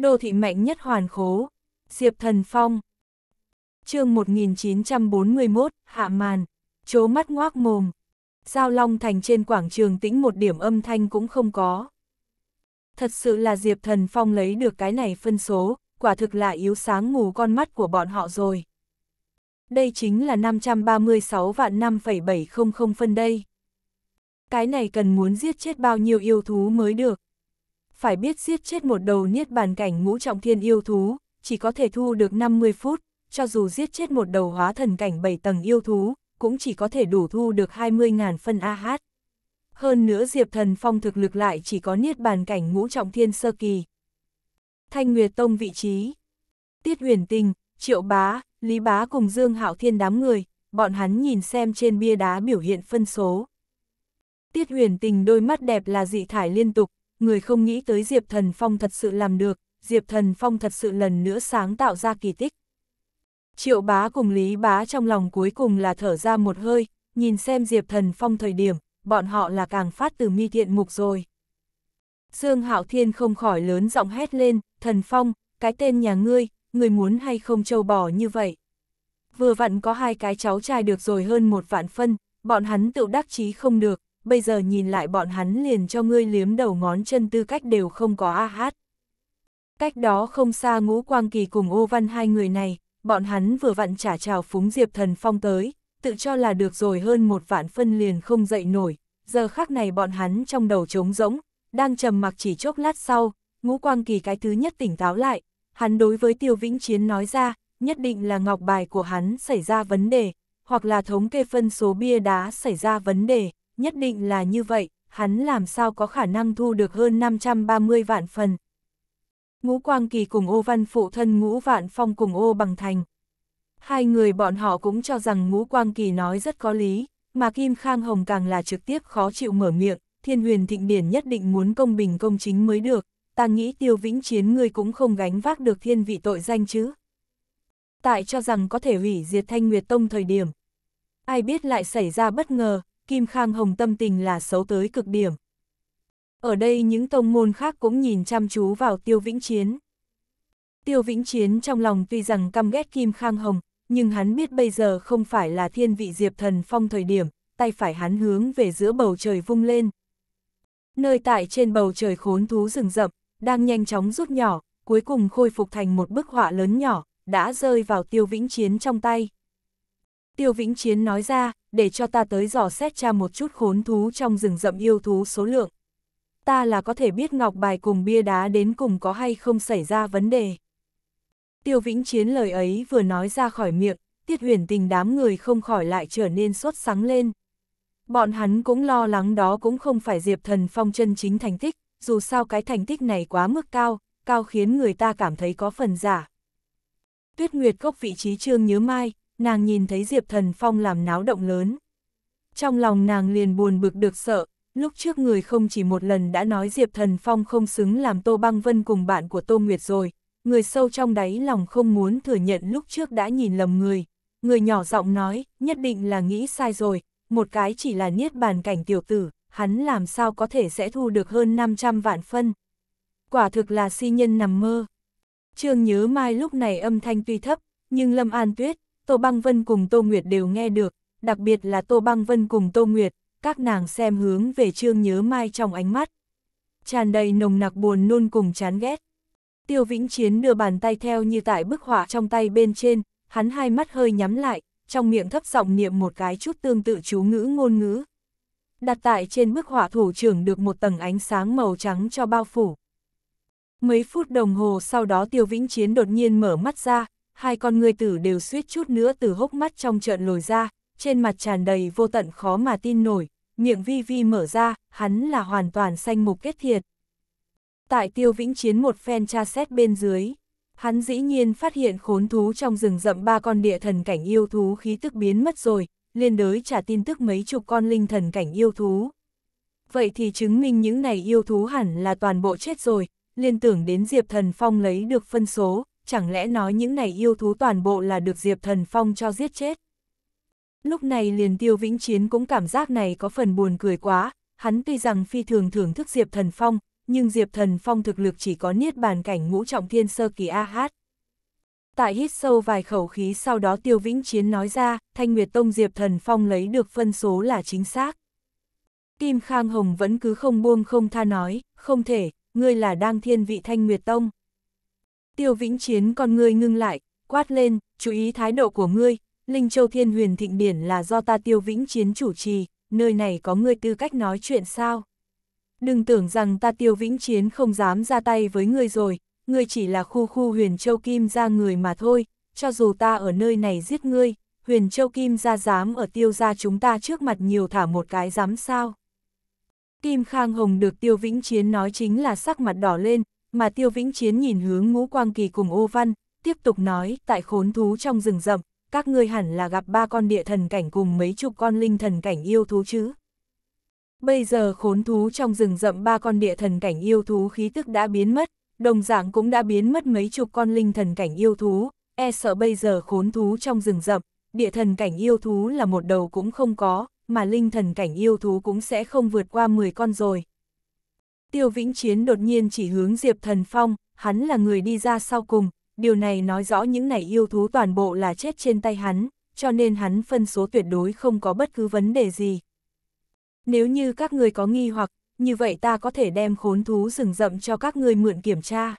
Đô thị mạnh nhất hoàn khố, Diệp Thần Phong. chương 1941, hạ màn, chố mắt ngoác mồm. Giao Long Thành trên quảng trường tĩnh một điểm âm thanh cũng không có. Thật sự là Diệp Thần Phong lấy được cái này phân số, quả thực là yếu sáng ngủ con mắt của bọn họ rồi. Đây chính là 536 vạn 5,700 phân đây. Cái này cần muốn giết chết bao nhiêu yêu thú mới được phải biết giết chết một đầu niết bàn cảnh ngũ trọng thiên yêu thú, chỉ có thể thu được 50 phút, cho dù giết chết một đầu hóa thần cảnh 7 tầng yêu thú, cũng chỉ có thể đủ thu được 20.000 phân AH. Hơn nữa Diệp Thần Phong thực lực lại chỉ có niết bàn cảnh ngũ trọng thiên sơ kỳ. Thanh Nguyệt Tông vị trí Tiết huyền tình, triệu bá, lý bá cùng Dương Hạo Thiên đám người, bọn hắn nhìn xem trên bia đá biểu hiện phân số. Tiết huyền tình đôi mắt đẹp là dị thải liên tục, người không nghĩ tới Diệp Thần Phong thật sự làm được, Diệp Thần Phong thật sự lần nữa sáng tạo ra kỳ tích. Triệu bá cùng Lý bá trong lòng cuối cùng là thở ra một hơi, nhìn xem Diệp Thần Phong thời điểm, bọn họ là càng phát từ mi thiện mục rồi. Dương Hạo Thiên không khỏi lớn giọng hét lên, Thần Phong, cái tên nhà ngươi, người muốn hay không trâu bò như vậy. Vừa vặn có hai cái cháu trai được rồi hơn một vạn phân, bọn hắn tự đắc chí không được, bây giờ nhìn lại bọn hắn liền cho ngươi liếm đầu ngón chân tư cách đều không có a hát. Cách đó không xa ngũ quang kỳ cùng ô văn hai người này, bọn hắn vừa vặn trả trào phúng diệp thần phong tới, tự cho là được rồi hơn một vạn phân liền không dậy nổi, giờ khác này bọn hắn trong đầu trống rỗng, đang trầm mặc chỉ chốc lát sau, ngũ quang kỳ cái thứ nhất tỉnh táo lại, hắn đối với tiêu vĩnh chiến nói ra, nhất định là ngọc bài của hắn xảy ra vấn đề, hoặc là thống kê phân số bia đá xảy ra vấn đề nhất định là như vậy, hắn làm sao có khả năng thu được hơn 530 vạn phần. Ngũ Quang Kỳ cùng ô văn phụ thân Ngũ Vạn Phong cùng ô bằng thành. Hai người bọn họ cũng cho rằng Ngũ Quang Kỳ nói rất có lý, mà Kim Khang Hồng càng là trực tiếp khó chịu mở miệng, thiên huyền thịnh điển nhất định muốn công bình công chính mới được, ta nghĩ tiêu vĩnh chiến ngươi cũng không gánh vác được thiên vị tội danh chứ. Tại cho rằng có thể hủy diệt thanh nguyệt tông thời điểm. Ai biết lại xảy ra bất ngờ, Kim Khang Hồng tâm tình là xấu tới cực điểm. Ở đây những tông môn khác cũng nhìn chăm chú vào Tiêu Vĩnh Chiến. Tiêu Vĩnh Chiến trong lòng tuy rằng căm ghét Kim Khang Hồng, nhưng hắn biết bây giờ không phải là thiên vị Diệp Thần Phong thời điểm, tay phải hắn hướng về giữa bầu trời vung lên. Nơi tại trên bầu trời khốn thú rừng rậm, đang nhanh chóng rút nhỏ, cuối cùng khôi phục thành một bức họa lớn nhỏ, đã rơi vào Tiêu Vĩnh Chiến trong tay. Tiêu Vĩnh Chiến nói ra, để cho ta tới dò xét cha một chút khốn thú trong rừng rậm yêu thú số lượng. Ta là có thể biết ngọc bài cùng bia đá đến cùng có hay không xảy ra vấn đề. Tiêu Vĩnh Chiến lời ấy vừa nói ra khỏi miệng, tiết huyền tình đám người không khỏi lại trở nên sốt sáng lên. Bọn hắn cũng lo lắng đó cũng không phải Diệp Thần Phong chân chính thành tích, dù sao cái thành tích này quá mức cao, cao khiến người ta cảm thấy có phần giả. Tuyết Nguyệt gốc vị trí Trương Nhớ Mai, nàng nhìn thấy Diệp Thần Phong làm náo động lớn. Trong lòng nàng liền buồn bực được sợ, lúc trước người không chỉ một lần đã nói Diệp Thần Phong không xứng làm Tô Băng Vân cùng bạn của Tô Nguyệt rồi, người sâu trong đáy lòng không muốn thừa nhận lúc trước đã nhìn lầm người. Người nhỏ giọng nói, nhất định là nghĩ sai rồi, một cái chỉ là niết bàn cảnh tiểu tử, hắn làm sao có thể sẽ thu được hơn 500 vạn phân. Quả thực là si nhân nằm mơ. Trương nhớ mai lúc này âm thanh tuy thấp, nhưng Lâm An Tuyết, Tô Băng Vân cùng Tô Nguyệt đều nghe được, đặc biệt là Tô Băng Vân cùng Tô Nguyệt, các nàng xem hướng về Trương Nhớ Mai trong ánh mắt. tràn đầy nồng nặc buồn nôn cùng chán ghét. Tiêu Vĩnh Chiến đưa bàn tay theo như tại bức họa trong tay bên trên, hắn hai mắt hơi nhắm lại, trong miệng thấp giọng niệm một cái chút tương tự chú ngữ ngôn ngữ. Đặt tại trên bức họa thủ trưởng được một tầng ánh sáng màu trắng cho bao phủ. Mấy phút đồng hồ sau đó Tiêu Vĩnh Chiến đột nhiên mở mắt ra, hai con người tử đều suýt chút nữa từ hốc mắt trong trợn lồi ra, trên mặt tràn đầy vô tận khó mà tin nổi, miệng vi vi mở ra, hắn là hoàn toàn xanh mục kết thiệt. Tại tiêu vĩnh chiến một phen tra xét bên dưới, hắn dĩ nhiên phát hiện khốn thú trong rừng rậm ba con địa thần cảnh yêu thú khí tức biến mất rồi, liên đới trả tin tức mấy chục con linh thần cảnh yêu thú. Vậy thì chứng minh những này yêu thú hẳn là toàn bộ chết rồi, liên tưởng đến Diệp Thần Phong lấy được phân số, chẳng lẽ nói những này yêu thú toàn bộ là được Diệp Thần Phong cho giết chết. Lúc này liền tiêu vĩnh chiến cũng cảm giác này có phần buồn cười quá, hắn tuy rằng phi thường thưởng thức Diệp Thần Phong, nhưng Diệp Thần Phong thực lực chỉ có niết bàn cảnh ngũ trọng thiên sơ kỳ a AH. Tại hít sâu vài khẩu khí sau đó tiêu vĩnh chiến nói ra, Thanh Nguyệt Tông Diệp Thần Phong lấy được phân số là chính xác. Kim Khang Hồng vẫn cứ không buông không tha nói, không thể, ngươi là đang thiên vị Thanh Nguyệt Tông. Tiêu Vĩnh Chiến con ngươi ngưng lại, quát lên, chú ý thái độ của ngươi, Linh Châu Thiên Huyền Thịnh Điển là do ta Tiêu Vĩnh Chiến chủ trì, nơi này có ngươi tư cách nói chuyện sao? Đừng tưởng rằng ta Tiêu Vĩnh Chiến không dám ra tay với ngươi rồi, ngươi chỉ là khu khu Huyền Châu Kim ra người mà thôi, cho dù ta ở nơi này giết ngươi, Huyền Châu Kim ra dám ở tiêu ra chúng ta trước mặt nhiều thả một cái dám sao? Kim Khang Hồng được Tiêu Vĩnh Chiến nói chính là sắc mặt đỏ lên, mà Tiêu Vĩnh Chiến nhìn hướng ngũ quang kỳ cùng ô văn, tiếp tục nói, tại khốn thú trong rừng rậm, các ngươi hẳn là gặp ba con địa thần cảnh cùng mấy chục con linh thần cảnh yêu thú chứ. Bây giờ khốn thú trong rừng rậm ba con địa thần cảnh yêu thú khí tức đã biến mất, đồng dạng cũng đã biến mất mấy chục con linh thần cảnh yêu thú, e sợ bây giờ khốn thú trong rừng rậm, địa thần cảnh yêu thú là một đầu cũng không có, mà linh thần cảnh yêu thú cũng sẽ không vượt qua 10 con rồi. Tiêu Vĩnh Chiến đột nhiên chỉ hướng Diệp Thần Phong, hắn là người đi ra sau cùng, điều này nói rõ những này yêu thú toàn bộ là chết trên tay hắn, cho nên hắn phân số tuyệt đối không có bất cứ vấn đề gì. Nếu như các người có nghi hoặc, như vậy ta có thể đem khốn thú rừng rậm cho các người mượn kiểm tra.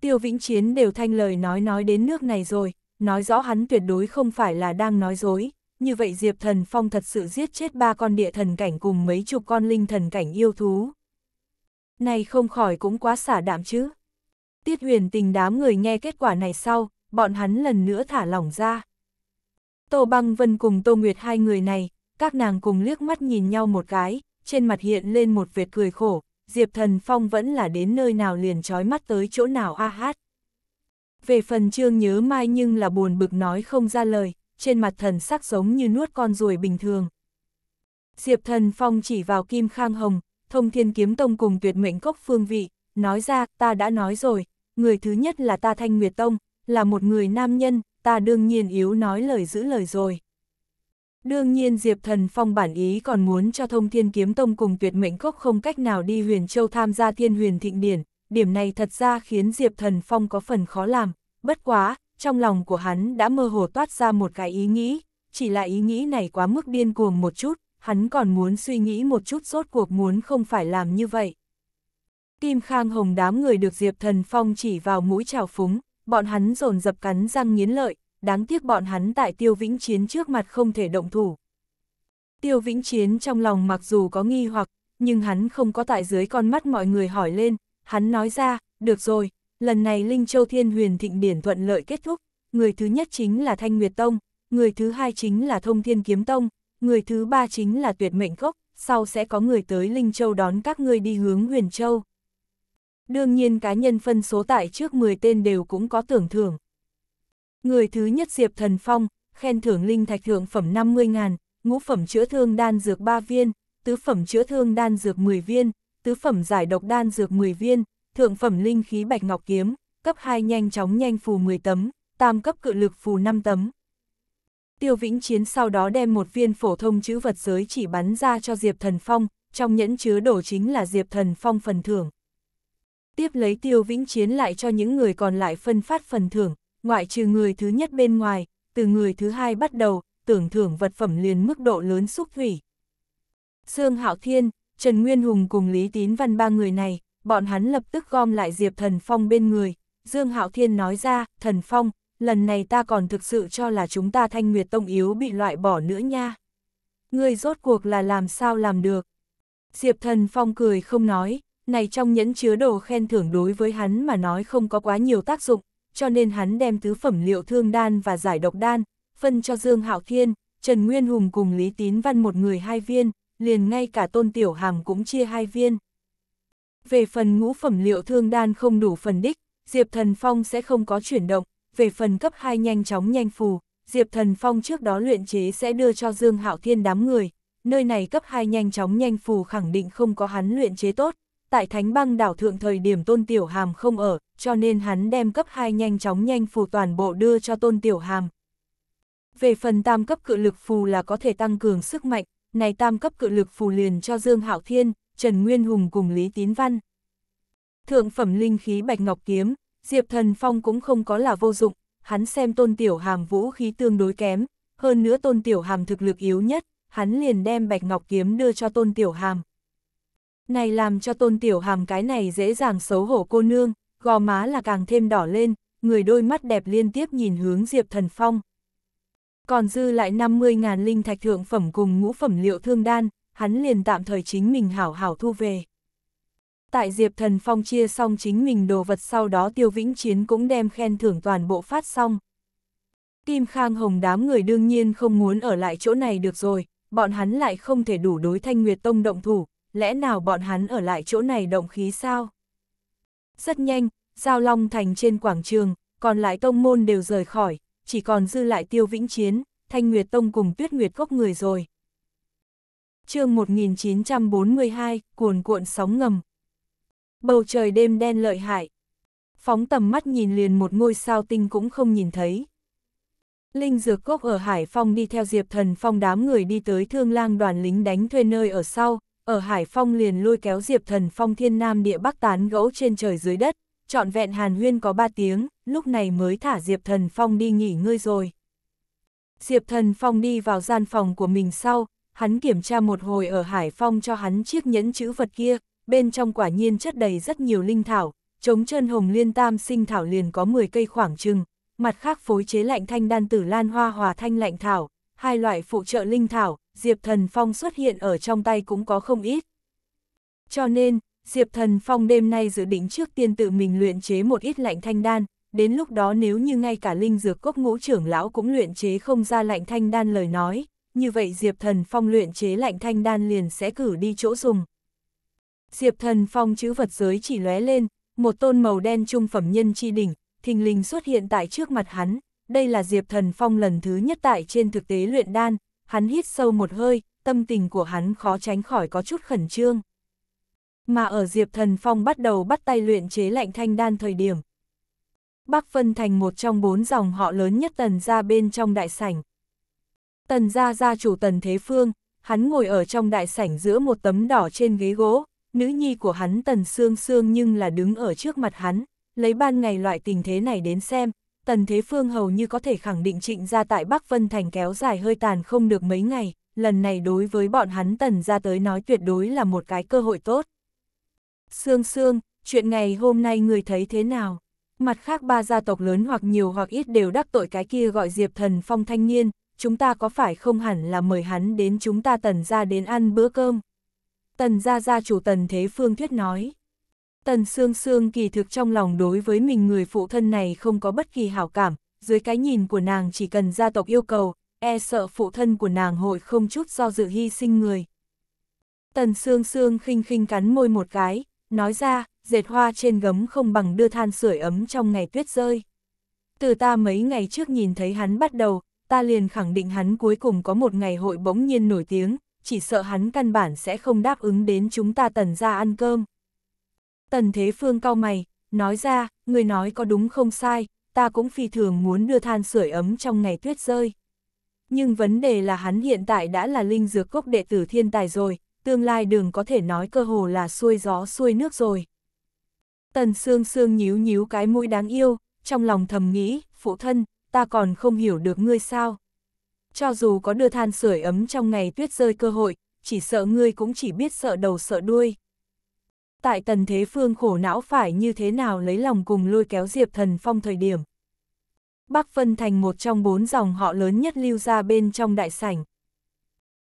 Tiêu Vĩnh Chiến đều thanh lời nói nói đến nước này rồi, nói rõ hắn tuyệt đối không phải là đang nói dối, như vậy Diệp Thần Phong thật sự giết chết ba con địa thần cảnh cùng mấy chục con linh thần cảnh yêu thú. Này không khỏi cũng quá xả đạm chứ. Tiết huyền tình đám người nghe kết quả này sau, bọn hắn lần nữa thả lỏng ra. Tô Băng Vân cùng Tô Nguyệt hai người này, các nàng cùng liếc mắt nhìn nhau một cái, trên mặt hiện lên một vệt cười khổ, Diệp Thần Phong vẫn là đến nơi nào liền trói mắt tới chỗ nào a hát. Về phần trương nhớ mai nhưng là buồn bực nói không ra lời, trên mặt thần sắc giống như nuốt con ruồi bình thường. Diệp Thần Phong chỉ vào Kim Khang Hồng, thông thiên kiếm tông cùng tuyệt mệnh cốc phương vị, nói ra, ta đã nói rồi, người thứ nhất là ta thanh nguyệt tông, là một người nam nhân, ta đương nhiên yếu nói lời giữ lời rồi. Đương nhiên Diệp Thần Phong bản ý còn muốn cho thông thiên kiếm tông cùng tuyệt mệnh cốc không cách nào đi huyền châu tham gia thiên huyền thịnh điển, điểm này thật ra khiến Diệp Thần Phong có phần khó làm, bất quá, trong lòng của hắn đã mơ hồ toát ra một cái ý nghĩ, chỉ là ý nghĩ này quá mức điên cuồng một chút, hắn còn muốn suy nghĩ một chút rốt cuộc muốn không phải làm như vậy. Kim Khang Hồng đám người được Diệp Thần Phong chỉ vào mũi trào phúng, bọn hắn dồn dập cắn răng nghiến lợi, đáng tiếc bọn hắn tại Tiêu Vĩnh Chiến trước mặt không thể động thủ. Tiêu Vĩnh Chiến trong lòng mặc dù có nghi hoặc, nhưng hắn không có tại dưới con mắt mọi người hỏi lên, hắn nói ra, được rồi, lần này Linh Châu Thiên Huyền Thịnh Điển thuận lợi kết thúc, người thứ nhất chính là Thanh Nguyệt Tông, người thứ hai chính là Thông Thiên Kiếm Tông, người thứ ba chính là tuyệt mệnh cốc, sau sẽ có người tới Linh Châu đón các ngươi đi hướng Huyền Châu. Đương nhiên cá nhân phân số tại trước 10 tên đều cũng có tưởng thưởng. Người thứ nhất Diệp Thần Phong, khen thưởng Linh Thạch Thượng phẩm 50 ngàn, ngũ phẩm chữa thương đan dược 3 viên, tứ phẩm chữa thương đan dược 10 viên, tứ phẩm giải độc đan dược 10 viên, thượng phẩm linh khí bạch ngọc kiếm, cấp 2 nhanh chóng nhanh phù 10 tấm, tam cấp cự lực phù 5 tấm, Tiêu Vĩnh Chiến sau đó đem một viên phổ thông chữ vật giới chỉ bắn ra cho Diệp Thần Phong, trong nhẫn chứa đổ chính là Diệp Thần Phong phần thưởng. Tiếp lấy Tiêu Vĩnh Chiến lại cho những người còn lại phân phát phần thưởng, ngoại trừ người thứ nhất bên ngoài, từ người thứ hai bắt đầu, tưởng thưởng vật phẩm liền mức độ lớn xúc thủy. Sương Hạo Thiên, Trần Nguyên Hùng cùng Lý Tín Văn ba người này, bọn hắn lập tức gom lại Diệp Thần Phong bên người. Dương Hạo Thiên nói ra, Thần Phong, lần này ta còn thực sự cho là chúng ta thanh nguyệt tông yếu bị loại bỏ nữa nha. Ngươi rốt cuộc là làm sao làm được. Diệp thần phong cười không nói, này trong nhẫn chứa đồ khen thưởng đối với hắn mà nói không có quá nhiều tác dụng, cho nên hắn đem tứ phẩm liệu thương đan và giải độc đan, phân cho Dương Hạo Thiên, Trần Nguyên Hùng cùng Lý Tín Văn một người hai viên, liền ngay cả tôn tiểu hàm cũng chia hai viên. Về phần ngũ phẩm liệu thương đan không đủ phần đích, Diệp Thần Phong sẽ không có chuyển động, về phần cấp 2 nhanh chóng nhanh phù, Diệp Thần Phong trước đó luyện chế sẽ đưa cho Dương Hạo Thiên đám người, nơi này cấp 2 nhanh chóng nhanh phù khẳng định không có hắn luyện chế tốt, tại Thánh Băng đảo thượng thời điểm Tôn Tiểu Hàm không ở, cho nên hắn đem cấp 2 nhanh chóng nhanh phù toàn bộ đưa cho Tôn Tiểu Hàm. Về phần tam cấp cự lực phù là có thể tăng cường sức mạnh, này tam cấp cự lực phù liền cho Dương Hạo Thiên, Trần Nguyên Hùng cùng Lý Tín Văn. Thượng phẩm linh khí Bạch Ngọc Kiếm, Diệp Thần Phong cũng không có là vô dụng, hắn xem tôn tiểu hàm vũ khí tương đối kém, hơn nữa tôn tiểu hàm thực lực yếu nhất, hắn liền đem bạch ngọc kiếm đưa cho tôn tiểu hàm. Này làm cho tôn tiểu hàm cái này dễ dàng xấu hổ cô nương, gò má là càng thêm đỏ lên, người đôi mắt đẹp liên tiếp nhìn hướng Diệp Thần Phong. Còn dư lại 50.000 linh thạch thượng phẩm cùng ngũ phẩm liệu thương đan, hắn liền tạm thời chính mình hảo hảo thu về. Tại Diệp Thần Phong chia xong chính mình đồ vật sau đó Tiêu Vĩnh Chiến cũng đem khen thưởng toàn bộ phát xong. Kim Khang Hồng đám người đương nhiên không muốn ở lại chỗ này được rồi, bọn hắn lại không thể đủ đối Thanh Nguyệt Tông động thủ, lẽ nào bọn hắn ở lại chỗ này động khí sao? Rất nhanh, Giao Long Thành trên quảng trường, còn lại tông môn đều rời khỏi, chỉ còn dư lại Tiêu Vĩnh Chiến, Thanh Nguyệt Tông cùng Tuyết Nguyệt Cốc người rồi. chương 1942, cuồn cuộn sóng ngầm Bầu trời đêm đen lợi hại. Phóng tầm mắt nhìn liền một ngôi sao tinh cũng không nhìn thấy. Linh dược cốc ở Hải Phong đi theo Diệp Thần Phong đám người đi tới thương lang đoàn lính đánh thuê nơi ở sau, ở Hải Phong liền lôi kéo Diệp Thần Phong thiên nam địa bắc tán gẫu trên trời dưới đất, trọn vẹn hàn huyên có ba tiếng, lúc này mới thả Diệp Thần Phong đi nghỉ ngơi rồi. Diệp Thần Phong đi vào gian phòng của mình sau, hắn kiểm tra một hồi ở Hải Phong cho hắn chiếc nhẫn chữ vật kia, bên trong quả nhiên chất đầy rất nhiều linh thảo, chống chân hồng liên tam sinh thảo liền có 10 cây khoảng chừng, mặt khác phối chế lạnh thanh đan tử lan hoa hòa thanh lạnh thảo, hai loại phụ trợ linh thảo, Diệp Thần Phong xuất hiện ở trong tay cũng có không ít. Cho nên, Diệp Thần Phong đêm nay dự định trước tiên tự mình luyện chế một ít lạnh thanh đan, đến lúc đó nếu như ngay cả linh dược cốc ngũ trưởng lão cũng luyện chế không ra lạnh thanh đan lời nói, như vậy Diệp Thần Phong luyện chế lạnh thanh đan liền sẽ cử đi chỗ dùng. Diệp Thần Phong chữ vật giới chỉ lóe lên, một tôn màu đen trung phẩm nhân chi đỉnh, thình lình xuất hiện tại trước mặt hắn, đây là Diệp Thần Phong lần thứ nhất tại trên thực tế luyện đan, hắn hít sâu một hơi, tâm tình của hắn khó tránh khỏi có chút khẩn trương. Mà ở Diệp Thần Phong bắt đầu bắt tay luyện chế lạnh thanh đan thời điểm. Bắc phân Thành một trong bốn dòng họ lớn nhất tần ra bên trong đại sảnh. Tần ra gia chủ tần Thế Phương, hắn ngồi ở trong đại sảnh giữa một tấm đỏ trên ghế gỗ, nữ nhi của hắn Tần Sương Sương nhưng là đứng ở trước mặt hắn, lấy ban ngày loại tình thế này đến xem, Tần Thế Phương hầu như có thể khẳng định trịnh ra tại Bắc Vân Thành kéo dài hơi tàn không được mấy ngày, lần này đối với bọn hắn Tần ra tới nói tuyệt đối là một cái cơ hội tốt. Sương Sương, chuyện ngày hôm nay người thấy thế nào? Mặt khác ba gia tộc lớn hoặc nhiều hoặc ít đều đắc tội cái kia gọi Diệp Thần Phong thanh niên, chúng ta có phải không hẳn là mời hắn đến chúng ta Tần ra đến ăn bữa cơm? Tần gia gia chủ tần thế phương thuyết nói. Tần Sương Sương kỳ thực trong lòng đối với mình người phụ thân này không có bất kỳ hảo cảm, dưới cái nhìn của nàng chỉ cần gia tộc yêu cầu, e sợ phụ thân của nàng hội không chút do dự hy sinh người. Tần Sương Sương khinh khinh cắn môi một cái, nói ra, dệt hoa trên gấm không bằng đưa than sưởi ấm trong ngày tuyết rơi. Từ ta mấy ngày trước nhìn thấy hắn bắt đầu, ta liền khẳng định hắn cuối cùng có một ngày hội bỗng nhiên nổi tiếng, chỉ sợ hắn căn bản sẽ không đáp ứng đến chúng ta tần ra ăn cơm. Tần Thế Phương cau mày, nói ra, người nói có đúng không sai, ta cũng phi thường muốn đưa than sưởi ấm trong ngày tuyết rơi. Nhưng vấn đề là hắn hiện tại đã là linh dược cốc đệ tử thiên tài rồi, tương lai đường có thể nói cơ hồ là xuôi gió xuôi nước rồi. Tần Sương Sương nhíu nhíu cái mũi đáng yêu, trong lòng thầm nghĩ, phụ thân, ta còn không hiểu được ngươi sao cho dù có đưa than sưởi ấm trong ngày tuyết rơi cơ hội, chỉ sợ ngươi cũng chỉ biết sợ đầu sợ đuôi. Tại tần thế phương khổ não phải như thế nào lấy lòng cùng lôi kéo Diệp Thần Phong thời điểm. Bắc phân Thành một trong bốn dòng họ lớn nhất lưu ra bên trong đại sảnh.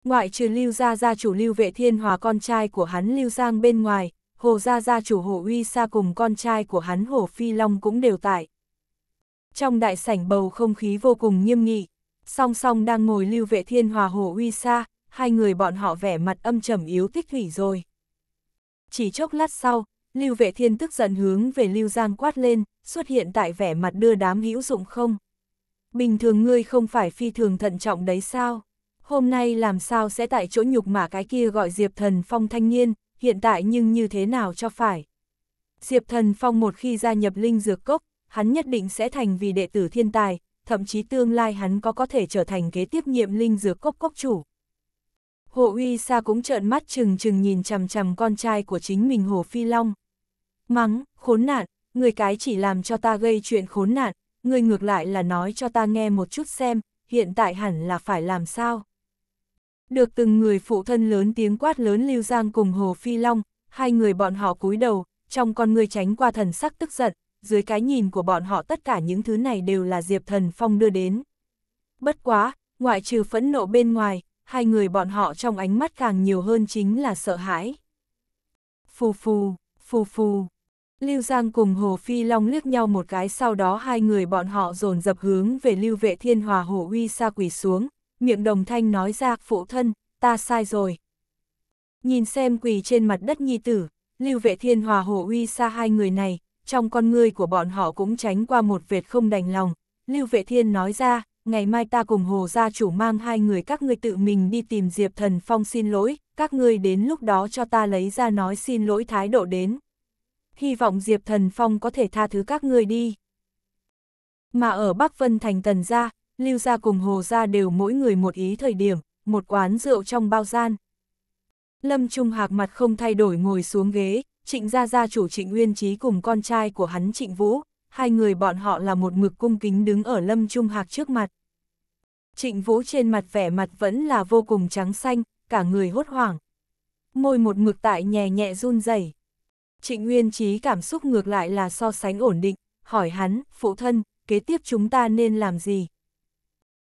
Ngoại trừ lưu gia gia chủ lưu vệ thiên hòa con trai của hắn lưu giang bên ngoài, hồ gia gia chủ hồ uy sa cùng con trai của hắn hồ phi long cũng đều tại. Trong đại sảnh bầu không khí vô cùng nghiêm nghị, song song đang ngồi lưu vệ thiên hòa hồ uy xa, hai người bọn họ vẻ mặt âm trầm yếu tích thủy rồi. Chỉ chốc lát sau, lưu vệ thiên tức giận hướng về lưu giang quát lên, xuất hiện tại vẻ mặt đưa đám hữu dụng không. Bình thường ngươi không phải phi thường thận trọng đấy sao? Hôm nay làm sao sẽ tại chỗ nhục mà cái kia gọi Diệp Thần Phong thanh niên, hiện tại nhưng như thế nào cho phải? Diệp Thần Phong một khi gia nhập linh dược cốc, hắn nhất định sẽ thành vì đệ tử thiên tài, thậm chí tương lai hắn có có thể trở thành kế tiếp nhiệm linh dược cốc cốc chủ. Hồ Uy Sa cũng trợn mắt chừng chừng nhìn chằm chằm con trai của chính mình Hồ Phi Long. Mắng, khốn nạn, người cái chỉ làm cho ta gây chuyện khốn nạn, người ngược lại là nói cho ta nghe một chút xem, hiện tại hẳn là phải làm sao. Được từng người phụ thân lớn tiếng quát lớn Lưu Giang cùng Hồ Phi Long, hai người bọn họ cúi đầu, trong con người tránh qua thần sắc tức giận, dưới cái nhìn của bọn họ tất cả những thứ này đều là Diệp Thần Phong đưa đến. Bất quá, ngoại trừ phẫn nộ bên ngoài, hai người bọn họ trong ánh mắt càng nhiều hơn chính là sợ hãi. Phù phù, phù phù. Lưu Giang cùng Hồ Phi Long liếc nhau một cái sau đó hai người bọn họ dồn dập hướng về Lưu Vệ Thiên Hòa Hồ Uy xa quỳ xuống, miệng đồng thanh nói ra phụ thân, ta sai rồi. Nhìn xem quỳ trên mặt đất nhi tử, Lưu Vệ Thiên Hòa Hồ Uy xa hai người này, trong con người của bọn họ cũng tránh qua một vệt không đành lòng. Lưu Vệ Thiên nói ra, ngày mai ta cùng Hồ gia chủ mang hai người các ngươi tự mình đi tìm Diệp Thần Phong xin lỗi, các ngươi đến lúc đó cho ta lấy ra nói xin lỗi thái độ đến. Hy vọng Diệp Thần Phong có thể tha thứ các ngươi đi. Mà ở Bắc Vân Thành Tần gia, Lưu gia cùng Hồ gia đều mỗi người một ý thời điểm, một quán rượu trong bao gian. Lâm Trung Hạc mặt không thay đổi ngồi xuống ghế, trịnh gia gia chủ trịnh Nguyên Chí cùng con trai của hắn trịnh Vũ, hai người bọn họ là một mực cung kính đứng ở Lâm Trung Hạc trước mặt. Trịnh Vũ trên mặt vẻ mặt vẫn là vô cùng trắng xanh, cả người hốt hoảng. Môi một mực tại nhẹ nhẹ run rẩy. Trịnh Nguyên Chí cảm xúc ngược lại là so sánh ổn định, hỏi hắn, phụ thân, kế tiếp chúng ta nên làm gì?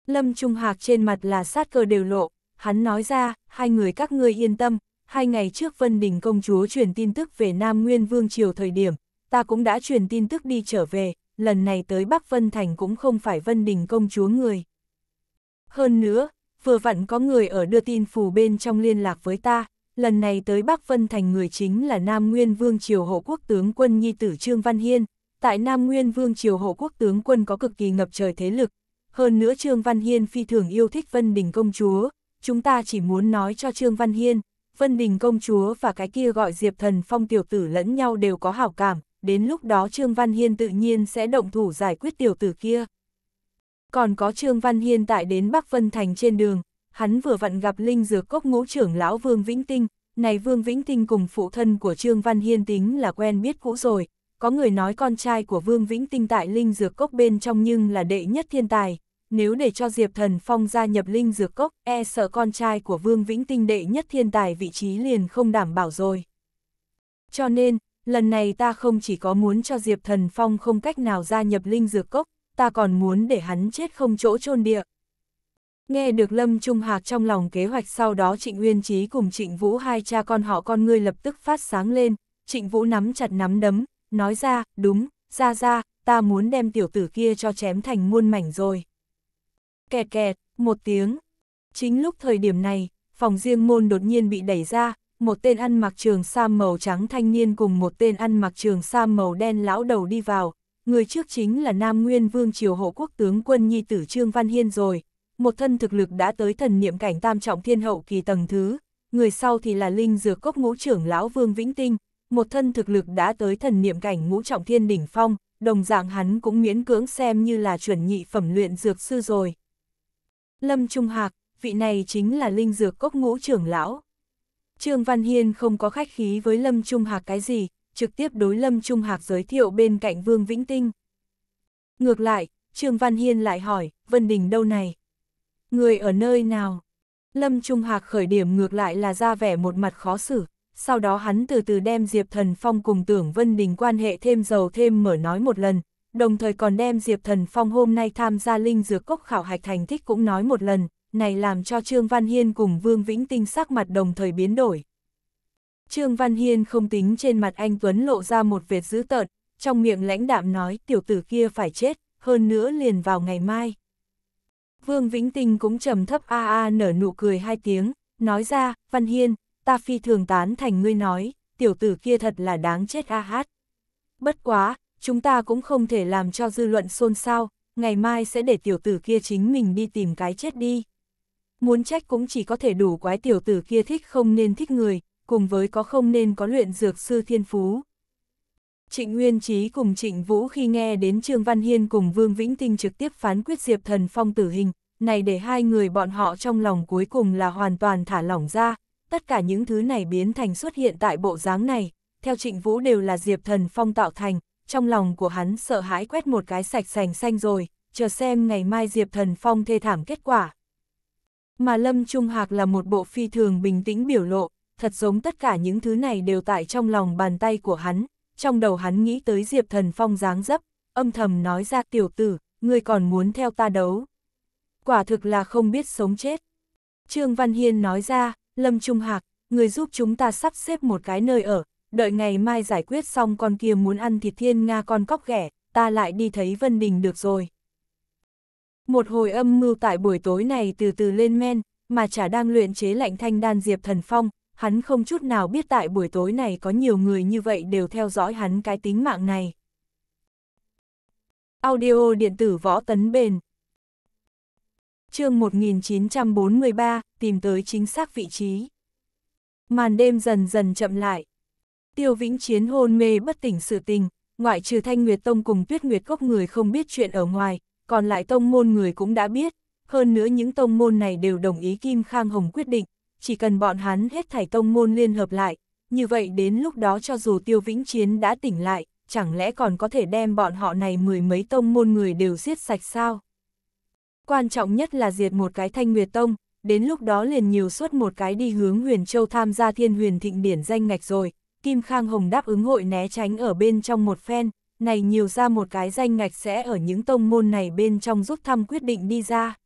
Lâm Trung Hạc trên mặt là sát cơ đều lộ, hắn nói ra, hai người các ngươi yên tâm, hai ngày trước Vân Đình công chúa truyền tin tức về Nam Nguyên Vương Triều thời điểm, ta cũng đã truyền tin tức đi trở về, lần này tới Bắc Vân Thành cũng không phải Vân Đình công chúa người. Hơn nữa, vừa vặn có người ở đưa tin phù bên trong liên lạc với ta, lần này tới Bắc Vân Thành người chính là Nam Nguyên Vương Triều Hộ Quốc tướng quân Nhi Tử Trương Văn Hiên. Tại Nam Nguyên Vương Triều Hộ Quốc tướng quân có cực kỳ ngập trời thế lực, hơn nữa Trương Văn Hiên phi thường yêu thích Vân Đình Công Chúa, chúng ta chỉ muốn nói cho Trương Văn Hiên, Vân Đình công chúa và cái kia gọi Diệp Thần Phong tiểu tử lẫn nhau đều có hảo cảm, đến lúc đó Trương Văn Hiên tự nhiên sẽ động thủ giải quyết tiểu tử kia. Còn có Trương Văn Hiên tại đến Bắc Vân Thành trên đường, hắn vừa vặn gặp Linh Dược Cốc ngũ trưởng lão Vương Vĩnh Tinh, này Vương Vĩnh Tinh cùng phụ thân của Trương Văn Hiên tính là quen biết cũ rồi, có người nói con trai của Vương Vĩnh Tinh tại Linh Dược Cốc bên trong nhưng là đệ nhất thiên tài, nếu để cho Diệp Thần Phong gia nhập linh dược cốc, e sợ con trai của Vương Vĩnh Tinh đệ nhất thiên tài vị trí liền không đảm bảo rồi. Cho nên, lần này ta không chỉ có muốn cho Diệp Thần Phong không cách nào gia nhập linh dược cốc, ta còn muốn để hắn chết không chỗ chôn địa. Nghe được Lâm Trung Hạc trong lòng kế hoạch sau đó Trịnh Nguyên Chí cùng Trịnh Vũ hai cha con họ con ngươi lập tức phát sáng lên, Trịnh Vũ nắm chặt nắm đấm, nói ra, đúng, ra ra, ta muốn đem tiểu tử kia cho chém thành muôn mảnh rồi kẹt kẹt, một tiếng. Chính lúc thời điểm này, phòng riêng môn đột nhiên bị đẩy ra, một tên ăn mặc trường sa màu trắng thanh niên cùng một tên ăn mặc trường sa màu đen lão đầu đi vào. Người trước chính là Nam Nguyên Vương Triều Hộ Quốc tướng quân Nhi Tử Trương Văn Hiên rồi, một thân thực lực đã tới thần niệm cảnh tam trọng thiên hậu kỳ tầng thứ, người sau thì là Linh Dược Cốc Ngũ trưởng lão Vương Vĩnh Tinh, một thân thực lực đã tới thần niệm cảnh ngũ trọng thiên đỉnh phong, đồng dạng hắn cũng miễn cưỡng xem như là chuẩn nhị phẩm luyện dược sư rồi. Lâm Trung Hạc, vị này chính là linh dược cốc ngũ trưởng lão. Trương Văn Hiên không có khách khí với Lâm Trung Hạc cái gì, trực tiếp đối Lâm Trung Hạc giới thiệu bên cạnh Vương Vĩnh Tinh. Ngược lại, Trương Văn Hiên lại hỏi, Vân Đình đâu này? Người ở nơi nào? Lâm Trung Hạc khởi điểm ngược lại là ra vẻ một mặt khó xử, sau đó hắn từ từ đem Diệp Thần Phong cùng Tưởng Vân Đình quan hệ thêm giàu thêm mở nói một lần, đồng thời còn đem Diệp Thần Phong hôm nay tham gia linh dược cốc khảo hạch thành tích cũng nói một lần, này làm cho Trương Văn Hiên cùng Vương Vĩnh Tinh sắc mặt đồng thời biến đổi. Trương Văn Hiên không tính trên mặt anh Tuấn lộ ra một vệt dữ tợn, trong miệng lãnh đạm nói tiểu tử kia phải chết, hơn nữa liền vào ngày mai. Vương Vĩnh Tinh cũng trầm thấp a a nở nụ cười hai tiếng, nói ra, Văn Hiên, ta phi thường tán thành ngươi nói, tiểu tử kia thật là đáng chết a hát. Bất quá, chúng ta cũng không thể làm cho dư luận xôn xao, ngày mai sẽ để tiểu tử kia chính mình đi tìm cái chết đi. Muốn trách cũng chỉ có thể đủ quái tiểu tử kia thích không nên thích người, cùng với có không nên có luyện dược sư thiên phú. Trịnh Nguyên Trí cùng Trịnh Vũ khi nghe đến Trương Văn Hiên cùng Vương Vĩnh Tinh trực tiếp phán quyết Diệp Thần Phong tử hình, này để hai người bọn họ trong lòng cuối cùng là hoàn toàn thả lỏng ra, tất cả những thứ này biến thành xuất hiện tại bộ dáng này, theo Trịnh Vũ đều là Diệp Thần Phong tạo thành, trong lòng của hắn sợ hãi quét một cái sạch sành xanh rồi, chờ xem ngày mai Diệp Thần Phong thê thảm kết quả. Mà Lâm Trung Hạc là một bộ phi thường bình tĩnh biểu lộ, thật giống tất cả những thứ này đều tại trong lòng bàn tay của hắn, trong đầu hắn nghĩ tới Diệp Thần Phong dáng dấp, âm thầm nói ra tiểu tử, ngươi còn muốn theo ta đấu. Quả thực là không biết sống chết. Trương Văn Hiên nói ra, Lâm Trung Hạc, người giúp chúng ta sắp xếp một cái nơi ở, đợi ngày mai giải quyết xong con kia muốn ăn thịt thiên Nga con cóc ghẻ, ta lại đi thấy Vân Đình được rồi. Một hồi âm mưu tại buổi tối này từ từ lên men, mà chả đang luyện chế lạnh thanh đan diệp thần phong, hắn không chút nào biết tại buổi tối này có nhiều người như vậy đều theo dõi hắn cái tính mạng này. Audio điện tử võ tấn bền chương 1943, tìm tới chính xác vị trí. Màn đêm dần dần chậm lại, Tiêu Vĩnh Chiến hôn mê bất tỉnh sự tình, ngoại trừ Thanh Nguyệt Tông cùng Tuyết Nguyệt Cốc người không biết chuyện ở ngoài, còn lại tông môn người cũng đã biết, hơn nữa những tông môn này đều đồng ý Kim Khang Hồng quyết định, chỉ cần bọn hắn hết thảy tông môn liên hợp lại, như vậy đến lúc đó cho dù Tiêu Vĩnh Chiến đã tỉnh lại, chẳng lẽ còn có thể đem bọn họ này mười mấy tông môn người đều giết sạch sao? Quan trọng nhất là diệt một cái Thanh Nguyệt Tông, đến lúc đó liền nhiều suốt một cái đi hướng Huyền Châu tham gia Thiên Huyền Thịnh Điển danh ngạch rồi, Kim Khang Hồng đáp ứng hội né tránh ở bên trong một phen, này nhiều ra một cái danh ngạch sẽ ở những tông môn này bên trong rút thăm quyết định đi ra.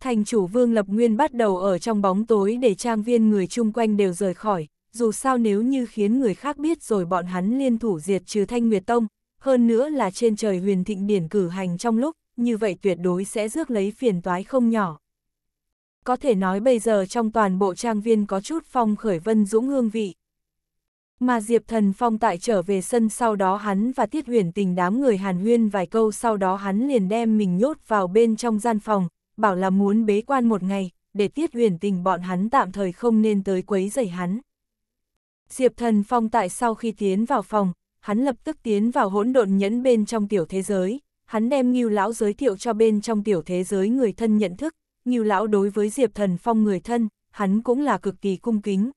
Thành chủ Vương Lập Nguyên bắt đầu ở trong bóng tối để trang viên người chung quanh đều rời khỏi, dù sao nếu như khiến người khác biết rồi bọn hắn liên thủ diệt trừ Thanh Nguyệt Tông, hơn nữa là trên trời huyền thịnh điển cử hành trong lúc, như vậy tuyệt đối sẽ rước lấy phiền toái không nhỏ. Có thể nói bây giờ trong toàn bộ trang viên có chút phong khởi vân dũng hương vị. Mà Diệp Thần Phong tại trở về sân sau đó hắn và Tiết Huyền tình đám người hàn huyên vài câu sau đó hắn liền đem mình nhốt vào bên trong gian phòng, bảo là muốn bế quan một ngày, để Tiết Huyền tình bọn hắn tạm thời không nên tới quấy rầy hắn. Diệp Thần Phong tại sau khi tiến vào phòng, hắn lập tức tiến vào hỗn độn nhẫn bên trong tiểu thế giới, hắn đem Ngưu lão giới thiệu cho bên trong tiểu thế giới người thân nhận thức, Ngưu lão đối với Diệp Thần Phong người thân, hắn cũng là cực kỳ cung kính,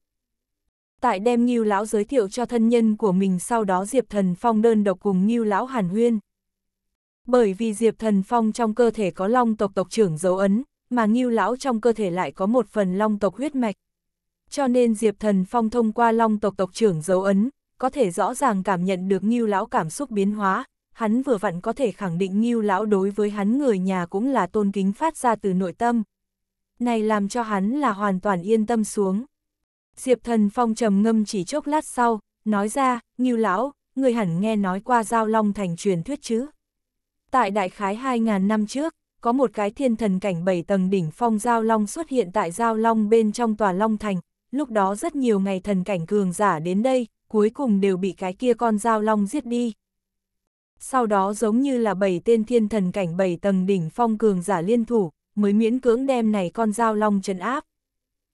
tại đem Ngưu lão giới thiệu cho thân nhân của mình sau đó Diệp Thần Phong đơn độc cùng Ngưu lão Hàn Huyên. Bởi vì Diệp Thần Phong trong cơ thể có long tộc tộc trưởng dấu ấn, mà Ngưu lão trong cơ thể lại có một phần long tộc huyết mạch. Cho nên Diệp Thần Phong thông qua long tộc tộc trưởng dấu ấn, có thể rõ ràng cảm nhận được Ngưu lão cảm xúc biến hóa, hắn vừa vặn có thể khẳng định Ngưu lão đối với hắn người nhà cũng là tôn kính phát ra từ nội tâm. Này làm cho hắn là hoàn toàn yên tâm xuống. Diệp Thần Phong trầm ngâm chỉ chốc lát sau, nói ra, Ngưu lão, người hẳn nghe nói qua giao long thành truyền thuyết chứ. Tại đại khái 2.000 năm trước, có một cái thiên thần cảnh 7 tầng đỉnh phong giao long xuất hiện tại giao long bên trong tòa long thành, lúc đó rất nhiều ngày thần cảnh cường giả đến đây, cuối cùng đều bị cái kia con giao long giết đi. Sau đó giống như là bảy tên thiên thần cảnh 7 tầng đỉnh phong cường giả liên thủ, mới miễn cưỡng đem này con giao long trấn áp.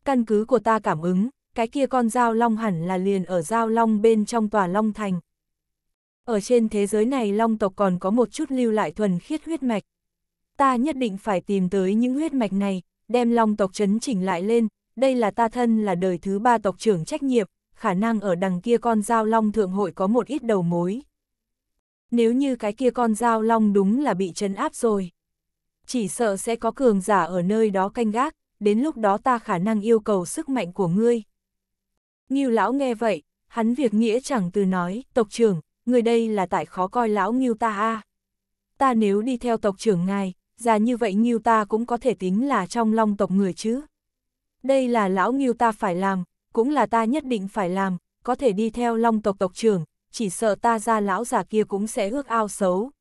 Căn cứ của ta cảm ứng, cái kia con dao long hẳn là liền ở dao long bên trong tòa long thành. Ở trên thế giới này long tộc còn có một chút lưu lại thuần khiết huyết mạch. Ta nhất định phải tìm tới những huyết mạch này, đem long tộc chấn chỉnh lại lên, đây là ta thân là đời thứ ba tộc trưởng trách nhiệm, khả năng ở đằng kia con dao long thượng hội có một ít đầu mối. Nếu như cái kia con dao long đúng là bị chấn áp rồi, chỉ sợ sẽ có cường giả ở nơi đó canh gác, đến lúc đó ta khả năng yêu cầu sức mạnh của ngươi, Ngưu lão nghe vậy, hắn việc nghĩa chẳng từ nói, tộc trưởng, người đây là tại khó coi lão Ngưu ta a. Ta nếu đi theo tộc trưởng ngài, già như vậy Ngưu ta cũng có thể tính là trong long tộc người chứ. Đây là lão Ngưu ta phải làm, cũng là ta nhất định phải làm, có thể đi theo long tộc tộc trưởng, chỉ sợ ta ra lão già kia cũng sẽ ước ao xấu.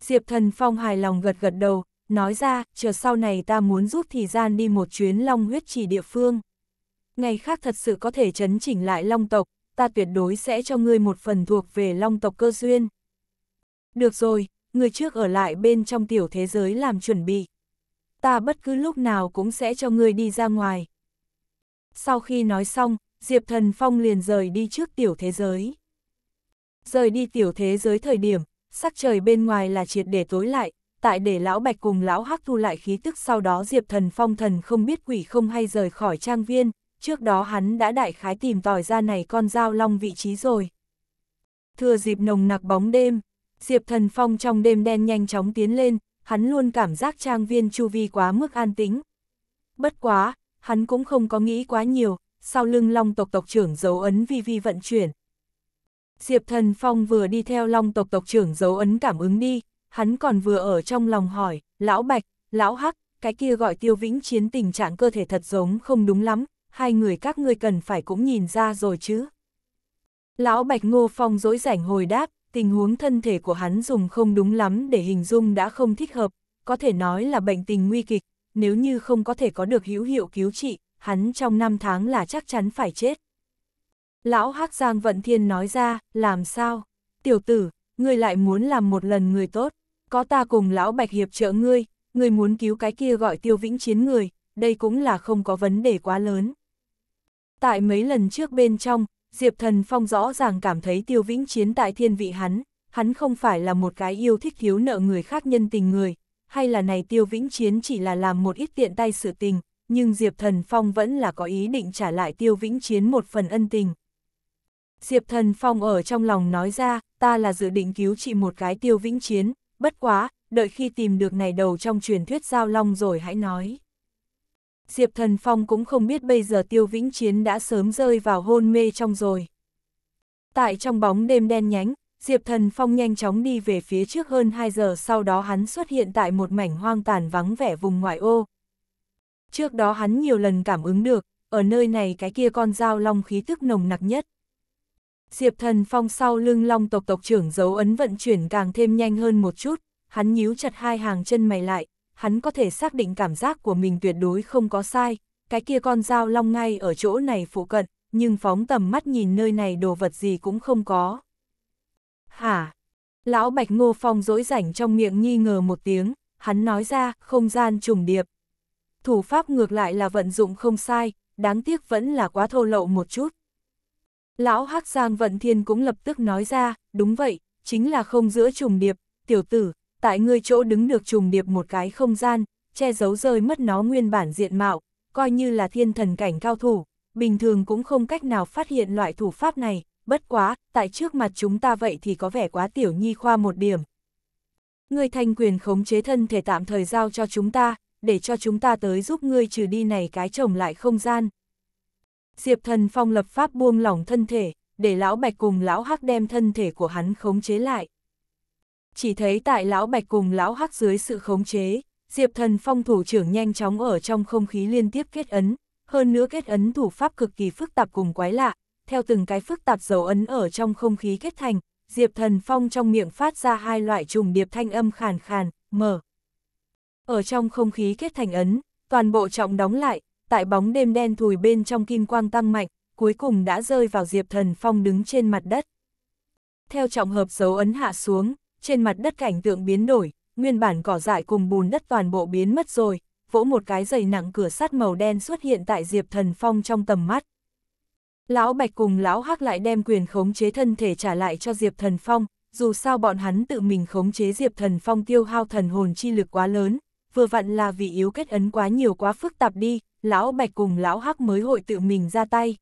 Diệp thần phong hài lòng gật gật đầu, nói ra, chờ sau này ta muốn giúp thì gian đi một chuyến long huyết chỉ địa phương ngày khác thật sự có thể chấn chỉnh lại long tộc, ta tuyệt đối sẽ cho ngươi một phần thuộc về long tộc cơ duyên. Được rồi, người trước ở lại bên trong tiểu thế giới làm chuẩn bị. Ta bất cứ lúc nào cũng sẽ cho ngươi đi ra ngoài. Sau khi nói xong, Diệp Thần Phong liền rời đi trước tiểu thế giới. Rời đi tiểu thế giới thời điểm, sắc trời bên ngoài là triệt để tối lại, tại để lão Bạch cùng lão Hắc thu lại khí tức sau đó Diệp Thần Phong thần không biết quỷ không hay rời khỏi trang viên, trước đó hắn đã đại khái tìm tỏi ra này con dao long vị trí rồi. Thừa dịp nồng nặc bóng đêm, Diệp Thần Phong trong đêm đen nhanh chóng tiến lên, hắn luôn cảm giác trang viên chu vi quá mức an tĩnh. Bất quá, hắn cũng không có nghĩ quá nhiều, sau lưng long tộc tộc trưởng dấu ấn vi vi vận chuyển. Diệp Thần Phong vừa đi theo long tộc tộc trưởng dấu ấn cảm ứng đi, hắn còn vừa ở trong lòng hỏi, lão bạch, lão hắc, cái kia gọi tiêu vĩnh chiến tình trạng cơ thể thật giống không đúng lắm, hai người các ngươi cần phải cũng nhìn ra rồi chứ. Lão Bạch Ngô Phong dỗi rảnh hồi đáp, tình huống thân thể của hắn dùng không đúng lắm để hình dung đã không thích hợp, có thể nói là bệnh tình nguy kịch, nếu như không có thể có được hữu hiệu cứu trị, hắn trong năm tháng là chắc chắn phải chết. Lão Hắc Giang Vận Thiên nói ra, làm sao? Tiểu tử, ngươi lại muốn làm một lần người tốt, có ta cùng Lão Bạch Hiệp trợ ngươi, ngươi muốn cứu cái kia gọi tiêu vĩnh chiến người, đây cũng là không có vấn đề quá lớn. Tại mấy lần trước bên trong, Diệp Thần Phong rõ ràng cảm thấy tiêu vĩnh chiến tại thiên vị hắn, hắn không phải là một cái yêu thích thiếu nợ người khác nhân tình người, hay là này tiêu vĩnh chiến chỉ là làm một ít tiện tay sự tình, nhưng Diệp Thần Phong vẫn là có ý định trả lại tiêu vĩnh chiến một phần ân tình. Diệp Thần Phong ở trong lòng nói ra, ta là dự định cứu trị một cái tiêu vĩnh chiến, bất quá, đợi khi tìm được này đầu trong truyền thuyết giao long rồi hãy nói. Diệp Thần Phong cũng không biết bây giờ Tiêu Vĩnh Chiến đã sớm rơi vào hôn mê trong rồi. Tại trong bóng đêm đen nhánh, Diệp Thần Phong nhanh chóng đi về phía trước hơn 2 giờ sau đó hắn xuất hiện tại một mảnh hoang tàn vắng vẻ vùng ngoại ô. Trước đó hắn nhiều lần cảm ứng được, ở nơi này cái kia con dao long khí tức nồng nặc nhất. Diệp Thần Phong sau lưng long tộc tộc trưởng dấu ấn vận chuyển càng thêm nhanh hơn một chút, hắn nhíu chặt hai hàng chân mày lại, hắn có thể xác định cảm giác của mình tuyệt đối không có sai, cái kia con dao long ngay ở chỗ này phụ cận, nhưng phóng tầm mắt nhìn nơi này đồ vật gì cũng không có. Hả? Lão Bạch Ngô Phong dỗi rảnh trong miệng nghi ngờ một tiếng, hắn nói ra, không gian trùng điệp. Thủ pháp ngược lại là vận dụng không sai, đáng tiếc vẫn là quá thô lậu một chút. Lão Hắc Giang Vận Thiên cũng lập tức nói ra, đúng vậy, chính là không giữa trùng điệp, tiểu tử, tại ngươi chỗ đứng được trùng điệp một cái không gian, che giấu rơi mất nó nguyên bản diện mạo, coi như là thiên thần cảnh cao thủ, bình thường cũng không cách nào phát hiện loại thủ pháp này, bất quá, tại trước mặt chúng ta vậy thì có vẻ quá tiểu nhi khoa một điểm. Ngươi thanh quyền khống chế thân thể tạm thời giao cho chúng ta, để cho chúng ta tới giúp ngươi trừ đi này cái trồng lại không gian. Diệp thần phong lập pháp buông lỏng thân thể, để lão bạch cùng lão hắc đem thân thể của hắn khống chế lại. Chỉ thấy tại lão bạch cùng lão hắc dưới sự khống chế, Diệp thần phong thủ trưởng nhanh chóng ở trong không khí liên tiếp kết ấn, hơn nữa kết ấn thủ pháp cực kỳ phức tạp cùng quái lạ, theo từng cái phức tạp dấu ấn ở trong không khí kết thành, Diệp thần phong trong miệng phát ra hai loại trùng điệp thanh âm khàn khàn, mở. Ở trong không khí kết thành ấn, toàn bộ trọng đóng lại, tại bóng đêm đen thùi bên trong kim quang tăng mạnh, cuối cùng đã rơi vào Diệp Thần Phong đứng trên mặt đất. Theo trọng hợp dấu ấn hạ xuống, trên mặt đất cảnh tượng biến đổi, nguyên bản cỏ dại cùng bùn đất toàn bộ biến mất rồi, vỗ một cái dày nặng cửa sắt màu đen xuất hiện tại Diệp Thần Phong trong tầm mắt. Lão Bạch cùng Lão Hắc lại đem quyền khống chế thân thể trả lại cho Diệp Thần Phong, dù sao bọn hắn tự mình khống chế Diệp Thần Phong tiêu hao thần hồn chi lực quá lớn, vừa vặn là vì yếu kết ấn quá nhiều quá phức tạp đi, Lão Bạch cùng Lão Hắc mới hội tự mình ra tay.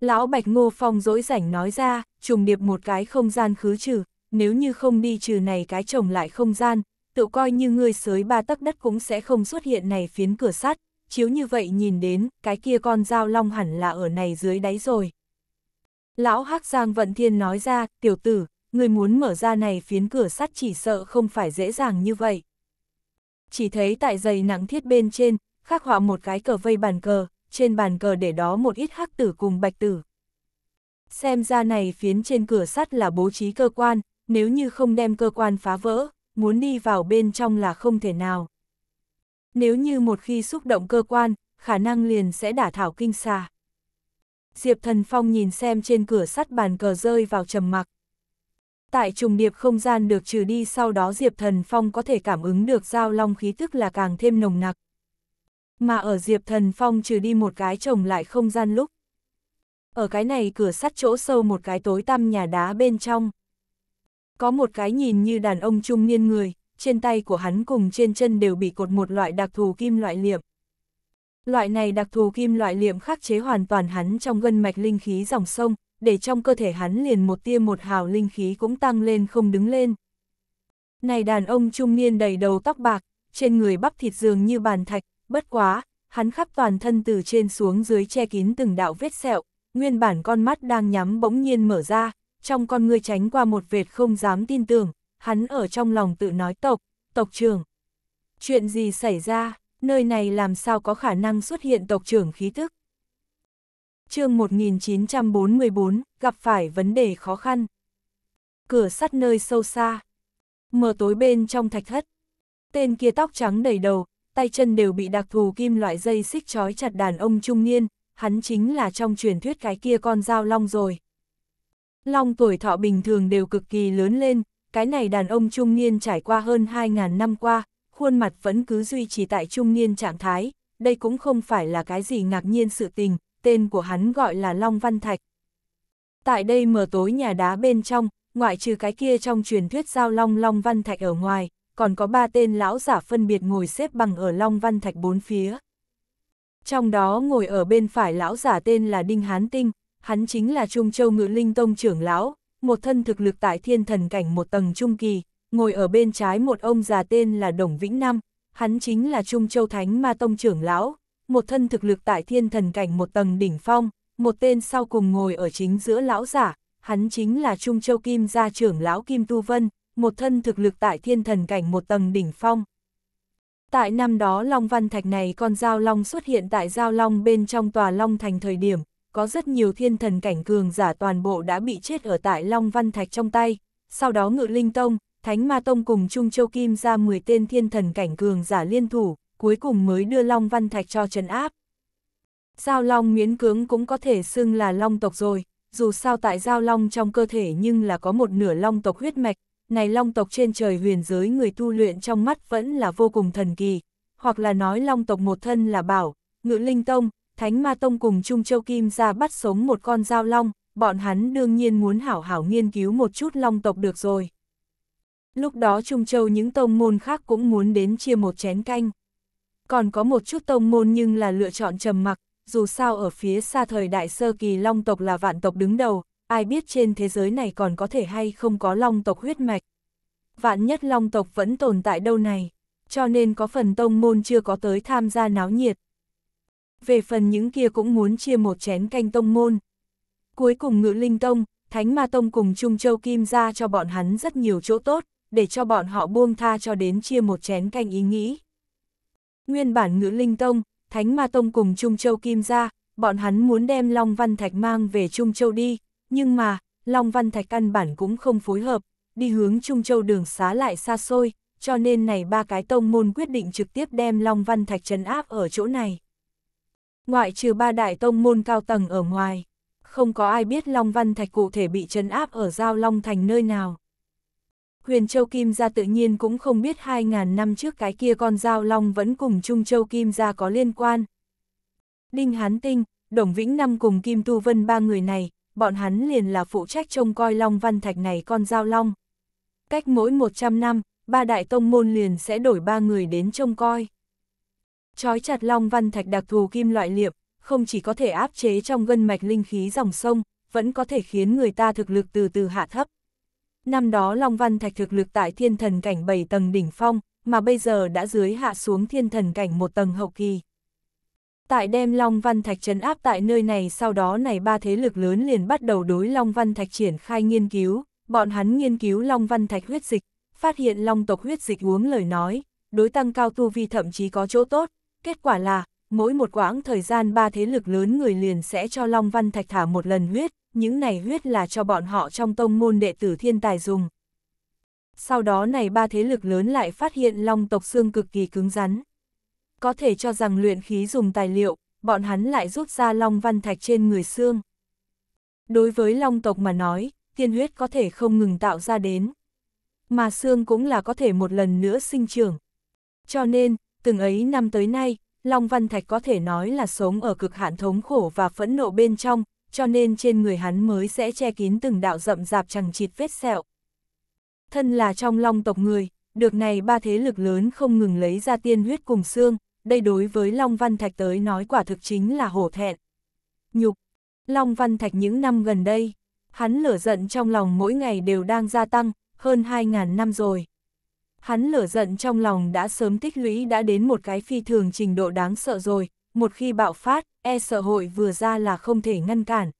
Lão Bạch Ngô Phong dỗi rảnh nói ra, trùng điệp một cái không gian khứ trừ, nếu như không đi trừ này cái trồng lại không gian, tự coi như ngươi sới ba tấc đất cũng sẽ không xuất hiện này phiến cửa sắt, chiếu như vậy nhìn đến, cái kia con dao long hẳn là ở này dưới đáy rồi. Lão hắc Giang Vận Thiên nói ra, tiểu tử, ngươi muốn mở ra này phiến cửa sắt chỉ sợ không phải dễ dàng như vậy. Chỉ thấy tại giày nắng thiết bên trên, khắc họa một cái cờ vây bàn cờ, trên bàn cờ để đó một ít hắc tử cùng bạch tử. Xem ra này phiến trên cửa sắt là bố trí cơ quan, nếu như không đem cơ quan phá vỡ, muốn đi vào bên trong là không thể nào. Nếu như một khi xúc động cơ quan, khả năng liền sẽ đả thảo kinh xà. Diệp Thần Phong nhìn xem trên cửa sắt bàn cờ rơi vào trầm mặc. Tại trùng điệp không gian được trừ đi sau đó Diệp Thần Phong có thể cảm ứng được giao long khí tức là càng thêm nồng nặc. Mà ở Diệp Thần Phong trừ đi một cái trồng lại không gian lúc. Ở cái này cửa sắt chỗ sâu một cái tối tăm nhà đá bên trong. Có một cái nhìn như đàn ông trung niên người, trên tay của hắn cùng trên chân đều bị cột một loại đặc thù kim loại liệm. Loại này đặc thù kim loại liệm khắc chế hoàn toàn hắn trong gân mạch linh khí dòng sông, để trong cơ thể hắn liền một tia một hào linh khí cũng tăng lên không đứng lên. Này đàn ông trung niên đầy đầu tóc bạc, trên người bắp thịt dường như bàn thạch, bất quá, hắn khắp toàn thân từ trên xuống dưới che kín từng đạo vết sẹo, nguyên bản con mắt đang nhắm bỗng nhiên mở ra, trong con ngươi tránh qua một vệt không dám tin tưởng, hắn ở trong lòng tự nói tộc, tộc trưởng. Chuyện gì xảy ra, nơi này làm sao có khả năng xuất hiện tộc trưởng khí thức? chương 1944, gặp phải vấn đề khó khăn. Cửa sắt nơi sâu xa. Mở tối bên trong thạch thất. Tên kia tóc trắng đầy đầu, tay chân đều bị đặc thù kim loại dây xích trói chặt đàn ông trung niên, hắn chính là trong truyền thuyết cái kia con dao long rồi. Long tuổi thọ bình thường đều cực kỳ lớn lên, cái này đàn ông trung niên trải qua hơn 2.000 năm qua, khuôn mặt vẫn cứ duy trì tại trung niên trạng thái, đây cũng không phải là cái gì ngạc nhiên sự tình, tên của hắn gọi là Long Văn Thạch. Tại đây mờ tối nhà đá bên trong, ngoại trừ cái kia trong truyền thuyết giao Long Long Văn Thạch ở ngoài, còn có ba tên lão giả phân biệt ngồi xếp bằng ở Long Văn Thạch bốn phía. Trong đó ngồi ở bên phải lão giả tên là Đinh Hán Tinh, hắn chính là Trung Châu Ngự Linh Tông trưởng lão, một thân thực lực tại thiên thần cảnh một tầng trung kỳ, ngồi ở bên trái một ông già tên là Đồng Vĩnh nam hắn chính là Trung Châu Thánh Ma Tông trưởng lão, một thân thực lực tại thiên thần cảnh một tầng đỉnh phong, một tên sau cùng ngồi ở chính giữa lão giả, hắn chính là Trung Châu Kim gia trưởng lão Kim Tu Vân, một thân thực lực tại thiên thần cảnh một tầng đỉnh phong. Tại năm đó Long Văn Thạch này con Giao Long xuất hiện tại Giao Long bên trong tòa Long Thành thời điểm, có rất nhiều thiên thần cảnh cường giả toàn bộ đã bị chết ở tại Long Văn Thạch trong tay, sau đó Ngự Linh Tông, Thánh Ma Tông cùng Trung Châu Kim ra 10 tên thiên thần cảnh cường giả liên thủ, cuối cùng mới đưa Long Văn Thạch cho trấn áp. Giao Long miến cưỡng cũng có thể xưng là Long tộc rồi, dù sao tại Giao Long trong cơ thể nhưng là có một nửa Long tộc huyết mạch, này Long tộc trên trời huyền giới người tu luyện trong mắt vẫn là vô cùng thần kỳ, hoặc là nói Long tộc một thân là bảo, Ngự Linh Tông, Thánh Ma Tông cùng Trung Châu Kim ra bắt sống một con dao long, bọn hắn đương nhiên muốn hảo hảo nghiên cứu một chút long tộc được rồi. Lúc đó Trung Châu những tông môn khác cũng muốn đến chia một chén canh. Còn có một chút tông môn nhưng là lựa chọn trầm mặc, dù sao ở phía xa thời đại sơ kỳ long tộc là vạn tộc đứng đầu, ai biết trên thế giới này còn có thể hay không có long tộc huyết mạch. Vạn nhất long tộc vẫn tồn tại đâu này, cho nên có phần tông môn chưa có tới tham gia náo nhiệt về phần những kia cũng muốn chia một chén canh tông môn. Cuối cùng ngự linh tông, thánh ma tông cùng Trung Châu Kim ra cho bọn hắn rất nhiều chỗ tốt, để cho bọn họ buông tha cho đến chia một chén canh ý nghĩ. Nguyên bản ngữ linh tông, thánh ma tông cùng Trung Châu Kim ra, bọn hắn muốn đem Long Văn Thạch mang về Trung Châu đi, nhưng mà, Long Văn Thạch căn bản cũng không phối hợp, đi hướng Trung Châu đường xá lại xa xôi, cho nên này ba cái tông môn quyết định trực tiếp đem Long Văn Thạch trấn áp ở chỗ này ngoại trừ ba đại tông môn cao tầng ở ngoài. Không có ai biết Long Văn Thạch cụ thể bị trấn áp ở Giao Long Thành nơi nào. Huyền Châu Kim Gia tự nhiên cũng không biết 2.000 năm trước cái kia con Giao Long vẫn cùng Trung Châu Kim Gia có liên quan. Đinh Hán Tinh, Đồng Vĩnh Năm cùng Kim Tu Vân ba người này, bọn hắn liền là phụ trách trông coi Long Văn Thạch này con Giao Long. Cách mỗi 100 năm, ba đại tông môn liền sẽ đổi ba người đến trông coi. Chói chặt long văn thạch đặc thù kim loại liệp, không chỉ có thể áp chế trong gân mạch linh khí dòng sông, vẫn có thể khiến người ta thực lực từ từ hạ thấp. Năm đó Long Văn Thạch thực lực tại thiên thần cảnh 7 tầng đỉnh phong, mà bây giờ đã dưới hạ xuống thiên thần cảnh một tầng hậu kỳ. Tại đem Long Văn Thạch trấn áp tại nơi này sau đó này ba thế lực lớn liền bắt đầu đối Long Văn Thạch triển khai nghiên cứu, bọn hắn nghiên cứu Long Văn Thạch huyết dịch, phát hiện Long tộc huyết dịch uống lời nói, đối tăng cao tu vi thậm chí có chỗ tốt, Kết quả là, mỗi một quãng thời gian ba thế lực lớn người liền sẽ cho Long Văn Thạch thả một lần huyết, những này huyết là cho bọn họ trong tông môn đệ tử thiên tài dùng. Sau đó này ba thế lực lớn lại phát hiện Long tộc xương cực kỳ cứng rắn. Có thể cho rằng luyện khí dùng tài liệu, bọn hắn lại rút ra Long Văn Thạch trên người xương. Đối với Long tộc mà nói, tiên huyết có thể không ngừng tạo ra đến. Mà xương cũng là có thể một lần nữa sinh trưởng. Cho nên, Từng ấy năm tới nay, Long Văn Thạch có thể nói là sống ở cực hạn thống khổ và phẫn nộ bên trong, cho nên trên người hắn mới sẽ che kín từng đạo rậm rạp chẳng chịt vết sẹo. Thân là trong long tộc người, được này ba thế lực lớn không ngừng lấy ra tiên huyết cùng xương, đây đối với Long Văn Thạch tới nói quả thực chính là hổ thẹn. Nhục, Long Văn Thạch những năm gần đây, hắn lửa giận trong lòng mỗi ngày đều đang gia tăng, hơn 2.000 năm rồi. Hắn lửa giận trong lòng đã sớm tích lũy đã đến một cái phi thường trình độ đáng sợ rồi, một khi bạo phát, e sợ hội vừa ra là không thể ngăn cản.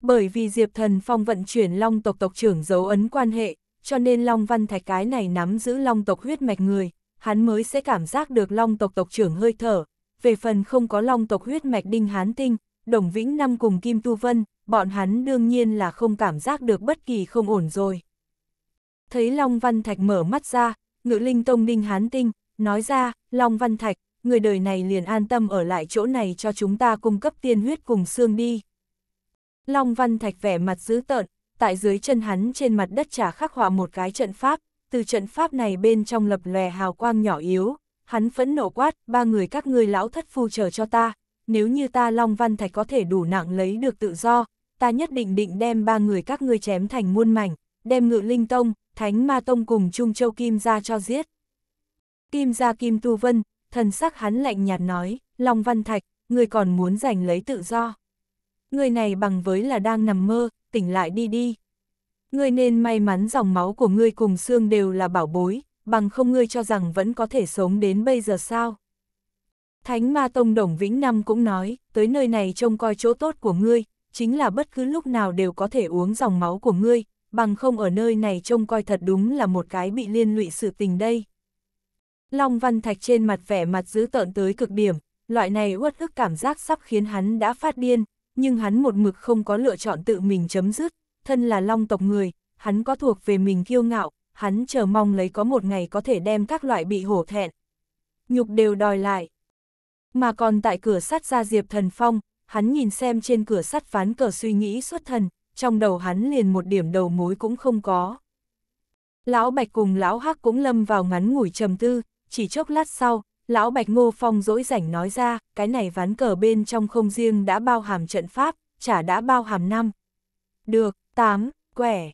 Bởi vì Diệp Thần Phong vận chuyển Long tộc tộc trưởng dấu ấn quan hệ, cho nên Long Văn Thạch cái này nắm giữ Long tộc huyết mạch người, hắn mới sẽ cảm giác được Long tộc tộc trưởng hơi thở. Về phần không có Long tộc huyết mạch Đinh Hán Tinh, Đồng Vĩnh Năm cùng Kim Tu Vân, bọn hắn đương nhiên là không cảm giác được bất kỳ không ổn rồi thấy Long Văn Thạch mở mắt ra, ngự linh tông ninh hán tinh, nói ra, Long Văn Thạch, người đời này liền an tâm ở lại chỗ này cho chúng ta cung cấp tiên huyết cùng xương đi. Long Văn Thạch vẻ mặt dữ tợn, tại dưới chân hắn trên mặt đất trả khắc họa một cái trận pháp, từ trận pháp này bên trong lập lòe hào quang nhỏ yếu, hắn phẫn nộ quát, ba người các ngươi lão thất phu chờ cho ta, nếu như ta Long Văn Thạch có thể đủ nặng lấy được tự do, ta nhất định định đem ba người các ngươi chém thành muôn mảnh đem ngự linh tông, thánh ma tông cùng Trung Châu Kim ra cho giết. Kim ra Kim Tu Vân, thần sắc hắn lạnh nhạt nói, Long Văn Thạch, người còn muốn giành lấy tự do. Người này bằng với là đang nằm mơ, tỉnh lại đi đi. người nên may mắn dòng máu của ngươi cùng xương đều là bảo bối, bằng không ngươi cho rằng vẫn có thể sống đến bây giờ sao. Thánh Ma Tông Đồng Vĩnh Năm cũng nói, tới nơi này trông coi chỗ tốt của ngươi, chính là bất cứ lúc nào đều có thể uống dòng máu của ngươi, bằng không ở nơi này trông coi thật đúng là một cái bị liên lụy sự tình đây. Long Văn Thạch trên mặt vẻ mặt giữ tợn tới cực điểm, loại này uất ức cảm giác sắp khiến hắn đã phát điên, nhưng hắn một mực không có lựa chọn tự mình chấm dứt, thân là long tộc người, hắn có thuộc về mình kiêu ngạo, hắn chờ mong lấy có một ngày có thể đem các loại bị hổ thẹn. Nhục đều đòi lại. Mà còn tại cửa sắt ra Diệp Thần Phong, hắn nhìn xem trên cửa sắt phán cờ suy nghĩ xuất thần, trong đầu hắn liền một điểm đầu mối cũng không có. Lão Bạch cùng Lão Hắc cũng lâm vào ngắn ngủi trầm tư, chỉ chốc lát sau, Lão Bạch Ngô Phong dỗi rảnh nói ra, cái này ván cờ bên trong không riêng đã bao hàm trận pháp, chả đã bao hàm năm. Được, tám, quẻ.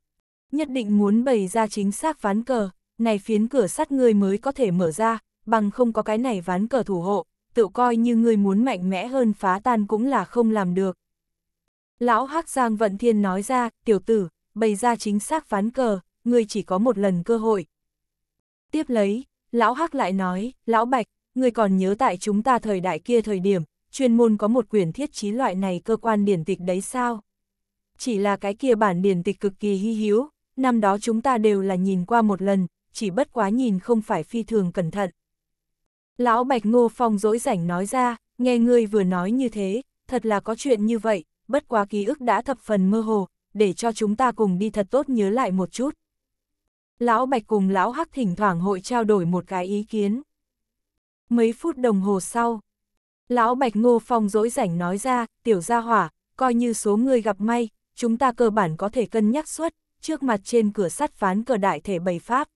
Nhất định muốn bày ra chính xác ván cờ, này phiến cửa sắt người mới có thể mở ra, bằng không có cái này ván cờ thủ hộ, tự coi như người muốn mạnh mẽ hơn phá tan cũng là không làm được, Lão Hắc Giang Vận Thiên nói ra, tiểu tử, bày ra chính xác phán cờ, ngươi chỉ có một lần cơ hội. Tiếp lấy, Lão Hắc lại nói, Lão Bạch, ngươi còn nhớ tại chúng ta thời đại kia thời điểm, chuyên môn có một quyển thiết trí loại này cơ quan điển tịch đấy sao? Chỉ là cái kia bản điển tịch cực kỳ hy hữu, năm đó chúng ta đều là nhìn qua một lần, chỉ bất quá nhìn không phải phi thường cẩn thận. Lão Bạch Ngô Phong dỗi rảnh nói ra, nghe ngươi vừa nói như thế, thật là có chuyện như vậy, bất quá ký ức đã thập phần mơ hồ, để cho chúng ta cùng đi thật tốt nhớ lại một chút. Lão Bạch cùng Lão Hắc thỉnh thoảng hội trao đổi một cái ý kiến. Mấy phút đồng hồ sau, Lão Bạch Ngô Phong dỗi rảnh nói ra, tiểu gia hỏa, coi như số người gặp may, chúng ta cơ bản có thể cân nhắc suốt, trước mặt trên cửa sắt phán cờ đại thể bày pháp.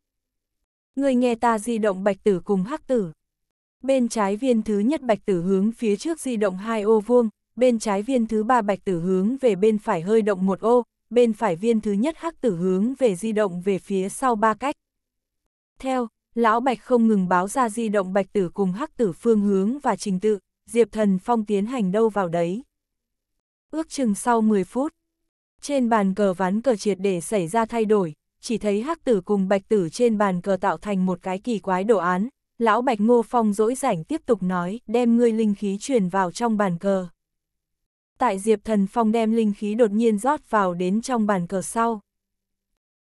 Người nghe ta di động bạch tử cùng hắc tử. Bên trái viên thứ nhất bạch tử hướng phía trước di động hai ô vuông, bên trái viên thứ ba bạch tử hướng về bên phải hơi động một ô, bên phải viên thứ nhất hắc tử hướng về di động về phía sau ba cách. Theo, lão bạch không ngừng báo ra di động bạch tử cùng hắc tử phương hướng và trình tự, Diệp Thần Phong tiến hành đâu vào đấy. Ước chừng sau 10 phút, trên bàn cờ ván cờ triệt để xảy ra thay đổi, chỉ thấy hắc tử cùng bạch tử trên bàn cờ tạo thành một cái kỳ quái đồ án. Lão Bạch Ngô Phong dỗi rảnh tiếp tục nói, đem ngươi linh khí truyền vào trong bàn cờ tại Diệp Thần Phong đem linh khí đột nhiên rót vào đến trong bàn cờ sau.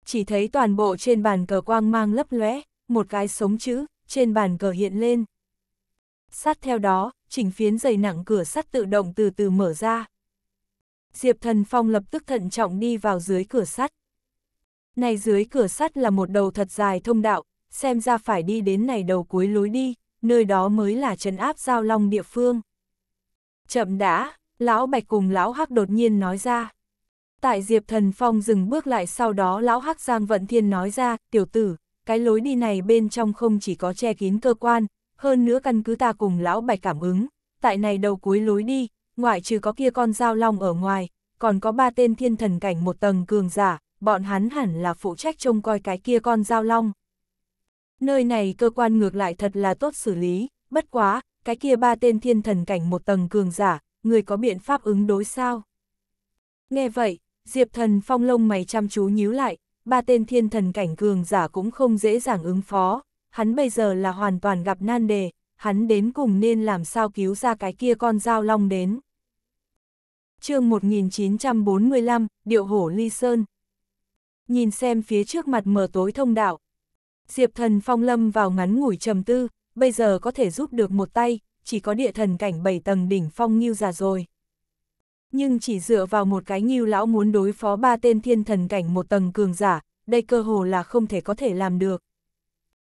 Chỉ thấy toàn bộ trên bàn cờ quang mang lấp lóe, một cái sống chữ, trên bàn cờ hiện lên. Sát theo đó, chỉnh phiến dày nặng cửa sắt tự động từ từ mở ra. Diệp Thần Phong lập tức thận trọng đi vào dưới cửa sắt. Này dưới cửa sắt là một đầu thật dài thông đạo, xem ra phải đi đến này đầu cuối lối đi, nơi đó mới là trấn áp giao long địa phương. Chậm đã, Lão Bạch cùng Lão Hắc đột nhiên nói ra. Tại Diệp Thần Phong dừng bước lại sau đó Lão Hắc Giang Vận Thiên nói ra, tiểu tử, cái lối đi này bên trong không chỉ có che kín cơ quan, hơn nữa căn cứ ta cùng Lão Bạch cảm ứng, tại này đầu cuối lối đi, ngoại trừ có kia con dao long ở ngoài, còn có ba tên thiên thần cảnh một tầng cường giả, bọn hắn hẳn là phụ trách trông coi cái kia con dao long. Nơi này cơ quan ngược lại thật là tốt xử lý, bất quá, cái kia ba tên thiên thần cảnh một tầng cường giả, người có biện pháp ứng đối sao? Nghe vậy, Diệp thần phong lông mày chăm chú nhíu lại, ba tên thiên thần cảnh cường giả cũng không dễ dàng ứng phó, hắn bây giờ là hoàn toàn gặp nan đề, hắn đến cùng nên làm sao cứu ra cái kia con dao long đến. chương 1945, Điệu Hổ Ly Sơn Nhìn xem phía trước mặt mờ tối thông đạo. Diệp thần phong lâm vào ngắn ngủi trầm tư, bây giờ có thể giúp được một tay, chỉ có địa thần cảnh 7 tầng đỉnh phong nghiêu già rồi. Nhưng chỉ dựa vào một cái nghiêu lão muốn đối phó ba tên thiên thần cảnh một tầng cường giả, đây cơ hồ là không thể có thể làm được.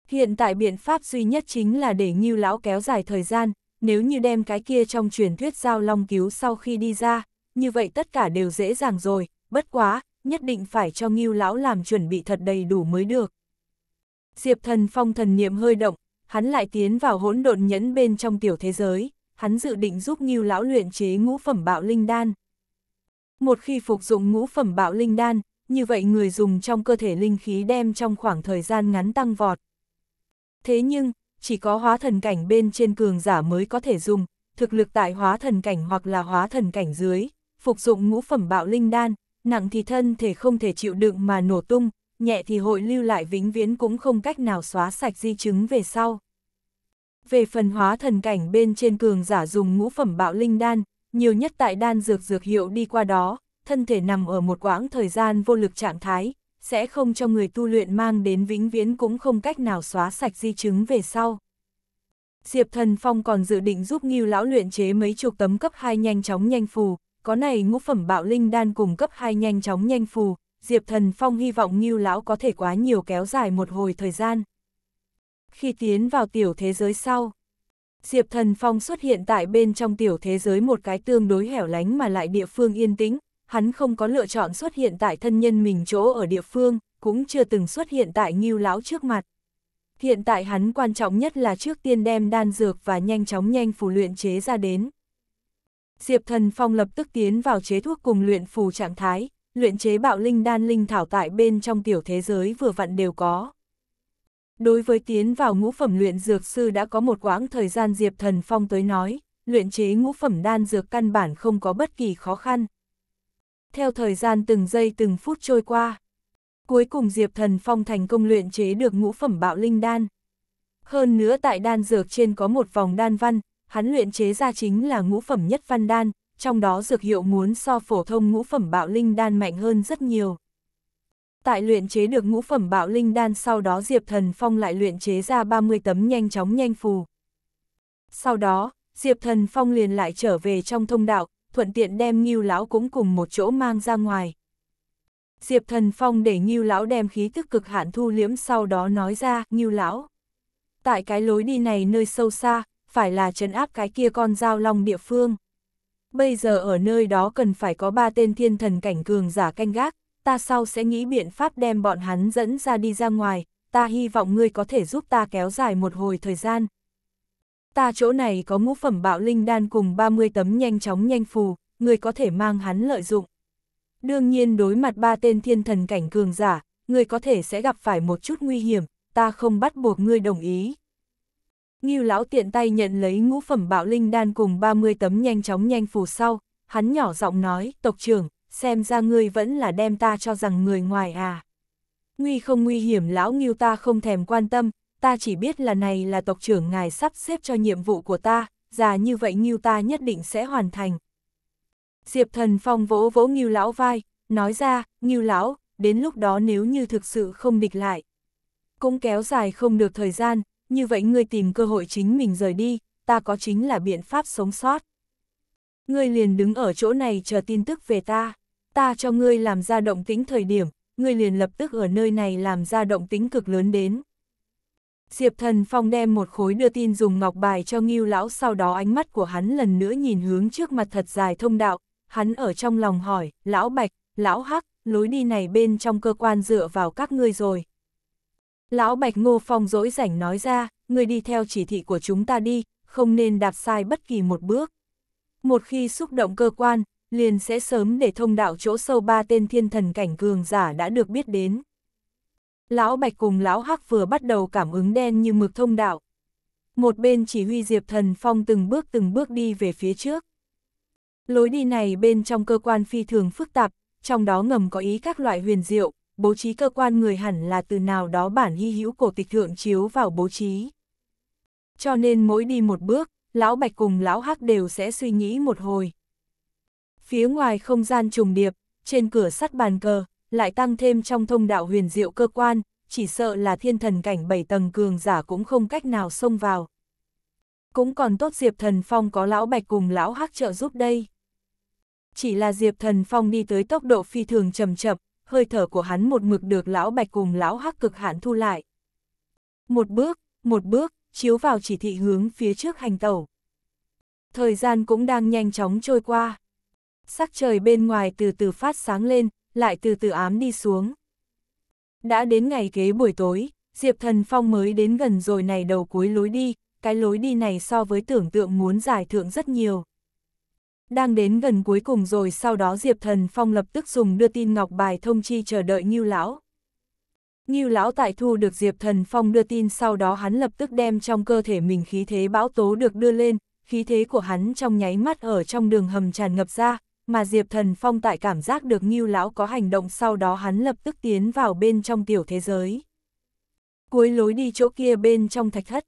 Hiện tại biện pháp duy nhất chính là để nghiêu lão kéo dài thời gian, nếu như đem cái kia trong truyền thuyết giao long cứu sau khi đi ra, như vậy tất cả đều dễ dàng rồi, bất quá, nhất định phải cho nghiêu lão làm chuẩn bị thật đầy đủ mới được. Diệp thần phong thần niệm hơi động, hắn lại tiến vào hỗn độn nhẫn bên trong tiểu thế giới, hắn dự định giúp Ngưu lão luyện chế ngũ phẩm bạo linh đan. Một khi phục dụng ngũ phẩm bạo linh đan, như vậy người dùng trong cơ thể linh khí đem trong khoảng thời gian ngắn tăng vọt. Thế nhưng, chỉ có hóa thần cảnh bên trên cường giả mới có thể dùng, thực lực tại hóa thần cảnh hoặc là hóa thần cảnh dưới, phục dụng ngũ phẩm bạo linh đan, nặng thì thân thể không thể chịu đựng mà nổ tung, nhẹ thì hội lưu lại vĩnh viễn cũng không cách nào xóa sạch di chứng về sau. Về phần hóa thần cảnh bên trên cường giả dùng ngũ phẩm bạo linh đan, nhiều nhất tại đan dược dược hiệu đi qua đó, thân thể nằm ở một quãng thời gian vô lực trạng thái, sẽ không cho người tu luyện mang đến vĩnh viễn cũng không cách nào xóa sạch di chứng về sau. Diệp Thần Phong còn dự định giúp Ngưu lão luyện chế mấy chục tấm cấp 2 nhanh chóng nhanh phù, có này ngũ phẩm bạo linh đan cùng cấp 2 nhanh chóng nhanh phù, Diệp Thần Phong hy vọng Ngưu Lão có thể quá nhiều kéo dài một hồi thời gian. Khi tiến vào tiểu thế giới sau, Diệp Thần Phong xuất hiện tại bên trong tiểu thế giới một cái tương đối hẻo lánh mà lại địa phương yên tĩnh, hắn không có lựa chọn xuất hiện tại thân nhân mình chỗ ở địa phương, cũng chưa từng xuất hiện tại Ngưu Lão trước mặt. Hiện tại hắn quan trọng nhất là trước tiên đem đan dược và nhanh chóng nhanh phù luyện chế ra đến. Diệp Thần Phong lập tức tiến vào chế thuốc cùng luyện phù trạng thái, luyện chế bạo linh đan linh thảo tại bên trong tiểu thế giới vừa vặn đều có. Đối với tiến vào ngũ phẩm luyện dược sư đã có một quãng thời gian Diệp Thần Phong tới nói, luyện chế ngũ phẩm đan dược căn bản không có bất kỳ khó khăn. Theo thời gian từng giây từng phút trôi qua, cuối cùng Diệp Thần Phong thành công luyện chế được ngũ phẩm bạo linh đan. Hơn nữa tại đan dược trên có một vòng đan văn, hắn luyện chế ra chính là ngũ phẩm nhất văn đan, trong đó dược hiệu muốn so phổ thông ngũ phẩm bạo linh đan mạnh hơn rất nhiều. Tại luyện chế được ngũ phẩm bạo linh đan sau đó Diệp Thần Phong lại luyện chế ra 30 tấm nhanh chóng nhanh phù. Sau đó, Diệp Thần Phong liền lại trở về trong thông đạo, thuận tiện đem Ngưu lão cũng cùng một chỗ mang ra ngoài. Diệp Thần Phong để Ngưu lão đem khí tức cực hạn thu liễm sau đó nói ra, "Ngưu lão, tại cái lối đi này nơi sâu xa, phải là trấn áp cái kia con dao long địa phương." bây giờ ở nơi đó cần phải có ba tên thiên thần cảnh cường giả canh gác, ta sau sẽ nghĩ biện pháp đem bọn hắn dẫn ra đi ra ngoài, ta hy vọng ngươi có thể giúp ta kéo dài một hồi thời gian. Ta chỗ này có ngũ phẩm bạo linh đan cùng 30 tấm nhanh chóng nhanh phù, ngươi có thể mang hắn lợi dụng. Đương nhiên đối mặt ba tên thiên thần cảnh cường giả, ngươi có thể sẽ gặp phải một chút nguy hiểm, ta không bắt buộc ngươi đồng ý. Ngưu lão tiện tay nhận lấy ngũ phẩm bạo linh đan cùng 30 tấm nhanh chóng nhanh phù sau, hắn nhỏ giọng nói, tộc trưởng, xem ra ngươi vẫn là đem ta cho rằng người ngoài à. Nguy không nguy hiểm lão Ngưu ta không thèm quan tâm, ta chỉ biết là này là tộc trưởng ngài sắp xếp cho nhiệm vụ của ta, già như vậy Ngưu ta nhất định sẽ hoàn thành. Diệp thần phong vỗ vỗ Ngưu lão vai, nói ra, Ngưu lão, đến lúc đó nếu như thực sự không địch lại. Cũng kéo dài không được thời gian, như vậy ngươi tìm cơ hội chính mình rời đi, ta có chính là biện pháp sống sót. Ngươi liền đứng ở chỗ này chờ tin tức về ta, ta cho ngươi làm ra động tính thời điểm, ngươi liền lập tức ở nơi này làm ra động tính cực lớn đến. Diệp Thần Phong đem một khối đưa tin dùng ngọc bài cho Ngưu lão, sau đó ánh mắt của hắn lần nữa nhìn hướng trước mặt thật dài thông đạo, hắn ở trong lòng hỏi, lão Bạch, lão Hắc, lối đi này bên trong cơ quan dựa vào các ngươi rồi. Lão Bạch Ngô Phong dỗi rảnh nói ra, người đi theo chỉ thị của chúng ta đi, không nên đạp sai bất kỳ một bước. Một khi xúc động cơ quan, liền sẽ sớm để thông đạo chỗ sâu ba tên thiên thần cảnh cường giả đã được biết đến. Lão Bạch cùng Lão Hắc vừa bắt đầu cảm ứng đen như mực thông đạo. Một bên chỉ huy Diệp Thần Phong từng bước từng bước đi về phía trước. Lối đi này bên trong cơ quan phi thường phức tạp, trong đó ngầm có ý các loại huyền diệu, bố trí cơ quan người hẳn là từ nào đó bản hy hữu cổ tịch thượng chiếu vào bố trí. Cho nên mỗi đi một bước, lão bạch cùng lão hắc đều sẽ suy nghĩ một hồi. Phía ngoài không gian trùng điệp, trên cửa sắt bàn cờ, lại tăng thêm trong thông đạo huyền diệu cơ quan, chỉ sợ là thiên thần cảnh bảy tầng cường giả cũng không cách nào xông vào. Cũng còn tốt Diệp Thần Phong có lão bạch cùng lão hắc trợ giúp đây. Chỉ là Diệp Thần Phong đi tới tốc độ phi thường chậm chậm, hơi thở của hắn một mực được lão bạch cùng lão hắc cực hạn thu lại. Một bước, một bước, chiếu vào chỉ thị hướng phía trước hành tẩu. Thời gian cũng đang nhanh chóng trôi qua. Sắc trời bên ngoài từ từ phát sáng lên, lại từ từ ám đi xuống. Đã đến ngày kế buổi tối, Diệp Thần Phong mới đến gần rồi này đầu cuối lối đi, cái lối đi này so với tưởng tượng muốn giải thượng rất nhiều đang đến gần cuối cùng rồi sau đó Diệp Thần Phong lập tức dùng đưa tin ngọc bài thông chi chờ đợi Ngưu Lão. Ngưu Lão tại thu được Diệp Thần Phong đưa tin sau đó hắn lập tức đem trong cơ thể mình khí thế bão tố được đưa lên, khí thế của hắn trong nháy mắt ở trong đường hầm tràn ngập ra, mà Diệp Thần Phong tại cảm giác được Ngưu Lão có hành động sau đó hắn lập tức tiến vào bên trong tiểu thế giới. Cuối lối đi chỗ kia bên trong thạch thất.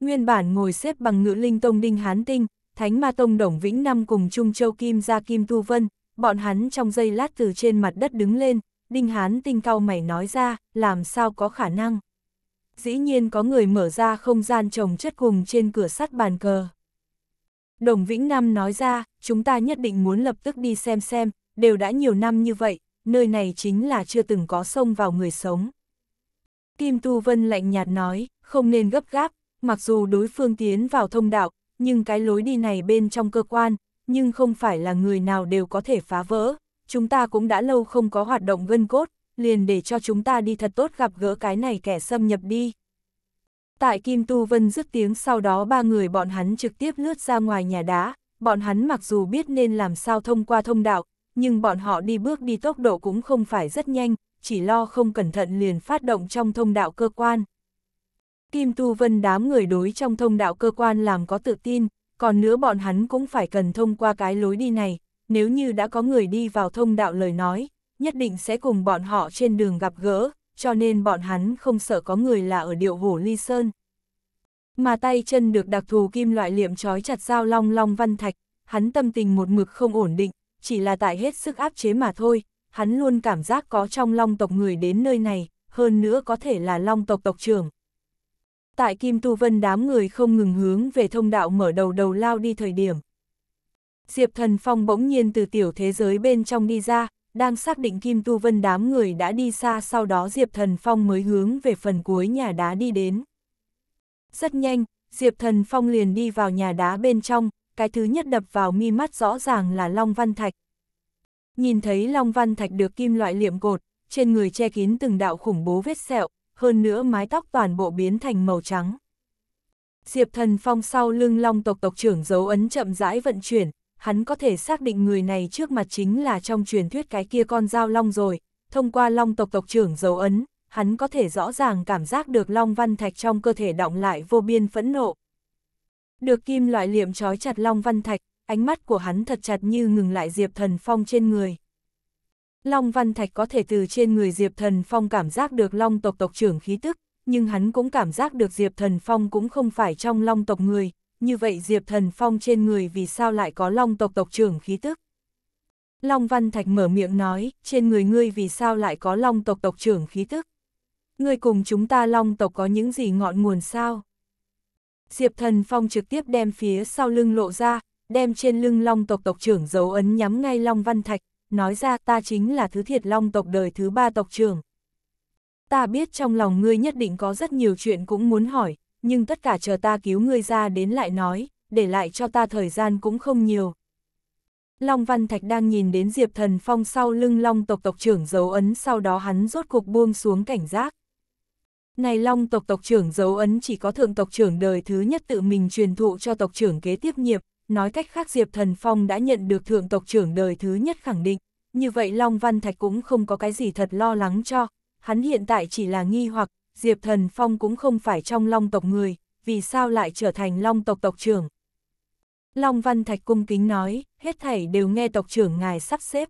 Nguyên bản ngồi xếp bằng ngữ linh tông đinh hán tinh, Thánh Ma Tông Đồng Vĩnh Năm cùng Trung Châu Kim ra Kim Tu Vân, bọn hắn trong giây lát từ trên mặt đất đứng lên, Đinh Hán tinh cao mày nói ra, làm sao có khả năng. Dĩ nhiên có người mở ra không gian trồng chất cùng trên cửa sắt bàn cờ. Đồng Vĩnh Nam nói ra, chúng ta nhất định muốn lập tức đi xem xem, đều đã nhiều năm như vậy, nơi này chính là chưa từng có sông vào người sống. Kim Tu Vân lạnh nhạt nói, không nên gấp gáp, mặc dù đối phương tiến vào thông đạo, nhưng cái lối đi này bên trong cơ quan, nhưng không phải là người nào đều có thể phá vỡ, chúng ta cũng đã lâu không có hoạt động gân cốt, liền để cho chúng ta đi thật tốt gặp gỡ cái này kẻ xâm nhập đi. Tại Kim Tu Vân dứt tiếng sau đó ba người bọn hắn trực tiếp lướt ra ngoài nhà đá, bọn hắn mặc dù biết nên làm sao thông qua thông đạo, nhưng bọn họ đi bước đi tốc độ cũng không phải rất nhanh, chỉ lo không cẩn thận liền phát động trong thông đạo cơ quan. Kim Tu Vân đám người đối trong thông đạo cơ quan làm có tự tin, còn nữa bọn hắn cũng phải cần thông qua cái lối đi này, nếu như đã có người đi vào thông đạo lời nói, nhất định sẽ cùng bọn họ trên đường gặp gỡ, cho nên bọn hắn không sợ có người là ở điệu hổ ly sơn. Mà tay chân được đặc thù kim loại liệm trói chặt dao long long văn thạch, hắn tâm tình một mực không ổn định, chỉ là tại hết sức áp chế mà thôi, hắn luôn cảm giác có trong long tộc người đến nơi này, hơn nữa có thể là long tộc tộc trưởng tại Kim Tu Vân đám người không ngừng hướng về thông đạo mở đầu đầu lao đi thời điểm. Diệp Thần Phong bỗng nhiên từ tiểu thế giới bên trong đi ra, đang xác định Kim Tu Vân đám người đã đi xa sau đó Diệp Thần Phong mới hướng về phần cuối nhà đá đi đến. Rất nhanh, Diệp Thần Phong liền đi vào nhà đá bên trong, cái thứ nhất đập vào mi mắt rõ ràng là Long Văn Thạch. Nhìn thấy Long Văn Thạch được kim loại liệm cột, trên người che kín từng đạo khủng bố vết sẹo, hơn nữa mái tóc toàn bộ biến thành màu trắng. Diệp Thần Phong sau lưng long tộc tộc trưởng dấu ấn chậm rãi vận chuyển, hắn có thể xác định người này trước mặt chính là trong truyền thuyết cái kia con dao long rồi, thông qua long tộc tộc trưởng dấu ấn, hắn có thể rõ ràng cảm giác được long văn thạch trong cơ thể động lại vô biên phẫn nộ. Được kim loại liệm trói chặt long văn thạch, ánh mắt của hắn thật chặt như ngừng lại Diệp Thần Phong trên người. Long Văn Thạch có thể từ trên người Diệp Thần Phong cảm giác được Long tộc tộc trưởng khí tức, nhưng hắn cũng cảm giác được Diệp Thần Phong cũng không phải trong Long tộc người, như vậy Diệp Thần Phong trên người vì sao lại có Long tộc tộc trưởng khí tức? Long Văn Thạch mở miệng nói, trên người ngươi vì sao lại có Long tộc tộc trưởng khí tức? Ngươi cùng chúng ta Long tộc có những gì ngọn nguồn sao? Diệp Thần Phong trực tiếp đem phía sau lưng lộ ra, đem trên lưng Long tộc tộc trưởng dấu ấn nhắm ngay Long Văn Thạch, nói ra ta chính là thứ thiệt long tộc đời thứ ba tộc trưởng. Ta biết trong lòng ngươi nhất định có rất nhiều chuyện cũng muốn hỏi, nhưng tất cả chờ ta cứu ngươi ra đến lại nói, để lại cho ta thời gian cũng không nhiều. Long Văn Thạch đang nhìn đến Diệp Thần Phong sau lưng Long tộc tộc trưởng dấu ấn sau đó hắn rốt cuộc buông xuống cảnh giác. Này Long tộc tộc trưởng dấu ấn chỉ có thượng tộc trưởng đời thứ nhất tự mình truyền thụ cho tộc trưởng kế tiếp nhiệm nói cách khác Diệp Thần Phong đã nhận được thượng tộc trưởng đời thứ nhất khẳng định, như vậy Long Văn Thạch cũng không có cái gì thật lo lắng cho, hắn hiện tại chỉ là nghi hoặc, Diệp Thần Phong cũng không phải trong Long tộc người, vì sao lại trở thành Long tộc tộc trưởng. Long Văn Thạch cung kính nói, hết thảy đều nghe tộc trưởng ngài sắp xếp.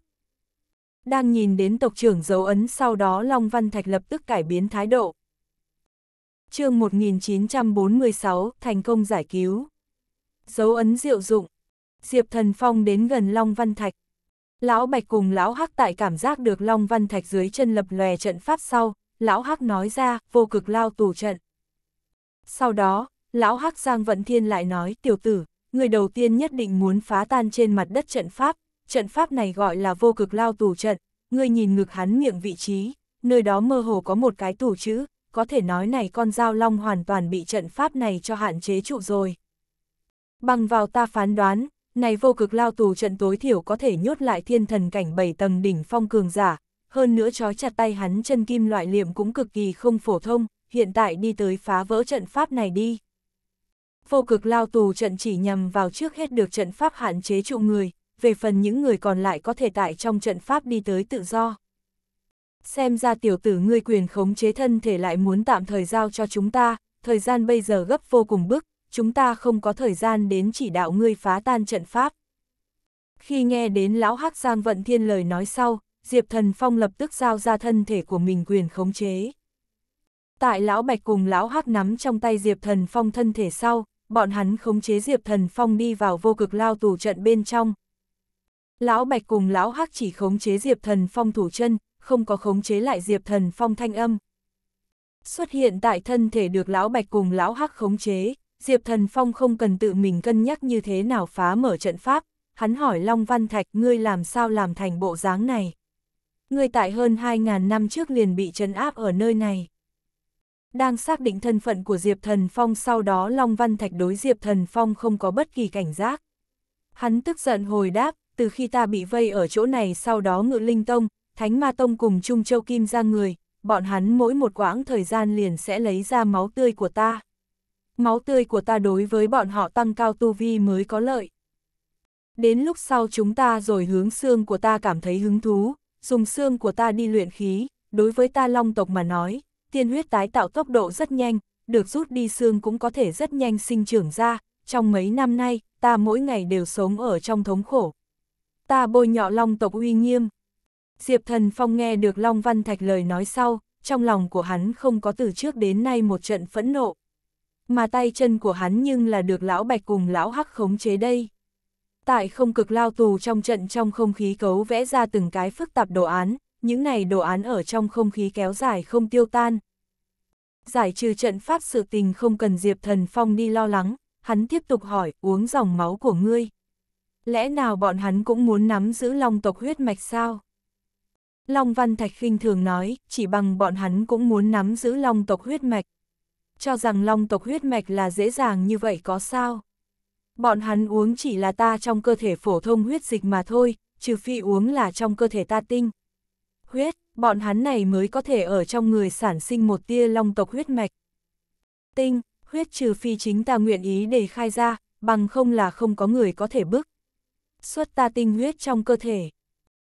Đang nhìn đến tộc trưởng dấu ấn sau đó Long Văn Thạch lập tức cải biến thái độ. chương 1946, thành công giải cứu. Dấu ấn diệu dụng. Diệp Thần Phong đến gần Long Văn Thạch. Lão Bạch cùng Lão Hắc tại cảm giác được Long Văn Thạch dưới chân lập lòe trận pháp sau, Lão Hắc nói ra, vô cực lao tù trận. Sau đó, Lão Hắc Giang Vận Thiên lại nói, tiểu tử, người đầu tiên nhất định muốn phá tan trên mặt đất trận pháp, trận pháp này gọi là vô cực lao tù trận, ngươi nhìn ngực hắn miệng vị trí, nơi đó mơ hồ có một cái tù chữ, có thể nói này con dao long hoàn toàn bị trận pháp này cho hạn chế trụ rồi. Bằng vào ta phán đoán, này vô cực lao tù trận tối thiểu có thể nhốt lại thiên thần cảnh bảy tầng đỉnh phong cường giả, hơn nữa trói chặt tay hắn chân kim loại liệm cũng cực kỳ không phổ thông, hiện tại đi tới phá vỡ trận pháp này đi. Vô cực lao tù trận chỉ nhằm vào trước hết được trận pháp hạn chế trụ người, về phần những người còn lại có thể tại trong trận pháp đi tới tự do. Xem ra tiểu tử ngươi quyền khống chế thân thể lại muốn tạm thời giao cho chúng ta, thời gian bây giờ gấp vô cùng bức, chúng ta không có thời gian đến chỉ đạo ngươi phá tan trận pháp. Khi nghe đến lão hắc Giang Vận Thiên lời nói sau, Diệp Thần Phong lập tức giao ra thân thể của mình quyền khống chế. Tại lão Bạch cùng lão hắc nắm trong tay Diệp Thần Phong thân thể sau, bọn hắn khống chế Diệp Thần Phong đi vào vô cực lao tù trận bên trong. Lão Bạch cùng lão hắc chỉ khống chế Diệp Thần Phong thủ chân, không có khống chế lại Diệp Thần Phong thanh âm. Xuất hiện tại thân thể được lão Bạch cùng lão hắc khống chế, Diệp Thần Phong không cần tự mình cân nhắc như thế nào phá mở trận pháp, hắn hỏi Long Văn Thạch ngươi làm sao làm thành bộ dáng này. Ngươi tại hơn 2.000 năm trước liền bị trấn áp ở nơi này. Đang xác định thân phận của Diệp Thần Phong sau đó Long Văn Thạch đối Diệp Thần Phong không có bất kỳ cảnh giác. Hắn tức giận hồi đáp, từ khi ta bị vây ở chỗ này sau đó ngự linh tông, thánh ma tông cùng Trung Châu Kim ra người, bọn hắn mỗi một quãng thời gian liền sẽ lấy ra máu tươi của ta máu tươi của ta đối với bọn họ tăng cao tu vi mới có lợi. Đến lúc sau chúng ta rồi hướng xương của ta cảm thấy hứng thú, dùng xương của ta đi luyện khí, đối với ta long tộc mà nói, tiên huyết tái tạo tốc độ rất nhanh, được rút đi xương cũng có thể rất nhanh sinh trưởng ra, trong mấy năm nay, ta mỗi ngày đều sống ở trong thống khổ. Ta bôi nhọ long tộc uy nghiêm. Diệp Thần Phong nghe được Long Văn Thạch lời nói sau, trong lòng của hắn không có từ trước đến nay một trận phẫn nộ, mà tay chân của hắn nhưng là được lão bạch cùng lão hắc khống chế đây. Tại không cực lao tù trong trận trong không khí cấu vẽ ra từng cái phức tạp đồ án, những này đồ án ở trong không khí kéo dài không tiêu tan. Giải trừ trận pháp sự tình không cần Diệp Thần Phong đi lo lắng, hắn tiếp tục hỏi uống dòng máu của ngươi. Lẽ nào bọn hắn cũng muốn nắm giữ long tộc huyết mạch sao? Long Văn Thạch khinh thường nói, chỉ bằng bọn hắn cũng muốn nắm giữ long tộc huyết mạch cho rằng long tộc huyết mạch là dễ dàng như vậy có sao. Bọn hắn uống chỉ là ta trong cơ thể phổ thông huyết dịch mà thôi, trừ phi uống là trong cơ thể ta tinh. Huyết, bọn hắn này mới có thể ở trong người sản sinh một tia long tộc huyết mạch. Tinh, huyết trừ phi chính ta nguyện ý để khai ra, bằng không là không có người có thể bức. Xuất ta tinh huyết trong cơ thể.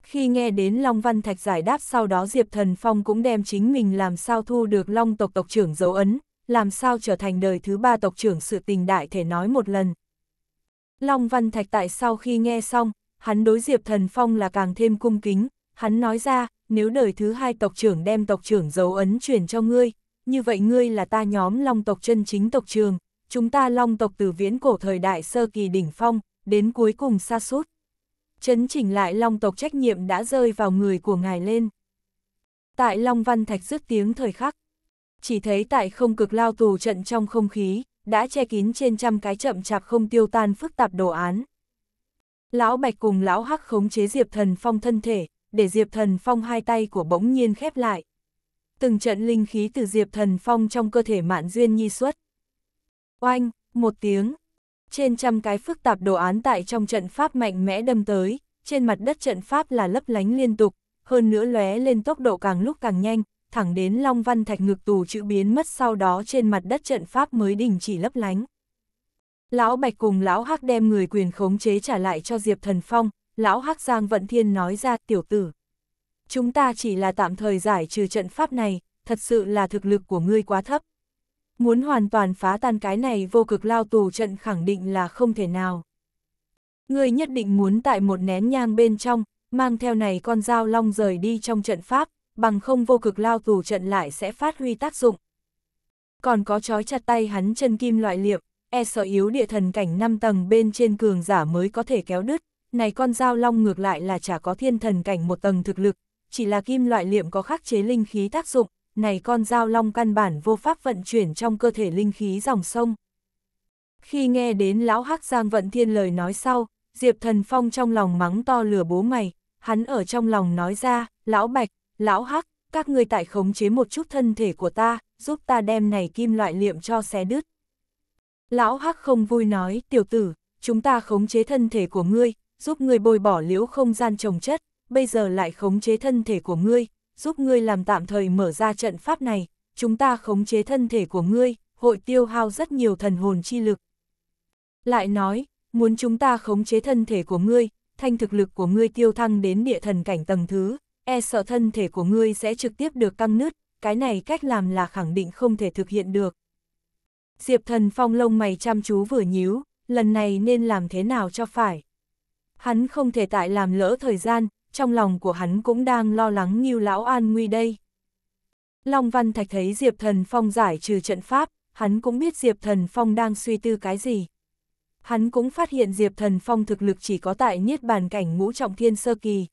Khi nghe đến Long Văn Thạch giải đáp sau đó Diệp Thần Phong cũng đem chính mình làm sao thu được Long tộc tộc trưởng dấu ấn, làm sao trở thành đời thứ ba tộc trưởng sự tình đại thể nói một lần. Long Văn Thạch tại sau khi nghe xong, hắn đối Diệp Thần Phong là càng thêm cung kính, hắn nói ra, nếu đời thứ hai tộc trưởng đem tộc trưởng dấu ấn truyền cho ngươi, như vậy ngươi là ta nhóm Long tộc chân chính tộc trường, chúng ta Long tộc từ viễn cổ thời đại sơ kỳ đỉnh phong, đến cuối cùng xa sút Chấn chỉnh lại Long tộc trách nhiệm đã rơi vào người của ngài lên. Tại Long Văn Thạch dứt tiếng thời khắc, chỉ thấy tại không cực lao tù trận trong không khí, đã che kín trên trăm cái chậm chạp không tiêu tan phức tạp đồ án. Lão Bạch cùng Lão Hắc khống chế Diệp Thần Phong thân thể, để Diệp Thần Phong hai tay của bỗng nhiên khép lại. Từng trận linh khí từ Diệp Thần Phong trong cơ thể mạn duyên nhi xuất. Oanh, một tiếng. Trên trăm cái phức tạp đồ án tại trong trận pháp mạnh mẽ đâm tới, trên mặt đất trận pháp là lấp lánh liên tục, hơn nữa lóe lên tốc độ càng lúc càng nhanh, thẳng đến Long Văn Thạch ngực tù chữ biến mất sau đó trên mặt đất trận pháp mới đình chỉ lấp lánh. Lão Bạch cùng Lão Hắc đem người quyền khống chế trả lại cho Diệp Thần Phong, Lão Hắc Giang Vận Thiên nói ra tiểu tử. Chúng ta chỉ là tạm thời giải trừ trận pháp này, thật sự là thực lực của ngươi quá thấp. Muốn hoàn toàn phá tan cái này vô cực lao tù trận khẳng định là không thể nào. Ngươi nhất định muốn tại một nén nhang bên trong, mang theo này con dao long rời đi trong trận pháp, bằng không vô cực lao tù trận lại sẽ phát huy tác dụng. Còn có trói chặt tay hắn chân kim loại liệm, e sợ yếu địa thần cảnh 5 tầng bên trên cường giả mới có thể kéo đứt, này con dao long ngược lại là chả có thiên thần cảnh một tầng thực lực, chỉ là kim loại liệm có khắc chế linh khí tác dụng, này con dao long căn bản vô pháp vận chuyển trong cơ thể linh khí dòng sông. Khi nghe đến lão hắc giang vận thiên lời nói sau, Diệp Thần Phong trong lòng mắng to lửa bố mày, hắn ở trong lòng nói ra, lão bạch, lão hắc, các ngươi tại khống chế một chút thân thể của ta, giúp ta đem này kim loại liệm cho xé đứt. Lão hắc không vui nói, tiểu tử, chúng ta khống chế thân thể của ngươi, giúp ngươi bồi bỏ liễu không gian trồng chất, bây giờ lại khống chế thân thể của ngươi, giúp ngươi làm tạm thời mở ra trận pháp này, chúng ta khống chế thân thể của ngươi, hội tiêu hao rất nhiều thần hồn chi lực. Lại nói, muốn chúng ta khống chế thân thể của ngươi, thanh thực lực của ngươi tiêu thăng đến địa thần cảnh tầng thứ, e sợ thân thể của ngươi sẽ trực tiếp được căng nứt, cái này cách làm là khẳng định không thể thực hiện được. Diệp thần phong lông mày chăm chú vừa nhíu, lần này nên làm thế nào cho phải. Hắn không thể tại làm lỡ thời gian, trong lòng của hắn cũng đang lo lắng như lão an nguy đây. Long Văn Thạch thấy Diệp Thần Phong giải trừ trận pháp, hắn cũng biết Diệp Thần Phong đang suy tư cái gì. Hắn cũng phát hiện Diệp Thần Phong thực lực chỉ có tại niết bàn cảnh ngũ trọng thiên sơ kỳ,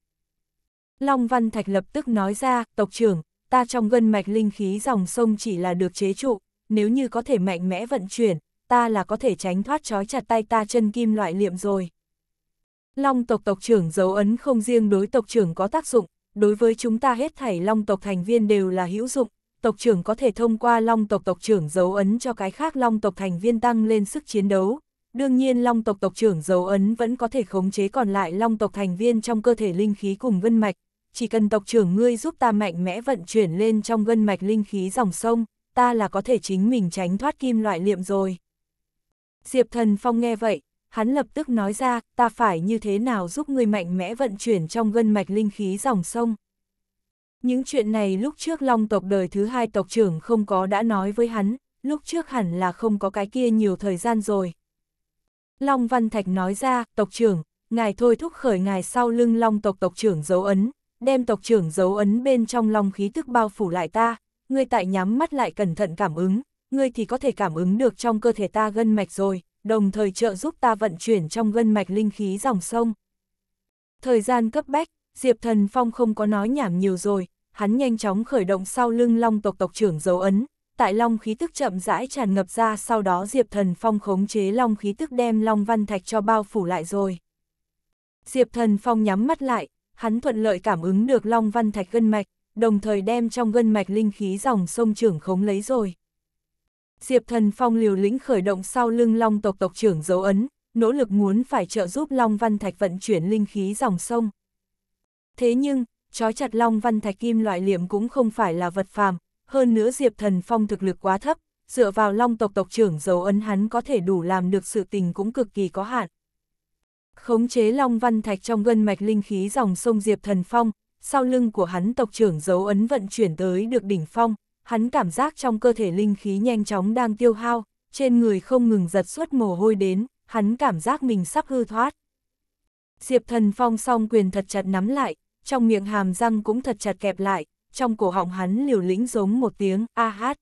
Long Văn Thạch lập tức nói ra, tộc trưởng, ta trong gân mạch linh khí dòng sông chỉ là được chế trụ, nếu như có thể mạnh mẽ vận chuyển, ta là có thể tránh thoát trói chặt tay ta chân kim loại liệm rồi. Long tộc tộc trưởng dấu ấn không riêng đối tộc trưởng có tác dụng, đối với chúng ta hết thảy long tộc thành viên đều là hữu dụng, tộc trưởng có thể thông qua long tộc tộc trưởng dấu ấn cho cái khác long tộc thành viên tăng lên sức chiến đấu. Đương nhiên long tộc tộc trưởng dấu ấn vẫn có thể khống chế còn lại long tộc thành viên trong cơ thể linh khí cùng vân mạch, chỉ cần tộc trưởng ngươi giúp ta mạnh mẽ vận chuyển lên trong gân mạch linh khí dòng sông, ta là có thể chính mình tránh thoát kim loại liệm rồi. Diệp thần phong nghe vậy, hắn lập tức nói ra, ta phải như thế nào giúp ngươi mạnh mẽ vận chuyển trong gân mạch linh khí dòng sông. Những chuyện này lúc trước long tộc đời thứ hai tộc trưởng không có đã nói với hắn, lúc trước hẳn là không có cái kia nhiều thời gian rồi. Long Văn Thạch nói ra, tộc trưởng, ngài thôi thúc khởi ngài sau lưng long tộc tộc trưởng dấu ấn, đem tộc trưởng dấu ấn bên trong long khí tức bao phủ lại ta, ngươi tại nhắm mắt lại cẩn thận cảm ứng, ngươi thì có thể cảm ứng được trong cơ thể ta gân mạch rồi, đồng thời trợ giúp ta vận chuyển trong gân mạch linh khí dòng sông. Thời gian cấp bách, Diệp Thần Phong không có nói nhảm nhiều rồi, hắn nhanh chóng khởi động sau lưng long tộc tộc trưởng dấu ấn, tại long khí tức chậm rãi tràn ngập ra sau đó Diệp Thần Phong khống chế long khí tức đem long văn thạch cho bao phủ lại rồi. Diệp Thần Phong nhắm mắt lại, hắn thuận lợi cảm ứng được Long Văn Thạch gân mạch, đồng thời đem trong gân mạch linh khí dòng sông trưởng khống lấy rồi. Diệp Thần Phong liều lĩnh khởi động sau lưng Long tộc tộc trưởng dấu ấn, nỗ lực muốn phải trợ giúp Long Văn Thạch vận chuyển linh khí dòng sông. Thế nhưng, trói chặt Long Văn Thạch kim loại liệm cũng không phải là vật phàm, hơn nữa Diệp Thần Phong thực lực quá thấp, dựa vào Long tộc tộc trưởng dấu ấn hắn có thể đủ làm được sự tình cũng cực kỳ có hạn khống chế long văn thạch trong gân mạch linh khí dòng sông Diệp Thần Phong, sau lưng của hắn tộc trưởng dấu ấn vận chuyển tới được đỉnh phong, hắn cảm giác trong cơ thể linh khí nhanh chóng đang tiêu hao, trên người không ngừng giật suốt mồ hôi đến, hắn cảm giác mình sắp hư thoát. Diệp Thần Phong song quyền thật chặt nắm lại, trong miệng hàm răng cũng thật chặt kẹp lại, trong cổ họng hắn liều lĩnh giống một tiếng a hát.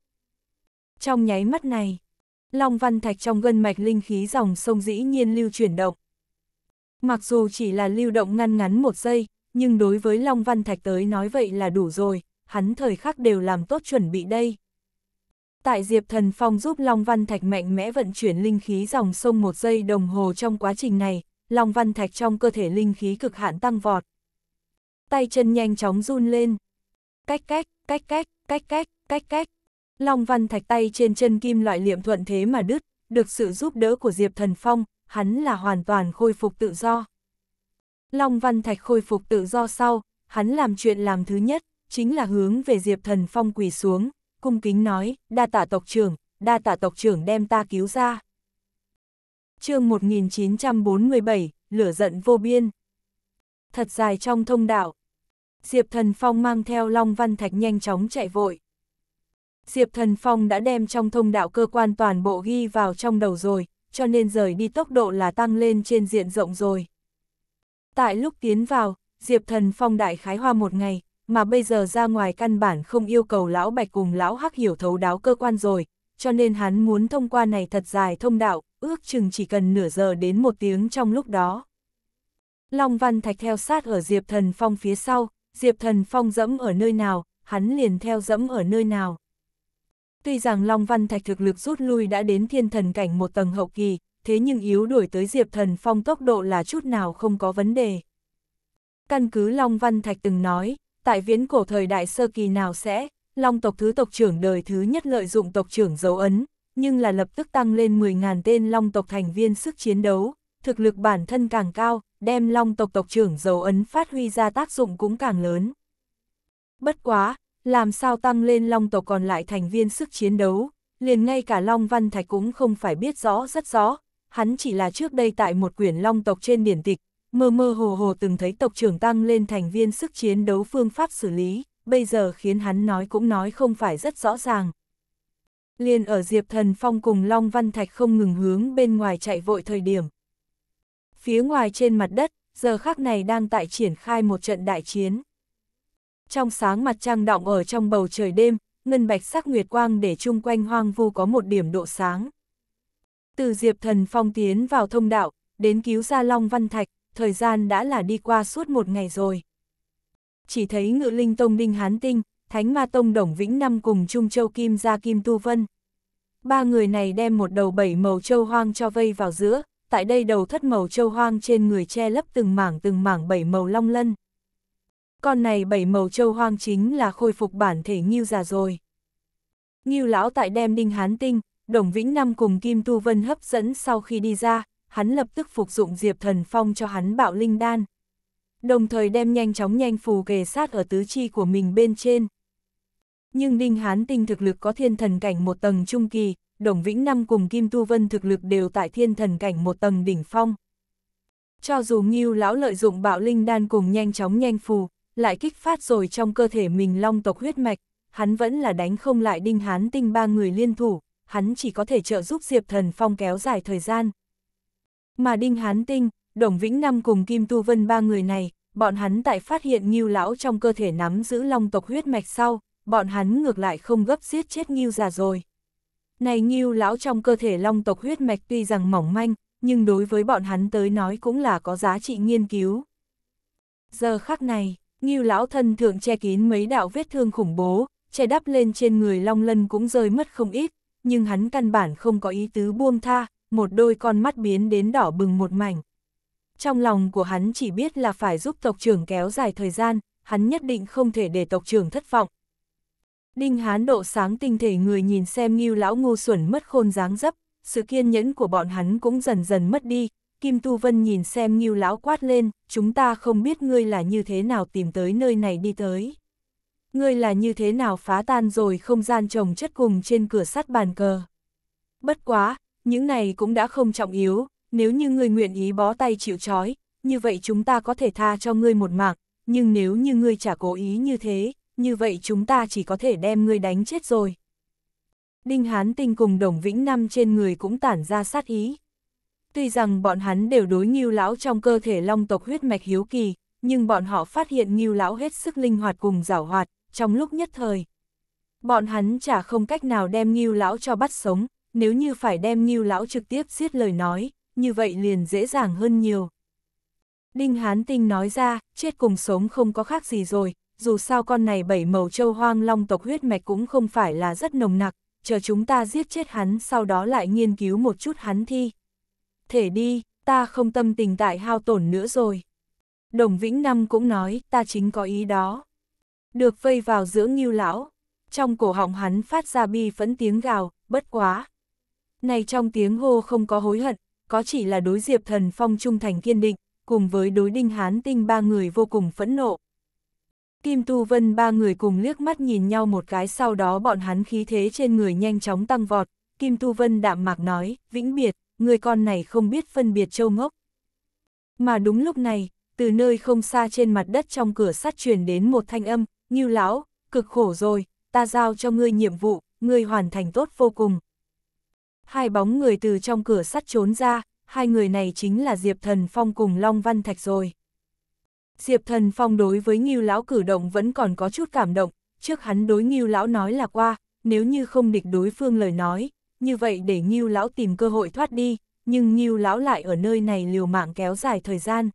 Trong nháy mắt này, Long Văn Thạch trong gân mạch linh khí dòng sông dĩ nhiên lưu chuyển động, Mặc dù chỉ là lưu động ngăn ngắn một giây, nhưng đối với Long Văn Thạch tới nói vậy là đủ rồi, hắn thời khắc đều làm tốt chuẩn bị đây. Tại Diệp Thần Phong giúp Long Văn Thạch mạnh mẽ vận chuyển linh khí dòng sông một giây đồng hồ trong quá trình này, Long Văn Thạch trong cơ thể linh khí cực hạn tăng vọt. Tay chân nhanh chóng run lên. Cách cách, cách cách, cách cách, cách cách. Long Văn Thạch tay trên chân kim loại liệm thuận thế mà đứt, được sự giúp đỡ của Diệp Thần Phong, hắn là hoàn toàn khôi phục tự do. Long Văn Thạch khôi phục tự do sau, hắn làm chuyện làm thứ nhất, chính là hướng về Diệp Thần Phong quỳ xuống, cung kính nói, đa tạ tộc trưởng, đa tạ tộc trưởng đem ta cứu ra. chương 1947, lửa giận vô biên. Thật dài trong thông đạo, Diệp Thần Phong mang theo Long Văn Thạch nhanh chóng chạy vội. Diệp Thần Phong đã đem trong thông đạo cơ quan toàn bộ ghi vào trong đầu rồi, cho nên rời đi tốc độ là tăng lên trên diện rộng rồi. Tại lúc tiến vào, Diệp Thần Phong đại khái hoa một ngày, mà bây giờ ra ngoài căn bản không yêu cầu lão Bạch cùng lão Hắc hiểu thấu đáo cơ quan rồi, cho nên hắn muốn thông qua này thật dài thông đạo, ước chừng chỉ cần nửa giờ đến một tiếng trong lúc đó. Long Văn Thạch theo sát ở Diệp Thần Phong phía sau, Diệp Thần Phong dẫm ở nơi nào, hắn liền theo dẫm ở nơi nào. Tuy rằng Long Văn Thạch thực lực rút lui đã đến thiên thần cảnh một tầng hậu kỳ, thế nhưng yếu đuổi tới Diệp Thần Phong tốc độ là chút nào không có vấn đề. Căn cứ Long Văn Thạch từng nói, tại viễn cổ thời đại sơ kỳ nào sẽ, Long tộc thứ tộc trưởng đời thứ nhất lợi dụng tộc trưởng dấu ấn, nhưng là lập tức tăng lên 10.000 tên Long tộc thành viên sức chiến đấu, thực lực bản thân càng cao, đem Long tộc tộc trưởng dấu ấn phát huy ra tác dụng cũng càng lớn. Bất quá, làm sao tăng lên long tộc còn lại thành viên sức chiến đấu, liền ngay cả Long Văn Thạch cũng không phải biết rõ rất rõ, hắn chỉ là trước đây tại một quyển long tộc trên điển tịch, mơ mơ hồ hồ từng thấy tộc trưởng tăng lên thành viên sức chiến đấu phương pháp xử lý, bây giờ khiến hắn nói cũng nói không phải rất rõ ràng. Liền ở Diệp Thần Phong cùng Long Văn Thạch không ngừng hướng bên ngoài chạy vội thời điểm. Phía ngoài trên mặt đất, giờ khác này đang tại triển khai một trận đại chiến. Trong sáng mặt trăng đọng ở trong bầu trời đêm, ngân bạch sắc nguyệt quang để chung quanh hoang vu có một điểm độ sáng. Từ Diệp Thần Phong tiến vào thông đạo, đến cứu ra Long Văn Thạch, thời gian đã là đi qua suốt một ngày rồi. Chỉ thấy Ngự Linh Tông Đinh Hán Tinh, Thánh Ma Tông Đồng Vĩnh Năm cùng Trung Châu Kim ra Kim Tu Vân. Ba người này đem một đầu bảy màu châu hoang cho vây vào giữa, tại đây đầu thất màu châu hoang trên người che lấp từng mảng từng mảng bảy màu long lân con này bảy màu châu hoang chính là khôi phục bản thể Ngưu già rồi. Ngưu lão tại đem Đinh Hán Tinh, Đồng Vĩnh Năm cùng Kim Tu Vân hấp dẫn sau khi đi ra, hắn lập tức phục dụng Diệp Thần Phong cho hắn bạo linh đan. Đồng thời đem nhanh chóng nhanh phù kề sát ở tứ chi của mình bên trên. Nhưng Đinh Hán Tinh thực lực có thiên thần cảnh một tầng trung kỳ, Đồng Vĩnh Năm cùng Kim Tu Vân thực lực đều tại thiên thần cảnh một tầng đỉnh phong. Cho dù Ngưu lão lợi dụng bạo linh đan cùng nhanh chóng nhanh phù, lại kích phát rồi trong cơ thể mình long tộc huyết mạch, hắn vẫn là đánh không lại đinh hán tinh ba người liên thủ, hắn chỉ có thể trợ giúp Diệp Thần Phong kéo dài thời gian. Mà đinh hán tinh, Đồng Vĩnh Năm cùng Kim Tu Vân ba người này, bọn hắn tại phát hiện Ngưu lão trong cơ thể nắm giữ long tộc huyết mạch sau, bọn hắn ngược lại không gấp giết chết Ngưu già rồi. Này Ngưu lão trong cơ thể long tộc huyết mạch tuy rằng mỏng manh, nhưng đối với bọn hắn tới nói cũng là có giá trị nghiên cứu. Giờ khắc này, Ngưu lão thân thượng che kín mấy đạo vết thương khủng bố, che đắp lên trên người long lân cũng rơi mất không ít, nhưng hắn căn bản không có ý tứ buông tha, một đôi con mắt biến đến đỏ bừng một mảnh. Trong lòng của hắn chỉ biết là phải giúp tộc trưởng kéo dài thời gian, hắn nhất định không thể để tộc trưởng thất vọng. Đinh hán độ sáng tinh thể người nhìn xem Ngưu lão ngu xuẩn mất khôn dáng dấp, sự kiên nhẫn của bọn hắn cũng dần dần mất đi, Kim Tu Vân nhìn xem Ngưu lão quát lên, chúng ta không biết ngươi là như thế nào tìm tới nơi này đi tới. Ngươi là như thế nào phá tan rồi không gian trồng chất cùng trên cửa sắt bàn cờ. Bất quá, những này cũng đã không trọng yếu, nếu như ngươi nguyện ý bó tay chịu trói, như vậy chúng ta có thể tha cho ngươi một mạng, nhưng nếu như ngươi chả cố ý như thế, như vậy chúng ta chỉ có thể đem ngươi đánh chết rồi. Đinh Hán Tinh cùng Đồng Vĩnh Năm trên người cũng tản ra sát ý. Tuy rằng bọn hắn đều đối nghiêu lão trong cơ thể long tộc huyết mạch hiếu kỳ, nhưng bọn họ phát hiện nghiêu lão hết sức linh hoạt cùng giảo hoạt, trong lúc nhất thời. Bọn hắn chả không cách nào đem nghiêu lão cho bắt sống, nếu như phải đem nghiêu lão trực tiếp giết lời nói, như vậy liền dễ dàng hơn nhiều. Đinh Hán Tinh nói ra, chết cùng sống không có khác gì rồi, dù sao con này bảy màu châu hoang long tộc huyết mạch cũng không phải là rất nồng nặc, chờ chúng ta giết chết hắn sau đó lại nghiên cứu một chút hắn thi, thể đi, ta không tâm tình tại hao tổn nữa rồi. Đồng Vĩnh Năm cũng nói, ta chính có ý đó. Được vây vào giữa nghiêu lão, trong cổ họng hắn phát ra bi phẫn tiếng gào, bất quá. Này trong tiếng hô không có hối hận, có chỉ là đối diệp thần phong trung thành kiên định, cùng với đối đinh hán tinh ba người vô cùng phẫn nộ. Kim Tu Vân ba người cùng liếc mắt nhìn nhau một cái sau đó bọn hắn khí thế trên người nhanh chóng tăng vọt, Kim Tu Vân đạm mạc nói, vĩnh biệt người con này không biết phân biệt châu ngốc. Mà đúng lúc này, từ nơi không xa trên mặt đất trong cửa sắt truyền đến một thanh âm, như lão, cực khổ rồi, ta giao cho ngươi nhiệm vụ, ngươi hoàn thành tốt vô cùng. Hai bóng người từ trong cửa sắt trốn ra, hai người này chính là Diệp Thần Phong cùng Long Văn Thạch rồi. Diệp Thần Phong đối với Ngưu Lão cử động vẫn còn có chút cảm động, trước hắn đối Ngưu Lão nói là qua, nếu như không địch đối phương lời nói, như vậy để Ngưu lão tìm cơ hội thoát đi, nhưng Ngưu lão lại ở nơi này liều mạng kéo dài thời gian.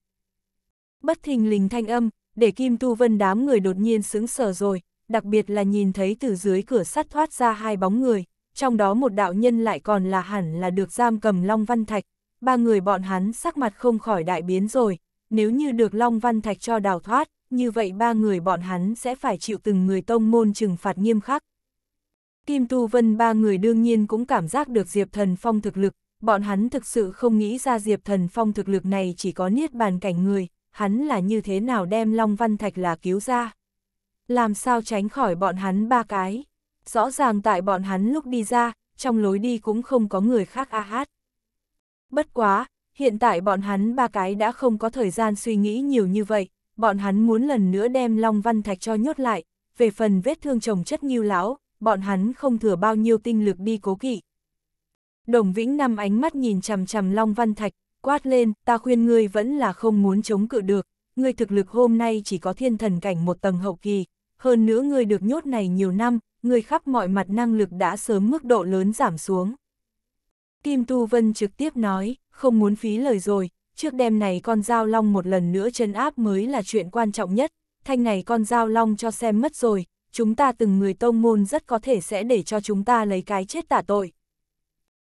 Bất thình lình thanh âm, để Kim Tu Vân đám người đột nhiên sững sờ rồi, đặc biệt là nhìn thấy từ dưới cửa sắt thoát ra hai bóng người, trong đó một đạo nhân lại còn là hẳn là được giam cầm Long Văn Thạch, ba người bọn hắn sắc mặt không khỏi đại biến rồi, nếu như được Long Văn Thạch cho đào thoát, như vậy ba người bọn hắn sẽ phải chịu từng người tông môn trừng phạt nghiêm khắc. Kim Tu Vân ba người đương nhiên cũng cảm giác được Diệp Thần Phong thực lực, bọn hắn thực sự không nghĩ ra Diệp Thần Phong thực lực này chỉ có niết bàn cảnh người, hắn là như thế nào đem Long Văn Thạch là cứu ra. Làm sao tránh khỏi bọn hắn ba cái. Rõ ràng tại bọn hắn lúc đi ra, trong lối đi cũng không có người khác a hát. Bất quá, hiện tại bọn hắn ba cái đã không có thời gian suy nghĩ nhiều như vậy, bọn hắn muốn lần nữa đem Long Văn Thạch cho nhốt lại, về phần vết thương chồng chất nghiêu lão, bọn hắn không thừa bao nhiêu tinh lực đi cố kỵ. Đồng Vĩnh Năm ánh mắt nhìn chằm chằm Long Văn Thạch, quát lên, ta khuyên ngươi vẫn là không muốn chống cự được, ngươi thực lực hôm nay chỉ có thiên thần cảnh một tầng hậu kỳ, hơn nữa ngươi được nhốt này nhiều năm, ngươi khắp mọi mặt năng lực đã sớm mức độ lớn giảm xuống. Kim Tu Vân trực tiếp nói, không muốn phí lời rồi, trước đêm này con dao long một lần nữa chân áp mới là chuyện quan trọng nhất, thanh này con dao long cho xem mất rồi, chúng ta từng người tông môn rất có thể sẽ để cho chúng ta lấy cái chết tả tội.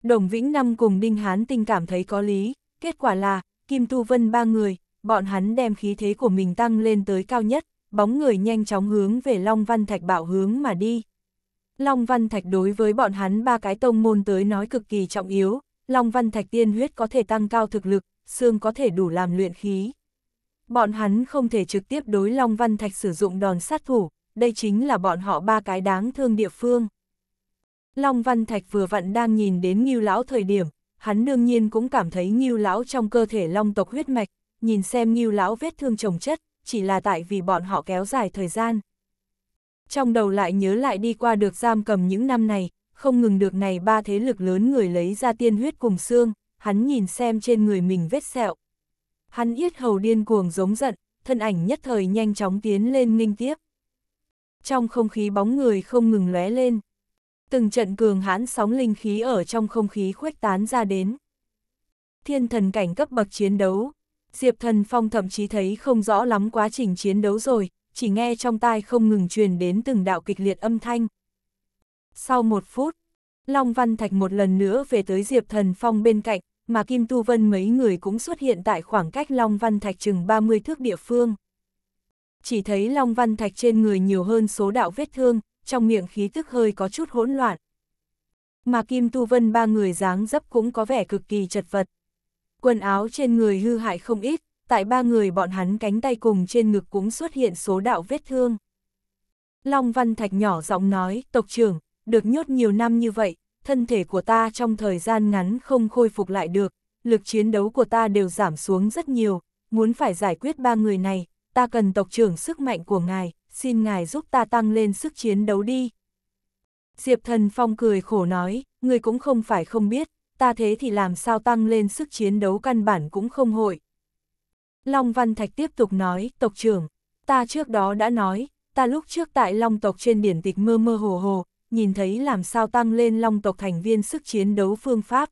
Đồng Vĩnh Năm cùng Đinh Hán Tinh cảm thấy có lý, kết quả là, Kim Tu Vân ba người, bọn hắn đem khí thế của mình tăng lên tới cao nhất, bóng người nhanh chóng hướng về Long Văn Thạch bạo hướng mà đi. Long Văn Thạch đối với bọn hắn ba cái tông môn tới nói cực kỳ trọng yếu, Long Văn Thạch tiên huyết có thể tăng cao thực lực, xương có thể đủ làm luyện khí. Bọn hắn không thể trực tiếp đối Long Văn Thạch sử dụng đòn sát thủ, đây chính là bọn họ ba cái đáng thương địa phương. Long Văn Thạch vừa vặn đang nhìn đến Ngưu Lão thời điểm, hắn đương nhiên cũng cảm thấy Ngưu Lão trong cơ thể Long tộc huyết mạch, nhìn xem Ngưu Lão vết thương trồng chất, chỉ là tại vì bọn họ kéo dài thời gian. Trong đầu lại nhớ lại đi qua được giam cầm những năm này, không ngừng được này ba thế lực lớn người lấy ra tiên huyết cùng xương, hắn nhìn xem trên người mình vết sẹo. Hắn yết hầu điên cuồng giống giận, thân ảnh nhất thời nhanh chóng tiến lên ninh tiếp trong không khí bóng người không ngừng lóe lên. Từng trận cường hãn sóng linh khí ở trong không khí khuếch tán ra đến. Thiên thần cảnh cấp bậc chiến đấu, Diệp Thần Phong thậm chí thấy không rõ lắm quá trình chiến đấu rồi, chỉ nghe trong tai không ngừng truyền đến từng đạo kịch liệt âm thanh. Sau một phút, Long Văn Thạch một lần nữa về tới Diệp Thần Phong bên cạnh, mà Kim Tu Vân mấy người cũng xuất hiện tại khoảng cách Long Văn Thạch chừng 30 thước địa phương chỉ thấy Long Văn Thạch trên người nhiều hơn số đạo vết thương, trong miệng khí tức hơi có chút hỗn loạn. Mà Kim Tu Vân ba người dáng dấp cũng có vẻ cực kỳ chật vật. Quần áo trên người hư hại không ít, tại ba người bọn hắn cánh tay cùng trên ngực cũng xuất hiện số đạo vết thương. Long Văn Thạch nhỏ giọng nói, tộc trưởng, được nhốt nhiều năm như vậy, thân thể của ta trong thời gian ngắn không khôi phục lại được, lực chiến đấu của ta đều giảm xuống rất nhiều, muốn phải giải quyết ba người này, ta cần tộc trưởng sức mạnh của ngài, xin ngài giúp ta tăng lên sức chiến đấu đi. Diệp Thần Phong cười khổ nói, người cũng không phải không biết, ta thế thì làm sao tăng lên sức chiến đấu căn bản cũng không hội. Long Văn Thạch tiếp tục nói, tộc trưởng, ta trước đó đã nói, ta lúc trước tại Long tộc trên điển tịch mơ mơ hồ hồ, nhìn thấy làm sao tăng lên Long tộc thành viên sức chiến đấu phương pháp.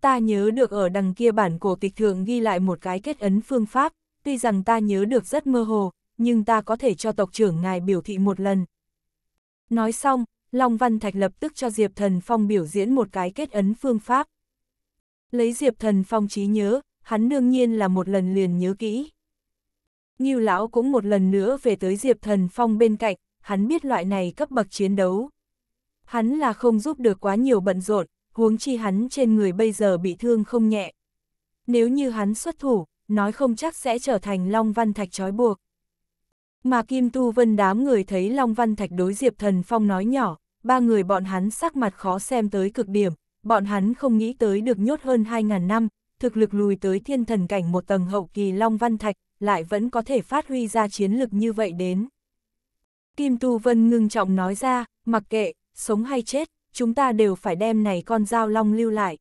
Ta nhớ được ở đằng kia bản cổ tịch thượng ghi lại một cái kết ấn phương pháp, tuy rằng ta nhớ được rất mơ hồ, nhưng ta có thể cho tộc trưởng ngài biểu thị một lần. Nói xong, Long Văn Thạch lập tức cho Diệp Thần Phong biểu diễn một cái kết ấn phương pháp. Lấy Diệp Thần Phong trí nhớ, hắn đương nhiên là một lần liền nhớ kỹ. Ngưu lão cũng một lần nữa về tới Diệp Thần Phong bên cạnh, hắn biết loại này cấp bậc chiến đấu. Hắn là không giúp được quá nhiều bận rộn, huống chi hắn trên người bây giờ bị thương không nhẹ. Nếu như hắn xuất thủ, nói không chắc sẽ trở thành Long Văn Thạch trói buộc. Mà Kim Tu Vân đám người thấy Long Văn Thạch đối Diệp Thần Phong nói nhỏ, ba người bọn hắn sắc mặt khó xem tới cực điểm, bọn hắn không nghĩ tới được nhốt hơn 2.000 năm, thực lực lùi tới thiên thần cảnh một tầng hậu kỳ Long Văn Thạch, lại vẫn có thể phát huy ra chiến lực như vậy đến. Kim Tu Vân ngưng trọng nói ra, mặc kệ, sống hay chết, chúng ta đều phải đem này con dao long lưu lại,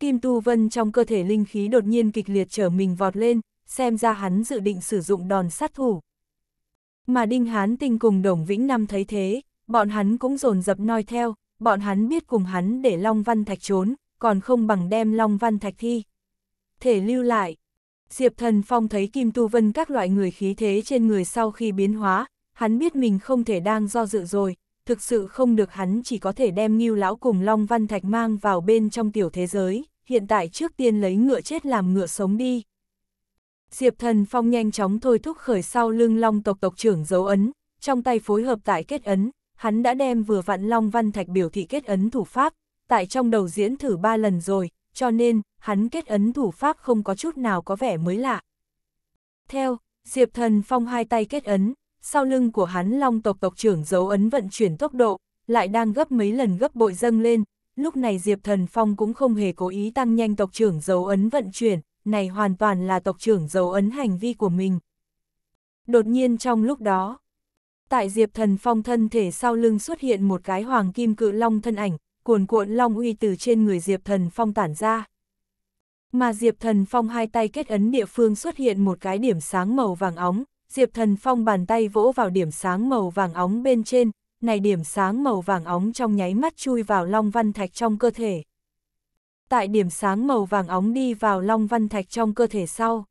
Kim Tu Vân trong cơ thể linh khí đột nhiên kịch liệt trở mình vọt lên, xem ra hắn dự định sử dụng đòn sát thủ. Mà Đinh Hán Tinh cùng Đồng Vĩnh Năm thấy thế, bọn hắn cũng dồn dập noi theo, bọn hắn biết cùng hắn để Long Văn Thạch trốn, còn không bằng đem Long Văn Thạch thi. Thể lưu lại, Diệp Thần Phong thấy Kim Tu Vân các loại người khí thế trên người sau khi biến hóa, hắn biết mình không thể đang do dự rồi, thực sự không được hắn chỉ có thể đem Ngưu lão cùng Long Văn Thạch mang vào bên trong tiểu thế giới, hiện tại trước tiên lấy ngựa chết làm ngựa sống đi. Diệp Thần Phong nhanh chóng thôi thúc khởi sau lưng Long tộc tộc trưởng dấu ấn, trong tay phối hợp tại kết ấn, hắn đã đem vừa vặn Long Văn Thạch biểu thị kết ấn thủ pháp, tại trong đầu diễn thử ba lần rồi, cho nên, hắn kết ấn thủ pháp không có chút nào có vẻ mới lạ. Theo, Diệp Thần Phong hai tay kết ấn, sau lưng của hắn long tộc tộc trưởng dấu ấn vận chuyển tốc độ, lại đang gấp mấy lần gấp bội dâng lên, lúc này Diệp Thần Phong cũng không hề cố ý tăng nhanh tộc trưởng dấu ấn vận chuyển, này hoàn toàn là tộc trưởng dấu ấn hành vi của mình. Đột nhiên trong lúc đó, tại Diệp Thần Phong thân thể sau lưng xuất hiện một cái hoàng kim cự long thân ảnh, cuồn cuộn long uy từ trên người Diệp Thần Phong tản ra. Mà Diệp Thần Phong hai tay kết ấn địa phương xuất hiện một cái điểm sáng màu vàng óng, Diệp Thần Phong bàn tay vỗ vào điểm sáng màu vàng óng bên trên, này điểm sáng màu vàng óng trong nháy mắt chui vào Long Văn Thạch trong cơ thể. Tại điểm sáng màu vàng óng đi vào Long Văn Thạch trong cơ thể sau.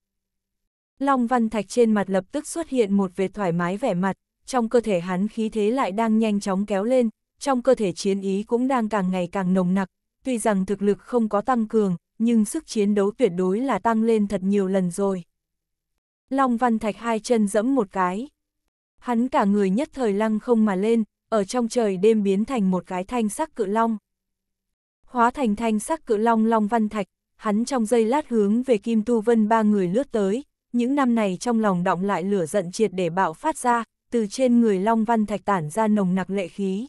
Long Văn Thạch trên mặt lập tức xuất hiện một vệt thoải mái vẻ mặt, trong cơ thể hắn khí thế lại đang nhanh chóng kéo lên, trong cơ thể chiến ý cũng đang càng ngày càng nồng nặc, tuy rằng thực lực không có tăng cường, nhưng sức chiến đấu tuyệt đối là tăng lên thật nhiều lần rồi. Long Văn Thạch hai chân dẫm một cái. Hắn cả người nhất thời lăng không mà lên, ở trong trời đêm biến thành một cái thanh sắc cự long. Hóa thành thanh sắc cự long Long Văn Thạch, hắn trong giây lát hướng về Kim Tu Vân ba người lướt tới, những năm này trong lòng động lại lửa giận triệt để bạo phát ra, từ trên người Long Văn Thạch tản ra nồng nặc lệ khí.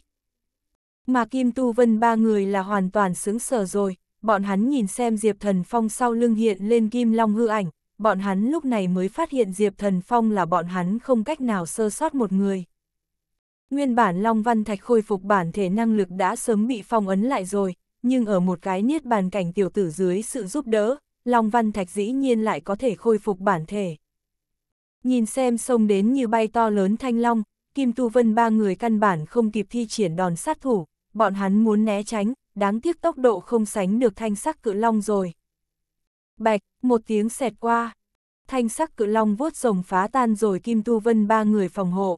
Mà Kim Tu Vân ba người là hoàn toàn sướng sở rồi, bọn hắn nhìn xem Diệp Thần Phong sau lưng hiện lên Kim Long hư ảnh, bọn hắn lúc này mới phát hiện Diệp Thần Phong là bọn hắn không cách nào sơ sót một người. Nguyên bản Long Văn Thạch khôi phục bản thể năng lực đã sớm bị phong ấn lại rồi, nhưng ở một cái niết bàn cảnh tiểu tử dưới sự giúp đỡ, Long Văn Thạch dĩ nhiên lại có thể khôi phục bản thể. Nhìn xem sông đến như bay to lớn thanh long, Kim Tu Vân ba người căn bản không kịp thi triển đòn sát thủ, bọn hắn muốn né tránh, đáng tiếc tốc độ không sánh được thanh sắc cự long rồi. Bạch, một tiếng xẹt qua. Thanh sắc cự long vuốt rồng phá tan rồi Kim Tu Vân ba người phòng hộ.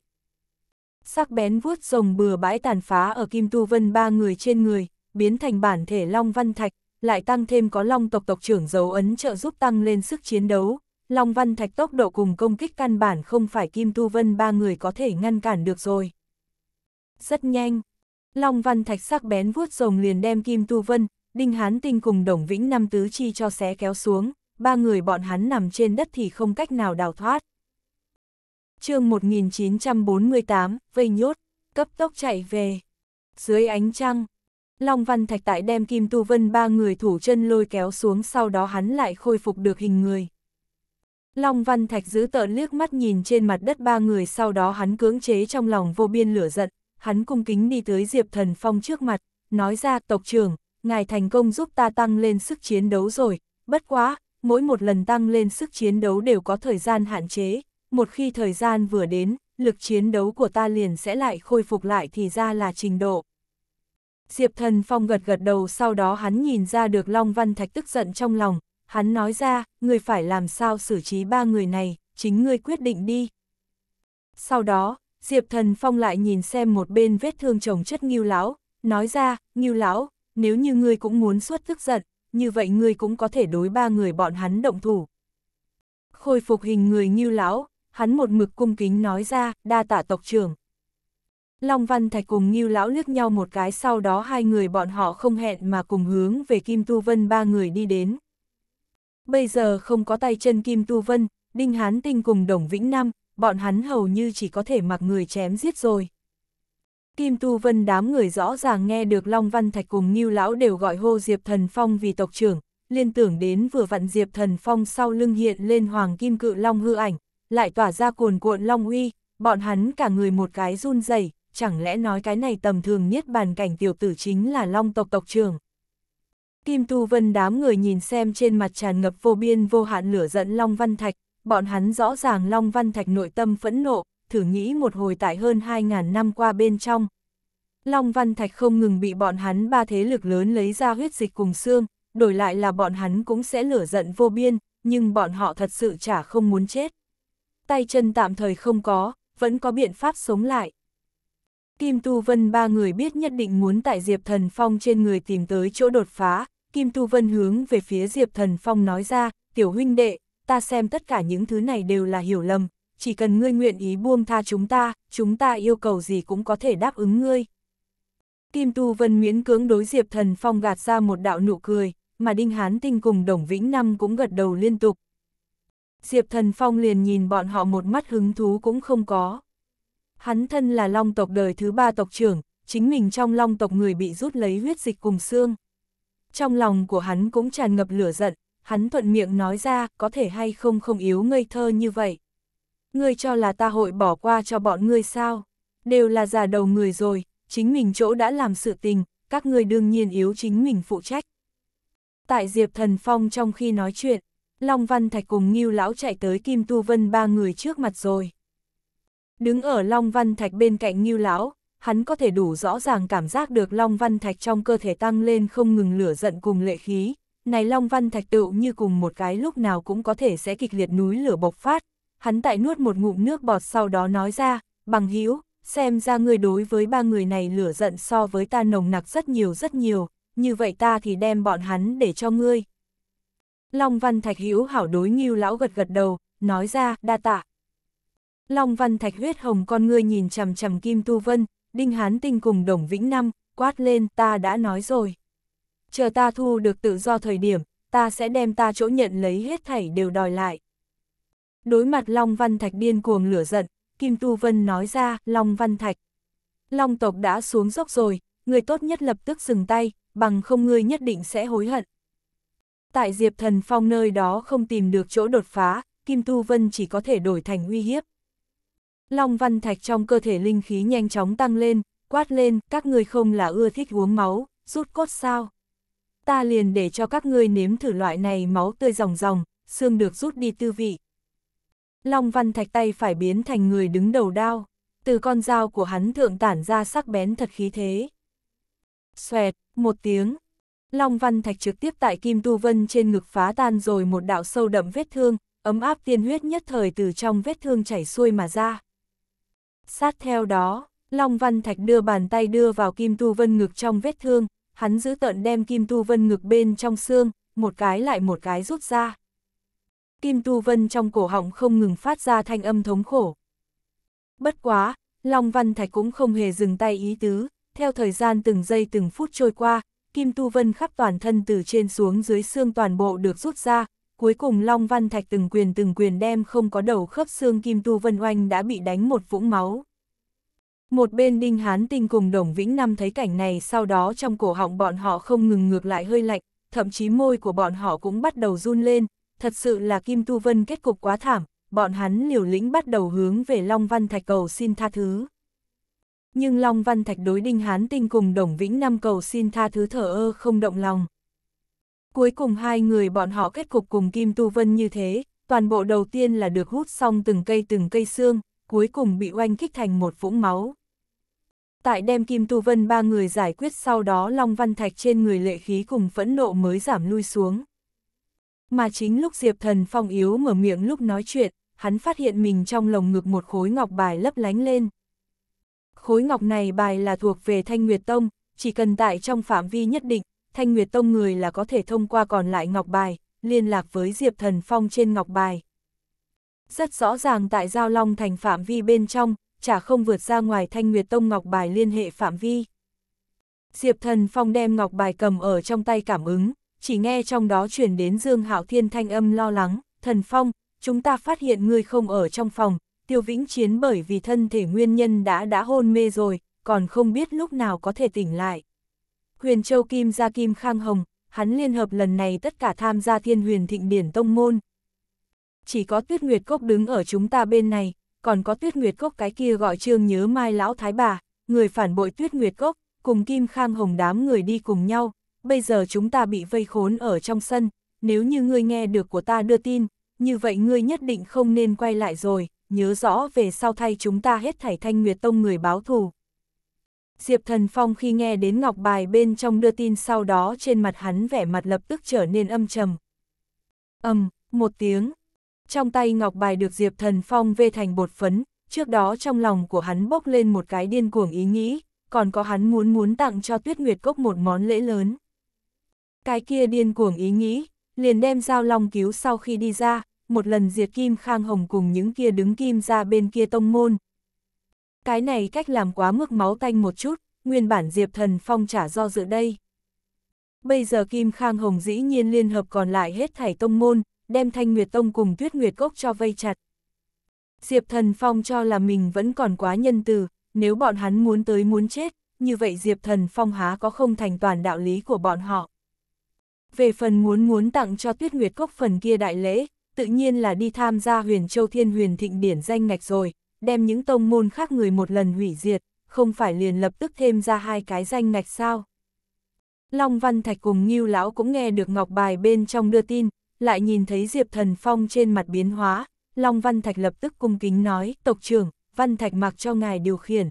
Sắc bén vuốt rồng bừa bãi tàn phá ở Kim Tu Vân ba người trên người, biến thành bản thể Long Văn Thạch, lại tăng thêm có Long tộc tộc trưởng dấu ấn trợ giúp tăng lên sức chiến đấu. Long Văn Thạch tốc độ cùng công kích căn bản không phải Kim Tu Vân ba người có thể ngăn cản được rồi. Rất nhanh, Long Văn Thạch sắc bén vuốt rồng liền đem Kim Tu Vân, Đinh Hán Tinh cùng Đồng Vĩnh Năm tứ chi cho xé kéo xuống, ba người bọn hắn nằm trên đất thì không cách nào đào thoát. chương 1948, vây nhốt, cấp tốc chạy về. Dưới ánh trăng, Long Văn Thạch Tại đem Kim Tu Vân ba người thủ chân lôi kéo xuống sau đó hắn lại khôi phục được hình người. Long Văn Thạch giữ tợn liếc mắt nhìn trên mặt đất ba người sau đó hắn cưỡng chế trong lòng vô biên lửa giận, hắn cung kính đi tới Diệp Thần Phong trước mặt, nói ra tộc trưởng, ngài thành công giúp ta tăng lên sức chiến đấu rồi, bất quá, mỗi một lần tăng lên sức chiến đấu đều có thời gian hạn chế, một khi thời gian vừa đến, lực chiến đấu của ta liền sẽ lại khôi phục lại thì ra là trình độ. Diệp Thần Phong gật gật đầu sau đó hắn nhìn ra được Long Văn Thạch tức giận trong lòng, hắn nói ra, người phải làm sao xử trí ba người này, chính ngươi quyết định đi. Sau đó, Diệp Thần Phong lại nhìn xem một bên vết thương chồng chất Ngưu Lão, nói ra, Ngưu Lão, nếu như ngươi cũng muốn suốt tức giận, như vậy ngươi cũng có thể đối ba người bọn hắn động thủ. Khôi phục hình người như lão, hắn một mực cung kính nói ra, đa tạ tộc trưởng. Long Văn Thạch cùng Ngưu Lão liếc nhau một cái sau đó hai người bọn họ không hẹn mà cùng hướng về Kim Tu Vân ba người đi đến. Bây giờ không có tay chân Kim Tu Vân, Đinh Hán Tinh cùng Đồng Vĩnh Nam, bọn hắn hầu như chỉ có thể mặc người chém giết rồi. Kim Tu Vân đám người rõ ràng nghe được Long Văn Thạch cùng Ngưu Lão đều gọi hô Diệp Thần Phong vì tộc trưởng, liên tưởng đến vừa vặn Diệp Thần Phong sau lưng hiện lên Hoàng Kim Cự Long hư ảnh, lại tỏa ra cuồn cuộn Long uy, bọn hắn cả người một cái run rẩy chẳng lẽ nói cái này tầm thường nhất bàn cảnh tiểu tử chính là Long tộc tộc trưởng. Kim Tu Vân đám người nhìn xem trên mặt tràn ngập vô biên vô hạn lửa giận Long Văn Thạch, bọn hắn rõ ràng Long Văn Thạch nội tâm phẫn nộ, thử nghĩ một hồi tại hơn 2.000 năm qua bên trong. Long Văn Thạch không ngừng bị bọn hắn ba thế lực lớn lấy ra huyết dịch cùng xương, đổi lại là bọn hắn cũng sẽ lửa giận vô biên, nhưng bọn họ thật sự chả không muốn chết. Tay chân tạm thời không có, vẫn có biện pháp sống lại. Kim Tu Vân ba người biết nhất định muốn tại Diệp Thần Phong trên người tìm tới chỗ đột phá, Kim Tu Vân hướng về phía Diệp Thần Phong nói ra, tiểu huynh đệ, ta xem tất cả những thứ này đều là hiểu lầm, chỉ cần ngươi nguyện ý buông tha chúng ta, chúng ta yêu cầu gì cũng có thể đáp ứng ngươi. Kim Tu Vân miễn cưỡng đối Diệp Thần Phong gạt ra một đạo nụ cười, mà Đinh Hán Tinh cùng Đồng Vĩnh Năm cũng gật đầu liên tục. Diệp Thần Phong liền nhìn bọn họ một mắt hứng thú cũng không có. Hắn thân là long tộc đời thứ ba tộc trưởng, chính mình trong long tộc người bị rút lấy huyết dịch cùng xương. Trong lòng của hắn cũng tràn ngập lửa giận, hắn thuận miệng nói ra có thể hay không không yếu ngây thơ như vậy ngươi cho là ta hội bỏ qua cho bọn ngươi sao? Đều là già đầu người rồi, chính mình chỗ đã làm sự tình, các ngươi đương nhiên yếu chính mình phụ trách. Tại Diệp Thần Phong trong khi nói chuyện, Long Văn Thạch cùng Ngưu Lão chạy tới Kim Tu Vân ba người trước mặt rồi. Đứng ở Long Văn Thạch bên cạnh Ngưu Lão, hắn có thể đủ rõ ràng cảm giác được Long Văn Thạch trong cơ thể tăng lên không ngừng lửa giận cùng lệ khí. Này Long Văn Thạch tựu như cùng một cái lúc nào cũng có thể sẽ kịch liệt núi lửa bộc phát, hắn tại nuốt một ngụm nước bọt sau đó nói ra, bằng hữu xem ra ngươi đối với ba người này lửa giận so với ta nồng nặc rất nhiều rất nhiều, như vậy ta thì đem bọn hắn để cho ngươi. Long Văn Thạch hữu hảo đối nghiêu lão gật gật đầu, nói ra, đa tạ. Long Văn Thạch huyết hồng con ngươi nhìn chằm chằm Kim Tu Vân, Đinh Hán Tinh cùng Đồng Vĩnh Năm, quát lên, ta đã nói rồi. Chờ ta thu được tự do thời điểm, ta sẽ đem ta chỗ nhận lấy hết thảy đều đòi lại. Đối mặt Long Văn Thạch điên cuồng lửa giận, Kim Tu Vân nói ra, Long Văn Thạch. Long tộc đã xuống dốc rồi, người tốt nhất lập tức dừng tay, bằng không ngươi nhất định sẽ hối hận. Tại Diệp Thần Phong nơi đó không tìm được chỗ đột phá, Kim Tu Vân chỉ có thể đổi thành uy hiếp. Long Văn Thạch trong cơ thể linh khí nhanh chóng tăng lên, quát lên, các người không là ưa thích uống máu, rút cốt sao. Ta liền để cho các ngươi nếm thử loại này máu tươi ròng ròng, xương được rút đi tư vị. Long Văn Thạch tay phải biến thành người đứng đầu đao, từ con dao của hắn thượng tản ra sắc bén thật khí thế. Xoẹt, một tiếng, Long Văn Thạch trực tiếp tại Kim Tu Vân trên ngực phá tan rồi một đạo sâu đậm vết thương, ấm áp tiên huyết nhất thời từ trong vết thương chảy xuôi mà ra. Sát theo đó, Long Văn Thạch đưa bàn tay đưa vào Kim Tu Vân ngực trong vết thương, hắn giữ tận đem Kim Tu Vân ngực bên trong xương, một cái lại một cái rút ra. Kim Tu Vân trong cổ họng không ngừng phát ra thanh âm thống khổ. Bất quá, Long Văn Thạch cũng không hề dừng tay ý tứ, theo thời gian từng giây từng phút trôi qua, Kim Tu Vân khắp toàn thân từ trên xuống dưới xương toàn bộ được rút ra, cuối cùng Long Văn Thạch từng quyền từng quyền đem không có đầu khớp xương Kim Tu Vân oanh đã bị đánh một vũng máu. Một bên Đinh Hán Tinh cùng Đồng Vĩnh Năm thấy cảnh này sau đó trong cổ họng bọn họ không ngừng ngược lại hơi lạnh, thậm chí môi của bọn họ cũng bắt đầu run lên, thật sự là Kim Tu Vân kết cục quá thảm, bọn hắn liều lĩnh bắt đầu hướng về Long Văn Thạch cầu xin tha thứ. Nhưng Long Văn Thạch đối Đinh Hán Tinh cùng Đồng Vĩnh Năm cầu xin tha thứ thở ơ không động lòng. Cuối cùng hai người bọn họ kết cục cùng Kim Tu Vân như thế, toàn bộ đầu tiên là được hút xong từng cây từng cây xương, cuối cùng bị oanh kích thành một vũng máu. Tại đem Kim Tu Vân ba người giải quyết sau đó Long Văn Thạch trên người lệ khí cùng phẫn nộ mới giảm lui xuống mà chính lúc Diệp Thần Phong yếu mở miệng lúc nói chuyện, hắn phát hiện mình trong lồng ngực một khối ngọc bài lấp lánh lên. Khối ngọc này bài là thuộc về Thanh Nguyệt Tông, chỉ cần tại trong phạm vi nhất định, Thanh Nguyệt Tông người là có thể thông qua còn lại ngọc bài, liên lạc với Diệp Thần Phong trên ngọc bài. Rất rõ ràng tại Giao Long thành phạm vi bên trong, chả không vượt ra ngoài Thanh Nguyệt Tông ngọc bài liên hệ phạm vi. Diệp Thần Phong đem ngọc bài cầm ở trong tay cảm ứng, chỉ nghe trong đó chuyển đến Dương Hạo Thiên thanh âm lo lắng, thần phong, chúng ta phát hiện ngươi không ở trong phòng, tiêu vĩnh chiến bởi vì thân thể nguyên nhân đã đã hôn mê rồi, còn không biết lúc nào có thể tỉnh lại. Huyền Châu Kim ra Kim Khang Hồng, hắn liên hợp lần này tất cả tham gia thiên huyền thịnh điển tông môn. Chỉ có tuyết nguyệt cốc đứng ở chúng ta bên này, còn có tuyết nguyệt cốc cái kia gọi trương nhớ mai lão thái bà, người phản bội tuyết nguyệt cốc, cùng Kim Khang Hồng đám người đi cùng nhau, bây giờ chúng ta bị vây khốn ở trong sân, nếu như ngươi nghe được của ta đưa tin, như vậy ngươi nhất định không nên quay lại rồi, nhớ rõ về sau thay chúng ta hết thảy thanh nguyệt tông người báo thù. Diệp Thần Phong khi nghe đến ngọc bài bên trong đưa tin sau đó trên mặt hắn vẻ mặt lập tức trở nên âm trầm. Âm, một tiếng. Trong tay ngọc bài được Diệp Thần Phong vê thành bột phấn, trước đó trong lòng của hắn bốc lên một cái điên cuồng ý nghĩ, còn có hắn muốn muốn tặng cho Tuyết Nguyệt Cốc một món lễ lớn. Cái kia điên cuồng ý nghĩ, liền đem Giao Long cứu sau khi đi ra, một lần diệt Kim Khang Hồng cùng những kia đứng Kim ra bên kia tông môn. Cái này cách làm quá mức máu tanh một chút, nguyên bản Diệp Thần Phong trả do dự đây. Bây giờ Kim Khang Hồng dĩ nhiên liên hợp còn lại hết thảy tông môn, đem Thanh Nguyệt Tông cùng Tuyết Nguyệt Cốc cho vây chặt. Diệp Thần Phong cho là mình vẫn còn quá nhân từ, nếu bọn hắn muốn tới muốn chết, như vậy Diệp Thần Phong há có không thành toàn đạo lý của bọn họ. Về phần muốn muốn tặng cho Tuyết Nguyệt Cốc phần kia đại lễ, tự nhiên là đi tham gia huyền châu thiên huyền thịnh điển danh ngạch rồi, đem những tông môn khác người một lần hủy diệt, không phải liền lập tức thêm ra hai cái danh ngạch sao. Long Văn Thạch cùng Ngưu Lão cũng nghe được ngọc bài bên trong đưa tin, lại nhìn thấy Diệp Thần Phong trên mặt biến hóa, Long Văn Thạch lập tức cung kính nói, tộc trưởng, Văn Thạch mặc cho ngài điều khiển.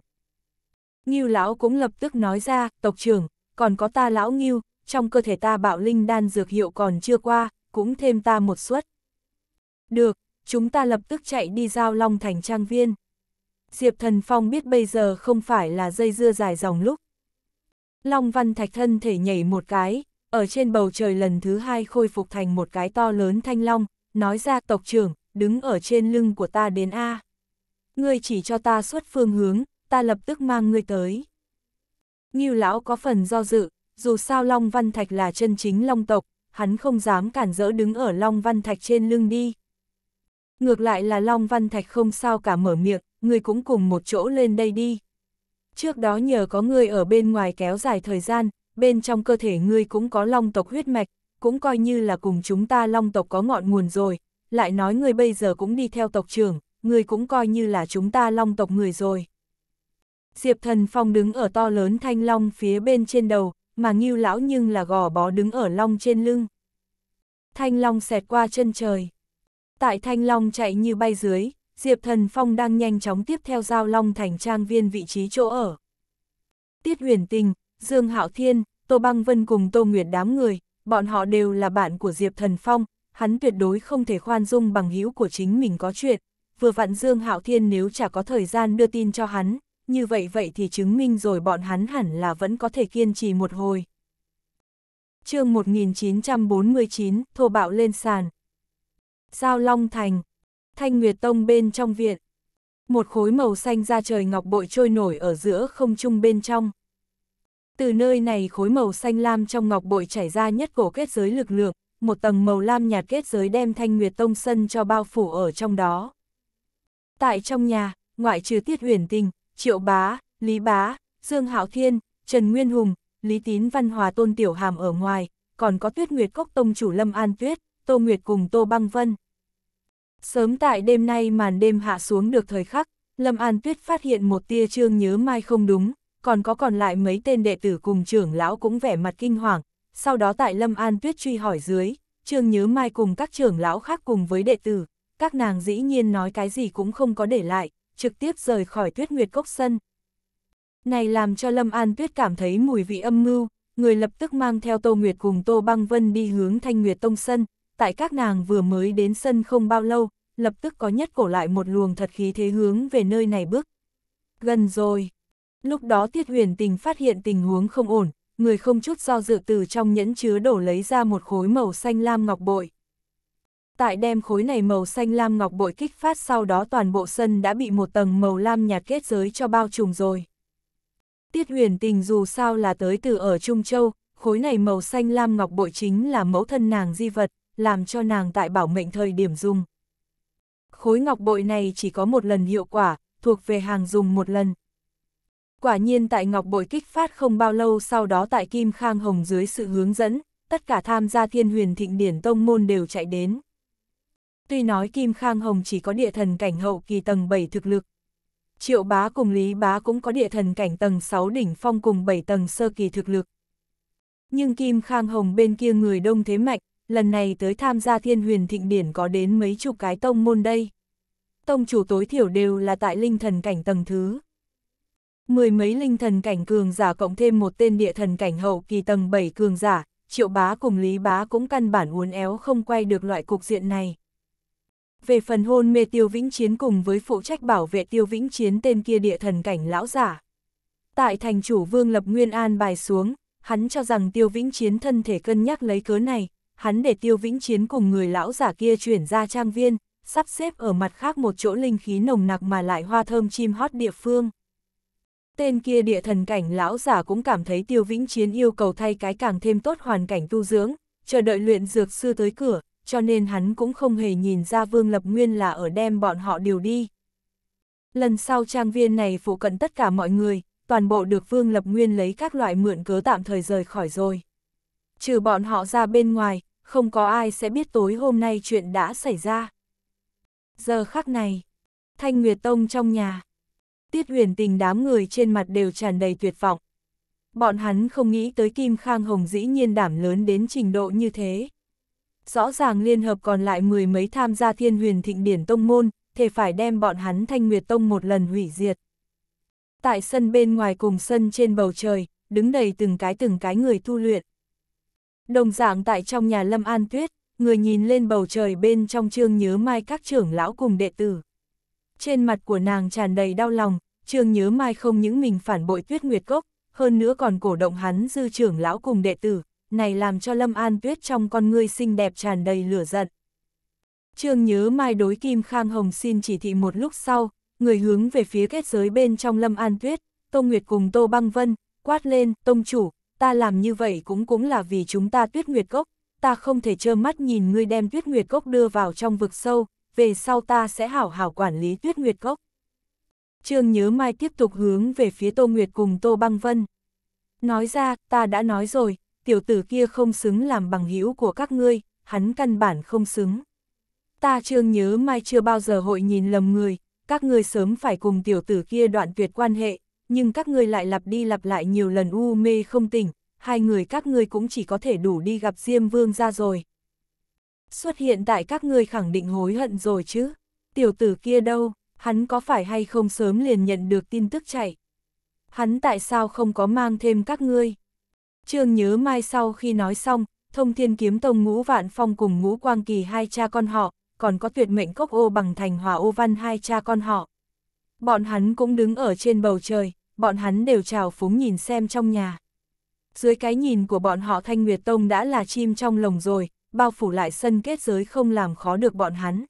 Ngưu Lão cũng lập tức nói ra, tộc trưởng, còn có ta Lão Ngưu, trong cơ thể ta bạo linh đan dược hiệu còn chưa qua, cũng thêm ta một suất. Được, chúng ta lập tức chạy đi giao long thành trang viên. Diệp Thần Phong biết bây giờ không phải là dây dưa dài dòng lúc. Long Văn Thạch thân thể nhảy một cái, ở trên bầu trời lần thứ hai khôi phục thành một cái to lớn thanh long, nói ra tộc trưởng, đứng ở trên lưng của ta đến A. Ngươi chỉ cho ta xuất phương hướng, ta lập tức mang ngươi tới. Nghiêu lão có phần do dự, dù sao Long Văn Thạch là chân chính Long tộc, hắn không dám cản rỡ đứng ở Long Văn Thạch trên lưng đi. Ngược lại là Long Văn Thạch không sao cả mở miệng, người cũng cùng một chỗ lên đây đi. Trước đó nhờ có người ở bên ngoài kéo dài thời gian, bên trong cơ thể ngươi cũng có long tộc huyết mạch, cũng coi như là cùng chúng ta long tộc có ngọn nguồn rồi, lại nói người bây giờ cũng đi theo tộc trưởng, người cũng coi như là chúng ta long tộc người rồi. Diệp thần phong đứng ở to lớn thanh long phía bên trên đầu, mà Ngưu lão nhưng là gò bó đứng ở long trên lưng. Thanh long xẹt qua chân trời. Tại thanh long chạy như bay dưới, Diệp Thần Phong đang nhanh chóng tiếp theo giao long thành trang viên vị trí chỗ ở. Tiết huyền tình, Dương Hạo Thiên, Tô Băng Vân cùng Tô Nguyệt đám người, bọn họ đều là bạn của Diệp Thần Phong, hắn tuyệt đối không thể khoan dung bằng hữu của chính mình có chuyện. Vừa vặn Dương Hạo Thiên nếu chả có thời gian đưa tin cho hắn, như vậy vậy thì chứng minh rồi bọn hắn hẳn là vẫn có thể kiên trì một hồi. chương 1949, thô bạo lên sàn. Giao Long Thành, Thanh Nguyệt Tông bên trong viện. Một khối màu xanh ra trời ngọc bội trôi nổi ở giữa không trung bên trong. Từ nơi này khối màu xanh lam trong ngọc bội chảy ra nhất cổ kết giới lực lượng, một tầng màu lam nhạt kết giới đem Thanh Nguyệt Tông sân cho bao phủ ở trong đó. Tại trong nhà, ngoại trừ Tiết Huyền tinh Triệu Bá, Lý Bá, Dương Hạo Thiên, Trần Nguyên Hùng, Lý Tín Văn Hòa Tôn Tiểu Hàm ở ngoài, còn có Tuyết Nguyệt Cốc Tông chủ Lâm An Tuyết, Tô Nguyệt cùng Tô Băng Vân. Sớm tại đêm nay màn đêm hạ xuống được thời khắc, Lâm An Tuyết phát hiện một tia trương nhớ mai không đúng, còn có còn lại mấy tên đệ tử cùng trưởng lão cũng vẻ mặt kinh hoàng, sau đó tại Lâm An Tuyết truy hỏi dưới, trương nhớ mai cùng các trưởng lão khác cùng với đệ tử, các nàng dĩ nhiên nói cái gì cũng không có để lại, trực tiếp rời khỏi tuyết nguyệt cốc sân. Này làm cho Lâm An Tuyết cảm thấy mùi vị âm mưu, người lập tức mang theo Tô Nguyệt cùng Tô Băng Vân đi hướng Thanh Nguyệt Tông sân, tại các nàng vừa mới đến sân không bao lâu, lập tức có nhất cổ lại một luồng thật khí thế hướng về nơi này bước. Gần rồi. Lúc đó Tiết Huyền Tình phát hiện tình huống không ổn, người không chút do dự từ trong nhẫn chứa đổ lấy ra một khối màu xanh lam ngọc bội tại đem khối này màu xanh lam ngọc bội kích phát sau đó toàn bộ sân đã bị một tầng màu lam nhạt kết giới cho bao trùm rồi. Tiết huyền tình dù sao là tới từ ở Trung Châu, khối này màu xanh lam ngọc bội chính là mẫu thân nàng di vật, làm cho nàng tại bảo mệnh thời điểm dùng. Khối ngọc bội này chỉ có một lần hiệu quả, thuộc về hàng dùng một lần. Quả nhiên tại ngọc bội kích phát không bao lâu sau đó tại Kim Khang Hồng dưới sự hướng dẫn, tất cả tham gia thiên huyền thịnh điển tông môn đều chạy đến tuy nói Kim Khang Hồng chỉ có địa thần cảnh hậu kỳ tầng 7 thực lực. Triệu bá cùng Lý bá cũng có địa thần cảnh tầng 6 đỉnh phong cùng 7 tầng sơ kỳ thực lực. Nhưng Kim Khang Hồng bên kia người đông thế mạnh, lần này tới tham gia thiên huyền thịnh điển có đến mấy chục cái tông môn đây. Tông chủ tối thiểu đều là tại linh thần cảnh tầng thứ. Mười mấy linh thần cảnh cường giả cộng thêm một tên địa thần cảnh hậu kỳ tầng 7 cường giả, triệu bá cùng lý bá cũng căn bản uốn éo không quay được loại cục diện này. Về phần hôn mê tiêu vĩnh chiến cùng với phụ trách bảo vệ tiêu vĩnh chiến tên kia địa thần cảnh lão giả. Tại thành chủ vương lập nguyên an bài xuống, hắn cho rằng tiêu vĩnh chiến thân thể cân nhắc lấy cớ này, hắn để tiêu vĩnh chiến cùng người lão giả kia chuyển ra trang viên, sắp xếp ở mặt khác một chỗ linh khí nồng nặc mà lại hoa thơm chim hót địa phương. Tên kia địa thần cảnh lão giả cũng cảm thấy tiêu vĩnh chiến yêu cầu thay cái càng thêm tốt hoàn cảnh tu dưỡng, chờ đợi luyện dược sư tới cửa, cho nên hắn cũng không hề nhìn ra Vương Lập Nguyên là ở đem bọn họ điều đi. Lần sau trang viên này phụ cận tất cả mọi người, toàn bộ được Vương Lập Nguyên lấy các loại mượn cớ tạm thời rời khỏi rồi. Trừ bọn họ ra bên ngoài, không có ai sẽ biết tối hôm nay chuyện đã xảy ra. Giờ khắc này, Thanh Nguyệt Tông trong nhà, Tiết huyền tình đám người trên mặt đều tràn đầy tuyệt vọng. Bọn hắn không nghĩ tới Kim Khang Hồng dĩ nhiên đảm lớn đến trình độ như thế rõ ràng liên hợp còn lại mười mấy tham gia thiên huyền thịnh điển tông môn, thể phải đem bọn hắn thanh nguyệt tông một lần hủy diệt. Tại sân bên ngoài cùng sân trên bầu trời, đứng đầy từng cái từng cái người tu luyện. Đồng dạng tại trong nhà Lâm An Tuyết, người nhìn lên bầu trời bên trong trương nhớ mai các trưởng lão cùng đệ tử. Trên mặt của nàng tràn đầy đau lòng, trương nhớ mai không những mình phản bội tuyết nguyệt cốc, hơn nữa còn cổ động hắn dư trưởng lão cùng đệ tử, này làm cho Lâm An Tuyết trong con ngươi xinh đẹp tràn đầy lửa giận. Trương nhớ mai đối Kim Khang Hồng xin chỉ thị một lúc sau, người hướng về phía kết giới bên trong Lâm An Tuyết, Tô Nguyệt cùng Tô Băng Vân, quát lên, Tông chủ, ta làm như vậy cũng cũng là vì chúng ta Tuyết Nguyệt Cốc, ta không thể trơ mắt nhìn ngươi đem Tuyết Nguyệt Cốc đưa vào trong vực sâu, về sau ta sẽ hảo hảo quản lý Tuyết Nguyệt Cốc. Trương nhớ mai tiếp tục hướng về phía Tô Nguyệt cùng Tô Băng Vân. Nói ra, ta đã nói rồi, tiểu tử kia không xứng làm bằng hữu của các ngươi, hắn căn bản không xứng. Ta trương nhớ mai chưa bao giờ hội nhìn lầm người, các ngươi sớm phải cùng tiểu tử kia đoạn tuyệt quan hệ, nhưng các ngươi lại lặp đi lặp lại nhiều lần u mê không tỉnh, hai người các ngươi cũng chỉ có thể đủ đi gặp Diêm Vương ra rồi. Xuất hiện tại các ngươi khẳng định hối hận rồi chứ, tiểu tử kia đâu, hắn có phải hay không sớm liền nhận được tin tức chạy. Hắn tại sao không có mang thêm các ngươi? Trương nhớ mai sau khi nói xong, thông thiên kiếm tông ngũ vạn phong cùng ngũ quang kỳ hai cha con họ, còn có tuyệt mệnh cốc ô bằng thành hòa ô văn hai cha con họ. Bọn hắn cũng đứng ở trên bầu trời, bọn hắn đều chào phúng nhìn xem trong nhà. Dưới cái nhìn của bọn họ Thanh Nguyệt Tông đã là chim trong lồng rồi, bao phủ lại sân kết giới không làm khó được bọn hắn.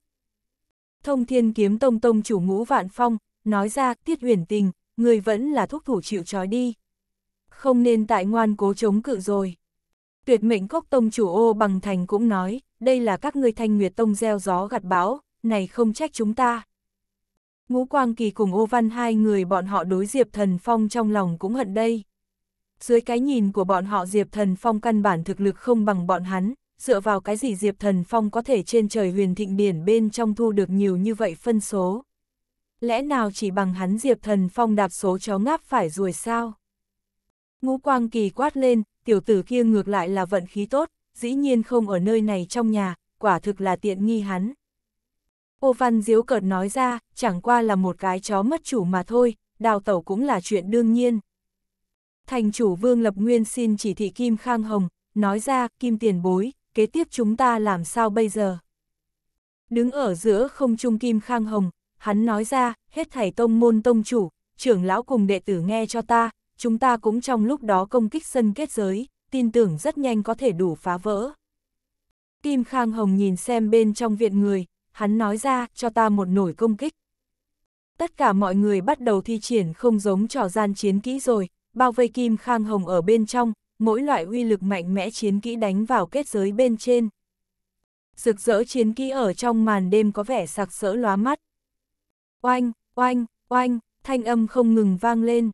Thông thiên kiếm tông tông chủ ngũ vạn phong, nói ra, tiết huyền tình, người vẫn là thúc thủ chịu trói đi không nên tại ngoan cố chống cự rồi. Tuyệt mệnh cốc tông chủ ô bằng thành cũng nói, đây là các ngươi thanh nguyệt tông gieo gió gặt bão, này không trách chúng ta. Ngũ Quang Kỳ cùng ô văn hai người bọn họ đối Diệp Thần Phong trong lòng cũng hận đây. Dưới cái nhìn của bọn họ Diệp Thần Phong căn bản thực lực không bằng bọn hắn, dựa vào cái gì Diệp Thần Phong có thể trên trời huyền thịnh điển bên trong thu được nhiều như vậy phân số. Lẽ nào chỉ bằng hắn Diệp Thần Phong đạp số chó ngáp phải ruồi sao? Ngũ quang kỳ quát lên, tiểu tử kia ngược lại là vận khí tốt, dĩ nhiên không ở nơi này trong nhà, quả thực là tiện nghi hắn. Ô văn diếu cợt nói ra, chẳng qua là một cái chó mất chủ mà thôi, đào tẩu cũng là chuyện đương nhiên. Thành chủ vương lập nguyên xin chỉ thị Kim Khang Hồng, nói ra, Kim tiền bối, kế tiếp chúng ta làm sao bây giờ? Đứng ở giữa không trung Kim Khang Hồng, hắn nói ra, hết thảy tông môn tông chủ, trưởng lão cùng đệ tử nghe cho ta, chúng ta cũng trong lúc đó công kích sân kết giới, tin tưởng rất nhanh có thể đủ phá vỡ. Kim Khang Hồng nhìn xem bên trong viện người, hắn nói ra, cho ta một nổi công kích. Tất cả mọi người bắt đầu thi triển không giống trò gian chiến kỹ rồi, bao vây Kim Khang Hồng ở bên trong, mỗi loại uy lực mạnh mẽ chiến kỹ đánh vào kết giới bên trên. Rực rỡ chiến kỹ ở trong màn đêm có vẻ sặc sỡ lóa mắt. Oanh, oanh, oanh, thanh âm không ngừng vang lên.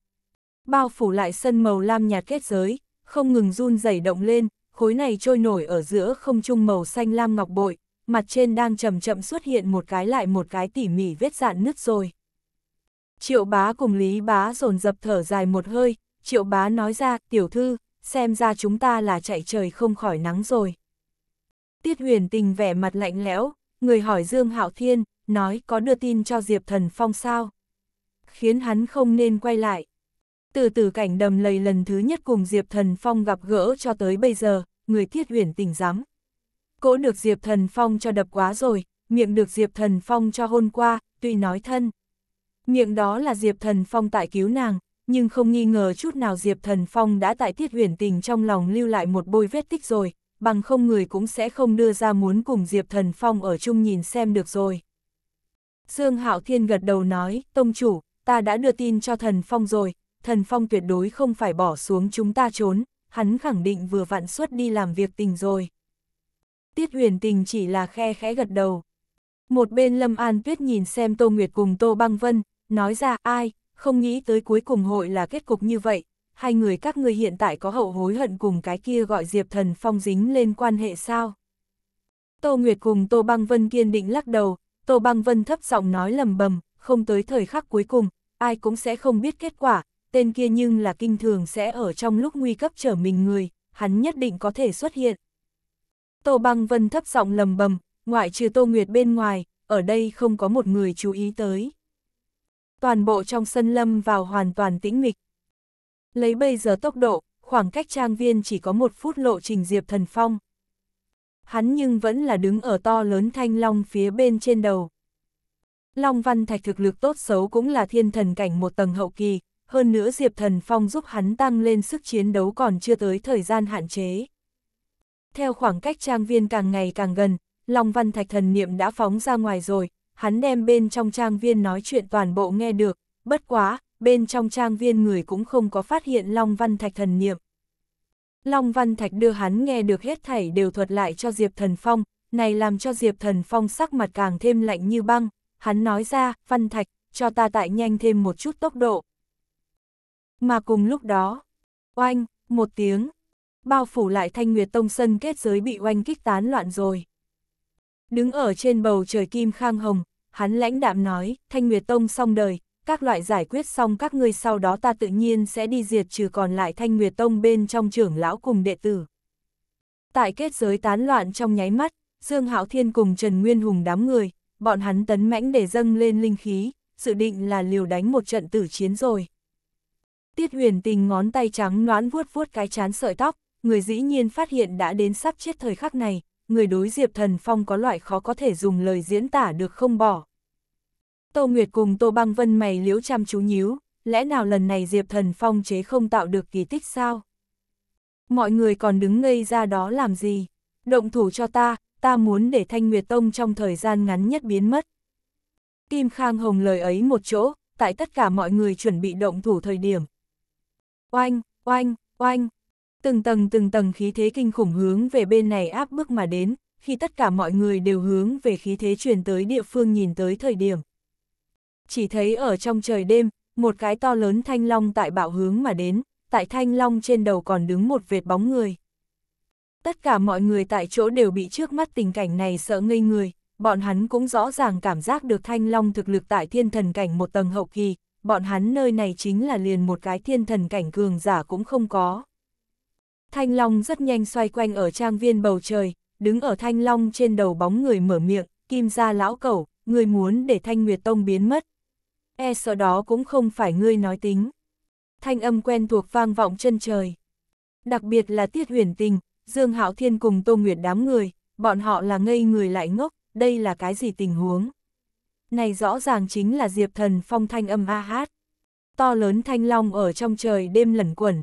Bao phủ lại sân màu lam nhạt kết giới, không ngừng run rẩy động lên, khối này trôi nổi ở giữa không trung màu xanh lam ngọc bội, mặt trên đang chậm chậm xuất hiện một cái lại một cái tỉ mỉ vết dạn nứt rồi. Triệu bá cùng Lý bá dồn dập thở dài một hơi, triệu bá nói ra, tiểu thư, xem ra chúng ta là chạy trời không khỏi nắng rồi. Tiết huyền tình vẻ mặt lạnh lẽo, người hỏi Dương Hạo Thiên, nói có đưa tin cho Diệp Thần Phong sao? Khiến hắn không nên quay lại từ từ cảnh đầm lầy lần thứ nhất cùng Diệp Thần Phong gặp gỡ cho tới bây giờ, người thiết Huyền tỉnh giám. Cỗ được Diệp Thần Phong cho đập quá rồi, miệng được Diệp Thần Phong cho hôn qua, tuy nói thân. Miệng đó là Diệp Thần Phong tại cứu nàng, nhưng không nghi ngờ chút nào Diệp Thần Phong đã tại thiết Huyền tình trong lòng lưu lại một bôi vết tích rồi, bằng không người cũng sẽ không đưa ra muốn cùng Diệp Thần Phong ở chung nhìn xem được rồi. Dương Hạo Thiên gật đầu nói, Tông chủ, ta đã đưa tin cho Thần Phong rồi, thần phong tuyệt đối không phải bỏ xuống chúng ta trốn, hắn khẳng định vừa vặn xuất đi làm việc tình rồi. Tiết huyền tình chỉ là khe khẽ gật đầu. Một bên Lâm An Tuyết nhìn xem Tô Nguyệt cùng Tô Băng Vân, nói ra ai, không nghĩ tới cuối cùng hội là kết cục như vậy, hai người các ngươi hiện tại có hậu hối hận cùng cái kia gọi Diệp Thần Phong dính lên quan hệ sao? Tô Nguyệt cùng Tô Băng Vân kiên định lắc đầu, Tô Băng Vân thấp giọng nói lầm bầm, không tới thời khắc cuối cùng, ai cũng sẽ không biết kết quả, tên kia nhưng là kinh thường sẽ ở trong lúc nguy cấp trở mình người, hắn nhất định có thể xuất hiện. Tô Băng Vân thấp giọng lầm bầm, ngoại trừ Tô Nguyệt bên ngoài, ở đây không có một người chú ý tới. Toàn bộ trong sân lâm vào hoàn toàn tĩnh mịch. Lấy bây giờ tốc độ, khoảng cách trang viên chỉ có một phút lộ trình Diệp Thần Phong. Hắn nhưng vẫn là đứng ở to lớn thanh long phía bên trên đầu. Long Văn Thạch thực lực tốt xấu cũng là thiên thần cảnh một tầng hậu kỳ, hơn nữa Diệp Thần Phong giúp hắn tăng lên sức chiến đấu còn chưa tới thời gian hạn chế. Theo khoảng cách trang viên càng ngày càng gần, Long Văn Thạch Thần Niệm đã phóng ra ngoài rồi, hắn đem bên trong trang viên nói chuyện toàn bộ nghe được, bất quá, bên trong trang viên người cũng không có phát hiện Long Văn Thạch Thần Niệm. Long Văn Thạch đưa hắn nghe được hết thảy đều thuật lại cho Diệp Thần Phong, này làm cho Diệp Thần Phong sắc mặt càng thêm lạnh như băng, hắn nói ra, Văn Thạch, cho ta tại nhanh thêm một chút tốc độ, mà cùng lúc đó, oanh, một tiếng, bao phủ lại thanh nguyệt tông sân kết giới bị oanh kích tán loạn rồi. Đứng ở trên bầu trời kim khang hồng, hắn lãnh đạm nói, thanh nguyệt tông xong đời, các loại giải quyết xong các ngươi sau đó ta tự nhiên sẽ đi diệt trừ còn lại thanh nguyệt tông bên trong trưởng lão cùng đệ tử. Tại kết giới tán loạn trong nháy mắt, Dương Hạo Thiên cùng Trần Nguyên Hùng đám người, bọn hắn tấn mãnh để dâng lên linh khí, dự định là liều đánh một trận tử chiến rồi. Tiết huyền tình ngón tay trắng noãn vuốt vuốt cái chán sợi tóc, người dĩ nhiên phát hiện đã đến sắp chết thời khắc này, người đối Diệp Thần Phong có loại khó có thể dùng lời diễn tả được không bỏ. Tô Nguyệt cùng Tô Băng Vân mày liếu chăm chú nhíu, lẽ nào lần này Diệp Thần Phong chế không tạo được kỳ tích sao? Mọi người còn đứng ngây ra đó làm gì? Động thủ cho ta, ta muốn để Thanh Nguyệt Tông trong thời gian ngắn nhất biến mất. Kim Khang Hồng lời ấy một chỗ, tại tất cả mọi người chuẩn bị động thủ thời điểm, oanh, oanh, oanh. Từng tầng từng tầng khí thế kinh khủng hướng về bên này áp bức mà đến, khi tất cả mọi người đều hướng về khí thế truyền tới địa phương nhìn tới thời điểm. Chỉ thấy ở trong trời đêm, một cái to lớn thanh long tại bạo hướng mà đến, tại thanh long trên đầu còn đứng một vệt bóng người. Tất cả mọi người tại chỗ đều bị trước mắt tình cảnh này sợ ngây người, bọn hắn cũng rõ ràng cảm giác được thanh long thực lực tại thiên thần cảnh một tầng hậu kỳ, bọn hắn nơi này chính là liền một cái thiên thần cảnh cường giả cũng không có. Thanh Long rất nhanh xoay quanh ở trang viên bầu trời, đứng ở Thanh Long trên đầu bóng người mở miệng, kim ra lão cẩu, người muốn để Thanh Nguyệt Tông biến mất. E sợ đó cũng không phải ngươi nói tính. Thanh âm quen thuộc vang vọng chân trời. Đặc biệt là Tiết Huyền Tình, Dương Hạo Thiên cùng Tô Nguyệt đám người, bọn họ là ngây người lại ngốc, đây là cái gì tình huống? này rõ ràng chính là Diệp Thần Phong thanh âm a hát. To lớn thanh long ở trong trời đêm lẩn quẩn.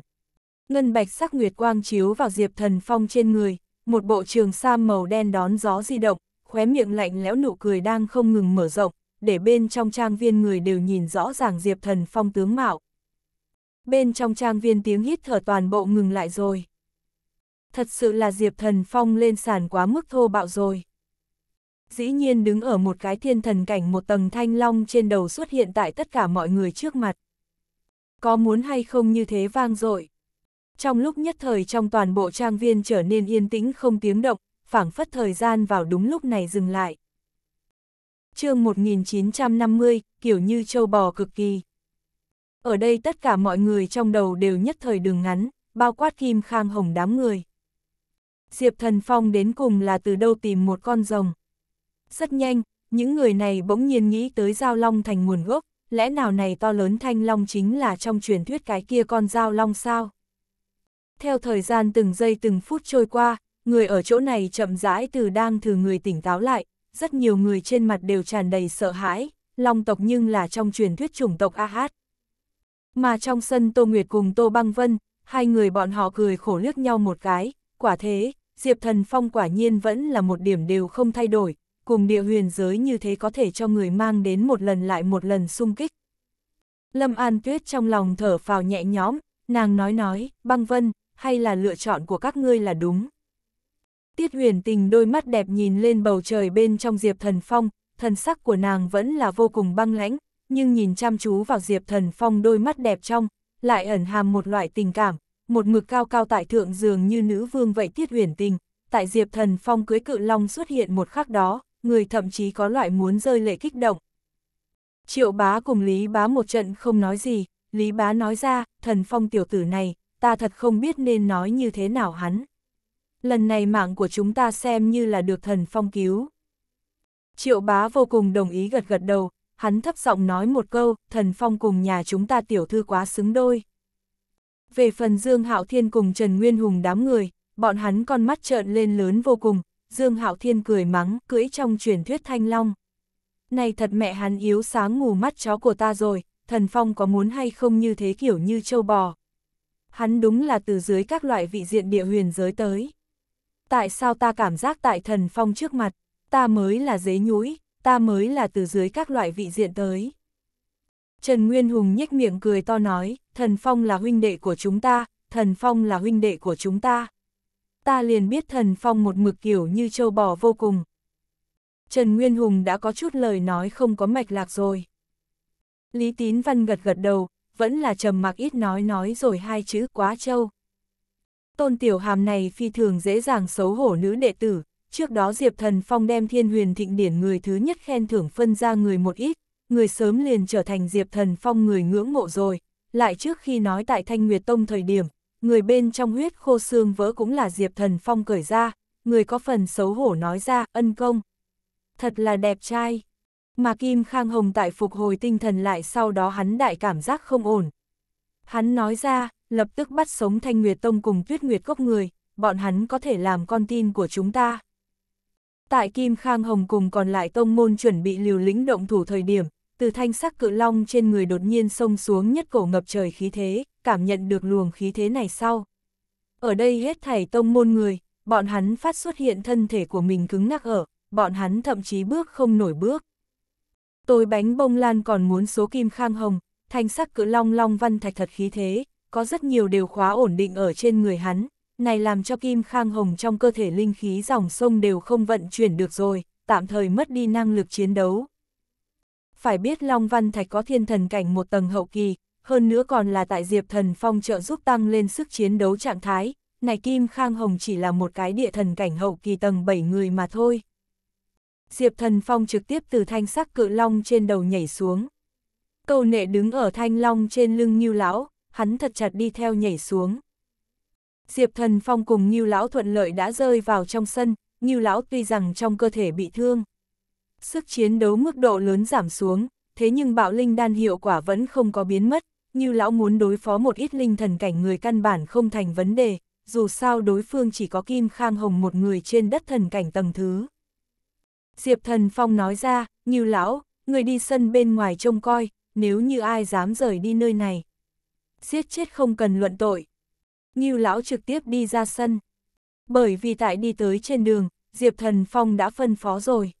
Ngân bạch sắc nguyệt quang chiếu vào Diệp Thần Phong trên người, một bộ trường sa màu đen đón gió di động, khóe miệng lạnh lẽo nụ cười đang không ngừng mở rộng, để bên trong trang viên người đều nhìn rõ ràng Diệp Thần Phong tướng mạo. Bên trong trang viên tiếng hít thở toàn bộ ngừng lại rồi. Thật sự là Diệp Thần Phong lên sàn quá mức thô bạo rồi dĩ nhiên đứng ở một cái thiên thần cảnh một tầng thanh long trên đầu xuất hiện tại tất cả mọi người trước mặt. Có muốn hay không như thế vang dội Trong lúc nhất thời trong toàn bộ trang viên trở nên yên tĩnh không tiếng động, phảng phất thời gian vào đúng lúc này dừng lại. chương 1950, kiểu như châu bò cực kỳ. Ở đây tất cả mọi người trong đầu đều nhất thời đường ngắn, bao quát kim khang hồng đám người. Diệp Thần Phong đến cùng là từ đâu tìm một con rồng. Rất nhanh, những người này bỗng nhiên nghĩ tới Giao Long thành nguồn gốc, lẽ nào này to lớn Thanh Long chính là trong truyền thuyết cái kia con Giao Long sao? Theo thời gian từng giây từng phút trôi qua, người ở chỗ này chậm rãi từ đang thử người tỉnh táo lại, rất nhiều người trên mặt đều tràn đầy sợ hãi, Long tộc nhưng là trong truyền thuyết chủng tộc ah Mà trong sân Tô Nguyệt cùng Tô Băng Vân, hai người bọn họ cười khổ lướt nhau một cái, quả thế, Diệp Thần Phong quả nhiên vẫn là một điểm đều không thay đổi, cùng địa huyền giới như thế có thể cho người mang đến một lần lại một lần sung kích. Lâm An Tuyết trong lòng thở phào nhẹ nhõm, nàng nói nói, băng vân, hay là lựa chọn của các ngươi là đúng. Tiết huyền tình đôi mắt đẹp nhìn lên bầu trời bên trong Diệp Thần Phong, thần sắc của nàng vẫn là vô cùng băng lãnh, nhưng nhìn chăm chú vào Diệp Thần Phong đôi mắt đẹp trong, lại ẩn hàm một loại tình cảm, một mực cao cao tại thượng dường như nữ vương vậy Tiết huyền tình. Tại Diệp Thần Phong cưới cự long xuất hiện một khắc đó, người thậm chí có loại muốn rơi lệ kích động. Triệu bá cùng Lý bá một trận không nói gì, Lý bá nói ra, thần phong tiểu tử này, ta thật không biết nên nói như thế nào hắn. Lần này mạng của chúng ta xem như là được thần phong cứu. Triệu bá vô cùng đồng ý gật gật đầu, hắn thấp giọng nói một câu, thần phong cùng nhà chúng ta tiểu thư quá xứng đôi. Về phần Dương Hạo Thiên cùng Trần Nguyên Hùng đám người, bọn hắn con mắt trợn lên lớn vô cùng, Dương Hạo Thiên cười mắng, cưỡi trong truyền thuyết thanh long. Này thật mẹ hắn yếu sáng ngủ mắt chó của ta rồi, thần phong có muốn hay không như thế kiểu như châu bò. Hắn đúng là từ dưới các loại vị diện địa huyền giới tới. Tại sao ta cảm giác tại thần phong trước mặt, ta mới là dế nhũi, ta mới là từ dưới các loại vị diện tới. Trần Nguyên Hùng nhếch miệng cười to nói, thần phong là huynh đệ của chúng ta, thần phong là huynh đệ của chúng ta ta liền biết thần phong một mực kiểu như châu bò vô cùng. Trần Nguyên Hùng đã có chút lời nói không có mạch lạc rồi. Lý Tín Văn gật gật đầu, vẫn là trầm mặc ít nói nói rồi hai chữ quá châu. Tôn tiểu hàm này phi thường dễ dàng xấu hổ nữ đệ tử, trước đó Diệp Thần Phong đem thiên huyền thịnh điển người thứ nhất khen thưởng phân ra người một ít, người sớm liền trở thành Diệp Thần Phong người ngưỡng mộ rồi, lại trước khi nói tại Thanh Nguyệt Tông thời điểm, người bên trong huyết khô xương vỡ cũng là Diệp Thần Phong cởi ra, người có phần xấu hổ nói ra, ân công. Thật là đẹp trai. Mà Kim Khang Hồng tại phục hồi tinh thần lại sau đó hắn đại cảm giác không ổn. Hắn nói ra, lập tức bắt sống Thanh Nguyệt Tông cùng Tuyết Nguyệt Cốc người, bọn hắn có thể làm con tin của chúng ta. Tại Kim Khang Hồng cùng còn lại tông môn chuẩn bị liều lĩnh động thủ thời điểm, từ thanh sắc cự long trên người đột nhiên xông xuống nhất cổ ngập trời khí thế, cảm nhận được luồng khí thế này sau. Ở đây hết thảy tông môn người, bọn hắn phát xuất hiện thân thể của mình cứng ngắc ở, bọn hắn thậm chí bước không nổi bước. Tôi bánh bông lan còn muốn số kim khang hồng, thanh sắc cự long long văn thạch thật khí thế, có rất nhiều đều khóa ổn định ở trên người hắn, này làm cho kim khang hồng trong cơ thể linh khí dòng sông đều không vận chuyển được rồi, tạm thời mất đi năng lực chiến đấu phải biết Long Văn Thạch có thiên thần cảnh một tầng hậu kỳ, hơn nữa còn là tại Diệp Thần Phong trợ giúp tăng lên sức chiến đấu trạng thái, này Kim Khang Hồng chỉ là một cái địa thần cảnh hậu kỳ tầng 7 người mà thôi. Diệp Thần Phong trực tiếp từ thanh sắc cự long trên đầu nhảy xuống. Cầu nệ đứng ở thanh long trên lưng Ngưu Lão, hắn thật chặt đi theo nhảy xuống. Diệp Thần Phong cùng Ngưu Lão thuận lợi đã rơi vào trong sân, Ngưu Lão tuy rằng trong cơ thể bị thương, Sức chiến đấu mức độ lớn giảm xuống, thế nhưng bạo linh đan hiệu quả vẫn không có biến mất, như lão muốn đối phó một ít linh thần cảnh người căn bản không thành vấn đề, dù sao đối phương chỉ có kim khang hồng một người trên đất thần cảnh tầng thứ. Diệp thần phong nói ra, như lão, người đi sân bên ngoài trông coi, nếu như ai dám rời đi nơi này. Giết chết không cần luận tội. Như lão trực tiếp đi ra sân. Bởi vì tại đi tới trên đường, Diệp thần phong đã phân phó rồi.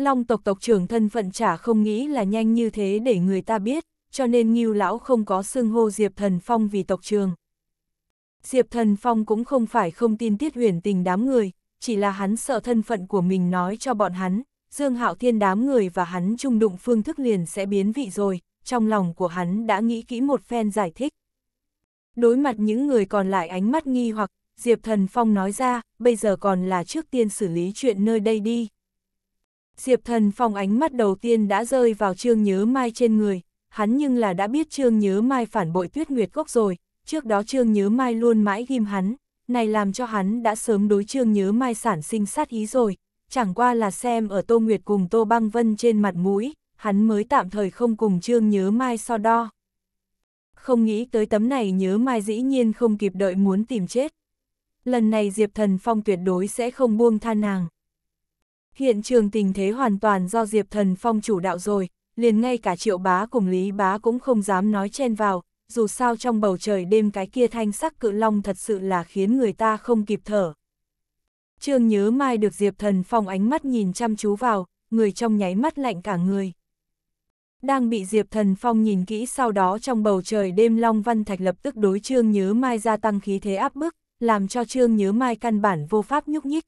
Long tộc tộc trưởng thân phận chả không nghĩ là nhanh như thế để người ta biết, cho nên Ngưu lão không có xưng hô Diệp Thần Phong vì tộc trường. Diệp Thần Phong cũng không phải không tin Tiết Huyền Tình đám người, chỉ là hắn sợ thân phận của mình nói cho bọn hắn, Dương Hạo Thiên đám người và hắn chung đụng phương thức liền sẽ biến vị rồi, trong lòng của hắn đã nghĩ kỹ một phen giải thích. Đối mặt những người còn lại ánh mắt nghi hoặc, Diệp Thần Phong nói ra, bây giờ còn là trước tiên xử lý chuyện nơi đây đi. Diệp Thần Phong ánh mắt đầu tiên đã rơi vào Trương Nhớ Mai trên người, hắn nhưng là đã biết Trương Nhớ Mai phản bội Tuyết Nguyệt Cốc rồi, trước đó Trương Nhớ Mai luôn mãi ghim hắn, này làm cho hắn đã sớm đối Trương Nhớ Mai sản sinh sát ý rồi, chẳng qua là xem ở Tô Nguyệt cùng Tô Băng Vân trên mặt mũi, hắn mới tạm thời không cùng Trương Nhớ Mai so đo. Không nghĩ tới tấm này Nhớ Mai dĩ nhiên không kịp đợi muốn tìm chết. Lần này Diệp Thần Phong tuyệt đối sẽ không buông tha nàng. Hiện trường tình thế hoàn toàn do Diệp Thần Phong chủ đạo rồi, liền ngay cả triệu bá cùng lý bá cũng không dám nói chen vào, dù sao trong bầu trời đêm cái kia thanh sắc cự long thật sự là khiến người ta không kịp thở. Trương nhớ mai được Diệp Thần Phong ánh mắt nhìn chăm chú vào, người trong nháy mắt lạnh cả người. Đang bị Diệp Thần Phong nhìn kỹ sau đó trong bầu trời đêm Long Văn Thạch lập tức đối Trương Nhớ Mai gia tăng khí thế áp bức, làm cho Trương Nhớ Mai căn bản vô pháp nhúc nhích.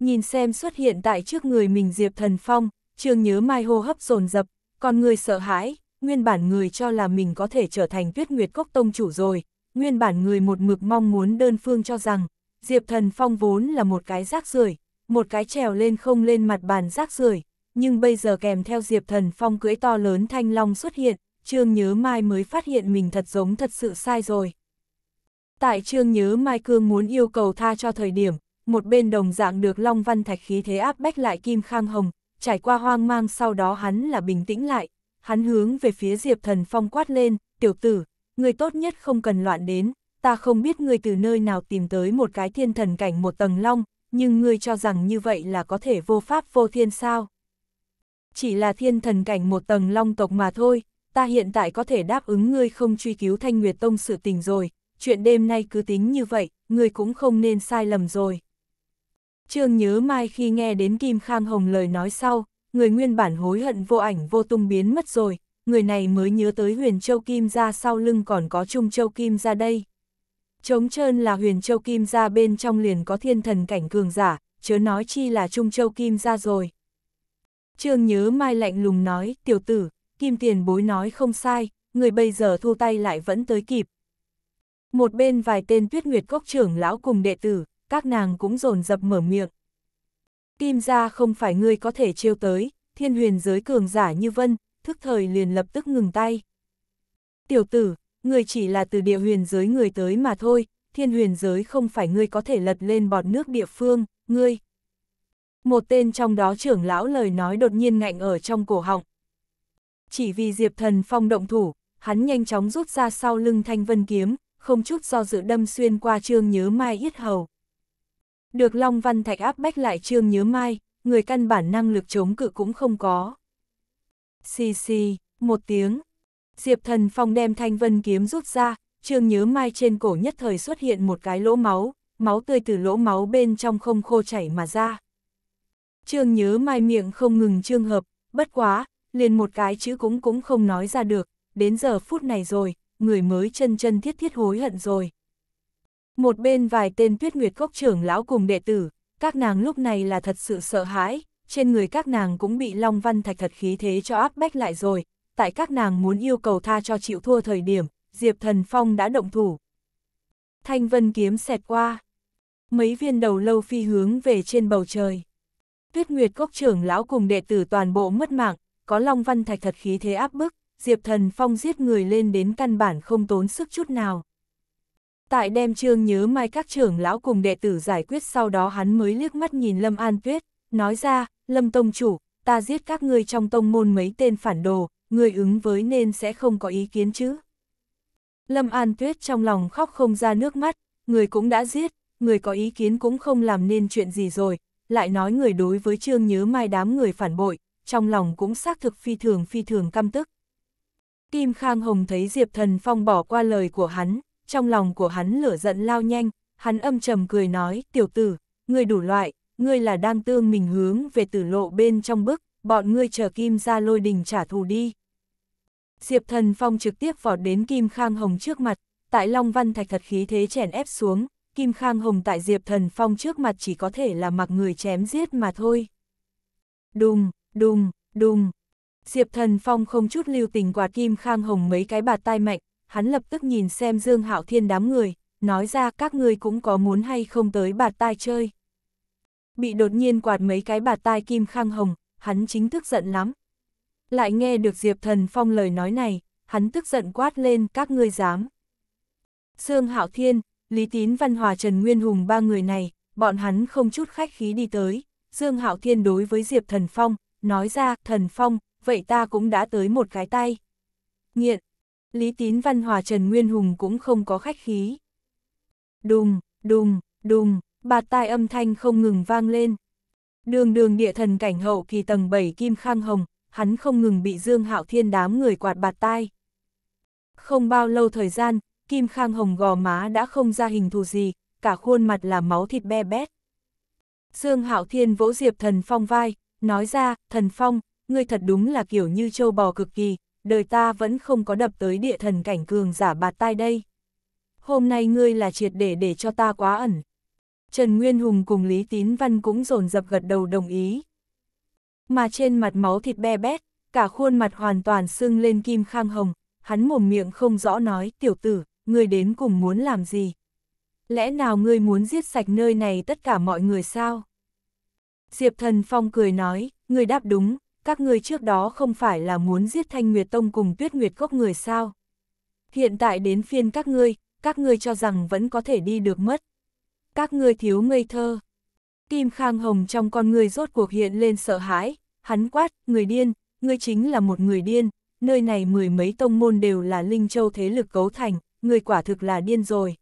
Nhìn xem xuất hiện tại trước người mình Diệp Thần Phong, Trương Nhớ Mai hô hấp dồn dập, còn người sợ hãi, nguyên bản người cho là mình có thể trở thành Tuyết Nguyệt Cốc tông chủ rồi, nguyên bản người một mực mong muốn đơn phương cho rằng Diệp Thần Phong vốn là một cái rác rưởi, một cái trèo lên không lên mặt bàn rác rưởi, nhưng bây giờ kèm theo Diệp Thần Phong cưỡi to lớn thanh long xuất hiện, Trương Nhớ Mai mới phát hiện mình thật giống thật sự sai rồi. Tại Trương Nhớ Mai Cương muốn yêu cầu tha cho thời điểm, một bên đồng dạng được Long Văn Thạch khí thế áp bách lại Kim Khang Hồng, trải qua hoang mang sau đó hắn là bình tĩnh lại, hắn hướng về phía Diệp Thần Phong quát lên, tiểu tử, người tốt nhất không cần loạn đến, ta không biết người từ nơi nào tìm tới một cái thiên thần cảnh một tầng long, nhưng người cho rằng như vậy là có thể vô pháp vô thiên sao. Chỉ là thiên thần cảnh một tầng long tộc mà thôi, ta hiện tại có thể đáp ứng ngươi không truy cứu thanh nguyệt tông sự tình rồi, chuyện đêm nay cứ tính như vậy, người cũng không nên sai lầm rồi. Trương nhớ mai khi nghe đến Kim Khang Hồng lời nói sau, người nguyên bản hối hận vô ảnh vô tung biến mất rồi, người này mới nhớ tới huyền châu kim ra sau lưng còn có trung châu kim ra đây. Trống trơn là huyền châu kim ra bên trong liền có thiên thần cảnh cường giả, chớ nói chi là trung châu kim ra rồi. Trương nhớ mai lạnh lùng nói, tiểu tử, kim tiền bối nói không sai, người bây giờ thu tay lại vẫn tới kịp. Một bên vài tên tuyết nguyệt cốc trưởng lão cùng đệ tử, các nàng cũng dồn dập mở miệng. Kim gia không phải ngươi có thể trêu tới, thiên huyền giới cường giả như vân, thức thời liền lập tức ngừng tay. Tiểu tử, người chỉ là từ địa huyền giới người tới mà thôi, thiên huyền giới không phải ngươi có thể lật lên bọt nước địa phương, ngươi. Một tên trong đó trưởng lão lời nói đột nhiên ngạnh ở trong cổ họng. Chỉ vì Diệp Thần Phong động thủ, hắn nhanh chóng rút ra sau lưng thanh vân kiếm, không chút do dự đâm xuyên qua trương nhớ mai yết hầu. Được Long Văn Thạch áp bách lại Trương Nhớ Mai, người căn bản năng lực chống cự cũng không có. Xì xì, một tiếng. Diệp Thần Phong đem thanh vân kiếm rút ra, Trương Nhớ Mai trên cổ nhất thời xuất hiện một cái lỗ máu, máu tươi từ lỗ máu bên trong không khô chảy mà ra. Trương Nhớ Mai miệng không ngừng trương hợp, bất quá, liền một cái chữ cũng cũng không nói ra được, đến giờ phút này rồi, người mới chân chân thiết thiết hối hận rồi. Một bên vài tên tuyết nguyệt cốc trưởng lão cùng đệ tử, các nàng lúc này là thật sự sợ hãi, trên người các nàng cũng bị Long Văn Thạch thật khí thế cho áp bách lại rồi, tại các nàng muốn yêu cầu tha cho chịu thua thời điểm, Diệp Thần Phong đã động thủ. Thanh vân kiếm xẹt qua, mấy viên đầu lâu phi hướng về trên bầu trời. Tuyết Nguyệt Cốc trưởng lão cùng đệ tử toàn bộ mất mạng, có Long Văn Thạch thật khí thế áp bức, Diệp Thần Phong giết người lên đến căn bản không tốn sức chút nào. Tại đem trương nhớ mai các trưởng lão cùng đệ tử giải quyết sau đó hắn mới liếc mắt nhìn Lâm An Tuyết, nói ra, Lâm Tông Chủ, ta giết các ngươi trong tông môn mấy tên phản đồ, người ứng với nên sẽ không có ý kiến chứ. Lâm An Tuyết trong lòng khóc không ra nước mắt, người cũng đã giết, người có ý kiến cũng không làm nên chuyện gì rồi, lại nói người đối với trương nhớ mai đám người phản bội, trong lòng cũng xác thực phi thường phi thường căm tức. Kim Khang Hồng thấy Diệp Thần Phong bỏ qua lời của hắn, trong lòng của hắn lửa giận lao nhanh, hắn âm trầm cười nói, tiểu tử, ngươi đủ loại, ngươi là đang tương mình hướng về tử lộ bên trong bức, bọn ngươi chờ kim ra lôi đình trả thù đi. Diệp thần phong trực tiếp vọt đến kim khang hồng trước mặt, tại Long Văn Thạch thật khí thế chèn ép xuống, Kim Khang Hồng tại Diệp Thần Phong trước mặt chỉ có thể là mặc người chém giết mà thôi. Đùng, đùng, đùng. Diệp Thần Phong không chút lưu tình quạt Kim Khang Hồng mấy cái bạt tai mạnh, hắn lập tức nhìn xem Dương Hạo Thiên đám người, nói ra các ngươi cũng có muốn hay không tới bạt tai chơi. Bị đột nhiên quạt mấy cái bạt tai kim khang hồng, hắn chính thức giận lắm. Lại nghe được Diệp Thần Phong lời nói này, hắn tức giận quát lên các ngươi dám. Dương Hạo Thiên, Lý Tín Văn Hòa Trần Nguyên Hùng ba người này, bọn hắn không chút khách khí đi tới, Dương Hạo Thiên đối với Diệp Thần Phong, nói ra, Thần Phong, vậy ta cũng đã tới một cái tay. Nghiện, Lý Tín Văn Hòa Trần Nguyên Hùng cũng không có khách khí. Đùng, đùng, đùng, bạt tai âm thanh không ngừng vang lên. Đường đường địa thần cảnh hậu kỳ tầng 7 Kim Khang Hồng, hắn không ngừng bị Dương Hạo Thiên đám người quạt bạt tai. Không bao lâu thời gian, Kim Khang Hồng gò má đã không ra hình thù gì, cả khuôn mặt là máu thịt be bét. Dương Hạo Thiên vỗ Diệp Thần Phong vai, nói ra, Thần Phong, ngươi thật đúng là kiểu như châu bò cực kỳ, đời ta vẫn không có đập tới địa thần cảnh cường giả bạt tai đây. Hôm nay ngươi là triệt để để cho ta quá ẩn. Trần Nguyên Hùng cùng Lý Tín Văn cũng rồn dập gật đầu đồng ý. Mà trên mặt máu thịt be bét, cả khuôn mặt hoàn toàn sưng lên kim khang hồng, hắn mồm miệng không rõ nói tiểu tử, ngươi đến cùng muốn làm gì? Lẽ nào ngươi muốn giết sạch nơi này tất cả mọi người sao? Diệp Thần Phong cười nói, ngươi đáp đúng, các ngươi trước đó không phải là muốn giết Thanh Nguyệt Tông cùng Tuyết Nguyệt Cốc người sao? Hiện tại đến phiên các ngươi, các ngươi cho rằng vẫn có thể đi được mất. Các ngươi thiếu ngây thơ. Kim Khang Hồng trong con người rốt cuộc hiện lên sợ hãi, hắn quát, người điên, ngươi chính là một người điên, nơi này mười mấy tông môn đều là linh châu thế lực cấu thành, người quả thực là điên rồi.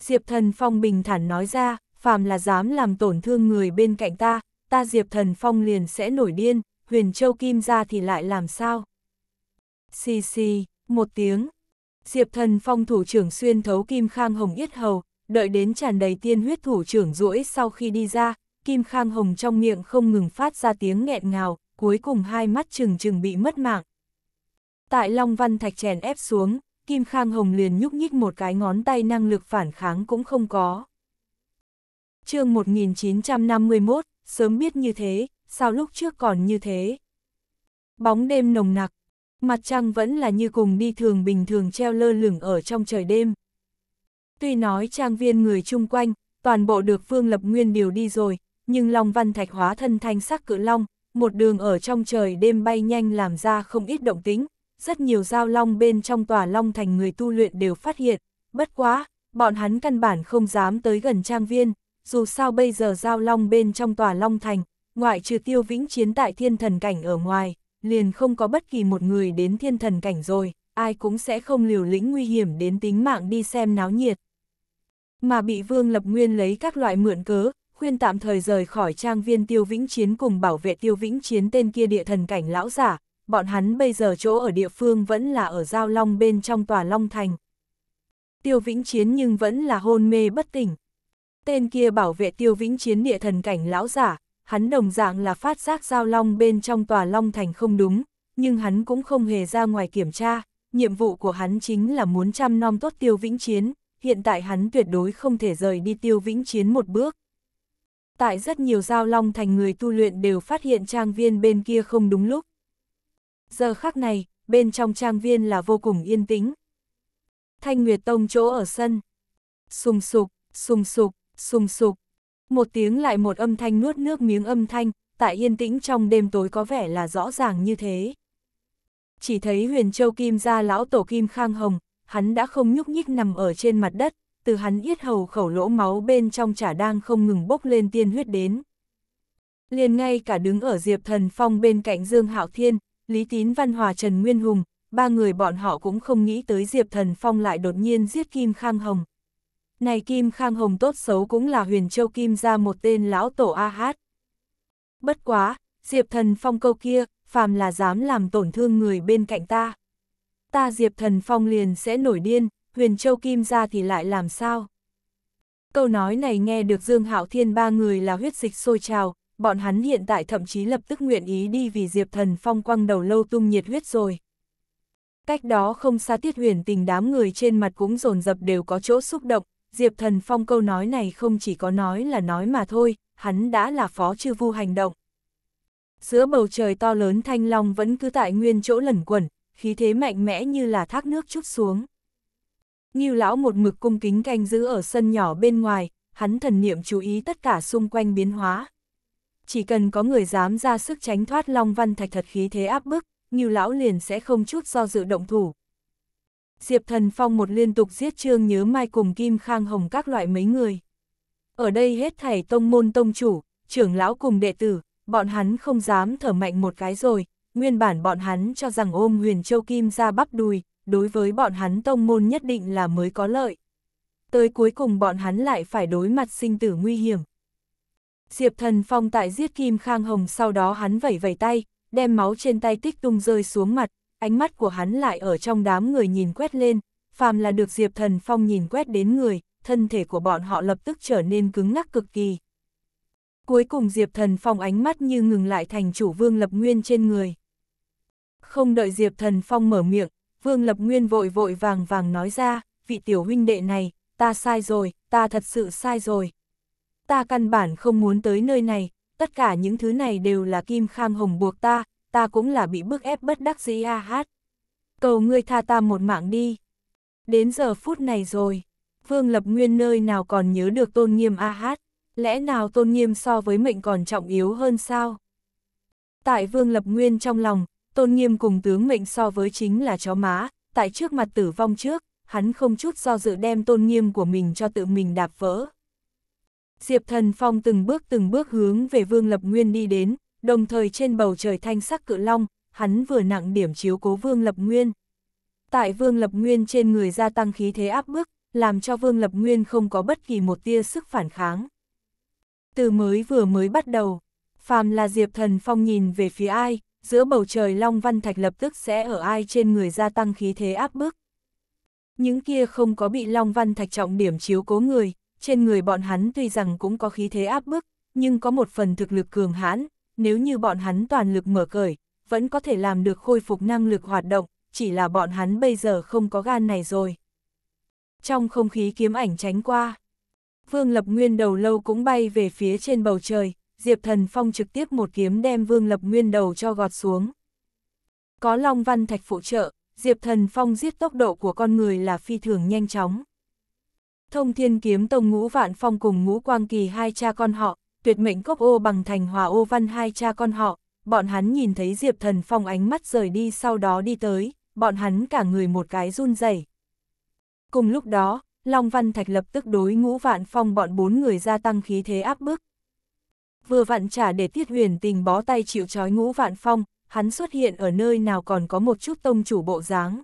Diệp Thần Phong bình thản nói ra, phàm là dám làm tổn thương người bên cạnh ta, ta Diệp Thần Phong liền sẽ nổi điên, huyền châu kim ra thì lại làm sao? Xì xì, một tiếng. Diệp Thần Phong thủ trưởng xuyên thấu Kim Khang Hồng yết hầu, đợi đến tràn đầy tiên huyết thủ trưởng rũi sau khi đi ra, Kim Khang Hồng trong miệng không ngừng phát ra tiếng nghẹn ngào, cuối cùng hai mắt trừng trừng bị mất mạng. Tại Long Văn Thạch chèn ép xuống, Kim Khang Hồng liền nhúc nhích một cái ngón tay năng lực phản kháng cũng không có. chương 1951, sớm biết như thế, sao lúc trước còn như thế. Bóng đêm nồng nặc, mặt trăng vẫn là như cùng đi thường bình thường treo lơ lửng ở trong trời đêm. Tuy nói trang viên người chung quanh, toàn bộ được Phương Lập Nguyên điều đi rồi, nhưng Long Văn Thạch hóa thân thanh sắc cự long, một đường ở trong trời đêm bay nhanh làm ra không ít động tính, rất nhiều giao long bên trong tòa long thành người tu luyện đều phát hiện, bất quá, bọn hắn căn bản không dám tới gần trang viên, dù sao bây giờ giao long bên trong tòa long thành, ngoại trừ tiêu vĩnh chiến tại thiên thần cảnh ở ngoài, liền không có bất kỳ một người đến thiên thần cảnh rồi, ai cũng sẽ không liều lĩnh nguy hiểm đến tính mạng đi xem náo nhiệt. Mà bị Vương Lập Nguyên lấy các loại mượn cớ, khuyên tạm thời rời khỏi trang viên tiêu vĩnh chiến cùng bảo vệ tiêu vĩnh chiến tên kia địa thần cảnh lão giả, bọn hắn bây giờ chỗ ở địa phương vẫn là ở giao long bên trong tòa long thành. Tiêu vĩnh chiến nhưng vẫn là hôn mê bất tỉnh, tên kia bảo vệ tiêu vĩnh chiến địa thần cảnh lão giả, hắn đồng dạng là phát giác giao long bên trong tòa long thành không đúng, nhưng hắn cũng không hề ra ngoài kiểm tra, nhiệm vụ của hắn chính là muốn chăm nom tốt tiêu vĩnh chiến, hiện tại hắn tuyệt đối không thể rời đi tiêu vĩnh chiến một bước. Tại rất nhiều giao long thành người tu luyện đều phát hiện trang viên bên kia không đúng lúc. Giờ khắc này, bên trong trang viên là vô cùng yên tĩnh. Thanh Nguyệt Tông chỗ ở sân. Sùng sục, sùng sục, sùng sục. Một tiếng lại một âm thanh nuốt nước miếng âm thanh, tại yên tĩnh trong đêm tối có vẻ là rõ ràng như thế. Chỉ thấy huyền châu kim ra lão tổ kim khang hồng, hắn đã không nhúc nhích nằm ở trên mặt đất, từ hắn yết hầu khẩu lỗ máu bên trong chả đang không ngừng bốc lên tiên huyết đến. Liền ngay cả đứng ở Diệp Thần Phong bên cạnh Dương Hạo Thiên, Lý Tín Văn Hòa Trần Nguyên Hùng, ba người bọn họ cũng không nghĩ tới Diệp Thần Phong lại đột nhiên giết Kim Khang Hồng. Này Kim Khang Hồng tốt xấu cũng là huyền châu Kim ra một tên lão tổ A Hát. Bất quá, Diệp Thần Phong câu kia, phàm là dám làm tổn thương người bên cạnh ta. Ta Diệp Thần Phong liền sẽ nổi điên, huyền châu Kim ra thì lại làm sao? Câu nói này nghe được Dương Hạo Thiên ba người là huyết dịch sôi trào, bọn hắn hiện tại thậm chí lập tức nguyện ý đi vì Diệp Thần Phong quăng đầu lâu tung nhiệt huyết rồi. Cách đó không xa tiết huyền tình đám người trên mặt cũng rồn rập đều có chỗ xúc động, Diệp Thần Phong câu nói này không chỉ có nói là nói mà thôi, hắn đã là phó chư vu hành động. Giữa bầu trời to lớn thanh long vẫn cứ tại nguyên chỗ lẩn quẩn, khí thế mạnh mẽ như là thác nước chút xuống. Nghiêu lão một mực cung kính canh giữ ở sân nhỏ bên ngoài, hắn thần niệm chú ý tất cả xung quanh biến hóa. Chỉ cần có người dám ra sức tránh thoát long văn thạch thật khí thế áp bức, Nghiêu lão liền sẽ không chút do dự động thủ, Diệp Thần Phong một liên tục giết Trương Nhớ Mai cùng Kim Khang Hồng các loại mấy người. Ở đây hết thảy tông môn tông chủ, trưởng lão cùng đệ tử, bọn hắn không dám thở mạnh một cái rồi, nguyên bản bọn hắn cho rằng ôm huyền châu kim ra bắp đùi, đối với bọn hắn tông môn nhất định là mới có lợi. Tới cuối cùng bọn hắn lại phải đối mặt sinh tử nguy hiểm. Diệp thần phong tại giết kim khang hồng sau đó hắn vẩy vẩy tay, đem máu trên tay tích tung rơi xuống mặt, ánh mắt của hắn lại ở trong đám người nhìn quét lên, phàm là được Diệp Thần Phong nhìn quét đến người, thân thể của bọn họ lập tức trở nên cứng ngắc cực kỳ. Cuối cùng Diệp Thần Phong ánh mắt như ngừng lại thành chủ Vương Lập Nguyên trên người. Không đợi Diệp Thần Phong mở miệng, Vương Lập Nguyên vội vội vàng vàng nói ra, vị tiểu huynh đệ này, ta sai rồi, ta thật sự sai rồi. Ta căn bản không muốn tới nơi này, tất cả những thứ này đều là Kim Khang Hồng buộc ta, ta cũng là bị bức ép bất đắc dĩ a hát. Cầu ngươi tha ta một mạng đi. Đến giờ phút này rồi, Vương Lập Nguyên nơi nào còn nhớ được tôn nghiêm a hát, lẽ nào tôn nghiêm so với mệnh còn trọng yếu hơn sao? Tại Vương Lập Nguyên trong lòng, tôn nghiêm cùng tướng mệnh so với chính là chó má, tại trước mặt tử vong trước, hắn không chút do dự đem tôn nghiêm của mình cho tự mình đạp vỡ. Diệp Thần Phong từng bước từng bước hướng về Vương Lập Nguyên đi đến, đồng thời trên bầu trời thanh sắc cự long, hắn vừa nặng điểm chiếu cố Vương Lập Nguyên. Tại Vương Lập Nguyên trên người gia tăng khí thế áp bức, làm cho Vương Lập Nguyên không có bất kỳ một tia sức phản kháng. Từ mới vừa mới bắt đầu, phàm là Diệp Thần Phong nhìn về phía ai, giữa bầu trời Long Văn Thạch lập tức sẽ ở ai trên người gia tăng khí thế áp bức. Những kia không có bị Long Văn Thạch trọng điểm chiếu cố người, trên người bọn hắn tuy rằng cũng có khí thế áp bức, nhưng có một phần thực lực cường hãn, nếu như bọn hắn toàn lực mở cởi, vẫn có thể làm được khôi phục năng lực hoạt động, chỉ là bọn hắn bây giờ không có gan này rồi. Trong không khí kiếm ảnh tránh qua, Vương Lập Nguyên đầu lâu cũng bay về phía trên bầu trời, Diệp Thần Phong trực tiếp một kiếm đem Vương Lập Nguyên đầu cho gọt xuống. Có Long Văn Thạch phụ trợ, Diệp Thần Phong giết tốc độ của con người là phi thường nhanh chóng. Thông Thiên Kiếm Tông Ngũ Vạn Phong cùng Ngũ Quang Kỳ hai cha con họ, tuyệt mệnh cốc ô bằng thành hòa ô văn hai cha con họ, bọn hắn nhìn thấy Diệp Thần Phong ánh mắt rời đi sau đó đi tới, bọn hắn cả người một cái run rẩy. Cùng lúc đó, Long Văn Thạch lập tức đối ngũ vạn phong bọn bốn người gia tăng khí thế áp bức. Vừa vặn trả để tiết huyền tình bó tay chịu trói ngũ vạn phong, hắn xuất hiện ở nơi nào còn có một chút tông chủ bộ dáng.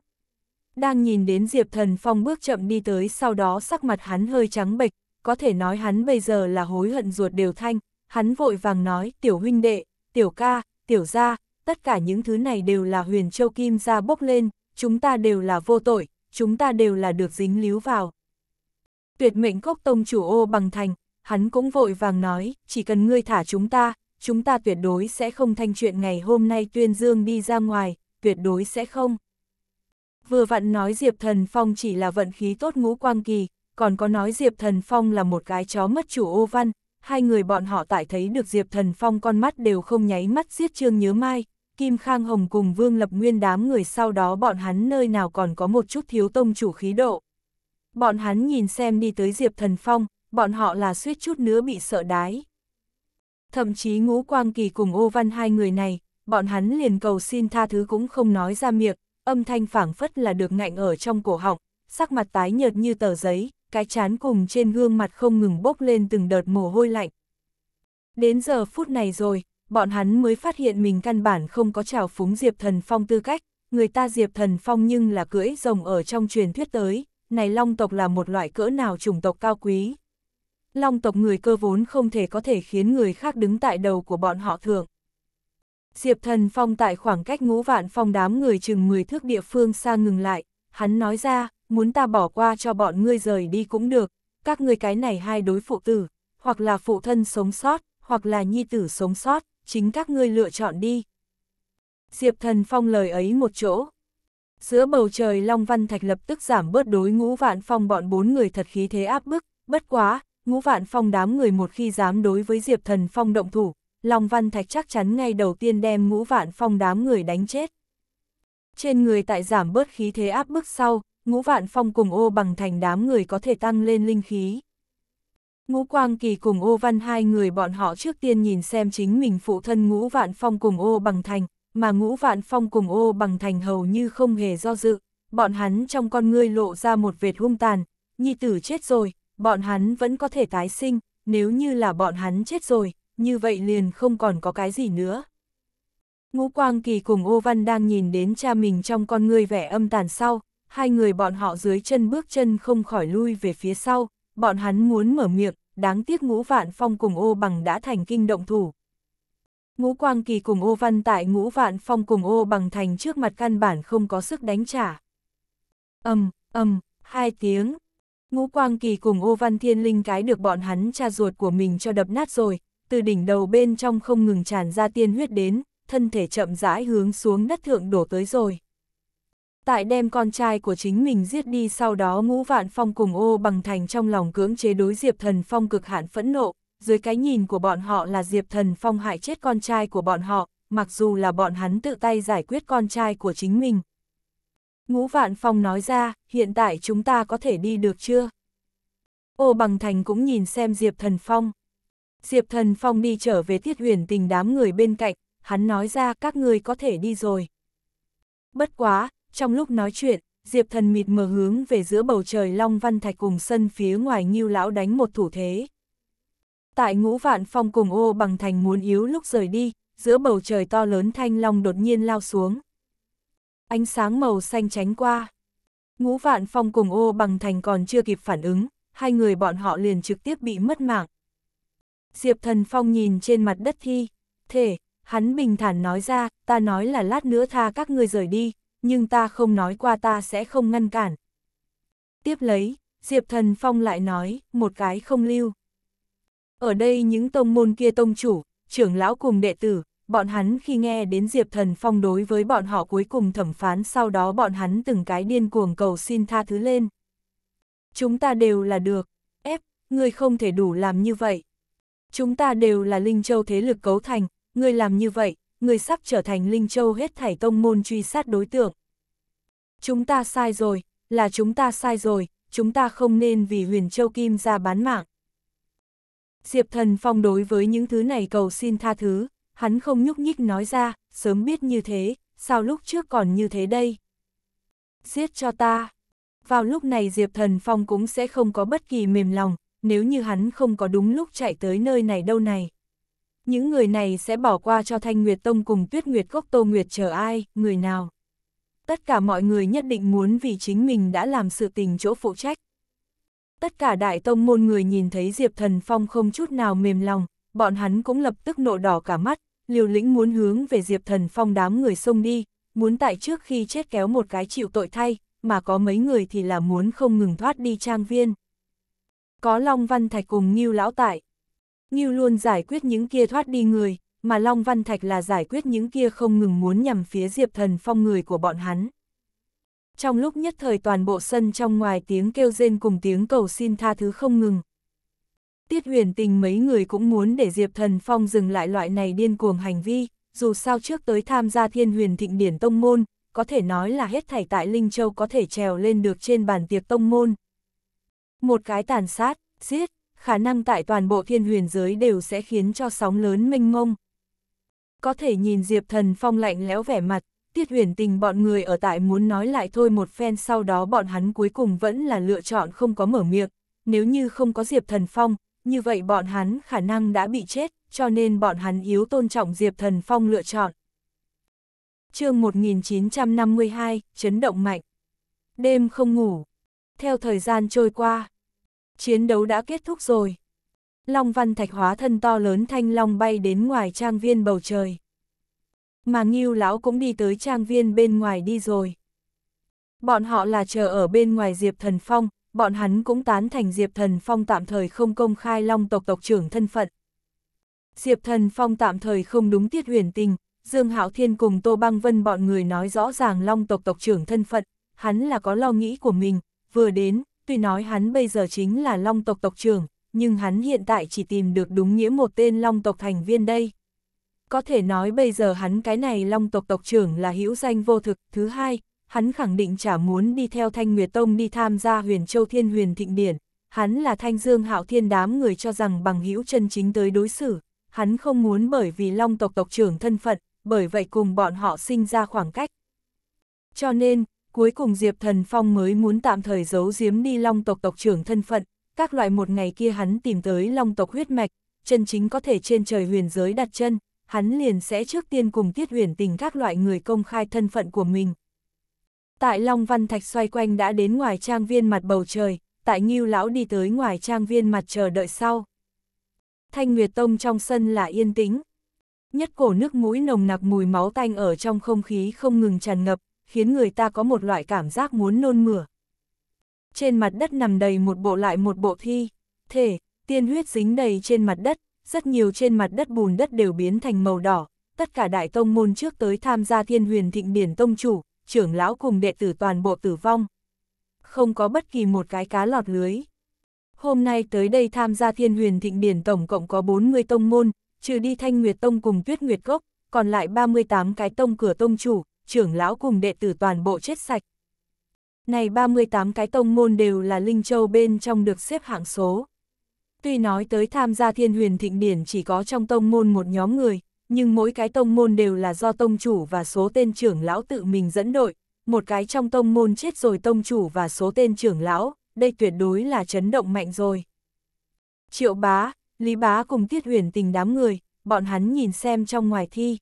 Đang nhìn đến Diệp Thần Phong bước chậm đi tới sau đó sắc mặt hắn hơi trắng bệch, có thể nói hắn bây giờ là hối hận ruột đều thanh, hắn vội vàng nói tiểu huynh đệ, tiểu ca, tiểu gia, tất cả những thứ này đều là huyền châu kim ra bốc lên, chúng ta đều là vô tội, chúng ta đều là được dính líu vào. Tuyệt mệnh cốc tông chủ ô bằng thành, hắn cũng vội vàng nói, chỉ cần ngươi thả chúng ta, chúng ta tuyệt đối sẽ không thanh chuyện ngày hôm nay tuyên dương đi ra ngoài, tuyệt đối sẽ không. Vừa vặn nói Diệp Thần Phong chỉ là vận khí tốt ngũ quang kỳ, còn có nói Diệp Thần Phong là một gái chó mất chủ ô văn, hai người bọn họ tại thấy được Diệp Thần Phong con mắt đều không nháy mắt giết Trương Nhớ Mai, Kim Khang Hồng cùng Vương Lập Nguyên đám người sau đó bọn hắn nơi nào còn có một chút thiếu tông chủ khí độ. Bọn hắn nhìn xem đi tới Diệp Thần Phong, bọn họ là suýt chút nữa bị sợ đái. Thậm chí Ngũ Quang Kỳ cùng Ô Văn hai người này, bọn hắn liền cầu xin tha thứ cũng không nói ra miệng, âm thanh phảng phất là được ngạnh ở trong cổ họng, sắc mặt tái nhợt như tờ giấy, cái chán cùng trên gương mặt không ngừng bốc lên từng đợt mồ hôi lạnh. Đến giờ phút này rồi, bọn hắn mới phát hiện mình căn bản không có trào phúng Diệp Thần Phong tư cách, người ta Diệp Thần Phong nhưng là cưỡi rồng ở trong truyền thuyết tới, này long tộc là một loại cỡ nào chủng tộc cao quý. Long tộc người cơ vốn không thể có thể khiến người khác đứng tại đầu của bọn họ thường. Diệp Thần Phong tại khoảng cách ngũ vạn phong đám người chừng 10 thước địa phương xa ngừng lại, hắn nói ra, muốn ta bỏ qua cho bọn ngươi rời đi cũng được, các ngươi cái này hai đối phụ tử, hoặc là phụ thân sống sót, hoặc là nhi tử sống sót, chính các ngươi lựa chọn đi. Diệp Thần Phong lời ấy một chỗ. Giữa bầu trời Long Văn Thạch lập tức giảm bớt đối ngũ vạn phong bọn bốn người thật khí thế áp bức, bất quá, ngũ vạn phong đám người một khi dám đối với Diệp Thần Phong động thủ, Long Văn Thạch chắc chắn ngay đầu tiên đem ngũ vạn phong đám người đánh chết. Trên người tại giảm bớt khí thế áp bức sau, ngũ vạn phong cùng ô bằng thành đám người có thể tăng lên linh khí. Ngũ Quang Kỳ cùng ô văn hai người bọn họ trước tiên nhìn xem chính mình phụ thân ngũ vạn phong cùng ô bằng thành, mà ngũ vạn phong cùng ô bằng thành hầu như không hề do dự, bọn hắn trong con ngươi lộ ra một vệt hung tàn, nhi tử chết rồi, bọn hắn vẫn có thể tái sinh, nếu như là bọn hắn chết rồi, như vậy liền không còn có cái gì nữa. Ngũ Quang Kỳ cùng ô văn đang nhìn đến cha mình trong con ngươi vẻ âm tàn sau, hai người bọn họ dưới chân bước chân không khỏi lui về phía sau, bọn hắn muốn mở miệng, đáng tiếc ngũ vạn phong cùng ô bằng đã thành kinh động thủ. Ngũ Quang Kỳ cùng ô văn tại ngũ vạn phong cùng ô bằng thành trước mặt căn bản không có sức đánh trả. ầm ầm hai tiếng. Ngũ Quang Kỳ cùng ô văn thiên linh cái được bọn hắn cha ruột của mình cho đập nát rồi, từ đỉnh đầu bên trong không ngừng tràn ra tiên huyết đến, thân thể chậm rãi hướng xuống đất thượng đổ tới rồi tại đem con trai của chính mình giết đi sau đó ngũ vạn phong cùng ô bằng thành trong lòng cưỡng chế đối Diệp Thần Phong cực hạn phẫn nộ, dưới cái nhìn của bọn họ là Diệp Thần Phong hại chết con trai của bọn họ, mặc dù là bọn hắn tự tay giải quyết con trai của chính mình. Ngũ vạn phong nói ra, hiện tại chúng ta có thể đi được chưa? Ô bằng thành cũng nhìn xem Diệp Thần Phong. Diệp Thần Phong đi trở về tiết huyền tình đám người bên cạnh, hắn nói ra các ngươi có thể đi rồi. Bất quá, trong lúc nói chuyện, Diệp Thần mịt mờ hướng về giữa bầu trời Long Văn Thạch cùng sân phía ngoài Ngưu Lão đánh một thủ thế. Tại ngũ vạn phong cùng ô bằng thành muốn yếu lúc rời đi, giữa bầu trời to lớn thanh long đột nhiên lao xuống. Ánh sáng màu xanh tránh qua. Ngũ vạn phong cùng ô bằng thành còn chưa kịp phản ứng, hai người bọn họ liền trực tiếp bị mất mạng. Diệp thần phong nhìn trên mặt đất thi, thể, hắn bình thản nói ra, ta nói là lát nữa tha các ngươi rời đi, nhưng ta không nói qua ta sẽ không ngăn cản. Tiếp lấy, Diệp Thần Phong lại nói, một cái không lưu. Ở đây những tông môn kia tông chủ, trưởng lão cùng đệ tử, bọn hắn khi nghe đến Diệp Thần Phong đối với bọn họ cuối cùng thẩm phán sau đó bọn hắn từng cái điên cuồng cầu xin tha thứ lên. Chúng ta đều là được, ép, ngươi không thể đủ làm như vậy. Chúng ta đều là Linh Châu thế lực cấu thành, ngươi làm như vậy, người sắp trở thành Linh Châu hết thảy tông môn truy sát đối tượng. Chúng ta sai rồi, là chúng ta sai rồi, chúng ta không nên vì huyền châu kim ra bán mạng. Diệp thần phong đối với những thứ này cầu xin tha thứ, hắn không nhúc nhích nói ra, sớm biết như thế, sao lúc trước còn như thế đây? Giết cho ta! Vào lúc này Diệp thần phong cũng sẽ không có bất kỳ mềm lòng, nếu như hắn không có đúng lúc chạy tới nơi này đâu này những người này sẽ bỏ qua cho Thanh Nguyệt Tông cùng Tuyết Nguyệt Cốc Tô Nguyệt chờ ai, người nào. Tất cả mọi người nhất định muốn vì chính mình đã làm sự tình chỗ phụ trách. Tất cả đại tông môn người nhìn thấy Diệp Thần Phong không chút nào mềm lòng, bọn hắn cũng lập tức nộ đỏ cả mắt, liều lĩnh muốn hướng về Diệp Thần Phong đám người xông đi, muốn tại trước khi chết kéo một cái chịu tội thay, mà có mấy người thì là muốn không ngừng thoát đi trang viên. Có Long Văn Thạch cùng Ngưu Lão Tại, Ngưu luôn giải quyết những kia thoát đi người, mà Long Văn Thạch là giải quyết những kia không ngừng muốn nhằm phía Diệp Thần Phong người của bọn hắn. Trong lúc nhất thời toàn bộ sân trong ngoài tiếng kêu rên cùng tiếng cầu xin tha thứ không ngừng. Tiết huyền tình mấy người cũng muốn để Diệp Thần Phong dừng lại loại này điên cuồng hành vi, dù sao trước tới tham gia thiên huyền thịnh điển tông môn, có thể nói là hết thảy tại Linh Châu có thể trèo lên được trên bàn tiệc tông môn. Một cái tàn sát, giết, khả năng tại toàn bộ thiên huyền giới đều sẽ khiến cho sóng lớn mênh mông. Có thể nhìn Diệp Thần Phong lạnh lẽo vẻ mặt, tiết huyền tình bọn người ở tại muốn nói lại thôi một phen sau đó bọn hắn cuối cùng vẫn là lựa chọn không có mở miệng, nếu như không có Diệp Thần Phong, như vậy bọn hắn khả năng đã bị chết, cho nên bọn hắn yếu tôn trọng Diệp Thần Phong lựa chọn. chương 1952, chấn động mạnh. Đêm không ngủ. Theo thời gian trôi qua, chiến đấu đã kết thúc rồi. Long văn thạch hóa thân to lớn thanh long bay đến ngoài trang viên bầu trời. Mà nghiêu lão cũng đi tới trang viên bên ngoài đi rồi. Bọn họ là chờ ở bên ngoài Diệp Thần Phong, bọn hắn cũng tán thành Diệp Thần Phong tạm thời không công khai long tộc tộc trưởng thân phận. Diệp Thần Phong tạm thời không đúng tiết huyền tình, Dương Hạo Thiên cùng Tô Băng Vân bọn người nói rõ ràng long tộc tộc trưởng thân phận, hắn là có lo nghĩ của mình, vừa đến, Tuy nói hắn bây giờ chính là long tộc tộc trưởng, nhưng hắn hiện tại chỉ tìm được đúng nghĩa một tên long tộc thành viên đây. Có thể nói bây giờ hắn cái này long tộc tộc trưởng là hữu danh vô thực. Thứ hai, hắn khẳng định chả muốn đi theo Thanh Nguyệt Tông đi tham gia huyền châu thiên huyền thịnh điển. Hắn là thanh dương hạo thiên đám người cho rằng bằng hữu chân chính tới đối xử. Hắn không muốn bởi vì long tộc tộc trưởng thân phận, bởi vậy cùng bọn họ sinh ra khoảng cách. Cho nên, cuối cùng Diệp Thần Phong mới muốn tạm thời giấu giếm đi long tộc tộc trưởng thân phận, các loại một ngày kia hắn tìm tới long tộc huyết mạch, chân chính có thể trên trời huyền giới đặt chân, hắn liền sẽ trước tiên cùng tiết huyền tình các loại người công khai thân phận của mình. Tại Long Văn Thạch xoay quanh đã đến ngoài trang viên mặt bầu trời, tại Ngưu Lão đi tới ngoài trang viên mặt chờ đợi sau. Thanh Nguyệt Tông trong sân là yên tĩnh. Nhất cổ nước mũi nồng nặc mùi máu tanh ở trong không khí không ngừng tràn ngập, khiến người ta có một loại cảm giác muốn nôn mửa. Trên mặt đất nằm đầy một bộ lại một bộ thi, thể, tiên huyết dính đầy trên mặt đất, rất nhiều trên mặt đất bùn đất đều biến thành màu đỏ, tất cả đại tông môn trước tới tham gia thiên huyền thịnh điển tông chủ, trưởng lão cùng đệ tử toàn bộ tử vong. Không có bất kỳ một cái cá lọt lưới. Hôm nay tới đây tham gia thiên huyền thịnh điển tổng cộng có 40 tông môn, trừ đi thanh nguyệt tông cùng tuyết nguyệt gốc, còn lại 38 cái tông cửa tông chủ, trưởng lão cùng đệ tử toàn bộ chết sạch. Này 38 cái tông môn đều là Linh Châu bên trong được xếp hạng số. Tuy nói tới tham gia thiên huyền thịnh điển chỉ có trong tông môn một nhóm người, nhưng mỗi cái tông môn đều là do tông chủ và số tên trưởng lão tự mình dẫn đội, một cái trong tông môn chết rồi tông chủ và số tên trưởng lão, đây tuyệt đối là chấn động mạnh rồi. Triệu bá, Lý bá cùng tiết huyền tình đám người, bọn hắn nhìn xem trong ngoài thi.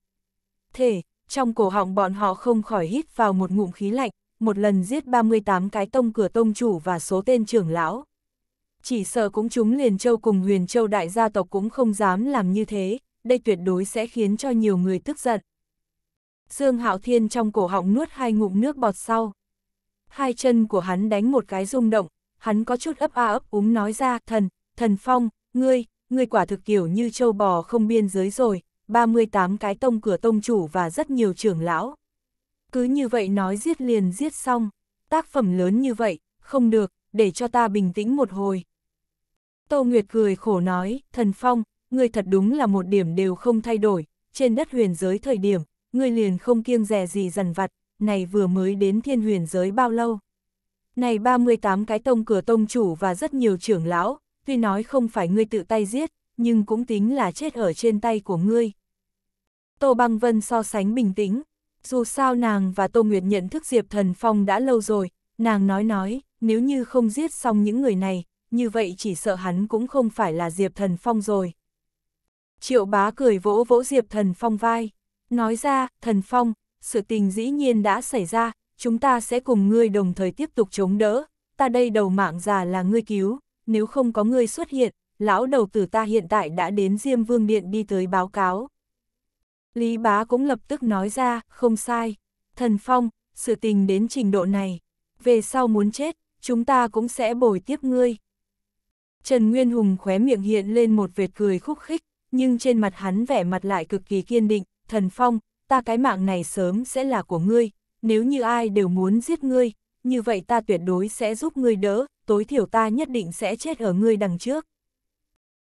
Thể, trong cổ họng bọn họ không khỏi hít vào một ngụm khí lạnh, một lần giết 38 cái tông cửa tông chủ và số tên trưởng lão. Chỉ sợ cũng chúng liền châu cùng huyền châu đại gia tộc cũng không dám làm như thế, đây tuyệt đối sẽ khiến cho nhiều người tức giận. Dương Hạo Thiên trong cổ họng nuốt hai ngụm nước bọt sau. Hai chân của hắn đánh một cái rung động, hắn có chút ấp a ấp úng nói ra, thần, thần phong, ngươi, ngươi quả thực kiểu như châu bò không biên giới rồi, 38 cái tông cửa tông chủ và rất nhiều trưởng lão. Cứ như vậy nói giết liền giết xong, tác phẩm lớn như vậy, không được, để cho ta bình tĩnh một hồi. Tô Nguyệt cười khổ nói, thần phong, ngươi thật đúng là một điểm đều không thay đổi, trên đất huyền giới thời điểm, ngươi liền không kiêng rẻ gì dần vặt, này vừa mới đến thiên huyền giới bao lâu. Này 38 cái tông cửa tông chủ và rất nhiều trưởng lão, tuy nói không phải ngươi tự tay giết, nhưng cũng tính là chết ở trên tay của ngươi. Tô Băng Vân so sánh bình tĩnh, dù sao nàng và Tô Nguyệt nhận thức Diệp Thần Phong đã lâu rồi, nàng nói nói, nếu như không giết xong những người này, như vậy chỉ sợ hắn cũng không phải là Diệp Thần Phong rồi. Triệu bá cười vỗ vỗ Diệp Thần Phong vai, nói ra, Thần Phong, sự tình dĩ nhiên đã xảy ra, chúng ta sẽ cùng ngươi đồng thời tiếp tục chống đỡ, ta đây đầu mạng già là ngươi cứu, nếu không có ngươi xuất hiện, lão đầu tử ta hiện tại đã đến Diêm Vương Điện đi tới báo cáo. Lý bá cũng lập tức nói ra, không sai. Thần Phong, sự tình đến trình độ này. Về sau muốn chết, chúng ta cũng sẽ bồi tiếp ngươi. Trần Nguyên Hùng khóe miệng hiện lên một vệt cười khúc khích, nhưng trên mặt hắn vẻ mặt lại cực kỳ kiên định. Thần Phong, ta cái mạng này sớm sẽ là của ngươi. Nếu như ai đều muốn giết ngươi, như vậy ta tuyệt đối sẽ giúp ngươi đỡ, tối thiểu ta nhất định sẽ chết ở ngươi đằng trước.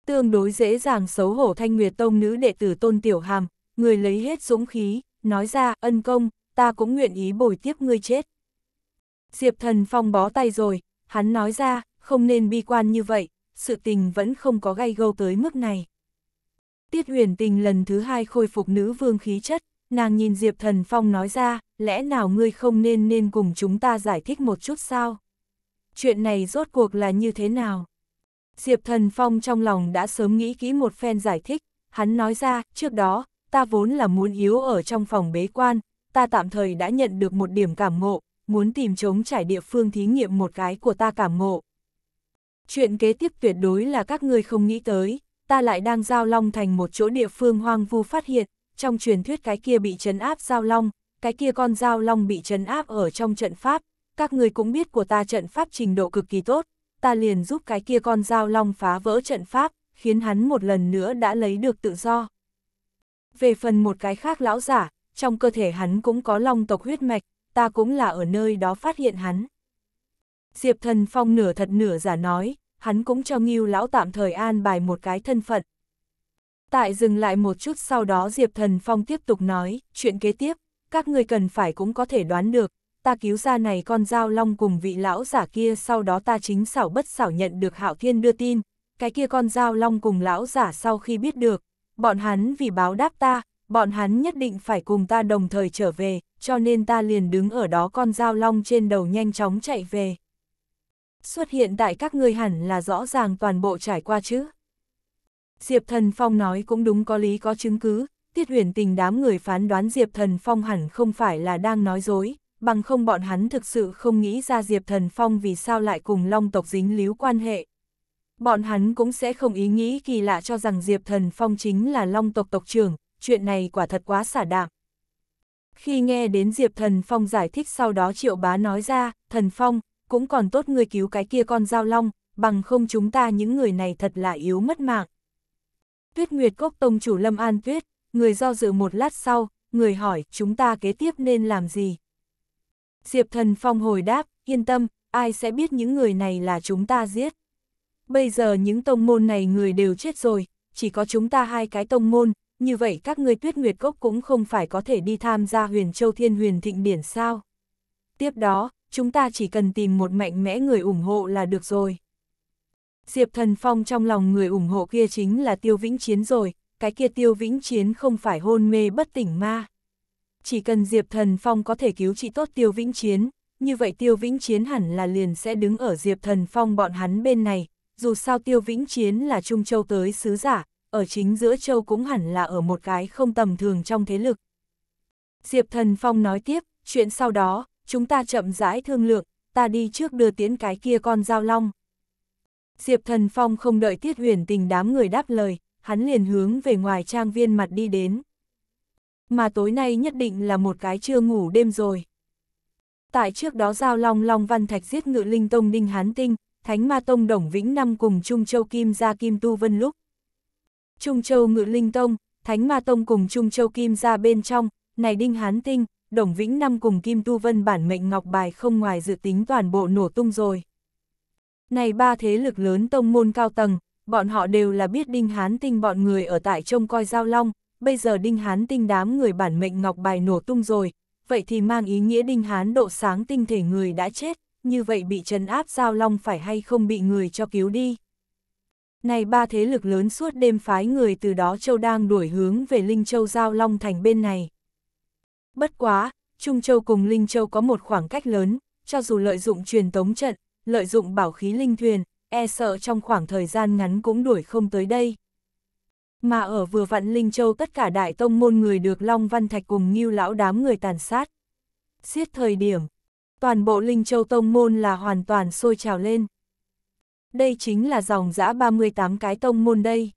Tương đối dễ dàng xấu hổ thanh nguyệt tông nữ đệ tử Tôn Tiểu Hàm, người lấy hết dũng khí, nói ra, ân công, ta cũng nguyện ý bồi tiếp ngươi chết. Diệp thần phong bó tay rồi, hắn nói ra, không nên bi quan như vậy, sự tình vẫn không có gây gâu tới mức này. Tiết huyền tình lần thứ hai khôi phục nữ vương khí chất, nàng nhìn Diệp thần phong nói ra, lẽ nào ngươi không nên nên cùng chúng ta giải thích một chút sao? Chuyện này rốt cuộc là như thế nào? Diệp thần phong trong lòng đã sớm nghĩ kỹ một phen giải thích, hắn nói ra, trước đó, ta vốn là muốn yếu ở trong phòng bế quan, ta tạm thời đã nhận được một điểm cảm ngộ, muốn tìm chống trải địa phương thí nghiệm một cái của ta cảm ngộ. Chuyện kế tiếp tuyệt đối là các ngươi không nghĩ tới, ta lại đang giao long thành một chỗ địa phương hoang vu phát hiện, trong truyền thuyết cái kia bị trấn áp giao long, cái kia con giao long bị trấn áp ở trong trận pháp, các người cũng biết của ta trận pháp trình độ cực kỳ tốt, ta liền giúp cái kia con giao long phá vỡ trận pháp, khiến hắn một lần nữa đã lấy được tự do về phần một cái khác lão giả, trong cơ thể hắn cũng có long tộc huyết mạch, ta cũng là ở nơi đó phát hiện hắn. Diệp thần phong nửa thật nửa giả nói, hắn cũng cho nghiêu lão tạm thời an bài một cái thân phận. Tại dừng lại một chút sau đó Diệp thần phong tiếp tục nói, chuyện kế tiếp, các người cần phải cũng có thể đoán được, ta cứu ra này con dao long cùng vị lão giả kia sau đó ta chính xảo bất xảo nhận được hạo thiên đưa tin, cái kia con dao long cùng lão giả sau khi biết được, bọn hắn vì báo đáp ta, bọn hắn nhất định phải cùng ta đồng thời trở về, cho nên ta liền đứng ở đó con dao long trên đầu nhanh chóng chạy về. Xuất hiện tại các ngươi hẳn là rõ ràng toàn bộ trải qua chứ. Diệp Thần Phong nói cũng đúng có lý có chứng cứ, Tiết huyền tình đám người phán đoán Diệp Thần Phong hẳn không phải là đang nói dối, bằng không bọn hắn thực sự không nghĩ ra Diệp Thần Phong vì sao lại cùng long tộc dính líu quan hệ bọn hắn cũng sẽ không ý nghĩ kỳ lạ cho rằng Diệp Thần Phong chính là long tộc tộc trưởng, chuyện này quả thật quá xả đạm. Khi nghe đến Diệp Thần Phong giải thích sau đó Triệu Bá nói ra, Thần Phong, cũng còn tốt người cứu cái kia con dao long, bằng không chúng ta những người này thật là yếu mất mạng. Tuyết Nguyệt Cốc Tông chủ Lâm An Tuyết, người do dự một lát sau, người hỏi chúng ta kế tiếp nên làm gì. Diệp Thần Phong hồi đáp, yên tâm, ai sẽ biết những người này là chúng ta giết bây giờ những tông môn này người đều chết rồi, chỉ có chúng ta hai cái tông môn, như vậy các người tuyết nguyệt cốc cũng không phải có thể đi tham gia huyền châu thiên huyền thịnh điển sao. Tiếp đó, chúng ta chỉ cần tìm một mạnh mẽ người ủng hộ là được rồi. Diệp Thần Phong trong lòng người ủng hộ kia chính là Tiêu Vĩnh Chiến rồi, cái kia Tiêu Vĩnh Chiến không phải hôn mê bất tỉnh ma. Chỉ cần Diệp Thần Phong có thể cứu trị tốt Tiêu Vĩnh Chiến, như vậy Tiêu Vĩnh Chiến hẳn là liền sẽ đứng ở Diệp Thần Phong bọn hắn bên này, dù sao tiêu vĩnh chiến là Trung Châu tới sứ giả, ở chính giữa Châu cũng hẳn là ở một cái không tầm thường trong thế lực. Diệp Thần Phong nói tiếp, chuyện sau đó, chúng ta chậm rãi thương lượng, ta đi trước đưa tiến cái kia con dao long. Diệp Thần Phong không đợi Tiết Huyền Tình đám người đáp lời, hắn liền hướng về ngoài trang viên mặt đi đến. Mà tối nay nhất định là một cái chưa ngủ đêm rồi. Tại trước đó giao long long văn thạch giết ngự linh tông đinh hán tinh, Thánh Ma Tông Đồng Vĩnh năm cùng Trung Châu Kim gia Kim Tu Vân lúc. Trung Châu Ngự Linh Tông, Thánh Ma Tông cùng Trung Châu Kim gia bên trong, này Đinh Hán Tinh, Đồng Vĩnh năm cùng Kim Tu Vân bản mệnh ngọc bài không ngoài dự tính toàn bộ nổ tung rồi. Này ba thế lực lớn tông môn cao tầng, bọn họ đều là biết Đinh Hán Tinh bọn người ở tại trông coi giao long, bây giờ Đinh Hán Tinh đám người bản mệnh ngọc bài nổ tung rồi, vậy thì mang ý nghĩa Đinh Hán độ sáng tinh thể người đã chết, như vậy bị trấn áp giao long phải hay không bị người cho cứu đi. Này ba thế lực lớn suốt đêm phái người từ đó châu đang đuổi hướng về Linh Châu Giao Long thành bên này. Bất quá, Trung Châu cùng Linh Châu có một khoảng cách lớn, cho dù lợi dụng truyền tống trận, lợi dụng bảo khí linh thuyền, e sợ trong khoảng thời gian ngắn cũng đuổi không tới đây. Mà ở vừa vặn Linh Châu tất cả đại tông môn người được Long Văn Thạch cùng Ngưu lão đám người tàn sát. Xiết thời điểm, toàn bộ Linh Châu Tông Môn là hoàn toàn sôi trào lên. Đây chính là dòng dã 38 cái tông môn đây.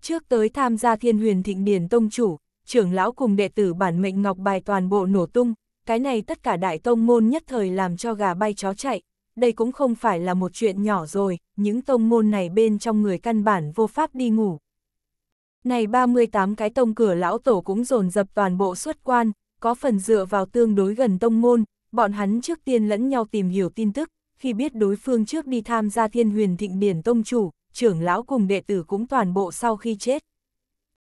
Trước tới tham gia thiên huyền thịnh điển tông chủ, trưởng lão cùng đệ tử bản mệnh ngọc bài toàn bộ nổ tung, cái này tất cả đại tông môn nhất thời làm cho gà bay chó chạy, đây cũng không phải là một chuyện nhỏ rồi, những tông môn này bên trong người căn bản vô pháp đi ngủ. Này 38 cái tông cửa lão tổ cũng dồn dập toàn bộ xuất quan, có phần dựa vào tương đối gần tông môn, bọn hắn trước tiên lẫn nhau tìm hiểu tin tức, khi biết đối phương trước đi tham gia thiên huyền thịnh điển tông chủ, trưởng lão cùng đệ tử cũng toàn bộ sau khi chết.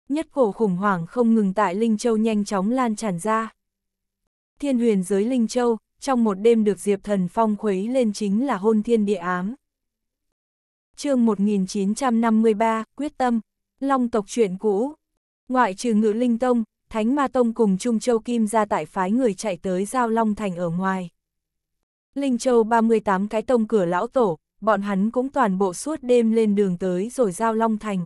Nhất cổ khủng hoảng không ngừng tại Linh Châu nhanh chóng lan tràn ra. Thiên huyền giới Linh Châu, trong một đêm được Diệp Thần Phong khuấy lên chính là hôn thiên địa ám. chương 1953, quyết tâm, long tộc chuyện cũ. Ngoại trừ ngự Linh Tông, Thánh Ma Tông cùng Trung Châu Kim ra tại phái người chạy tới Giao Long Thành ở ngoài. Linh Châu 38 cái tông cửa lão tổ, bọn hắn cũng toàn bộ suốt đêm lên đường tới rồi Giao Long Thành.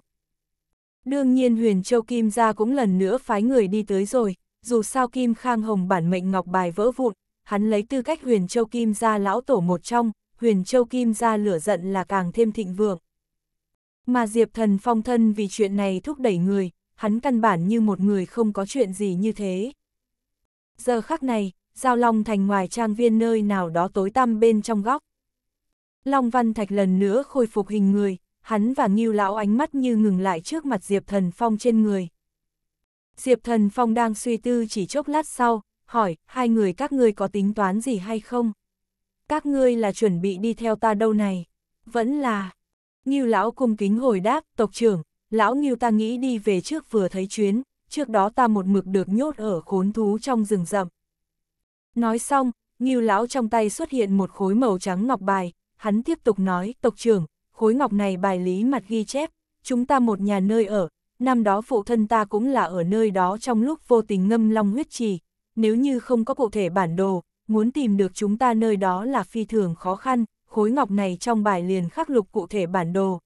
Đương nhiên Huyền Châu Kim ra cũng lần nữa phái người đi tới rồi, dù sao Kim Khang Hồng bản mệnh ngọc bài vỡ vụn, hắn lấy tư cách Huyền Châu Kim ra lão tổ một trong, Huyền Châu Kim ra lửa giận là càng thêm thịnh vượng. Mà Diệp Thần phong thân vì chuyện này thúc đẩy người, hắn căn bản như một người không có chuyện gì như thế. Giờ khắc này, Giao Long Thành ngoài trang viên nơi nào đó tối tăm bên trong góc. Long Văn Thạch lần nữa khôi phục hình người, hắn và Ngưu Lão ánh mắt như ngừng lại trước mặt Diệp Thần Phong trên người. Diệp Thần Phong đang suy tư chỉ chốc lát sau, hỏi, hai người các ngươi có tính toán gì hay không? Các ngươi là chuẩn bị đi theo ta đâu này? Vẫn là... Ngưu Lão cung kính hồi đáp, tộc trưởng, lão nghiêu ta nghĩ đi về trước vừa thấy chuyến, trước đó ta một mực được nhốt ở khốn thú trong rừng rậm. Nói xong, nghiêu lão trong tay xuất hiện một khối màu trắng ngọc bài, hắn tiếp tục nói, tộc trưởng, khối ngọc này bài lý mặt ghi chép, chúng ta một nhà nơi ở, năm đó phụ thân ta cũng là ở nơi đó trong lúc vô tình ngâm long huyết trì, nếu như không có cụ thể bản đồ, muốn tìm được chúng ta nơi đó là phi thường khó khăn, khối ngọc này trong bài liền khắc lục cụ thể bản đồ,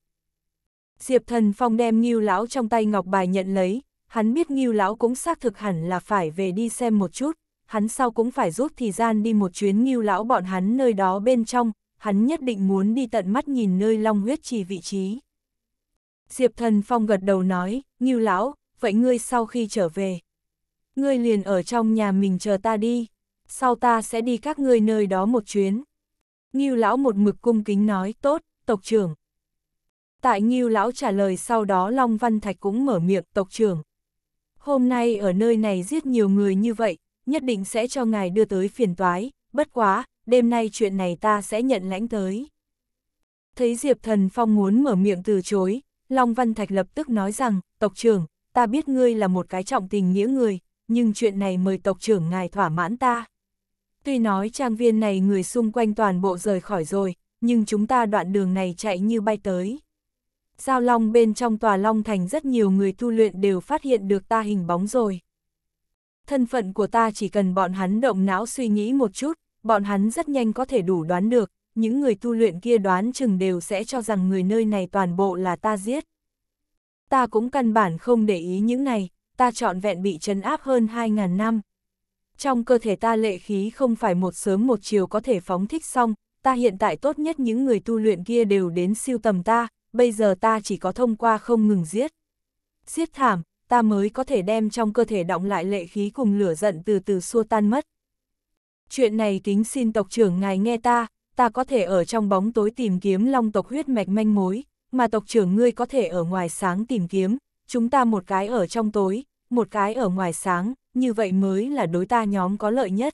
Diệp Thần Phong đem Ngưu lão trong tay ngọc bài nhận lấy, hắn biết Ngưu lão cũng xác thực hẳn là phải về đi xem một chút, hắn sau cũng phải rút thời gian đi một chuyến Ngưu lão bọn hắn nơi đó bên trong, hắn nhất định muốn đi tận mắt nhìn nơi Long huyết trì vị trí. Diệp Thần Phong gật đầu nói, Ngưu lão, vậy ngươi sau khi trở về, ngươi liền ở trong nhà mình chờ ta đi, sau ta sẽ đi các ngươi nơi đó một chuyến. Ngưu lão một mực cung kính nói, tốt, tộc trưởng. Tại Ngưu lão trả lời sau đó Long Văn Thạch cũng mở miệng tộc trưởng. Hôm nay ở nơi này giết nhiều người như vậy, nhất định sẽ cho ngài đưa tới phiền toái, bất quá, đêm nay chuyện này ta sẽ nhận lãnh tới. Thấy Diệp Thần Phong muốn mở miệng từ chối, Long Văn Thạch lập tức nói rằng, tộc trưởng, ta biết ngươi là một cái trọng tình nghĩa người, nhưng chuyện này mời tộc trưởng ngài thỏa mãn ta. Tuy nói trang viên này người xung quanh toàn bộ rời khỏi rồi, nhưng chúng ta đoạn đường này chạy như bay tới giao long bên trong tòa long thành rất nhiều người tu luyện đều phát hiện được ta hình bóng rồi. Thân phận của ta chỉ cần bọn hắn động não suy nghĩ một chút, bọn hắn rất nhanh có thể đủ đoán được, những người tu luyện kia đoán chừng đều sẽ cho rằng người nơi này toàn bộ là ta giết. Ta cũng căn bản không để ý những này, ta trọn vẹn bị trấn áp hơn 2.000 năm. Trong cơ thể ta lệ khí không phải một sớm một chiều có thể phóng thích xong, ta hiện tại tốt nhất những người tu luyện kia đều đến siêu tầm ta, bây giờ ta chỉ có thông qua không ngừng giết. Giết thảm, ta mới có thể đem trong cơ thể động lại lệ khí cùng lửa giận từ từ xua tan mất. Chuyện này kính xin tộc trưởng ngài nghe ta, ta có thể ở trong bóng tối tìm kiếm long tộc huyết mạch manh mối, mà tộc trưởng ngươi có thể ở ngoài sáng tìm kiếm, chúng ta một cái ở trong tối, một cái ở ngoài sáng, như vậy mới là đối ta nhóm có lợi nhất.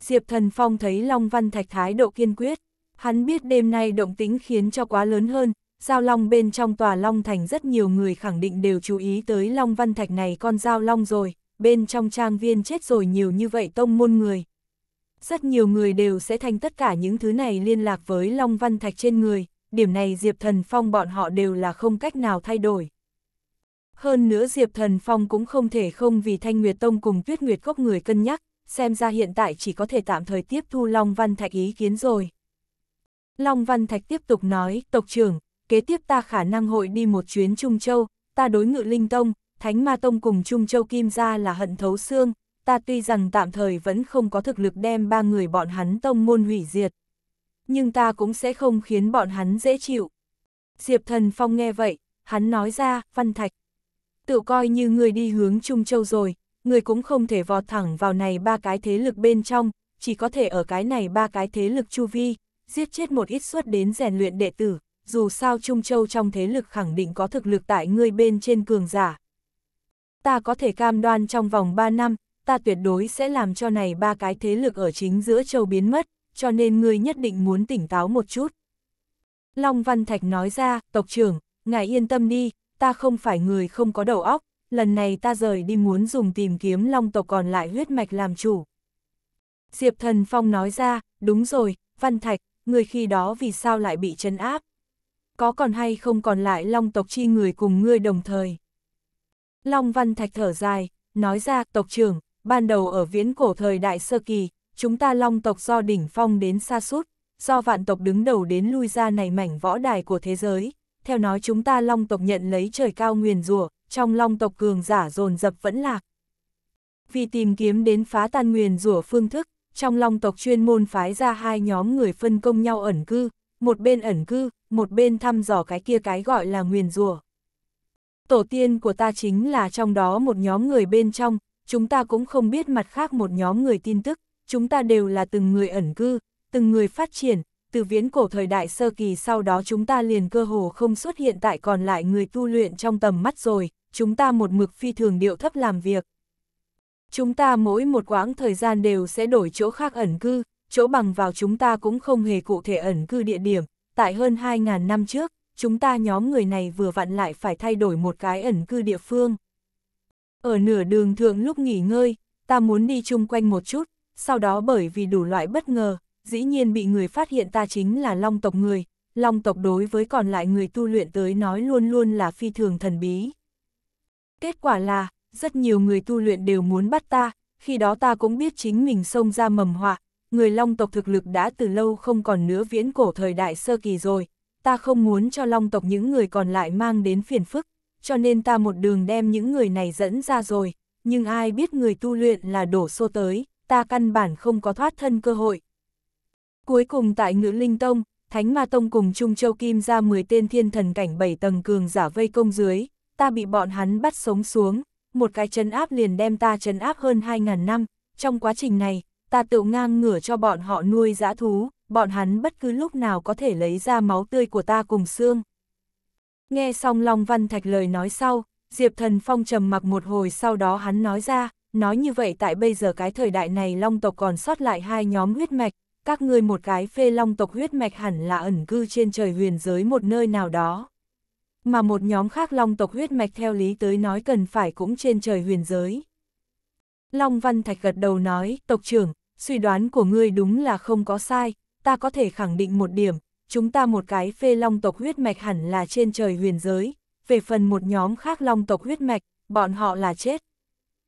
Diệp Thần Phong thấy Long Văn Thạch thái độ kiên quyết, hắn biết đêm nay động tĩnh khiến cho quá lớn hơn, Giao Long bên trong tòa Long Thành rất nhiều người khẳng định đều chú ý tới Long Văn Thạch này con Giao Long rồi, bên trong trang viên chết rồi nhiều như vậy tông môn người. Rất nhiều người đều sẽ thành tất cả những thứ này liên lạc với Long Văn Thạch trên người, điểm này Diệp Thần Phong bọn họ đều là không cách nào thay đổi. Hơn nữa Diệp Thần Phong cũng không thể không vì Thanh Nguyệt Tông cùng Tuyết Nguyệt Cốc người cân nhắc, xem ra hiện tại chỉ có thể tạm thời tiếp thu Long Văn Thạch ý kiến rồi. Long Văn Thạch tiếp tục nói, tộc trưởng, kế tiếp ta khả năng hội đi một chuyến Trung Châu, ta đối ngự Linh Tông, Thánh Ma Tông cùng Trung Châu Kim ra là hận thấu xương, ta tuy rằng tạm thời vẫn không có thực lực đem ba người bọn hắn tông môn hủy diệt. Nhưng ta cũng sẽ không khiến bọn hắn dễ chịu. Diệp Thần Phong nghe vậy, hắn nói ra, Văn Thạch. Tự coi như người đi hướng Trung Châu rồi, người cũng không thể vọt thẳng vào này ba cái thế lực bên trong, chỉ có thể ở cái này ba cái thế lực chu vi, giết chết một ít suất đến rèn luyện đệ tử, dù sao Trung Châu trong thế lực khẳng định có thực lực tại ngươi bên trên cường giả. Ta có thể cam đoan trong vòng 3 năm, ta tuyệt đối sẽ làm cho này ba cái thế lực ở chính giữa châu biến mất, cho nên ngươi nhất định muốn tỉnh táo một chút. Long Văn Thạch nói ra, tộc trưởng, ngài yên tâm đi, ta không phải người không có đầu óc, lần này ta rời đi muốn dùng tìm kiếm long tộc còn lại huyết mạch làm chủ. Diệp Thần Phong nói ra, đúng rồi, Văn Thạch, người khi đó vì sao lại bị trấn áp? có còn hay không còn lại long tộc chi người cùng ngươi đồng thời. Long Văn Thạch thở dài, nói ra tộc trưởng, ban đầu ở viễn cổ thời đại sơ kỳ, chúng ta long tộc do đỉnh phong đến xa sút do vạn tộc đứng đầu đến lui ra này mảnh võ đài của thế giới. Theo nói chúng ta long tộc nhận lấy trời cao nguyền rủa trong long tộc cường giả dồn dập vẫn lạc. Vì tìm kiếm đến phá tan nguyền rủa phương thức, trong long tộc chuyên môn phái ra hai nhóm người phân công nhau ẩn cư, một bên ẩn cư, một bên thăm dò cái kia cái gọi là nguyền rủa. Tổ tiên của ta chính là trong đó một nhóm người bên trong, chúng ta cũng không biết mặt khác một nhóm người tin tức, chúng ta đều là từng người ẩn cư, từng người phát triển, từ viễn cổ thời đại sơ kỳ sau đó chúng ta liền cơ hồ không xuất hiện tại còn lại người tu luyện trong tầm mắt rồi, chúng ta một mực phi thường điệu thấp làm việc. Chúng ta mỗi một quãng thời gian đều sẽ đổi chỗ khác ẩn cư, chỗ bằng vào chúng ta cũng không hề cụ thể ẩn cư địa điểm, tại hơn 2.000 năm trước, chúng ta nhóm người này vừa vặn lại phải thay đổi một cái ẩn cư địa phương. Ở nửa đường thượng lúc nghỉ ngơi, ta muốn đi chung quanh một chút, sau đó bởi vì đủ loại bất ngờ, dĩ nhiên bị người phát hiện ta chính là long tộc người, long tộc đối với còn lại người tu luyện tới nói luôn luôn là phi thường thần bí. Kết quả là, rất nhiều người tu luyện đều muốn bắt ta, khi đó ta cũng biết chính mình xông ra mầm họa, người long tộc thực lực đã từ lâu không còn nữa viễn cổ thời đại sơ kỳ rồi, ta không muốn cho long tộc những người còn lại mang đến phiền phức, cho nên ta một đường đem những người này dẫn ra rồi, nhưng ai biết người tu luyện là đổ xô tới, ta căn bản không có thoát thân cơ hội. Cuối cùng tại ngữ linh tông, Thánh Ma Tông cùng Trung Châu Kim ra 10 tên thiên thần cảnh 7 tầng cường giả vây công dưới, ta bị bọn hắn bắt sống xuống, một cái chân áp liền đem ta chân áp hơn 2.000 năm, trong quá trình này, ta tự ngang ngửa cho bọn họ nuôi dã thú, bọn hắn bất cứ lúc nào có thể lấy ra máu tươi của ta cùng xương. Nghe xong Long Văn Thạch lời nói sau, Diệp Thần Phong trầm mặc một hồi sau đó hắn nói ra, nói như vậy tại bây giờ cái thời đại này Long tộc còn sót lại hai nhóm huyết mạch, các ngươi một cái phê Long tộc huyết mạch hẳn là ẩn cư trên trời huyền giới một nơi nào đó. Mà một nhóm khác Long tộc huyết mạch theo lý tới nói cần phải cũng trên trời huyền giới. Long Văn Thạch gật đầu nói, tộc trưởng, suy đoán của ngươi đúng là không có sai, ta có thể khẳng định một điểm, chúng ta một cái phê long tộc huyết mạch hẳn là trên trời huyền giới, về phần một nhóm khác long tộc huyết mạch, bọn họ là chết.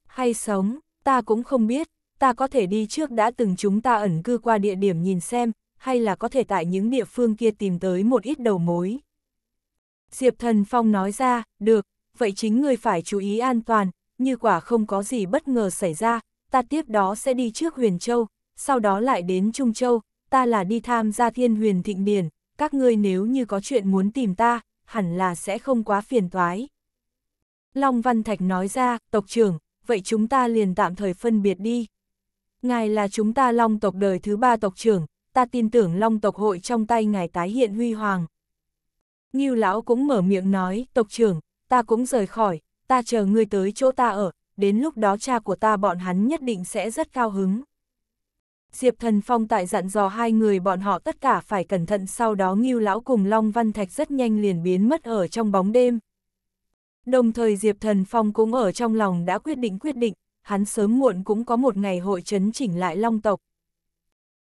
Hay sống, ta cũng không biết, ta có thể đi trước đã từng chúng ta ẩn cư qua địa điểm nhìn xem, hay là có thể tại những địa phương kia tìm tới một ít đầu mối. Diệp Thần Phong nói ra, được, vậy chính ngươi phải chú ý an toàn, như quả không có gì bất ngờ xảy ra, ta tiếp đó sẽ đi trước Huyền Châu, sau đó lại đến Trung Châu, ta là đi tham gia thiên huyền thịnh điển, các ngươi nếu như có chuyện muốn tìm ta, hẳn là sẽ không quá phiền toái. Long Văn Thạch nói ra, tộc trưởng, vậy chúng ta liền tạm thời phân biệt đi. Ngài là chúng ta Long tộc đời thứ ba tộc trưởng, ta tin tưởng Long tộc hội trong tay ngài tái hiện huy hoàng. Ngưu lão cũng mở miệng nói, tộc trưởng, ta cũng rời khỏi, ta chờ ngươi tới chỗ ta ở, đến lúc đó cha của ta bọn hắn nhất định sẽ rất cao hứng. Diệp Thần Phong tại dặn dò hai người bọn họ tất cả phải cẩn thận sau đó Ngưu Lão cùng Long Văn Thạch rất nhanh liền biến mất ở trong bóng đêm. Đồng thời Diệp Thần Phong cũng ở trong lòng đã quyết định quyết định, hắn sớm muộn cũng có một ngày hội chấn chỉnh lại Long tộc.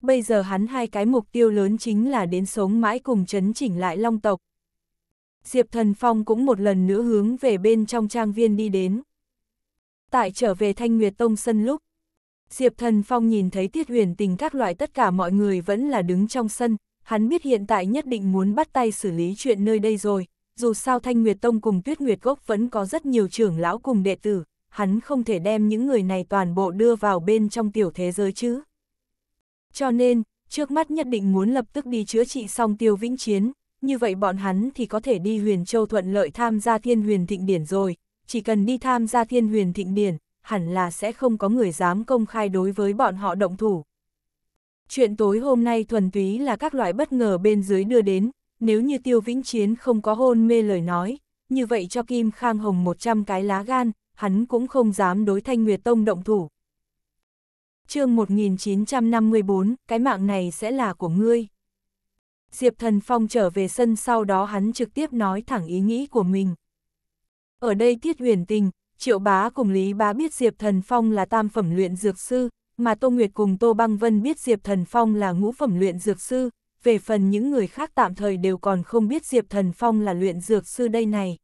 Bây giờ hắn hai cái mục tiêu lớn chính là đến sống mãi cùng chấn chỉnh lại Long tộc. Diệp Thần Phong cũng một lần nữa hướng về bên trong trang viên đi đến tại trở về Thanh Nguyệt Tông sân lúc. Diệp Thần Phong nhìn thấy Tiết Huyền Tình các loại tất cả mọi người vẫn là đứng trong sân, hắn biết hiện tại nhất định muốn bắt tay xử lý chuyện nơi đây rồi, dù sao Thanh Nguyệt Tông cùng Tuyết Nguyệt Gốc vẫn có rất nhiều trưởng lão cùng đệ tử, hắn không thể đem những người này toàn bộ đưa vào bên trong tiểu thế giới chứ. Cho nên, trước mắt nhất định muốn lập tức đi chữa trị xong tiêu vĩnh chiến, như vậy bọn hắn thì có thể đi huyền châu thuận lợi tham gia thiên huyền thịnh điển rồi, chỉ cần đi tham gia thiên huyền thịnh điển, hẳn là sẽ không có người dám công khai đối với bọn họ động thủ. Chuyện tối hôm nay thuần túy là các loại bất ngờ bên dưới đưa đến, nếu như tiêu vĩnh chiến không có hôn mê lời nói, như vậy cho Kim Khang Hồng 100 cái lá gan, hắn cũng không dám đối thanh Nguyệt Tông động thủ. chương 1954, cái mạng này sẽ là của ngươi. Diệp Thần Phong trở về sân sau đó hắn trực tiếp nói thẳng ý nghĩ của mình. Ở đây tiết huyền tình, triệu bá cùng Lý bá biết Diệp Thần Phong là tam phẩm luyện dược sư, mà Tô Nguyệt cùng Tô Băng Vân biết Diệp Thần Phong là ngũ phẩm luyện dược sư, về phần những người khác tạm thời đều còn không biết Diệp Thần Phong là luyện dược sư đây này.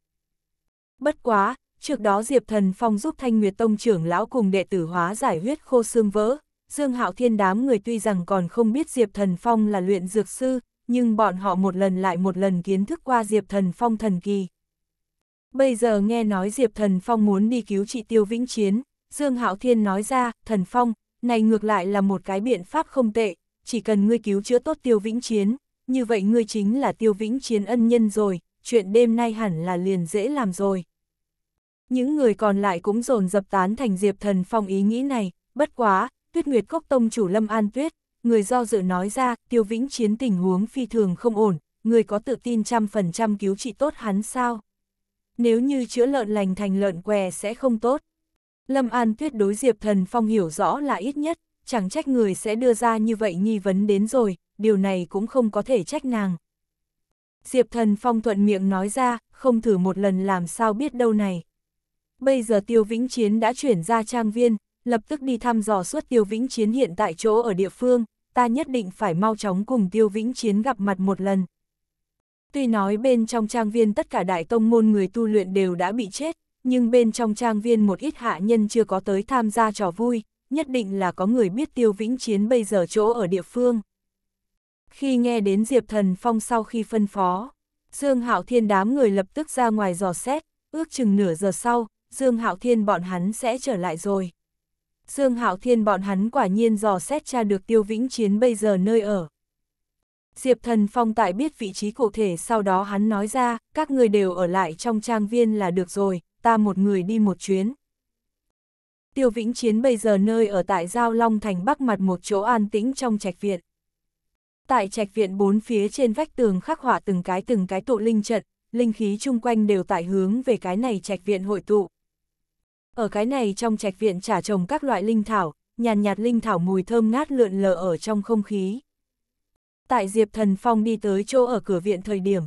Bất quá, trước đó Diệp Thần Phong giúp Thanh Nguyệt Tông trưởng lão cùng đệ tử hóa giải huyết khô xương vỡ, Dương Hạo Thiên đám người tuy rằng còn không biết Diệp Thần Phong là luyện dược sư, nhưng bọn họ một lần lại một lần kiến thức qua Diệp Thần Phong thần kỳ. Bây giờ nghe nói Diệp Thần Phong muốn đi cứu trị Tiêu Vĩnh Chiến, Dương Hạo Thiên nói ra, Thần Phong, này ngược lại là một cái biện pháp không tệ, chỉ cần ngươi cứu chữa tốt Tiêu Vĩnh Chiến, như vậy ngươi chính là Tiêu Vĩnh Chiến ân nhân rồi, chuyện đêm nay hẳn là liền dễ làm rồi. Những người còn lại cũng dồn dập tán thành Diệp Thần Phong ý nghĩ này, bất quá, Tuyết Nguyệt Cốc Tông chủ Lâm An Tuyết, người do dự nói ra, Tiêu Vĩnh Chiến tình huống phi thường không ổn, người có tự tin trăm phần trăm cứu trị tốt hắn sao? nếu như chữa lợn lành thành lợn què sẽ không tốt. Lâm An tuyết đối Diệp Thần Phong hiểu rõ là ít nhất, chẳng trách người sẽ đưa ra như vậy nghi vấn đến rồi, điều này cũng không có thể trách nàng. Diệp Thần Phong thuận miệng nói ra, không thử một lần làm sao biết đâu này. Bây giờ Tiêu Vĩnh Chiến đã chuyển ra trang viên, lập tức đi thăm dò suốt Tiêu Vĩnh Chiến hiện tại chỗ ở địa phương, ta nhất định phải mau chóng cùng Tiêu Vĩnh Chiến gặp mặt một lần. Tuy nói bên trong trang viên tất cả đại tông môn người tu luyện đều đã bị chết, nhưng bên trong trang viên một ít hạ nhân chưa có tới tham gia trò vui, nhất định là có người biết tiêu vĩnh chiến bây giờ chỗ ở địa phương. Khi nghe đến Diệp Thần Phong sau khi phân phó, Dương Hạo Thiên đám người lập tức ra ngoài dò xét, ước chừng nửa giờ sau, Dương Hạo Thiên bọn hắn sẽ trở lại rồi. Dương Hạo Thiên bọn hắn quả nhiên dò xét tra được Tiêu Vĩnh Chiến bây giờ nơi ở. Diệp Thần Phong tại biết vị trí cụ thể sau đó hắn nói ra, các người đều ở lại trong trang viên là được rồi, ta một người đi một chuyến. Tiêu Vĩnh Chiến bây giờ nơi ở tại Giao Long Thành Bắc mặt một chỗ an tĩnh trong trạch viện. Tại trạch viện bốn phía trên vách tường khắc họa từng cái từng cái tụ linh trận, linh khí chung quanh đều tại hướng về cái này trạch viện hội tụ. Ở cái này trong trạch viện trả trồng các loại linh thảo, nhàn nhạt, nhạt linh thảo mùi thơm ngát lượn lờ ở trong không khí tại Diệp Thần Phong đi tới chỗ ở cửa viện thời điểm.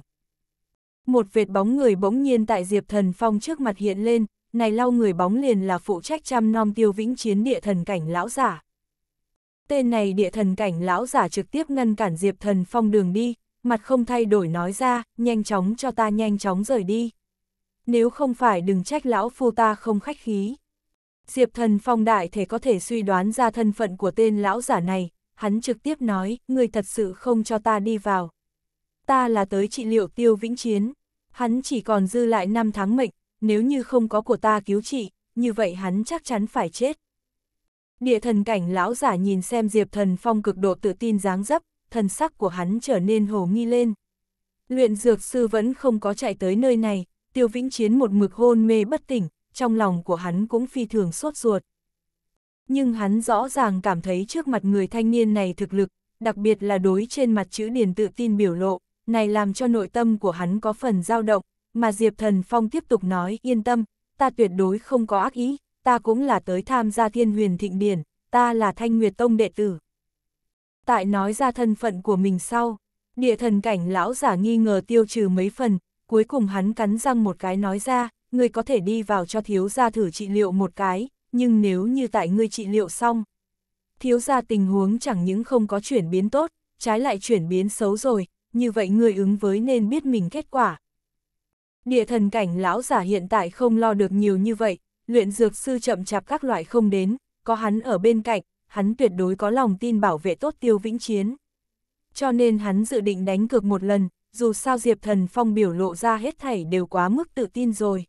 Một vệt bóng người bỗng nhiên tại Diệp Thần Phong trước mặt hiện lên, này lau người bóng liền là phụ trách chăm nom tiêu vĩnh chiến địa thần cảnh lão giả. Tên này địa thần cảnh lão giả trực tiếp ngăn cản Diệp Thần Phong đường đi, mặt không thay đổi nói ra, nhanh chóng cho ta nhanh chóng rời đi. Nếu không phải đừng trách lão phu ta không khách khí. Diệp Thần Phong đại thể có thể suy đoán ra thân phận của tên lão giả này, hắn trực tiếp nói, người thật sự không cho ta đi vào. Ta là tới trị liệu tiêu vĩnh chiến, hắn chỉ còn dư lại 5 tháng mệnh, nếu như không có của ta cứu trị, như vậy hắn chắc chắn phải chết. Địa thần cảnh lão giả nhìn xem Diệp Thần Phong cực độ tự tin dáng dấp, thần sắc của hắn trở nên hồ nghi lên. Luyện dược sư vẫn không có chạy tới nơi này, tiêu vĩnh chiến một mực hôn mê bất tỉnh, trong lòng của hắn cũng phi thường sốt ruột. Nhưng hắn rõ ràng cảm thấy trước mặt người thanh niên này thực lực, đặc biệt là đối trên mặt chữ điền tự tin biểu lộ, này làm cho nội tâm của hắn có phần dao động, mà Diệp Thần Phong tiếp tục nói yên tâm, ta tuyệt đối không có ác ý, ta cũng là tới tham gia thiên huyền thịnh điển, ta là thanh nguyệt tông đệ tử. Tại nói ra thân phận của mình sau, địa thần cảnh lão giả nghi ngờ tiêu trừ mấy phần, cuối cùng hắn cắn răng một cái nói ra, người có thể đi vào cho thiếu gia thử trị liệu một cái, nhưng nếu như tại ngươi trị liệu xong, thiếu ra tình huống chẳng những không có chuyển biến tốt, trái lại chuyển biến xấu rồi, như vậy ngươi ứng với nên biết mình kết quả. Địa thần cảnh lão giả hiện tại không lo được nhiều như vậy, luyện dược sư chậm chạp các loại không đến, có hắn ở bên cạnh, hắn tuyệt đối có lòng tin bảo vệ tốt tiêu vĩnh chiến. Cho nên hắn dự định đánh cược một lần, dù sao Diệp Thần Phong biểu lộ ra hết thảy đều quá mức tự tin rồi.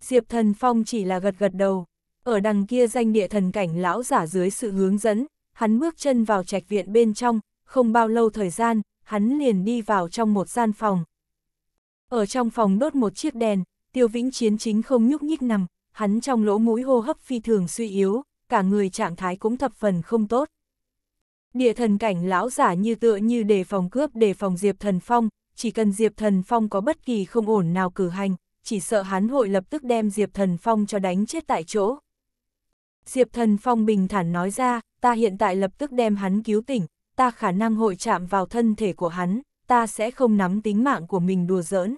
Diệp Thần Phong chỉ là gật gật đầu. Ở đằng kia danh địa thần cảnh lão giả dưới sự hướng dẫn, hắn bước chân vào trạch viện bên trong, không bao lâu thời gian, hắn liền đi vào trong một gian phòng. Ở trong phòng đốt một chiếc đèn, tiêu vĩnh chiến chính không nhúc nhích nằm, hắn trong lỗ mũi hô hấp phi thường suy yếu, cả người trạng thái cũng thập phần không tốt. Địa thần cảnh lão giả như tựa như đề phòng cướp đề phòng Diệp Thần Phong, chỉ cần Diệp Thần Phong có bất kỳ không ổn nào cử hành, chỉ sợ hắn hội lập tức đem Diệp Thần Phong cho đánh chết tại chỗ. Diệp Thần Phong bình thản nói ra, ta hiện tại lập tức đem hắn cứu tỉnh, ta khả năng hội chạm vào thân thể của hắn, ta sẽ không nắm tính mạng của mình đùa giỡn.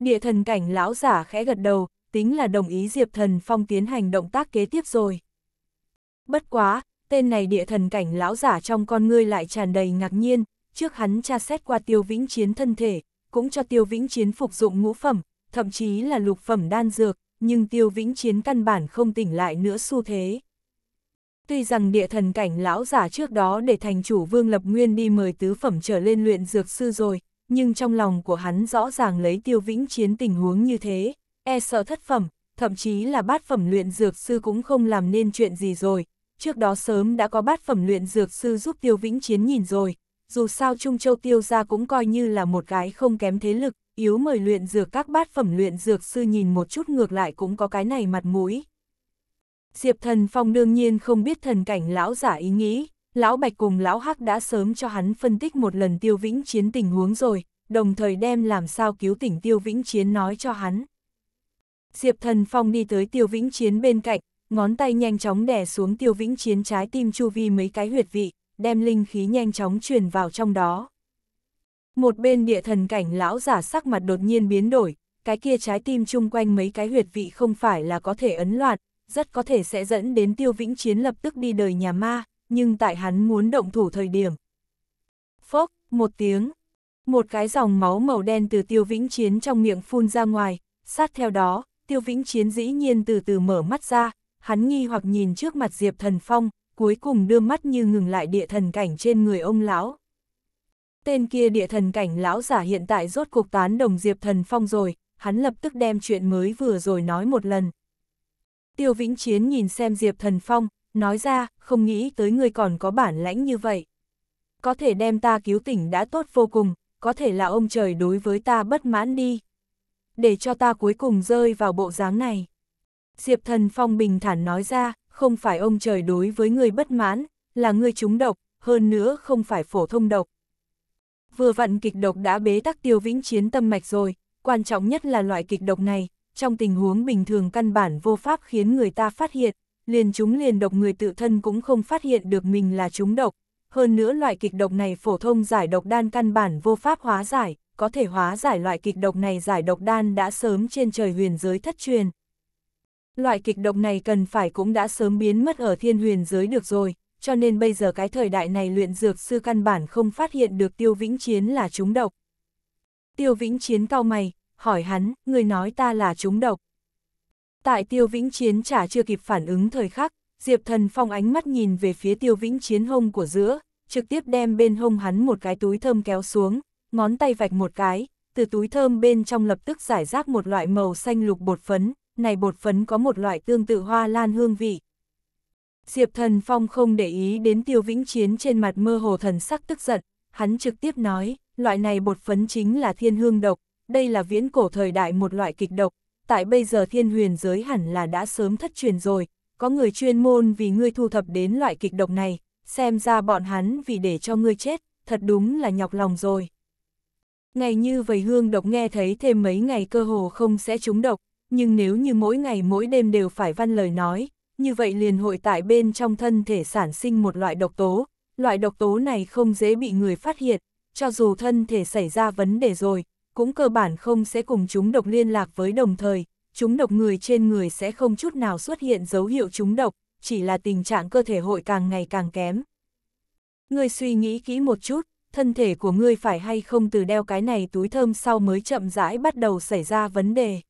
Địa thần cảnh lão giả khẽ gật đầu, tính là đồng ý Diệp Thần Phong tiến hành động tác kế tiếp rồi. Bất quá, tên này địa thần cảnh lão giả trong con ngươi lại tràn đầy ngạc nhiên, trước hắn tra xét qua tiêu vĩnh chiến thân thể, cũng cho tiêu vĩnh chiến phục dụng ngũ phẩm, thậm chí là lục phẩm đan dược, nhưng tiêu vĩnh chiến căn bản không tỉnh lại nữa xu thế. Tuy rằng địa thần cảnh lão giả trước đó để thành chủ Vương Lập Nguyên đi mời tứ phẩm trở lên luyện dược sư rồi, nhưng trong lòng của hắn rõ ràng lấy tiêu vĩnh chiến tình huống như thế, e sợ thất phẩm, thậm chí là bát phẩm luyện dược sư cũng không làm nên chuyện gì rồi. Trước đó sớm đã có bát phẩm luyện dược sư giúp tiêu vĩnh chiến nhìn rồi, dù sao Trung Châu tiêu gia cũng coi như là một gái không kém thế lực, yếu mời luyện dược các bát phẩm luyện dược sư nhìn một chút ngược lại cũng có cái này mặt mũi. Diệp thần phong đương nhiên không biết thần cảnh lão giả ý nghĩ, lão bạch cùng lão hắc đã sớm cho hắn phân tích một lần tiêu vĩnh chiến tình huống rồi, đồng thời đem làm sao cứu tỉnh tiêu vĩnh chiến nói cho hắn. Diệp thần phong đi tới tiêu vĩnh chiến bên cạnh, ngón tay nhanh chóng đè xuống tiêu vĩnh chiến trái tim chu vi mấy cái huyệt vị, đem linh khí nhanh chóng truyền vào trong đó. Một bên địa thần cảnh lão giả sắc mặt đột nhiên biến đổi, cái kia trái tim chung quanh mấy cái huyệt vị không phải là có thể ấn loạn, rất có thể sẽ dẫn đến tiêu vĩnh chiến lập tức đi đời nhà ma, nhưng tại hắn muốn động thủ thời điểm. Phốc, một tiếng, một cái dòng máu màu đen từ tiêu vĩnh chiến trong miệng phun ra ngoài, sát theo đó, tiêu vĩnh chiến dĩ nhiên từ từ mở mắt ra, hắn nghi hoặc nhìn trước mặt Diệp Thần Phong, cuối cùng đưa mắt như ngừng lại địa thần cảnh trên người ông lão tên kia địa thần cảnh lão giả hiện tại rốt cuộc tán đồng Diệp Thần Phong rồi, hắn lập tức đem chuyện mới vừa rồi nói một lần. Tiêu Vĩnh Chiến nhìn xem Diệp Thần Phong, nói ra, không nghĩ tới người còn có bản lãnh như vậy. Có thể đem ta cứu tỉnh đã tốt vô cùng, có thể là ông trời đối với ta bất mãn đi. Để cho ta cuối cùng rơi vào bộ dáng này. Diệp Thần Phong bình thản nói ra, không phải ông trời đối với người bất mãn, là người trúng độc, hơn nữa không phải phổ thông độc vừa vặn kịch độc đã bế tắc tiêu vĩnh chiến tâm mạch rồi, quan trọng nhất là loại kịch độc này, trong tình huống bình thường căn bản vô pháp khiến người ta phát hiện, liền chúng liền độc người tự thân cũng không phát hiện được mình là chúng độc. Hơn nữa loại kịch độc này phổ thông giải độc đan căn bản vô pháp hóa giải, có thể hóa giải loại kịch độc này giải độc đan đã sớm trên trời huyền giới thất truyền. Loại kịch độc này cần phải cũng đã sớm biến mất ở thiên huyền giới được rồi, cho nên bây giờ cái thời đại này luyện dược sư căn bản không phát hiện được tiêu vĩnh chiến là trúng độc. Tiêu vĩnh chiến cau mày, hỏi hắn, người nói ta là trúng độc. Tại tiêu vĩnh chiến chả chưa kịp phản ứng thời khắc, Diệp thần phong ánh mắt nhìn về phía tiêu vĩnh chiến hông của giữa, trực tiếp đem bên hông hắn một cái túi thơm kéo xuống, ngón tay vạch một cái, từ túi thơm bên trong lập tức giải rác một loại màu xanh lục bột phấn, này bột phấn có một loại tương tự hoa lan hương vị, Diệp Thần Phong không để ý đến Tiêu Vĩnh Chiến trên mặt mơ hồ thần sắc tức giận, hắn trực tiếp nói, loại này bột phấn chính là thiên hương độc, đây là viễn cổ thời đại một loại kịch độc, tại bây giờ thiên huyền giới hẳn là đã sớm thất truyền rồi, có người chuyên môn vì ngươi thu thập đến loại kịch độc này, xem ra bọn hắn vì để cho ngươi chết, thật đúng là nhọc lòng rồi. Ngày như vầy hương độc nghe thấy thêm mấy ngày cơ hồ không sẽ trúng độc, nhưng nếu như mỗi ngày mỗi đêm đều phải văn lời nói, như vậy liền hội tại bên trong thân thể sản sinh một loại độc tố, loại độc tố này không dễ bị người phát hiện, cho dù thân thể xảy ra vấn đề rồi, cũng cơ bản không sẽ cùng chúng độc liên lạc với đồng thời, chúng độc người trên người sẽ không chút nào xuất hiện dấu hiệu chúng độc, chỉ là tình trạng cơ thể hội càng ngày càng kém. người suy nghĩ kỹ một chút, thân thể của ngươi phải hay không từ đeo cái này túi thơm sau mới chậm rãi bắt đầu xảy ra vấn đề.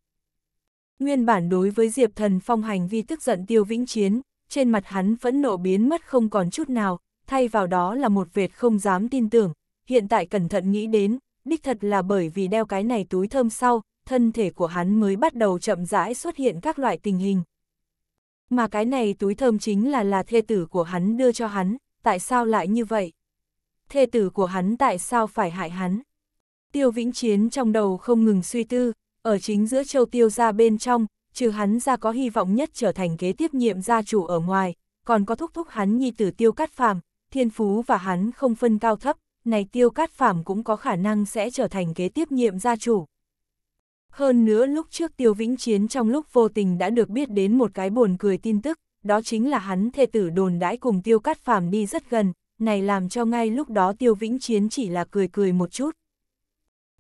Nguyên bản đối với Diệp Thần Phong hành vi tức giận tiêu vĩnh chiến, trên mặt hắn phẫn nộ biến mất không còn chút nào, thay vào đó là một vệt không dám tin tưởng, hiện tại cẩn thận nghĩ đến, đích thật là bởi vì đeo cái này túi thơm sau, thân thể của hắn mới bắt đầu chậm rãi xuất hiện các loại tình hình. Mà cái này túi thơm chính là là thê tử của hắn đưa cho hắn, tại sao lại như vậy? Thê tử của hắn tại sao phải hại hắn? Tiêu Vĩnh Chiến trong đầu không ngừng suy tư, ở chính giữa châu tiêu ra bên trong, trừ hắn ra có hy vọng nhất trở thành kế tiếp nhiệm gia chủ ở ngoài, còn có thúc thúc hắn nhi tử tiêu cát phàm, thiên phú và hắn không phân cao thấp, này tiêu cát phàm cũng có khả năng sẽ trở thành kế tiếp nhiệm gia chủ. Hơn nữa lúc trước tiêu vĩnh chiến trong lúc vô tình đã được biết đến một cái buồn cười tin tức, đó chính là hắn thê tử đồn đãi cùng tiêu cát phàm đi rất gần, này làm cho ngay lúc đó tiêu vĩnh chiến chỉ là cười cười một chút.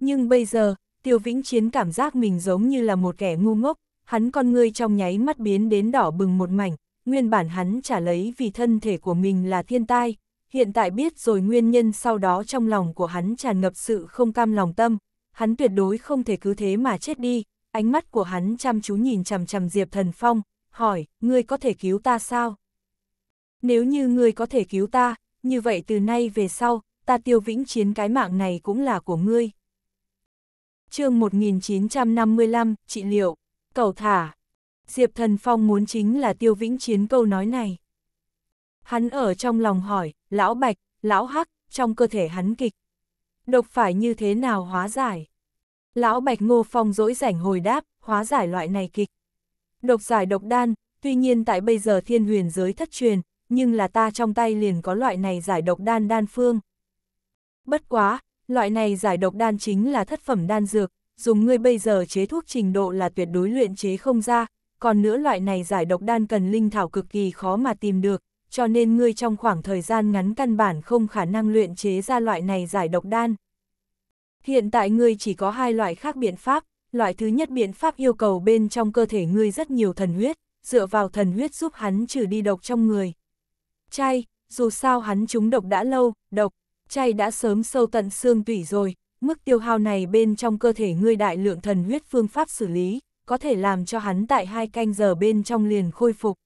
Nhưng bây giờ, Tiêu Vĩnh Chiến cảm giác mình giống như là một kẻ ngu ngốc, hắn con ngươi trong nháy mắt biến đến đỏ bừng một mảnh, nguyên bản hắn trả lấy vì thân thể của mình là thiên tai, hiện tại biết rồi nguyên nhân sau đó trong lòng của hắn tràn ngập sự không cam lòng tâm, hắn tuyệt đối không thể cứ thế mà chết đi, ánh mắt của hắn chăm chú nhìn chằm chằm Diệp Thần Phong, hỏi, ngươi có thể cứu ta sao? Nếu như ngươi có thể cứu ta, như vậy từ nay về sau, ta tiêu vĩnh chiến cái mạng này cũng là của ngươi chương 1955, trị liệu, cầu thả. Diệp Thần Phong muốn chính là tiêu vĩnh chiến câu nói này. Hắn ở trong lòng hỏi, lão bạch, lão hắc, trong cơ thể hắn kịch. Độc phải như thế nào hóa giải? Lão bạch ngô phong dỗi rảnh hồi đáp, hóa giải loại này kịch. Độc giải độc đan, tuy nhiên tại bây giờ thiên huyền giới thất truyền, nhưng là ta trong tay liền có loại này giải độc đan đan phương. Bất quá, loại này giải độc đan chính là thất phẩm đan dược, dùng ngươi bây giờ chế thuốc trình độ là tuyệt đối luyện chế không ra, còn nữa loại này giải độc đan cần linh thảo cực kỳ khó mà tìm được, cho nên ngươi trong khoảng thời gian ngắn căn bản không khả năng luyện chế ra loại này giải độc đan. Hiện tại ngươi chỉ có hai loại khác biện pháp, loại thứ nhất biện pháp yêu cầu bên trong cơ thể ngươi rất nhiều thần huyết, dựa vào thần huyết giúp hắn trừ đi độc trong người. Chay, dù sao hắn trúng độc đã lâu, độc, chay đã sớm sâu tận xương tủy rồi, mức tiêu hao này bên trong cơ thể ngươi đại lượng thần huyết phương pháp xử lý, có thể làm cho hắn tại hai canh giờ bên trong liền khôi phục.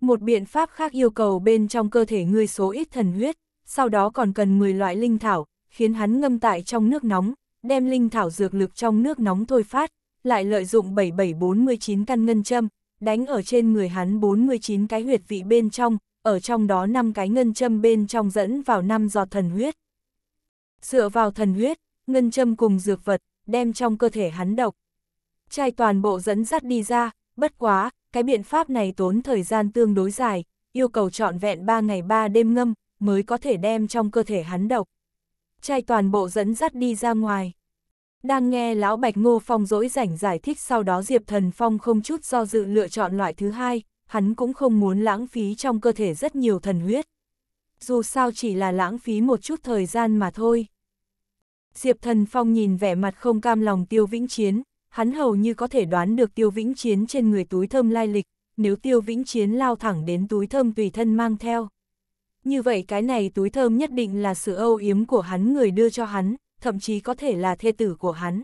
Một biện pháp khác yêu cầu bên trong cơ thể ngươi số ít thần huyết, sau đó còn cần 10 loại linh thảo, khiến hắn ngâm tại trong nước nóng, đem linh thảo dược lực trong nước nóng thôi phát, lại lợi dụng 77449 căn ngân châm, đánh ở trên người hắn 49 cái huyệt vị bên trong, ở trong đó năm cái ngân châm bên trong dẫn vào năm giọt thần huyết. Dựa vào thần huyết, ngân châm cùng dược vật, đem trong cơ thể hắn độc. Chai toàn bộ dẫn dắt đi ra, bất quá, cái biện pháp này tốn thời gian tương đối dài, yêu cầu trọn vẹn 3 ngày 3 đêm ngâm, mới có thể đem trong cơ thể hắn độc. Chai toàn bộ dẫn dắt đi ra ngoài. Đang nghe Lão Bạch Ngô Phong dỗi rảnh giải thích sau đó Diệp Thần Phong không chút do dự lựa chọn loại thứ hai, hắn cũng không muốn lãng phí trong cơ thể rất nhiều thần huyết. Dù sao chỉ là lãng phí một chút thời gian mà thôi. Diệp Thần Phong nhìn vẻ mặt không cam lòng Tiêu Vĩnh Chiến, hắn hầu như có thể đoán được Tiêu Vĩnh Chiến trên người túi thơm lai lịch, nếu Tiêu Vĩnh Chiến lao thẳng đến túi thơm tùy thân mang theo. Như vậy cái này túi thơm nhất định là sự âu yếm của hắn người đưa cho hắn, thậm chí có thể là thê tử của hắn.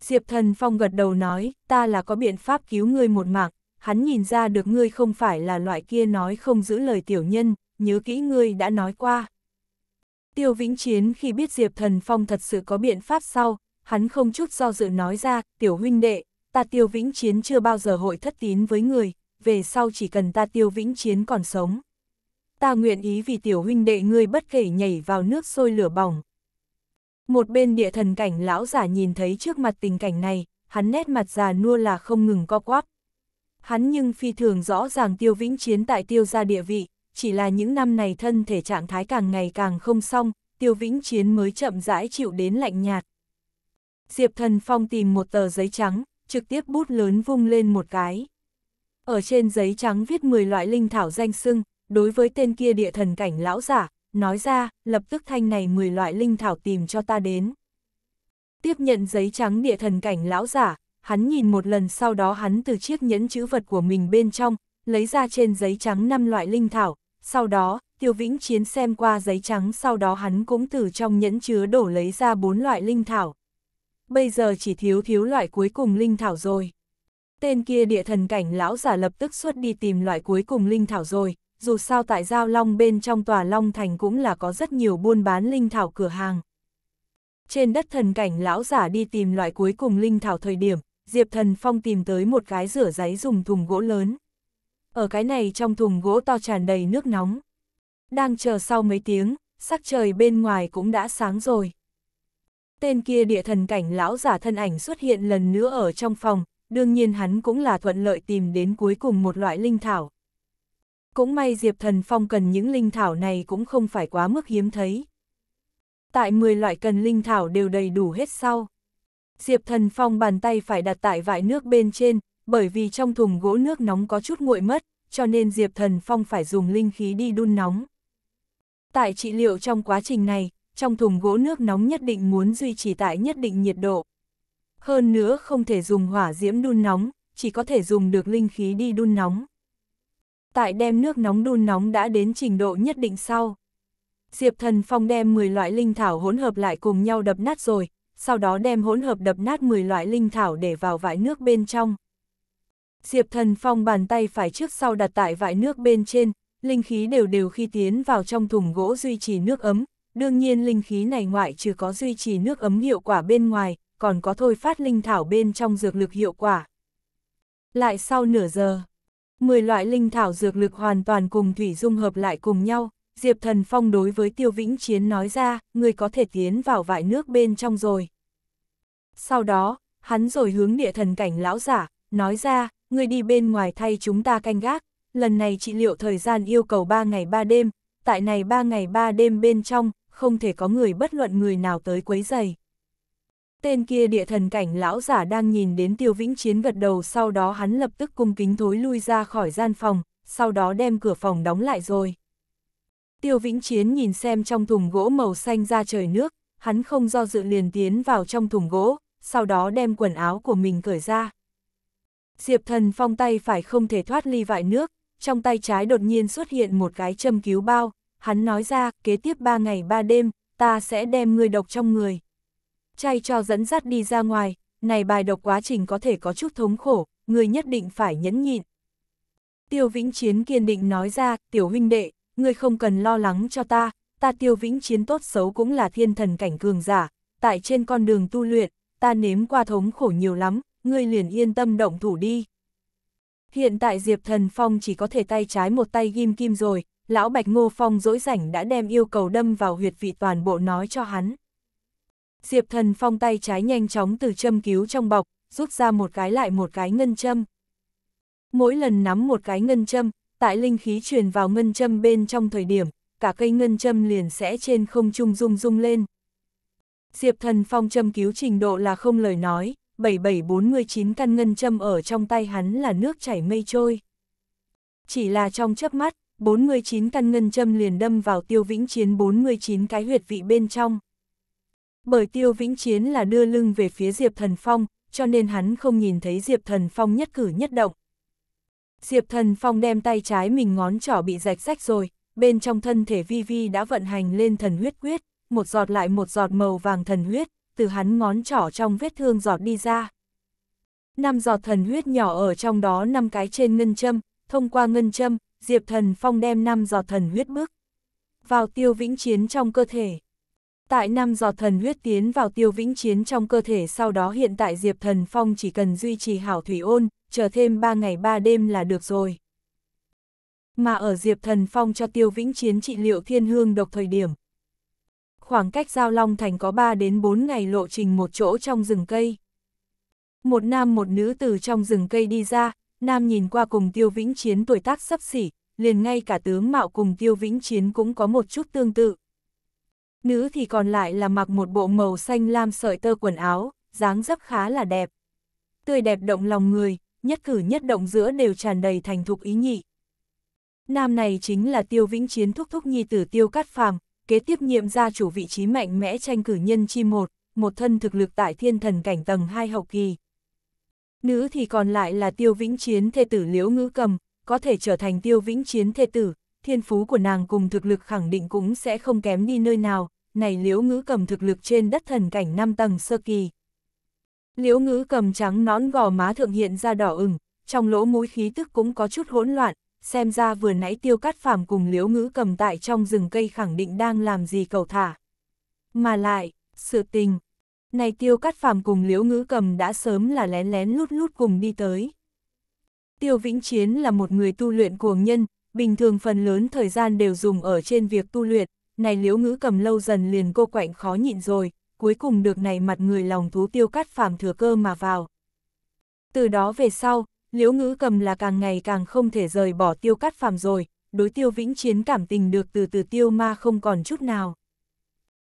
Diệp Thần Phong gật đầu nói, ta là có biện pháp cứu ngươi một mạng, hắn nhìn ra được ngươi không phải là loại kia nói không giữ lời tiểu nhân, nhớ kỹ ngươi đã nói qua. Tiêu Vĩnh Chiến khi biết Diệp Thần Phong thật sự có biện pháp sau, hắn không chút do dự nói ra, tiểu huynh đệ, ta Tiêu Vĩnh Chiến chưa bao giờ hội thất tín với người, về sau chỉ cần ta Tiêu Vĩnh Chiến còn sống. Ta nguyện ý vì tiểu huynh đệ ngươi bất kể nhảy vào nước sôi lửa bỏng. Một bên địa thần cảnh lão giả nhìn thấy trước mặt tình cảnh này, hắn nét mặt già nua là không ngừng co quắp hắn nhưng phi thường rõ ràng tiêu vĩnh chiến tại tiêu gia địa vị, chỉ là những năm này thân thể trạng thái càng ngày càng không xong, tiêu vĩnh chiến mới chậm rãi chịu đến lạnh nhạt. Diệp thần phong tìm một tờ giấy trắng, trực tiếp bút lớn vung lên một cái. Ở trên giấy trắng viết 10 loại linh thảo danh sưng, đối với tên kia địa thần cảnh lão giả, nói ra, lập tức thanh này 10 loại linh thảo tìm cho ta đến. Tiếp nhận giấy trắng địa thần cảnh lão giả, hắn nhìn một lần sau đó hắn từ chiếc nhẫn chữ vật của mình bên trong, lấy ra trên giấy trắng năm loại linh thảo, sau đó, Tiêu Vĩnh Chiến xem qua giấy trắng sau đó hắn cũng từ trong nhẫn chứa đổ lấy ra bốn loại linh thảo. Bây giờ chỉ thiếu thiếu loại cuối cùng linh thảo rồi. Tên kia địa thần cảnh lão giả lập tức xuất đi tìm loại cuối cùng linh thảo rồi, dù sao tại Giao Long bên trong tòa Long Thành cũng là có rất nhiều buôn bán linh thảo cửa hàng. Trên đất thần cảnh lão giả đi tìm loại cuối cùng linh thảo thời điểm, Diệp Thần Phong tìm tới một cái rửa giấy dùng thùng gỗ lớn. Ở cái này trong thùng gỗ to tràn đầy nước nóng. Đang chờ sau mấy tiếng, sắc trời bên ngoài cũng đã sáng rồi. Tên kia địa thần cảnh lão giả thân ảnh xuất hiện lần nữa ở trong phòng, đương nhiên hắn cũng là thuận lợi tìm đến cuối cùng một loại linh thảo. Cũng may Diệp Thần Phong cần những linh thảo này cũng không phải quá mức hiếm thấy. Tại 10 loại cần linh thảo đều đầy đủ hết sau. Diệp Thần Phong bàn tay phải đặt tại vại nước bên trên, bởi vì trong thùng gỗ nước nóng có chút nguội mất, cho nên Diệp Thần Phong phải dùng linh khí đi đun nóng. Tại trị liệu trong quá trình này, trong thùng gỗ nước nóng nhất định muốn duy trì tại nhất định nhiệt độ. Hơn nữa không thể dùng hỏa diễm đun nóng, chỉ có thể dùng được linh khí đi đun nóng. Tại đem nước nóng đun nóng đã đến trình độ nhất định sau. Diệp Thần Phong đem 10 loại linh thảo hỗn hợp lại cùng nhau đập nát rồi, sau đó đem hỗn hợp đập nát 10 loại linh thảo để vào vải nước bên trong. Diệp Thần Phong bàn tay phải trước sau đặt tại vải nước bên trên, linh khí đều đều khi tiến vào trong thùng gỗ duy trì nước ấm, đương nhiên linh khí này ngoại trừ có duy trì nước ấm hiệu quả bên ngoài, còn có thôi phát linh thảo bên trong dược lực hiệu quả. Lại sau nửa giờ, 10 loại linh thảo dược lực hoàn toàn cùng thủy dung hợp lại cùng nhau, Diệp Thần Phong đối với Tiêu Vĩnh Chiến nói ra, người có thể tiến vào vải nước bên trong rồi. Sau đó, hắn rồi hướng địa thần cảnh lão giả, nói ra, người đi bên ngoài thay chúng ta canh gác, lần này trị liệu thời gian yêu cầu 3 ngày 3 đêm, tại này 3 ngày 3 đêm bên trong, không thể có người bất luận người nào tới quấy giày. Tên kia địa thần cảnh lão giả đang nhìn đến tiêu vĩnh chiến gật đầu sau đó hắn lập tức cung kính thối lui ra khỏi gian phòng, sau đó đem cửa phòng đóng lại rồi. Tiêu vĩnh chiến nhìn xem trong thùng gỗ màu xanh ra trời nước, hắn không do dự liền tiến vào trong thùng gỗ, sau đó đem quần áo của mình cởi ra. Diệp thần phong tay phải không thể thoát ly vại nước, trong tay trái đột nhiên xuất hiện một cái châm cứu bao, hắn nói ra, kế tiếp ba ngày ba đêm, ta sẽ đem người độc trong người. Chay cho dẫn dắt đi ra ngoài, này bài độc quá trình có thể có chút thống khổ, người nhất định phải nhẫn nhịn. Tiêu Vĩnh Chiến kiên định nói ra, tiểu huynh đệ, ngươi không cần lo lắng cho ta, ta tiêu Vĩnh Chiến tốt xấu cũng là thiên thần cảnh cường giả, tại trên con đường tu luyện, ta nếm qua thống khổ nhiều lắm, ngươi liền yên tâm động thủ đi. Hiện tại Diệp Thần Phong chỉ có thể tay trái một tay ghim kim rồi, lão Bạch Ngô Phong dỗi rảnh đã đem yêu cầu đâm vào huyệt vị toàn bộ nói cho hắn. Diệp Thần Phong tay trái nhanh chóng từ châm cứu trong bọc, rút ra một cái lại một cái ngân châm. Mỗi lần nắm một cái ngân châm, tại linh khí truyền vào ngân châm bên trong thời điểm, cả cây ngân châm liền sẽ trên không trung rung rung lên. Diệp Thần Phong châm cứu trình độ là không lời nói, 7749 căn ngân châm ở trong tay hắn là nước chảy mây trôi. Chỉ là trong chớp mắt, 49 căn ngân châm liền đâm vào tiêu vĩnh chiến 49 cái huyệt vị bên trong. Bởi tiêu vĩnh chiến là đưa lưng về phía Diệp Thần Phong, cho nên hắn không nhìn thấy Diệp Thần Phong nhất cử nhất động. Diệp Thần Phong đem tay trái mình ngón trỏ bị rạch rách rồi, bên trong thân thể Vi Vi đã vận hành lên thần huyết quyết, một giọt lại một giọt màu vàng thần huyết, từ hắn ngón trỏ trong vết thương giọt đi ra. Năm giọt thần huyết nhỏ ở trong đó năm cái trên ngân châm, thông qua ngân châm, Diệp Thần Phong đem năm giọt thần huyết bước vào tiêu vĩnh chiến trong cơ thể. Tại năm giọt thần huyết tiến vào tiêu vĩnh chiến trong cơ thể sau đó hiện tại Diệp Thần Phong chỉ cần duy trì hảo thủy ôn, chờ thêm 3 ngày 3 đêm là được rồi. Mà ở Diệp Thần Phong cho tiêu vĩnh chiến trị liệu thiên hương độc thời điểm, khoảng cách Giao Long Thành có 3 đến 4 ngày lộ trình một chỗ trong rừng cây. Một nam một nữ từ trong rừng cây đi ra, nam nhìn qua cùng Tiêu Vĩnh Chiến tuổi tác sắp xỉ, liền ngay cả tướng mạo cùng Tiêu Vĩnh Chiến cũng có một chút tương tự. Nữ thì còn lại là mặc một bộ màu xanh lam sợi tơ quần áo, dáng dấp khá là đẹp. Tươi đẹp động lòng người, nhất cử nhất động giữa đều tràn đầy thành thục ý nhị. Nam này chính là Tiêu Vĩnh Chiến thúc thúc nhi tử Tiêu Cát Phàm, kế tiếp nhiệm gia chủ vị trí mạnh mẽ tranh cử nhân chi một, một thân thực lực tại thiên thần cảnh tầng 2 hậu kỳ. Nữ thì còn lại là tiêu vĩnh chiến thê tử liễu ngữ cầm, có thể trở thành tiêu vĩnh chiến thê tử, thiên phú của nàng cùng thực lực khẳng định cũng sẽ không kém đi nơi nào, này liễu ngữ cầm thực lực trên đất thần cảnh 5 tầng sơ kỳ. Liễu ngữ cầm trắng nón gò má thượng hiện ra đỏ ửng, trong lỗ mũi khí tức cũng có chút hỗn loạn, xem ra vừa nãy tiêu cắt phàm cùng liễu ngữ cầm tại trong rừng cây khẳng định đang làm gì cầu thả. Mà lại, sự tình, này tiêu cắt phàm cùng liễu ngữ cầm đã sớm là lén lén lút lút cùng đi tới. Tiêu Vĩnh Chiến là một người tu luyện cuồng nhân, bình thường phần lớn thời gian đều dùng ở trên việc tu luyện, này liễu ngữ cầm lâu dần liền cô quạnh khó nhịn rồi, cuối cùng được này mặt người lòng thú tiêu cắt phàm thừa cơ mà vào. Từ đó về sau, liễu ngữ cầm là càng ngày càng không thể rời bỏ tiêu cắt phàm rồi, đối tiêu vĩnh chiến cảm tình được từ từ tiêu ma không còn chút nào.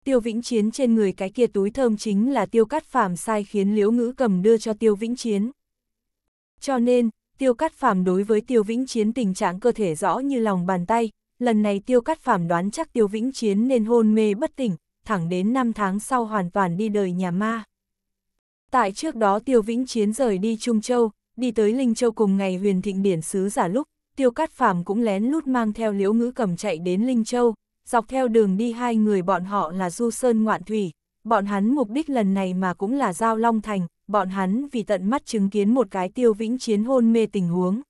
Tiêu vĩnh chiến trên người cái kia túi thơm chính là tiêu cắt phàm sai khiến liễu ngữ cầm đưa cho tiêu vĩnh chiến. Cho nên, tiêu cắt phàm đối với tiêu vĩnh chiến tình trạng cơ thể rõ như lòng bàn tay, lần này tiêu cắt phàm đoán chắc tiêu vĩnh chiến nên hôn mê bất tỉnh, thẳng đến 5 tháng sau hoàn toàn đi đời nhà ma. Tại trước đó tiêu vĩnh chiến rời đi Trung Châu, Đi tới Linh Châu cùng ngày huyền thịnh điển sứ giả lúc, tiêu cát phàm cũng lén lút mang theo liễu ngữ cầm chạy đến Linh Châu, dọc theo đường đi hai người bọn họ là du sơn ngoạn thủy, bọn hắn mục đích lần này mà cũng là giao long thành, bọn hắn vì tận mắt chứng kiến một cái tiêu vĩnh chiến hôn mê tình huống.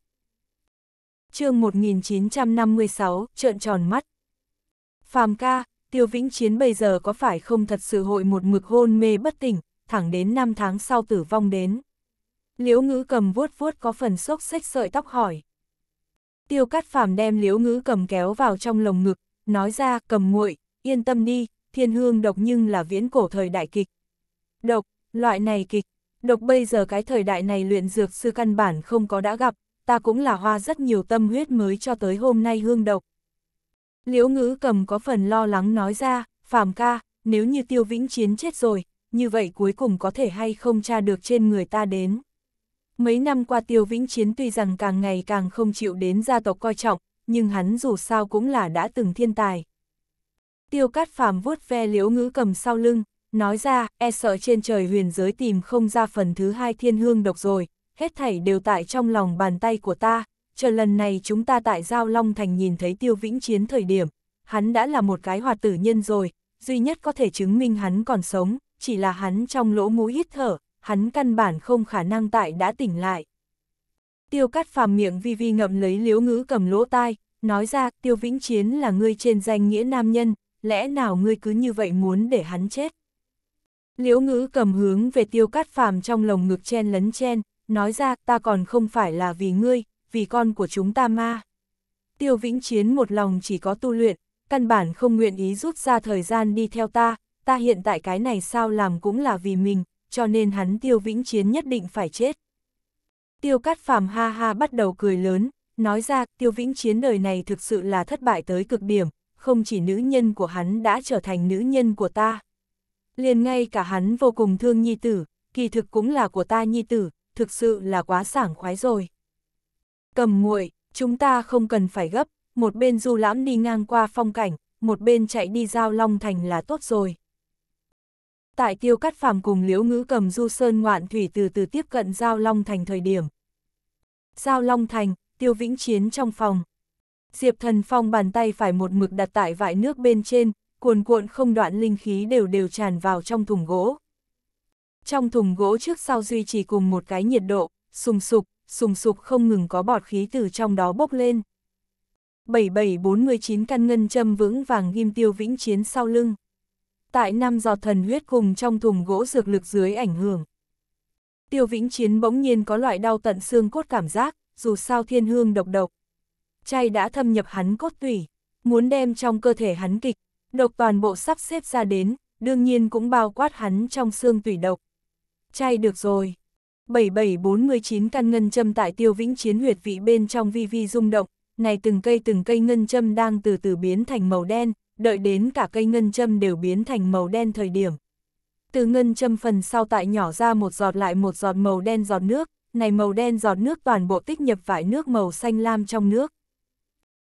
chương 1956, trợn tròn mắt. Phàm ca, tiêu vĩnh chiến bây giờ có phải không thật sự hội một mực hôn mê bất tỉnh, thẳng đến 5 tháng sau tử vong đến. Liễu ngữ cầm vuốt vuốt có phần xốc xách sợi tóc hỏi. Tiêu cắt phàm đem liễu ngữ cầm kéo vào trong lồng ngực, nói ra cầm nguội, yên tâm đi, thiên hương độc nhưng là viễn cổ thời đại kịch. Độc, loại này kịch, độc bây giờ cái thời đại này luyện dược sư căn bản không có đã gặp, ta cũng là hoa rất nhiều tâm huyết mới cho tới hôm nay hương độc. Liễu ngữ cầm có phần lo lắng nói ra, phàm ca, nếu như tiêu vĩnh chiến chết rồi, như vậy cuối cùng có thể hay không tra được trên người ta đến. Mấy năm qua Tiêu Vĩnh Chiến tuy rằng càng ngày càng không chịu đến gia tộc coi trọng, nhưng hắn dù sao cũng là đã từng thiên tài. Tiêu Cát Phàm vuốt ve liễu ngữ cầm sau lưng, nói ra, e sợ trên trời huyền giới tìm không ra phần thứ hai thiên hương độc rồi, hết thảy đều tại trong lòng bàn tay của ta, chờ lần này chúng ta tại Giao Long Thành nhìn thấy Tiêu Vĩnh Chiến thời điểm, hắn đã là một cái hoạt tử nhân rồi, duy nhất có thể chứng minh hắn còn sống, chỉ là hắn trong lỗ mũi hít thở, hắn căn bản không khả năng tại đã tỉnh lại. Tiêu cắt phàm miệng vi vi ngậm lấy liếu ngữ cầm lỗ tai, nói ra tiêu vĩnh chiến là ngươi trên danh nghĩa nam nhân, lẽ nào ngươi cứ như vậy muốn để hắn chết. Liễu ngữ cầm hướng về tiêu cát phàm trong lồng ngực chen lấn chen, nói ra ta còn không phải là vì ngươi, vì con của chúng ta ma. Tiêu vĩnh chiến một lòng chỉ có tu luyện, căn bản không nguyện ý rút ra thời gian đi theo ta, ta hiện tại cái này sao làm cũng là vì mình, cho nên hắn tiêu vĩnh chiến nhất định phải chết. Tiêu cát phàm ha ha bắt đầu cười lớn, nói ra tiêu vĩnh chiến đời này thực sự là thất bại tới cực điểm, không chỉ nữ nhân của hắn đã trở thành nữ nhân của ta. Liền ngay cả hắn vô cùng thương nhi tử, kỳ thực cũng là của ta nhi tử, thực sự là quá sảng khoái rồi. Cầm nguội, chúng ta không cần phải gấp, một bên du lãm đi ngang qua phong cảnh, một bên chạy đi giao long thành là tốt rồi tại tiêu cắt phàm cùng liễu ngữ cầm du sơn ngoạn thủy từ từ tiếp cận Giao Long Thành thời điểm. Giao Long Thành, tiêu vĩnh chiến trong phòng. Diệp thần phong bàn tay phải một mực đặt tại vại nước bên trên, cuồn cuộn không đoạn linh khí đều đều tràn vào trong thùng gỗ. Trong thùng gỗ trước sau duy trì cùng một cái nhiệt độ, sùng sục, sùng sục không ngừng có bọt khí từ trong đó bốc lên. bảy bảy bốn mươi chín căn ngân châm vững vàng ghim tiêu vĩnh chiến sau lưng tại năm giọt thần huyết cùng trong thùng gỗ dược lực dưới ảnh hưởng. Tiêu Vĩnh Chiến bỗng nhiên có loại đau tận xương cốt cảm giác, dù sao thiên hương độc độc. Chay đã thâm nhập hắn cốt tủy, muốn đem trong cơ thể hắn kịch, độc toàn bộ sắp xếp ra đến, đương nhiên cũng bao quát hắn trong xương tủy độc. Chay được rồi. 7749 căn ngân châm tại tiêu vĩnh chiến huyệt vị bên trong vi vi rung động, này từng cây từng cây ngân châm đang từ từ biến thành màu đen, đợi đến cả cây ngân châm đều biến thành màu đen thời điểm. Từ ngân châm phần sau tại nhỏ ra một giọt lại một giọt màu đen giọt nước, này màu đen giọt nước toàn bộ tích nhập vải nước màu xanh lam trong nước.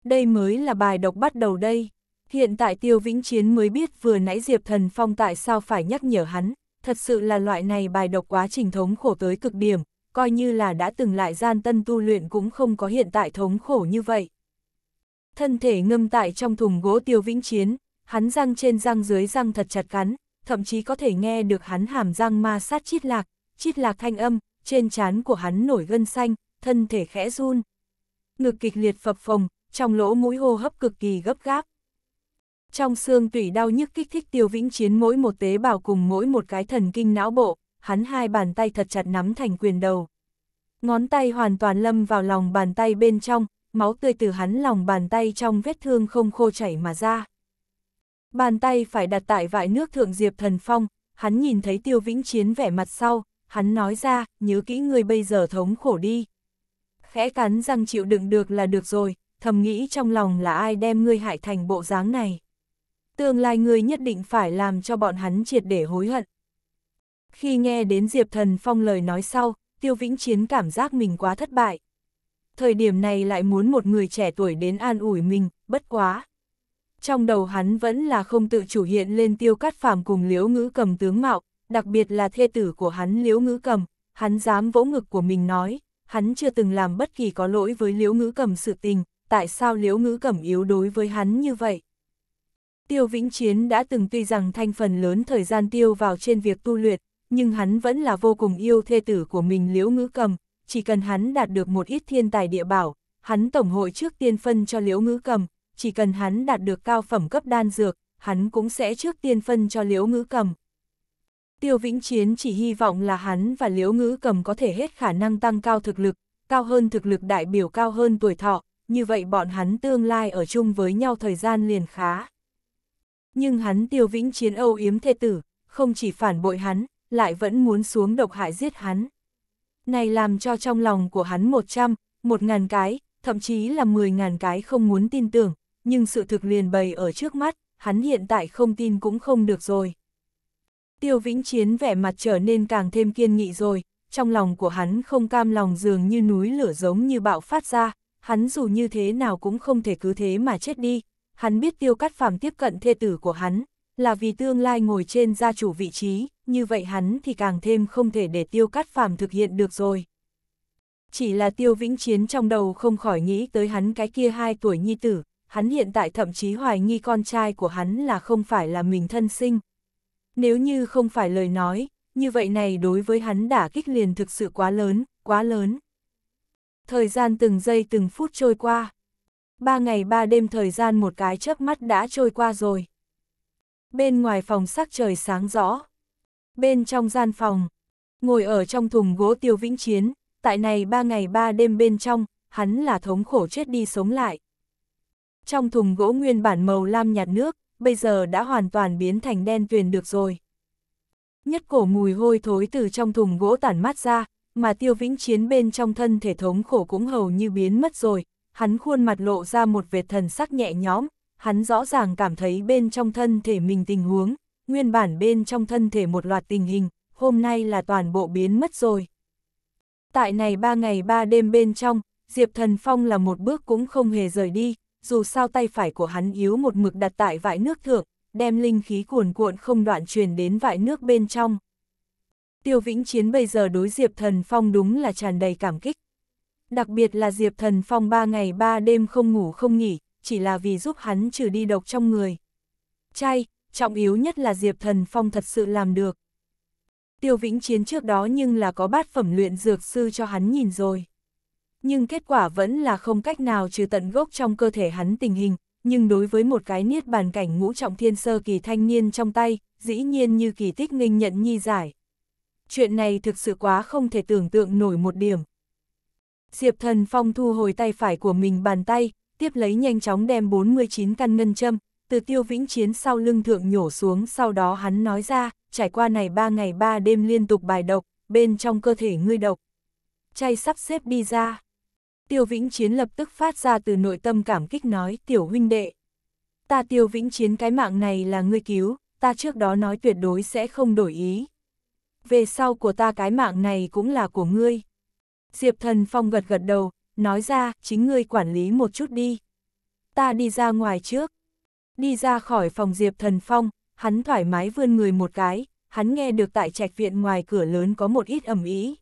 Đây mới là bài độc bắt đầu đây. Hiện tại Tiêu Vĩnh Chiến mới biết vừa nãy Diệp Thần Phong tại sao phải nhắc nhở hắn, thật sự là loại này bài độc quá trình thống khổ tới cực điểm, coi như là đã từng lại gian tân tu luyện cũng không có hiện tại thống khổ như vậy thân thể ngâm tại trong thùng gỗ tiêu vĩnh chiến, hắn răng trên răng dưới răng thật chặt cắn, thậm chí có thể nghe được hắn hàm răng ma sát chít lạc, chít lạc thanh âm, trên trán của hắn nổi gân xanh, thân thể khẽ run. Ngực kịch liệt phập phồng, trong lỗ mũi hô hấp cực kỳ gấp gáp. Trong xương tủy đau nhức kích thích tiêu vĩnh chiến mỗi một tế bào cùng mỗi một cái thần kinh não bộ, hắn hai bàn tay thật chặt nắm thành quyền đầu. Ngón tay hoàn toàn lâm vào lòng bàn tay bên trong, máu tươi từ hắn lòng bàn tay trong vết thương không khô chảy mà ra. Bàn tay phải đặt tại vại nước thượng Diệp Thần Phong, hắn nhìn thấy Tiêu Vĩnh Chiến vẻ mặt sau, hắn nói ra, nhớ kỹ người bây giờ thống khổ đi. Khẽ cắn răng chịu đựng được là được rồi, thầm nghĩ trong lòng là ai đem ngươi hại thành bộ dáng này. Tương lai người nhất định phải làm cho bọn hắn triệt để hối hận. Khi nghe đến Diệp Thần Phong lời nói sau, Tiêu Vĩnh Chiến cảm giác mình quá thất bại thời điểm này lại muốn một người trẻ tuổi đến an ủi mình, bất quá. Trong đầu hắn vẫn là không tự chủ hiện lên tiêu cắt phàm cùng liễu ngữ cầm tướng mạo, đặc biệt là thê tử của hắn liễu ngữ cầm, hắn dám vỗ ngực của mình nói, hắn chưa từng làm bất kỳ có lỗi với liễu ngữ cầm sự tình, tại sao liễu ngữ cầm yếu đối với hắn như vậy. Tiêu Vĩnh Chiến đã từng tuy rằng thanh phần lớn thời gian tiêu vào trên việc tu luyện, nhưng hắn vẫn là vô cùng yêu thê tử của mình liễu ngữ cầm, chỉ cần hắn đạt được một ít thiên tài địa bảo, hắn tổng hội trước tiên phân cho liễu ngữ cầm, chỉ cần hắn đạt được cao phẩm cấp đan dược, hắn cũng sẽ trước tiên phân cho liễu ngữ cầm. Tiêu Vĩnh Chiến chỉ hy vọng là hắn và liễu ngữ cầm có thể hết khả năng tăng cao thực lực, cao hơn thực lực đại biểu cao hơn tuổi thọ, như vậy bọn hắn tương lai ở chung với nhau thời gian liền khá. Nhưng hắn tiêu vĩnh chiến âu yếm thê tử, không chỉ phản bội hắn, lại vẫn muốn xuống độc hại giết hắn này làm cho trong lòng của hắn 100, 1.000 cái, thậm chí là 10.000 cái không muốn tin tưởng, nhưng sự thực liền bày ở trước mắt, hắn hiện tại không tin cũng không được rồi. Tiêu Vĩnh Chiến vẻ mặt trở nên càng thêm kiên nghị rồi, trong lòng của hắn không cam lòng dường như núi lửa giống như bạo phát ra, hắn dù như thế nào cũng không thể cứ thế mà chết đi, hắn biết tiêu Cát phàm tiếp cận thê tử của hắn, là vì tương lai ngồi trên gia chủ vị trí, như vậy hắn thì càng thêm không thể để tiêu cát phàm thực hiện được rồi. Chỉ là tiêu vĩnh chiến trong đầu không khỏi nghĩ tới hắn cái kia hai tuổi nhi tử, hắn hiện tại thậm chí hoài nghi con trai của hắn là không phải là mình thân sinh. Nếu như không phải lời nói, như vậy này đối với hắn đả kích liền thực sự quá lớn, quá lớn. Thời gian từng giây từng phút trôi qua. Ba ngày ba đêm thời gian một cái chớp mắt đã trôi qua rồi. Bên ngoài phòng sắc trời sáng rõ. Bên trong gian phòng, ngồi ở trong thùng gỗ tiêu vĩnh chiến, tại này ba ngày ba đêm bên trong, hắn là thống khổ chết đi sống lại. Trong thùng gỗ nguyên bản màu lam nhạt nước, bây giờ đã hoàn toàn biến thành đen tuyền được rồi. Nhất cổ mùi hôi thối từ trong thùng gỗ tản mát ra, mà tiêu vĩnh chiến bên trong thân thể thống khổ cũng hầu như biến mất rồi, hắn khuôn mặt lộ ra một vệt thần sắc nhẹ nhõm, hắn rõ ràng cảm thấy bên trong thân thể mình tình huống, nguyên bản bên trong thân thể một loạt tình hình, hôm nay là toàn bộ biến mất rồi. Tại này ba ngày ba đêm bên trong, Diệp Thần Phong là một bước cũng không hề rời đi, dù sao tay phải của hắn yếu một mực đặt tại vại nước thượng, đem linh khí cuồn cuộn không đoạn truyền đến vại nước bên trong. Tiêu Vĩnh Chiến bây giờ đối Diệp Thần Phong đúng là tràn đầy cảm kích. Đặc biệt là Diệp Thần Phong ba ngày ba đêm không ngủ không nghỉ, chỉ là vì giúp hắn trừ đi độc trong người. Chay, trọng yếu nhất là Diệp Thần Phong thật sự làm được. Tiêu Vĩnh Chiến trước đó nhưng là có bát phẩm luyện dược sư cho hắn nhìn rồi. Nhưng kết quả vẫn là không cách nào trừ tận gốc trong cơ thể hắn tình hình, nhưng đối với một cái niết bàn cảnh ngũ trọng thiên sơ kỳ thanh niên trong tay, dĩ nhiên như kỳ tích nghênh nhận nhi giải. Chuyện này thực sự quá không thể tưởng tượng nổi một điểm. Diệp Thần Phong thu hồi tay phải của mình bàn tay, tiếp lấy nhanh chóng đem 49 căn ngân châm, từ tiêu vĩnh chiến sau lưng thượng nhổ xuống sau đó hắn nói ra, trải qua này ba ngày ba đêm liên tục bài độc, bên trong cơ thể ngươi độc. Chay sắp xếp đi ra. Tiêu vĩnh chiến lập tức phát ra từ nội tâm cảm kích nói tiểu huynh đệ. Ta tiêu vĩnh chiến cái mạng này là ngươi cứu, ta trước đó nói tuyệt đối sẽ không đổi ý. Về sau của ta cái mạng này cũng là của ngươi. Diệp thần phong gật gật đầu, nói ra, chính ngươi quản lý một chút đi. Ta đi ra ngoài trước. Đi ra khỏi phòng Diệp Thần Phong, hắn thoải mái vươn người một cái, hắn nghe được tại trạch viện ngoài cửa lớn có một ít ẩm ý.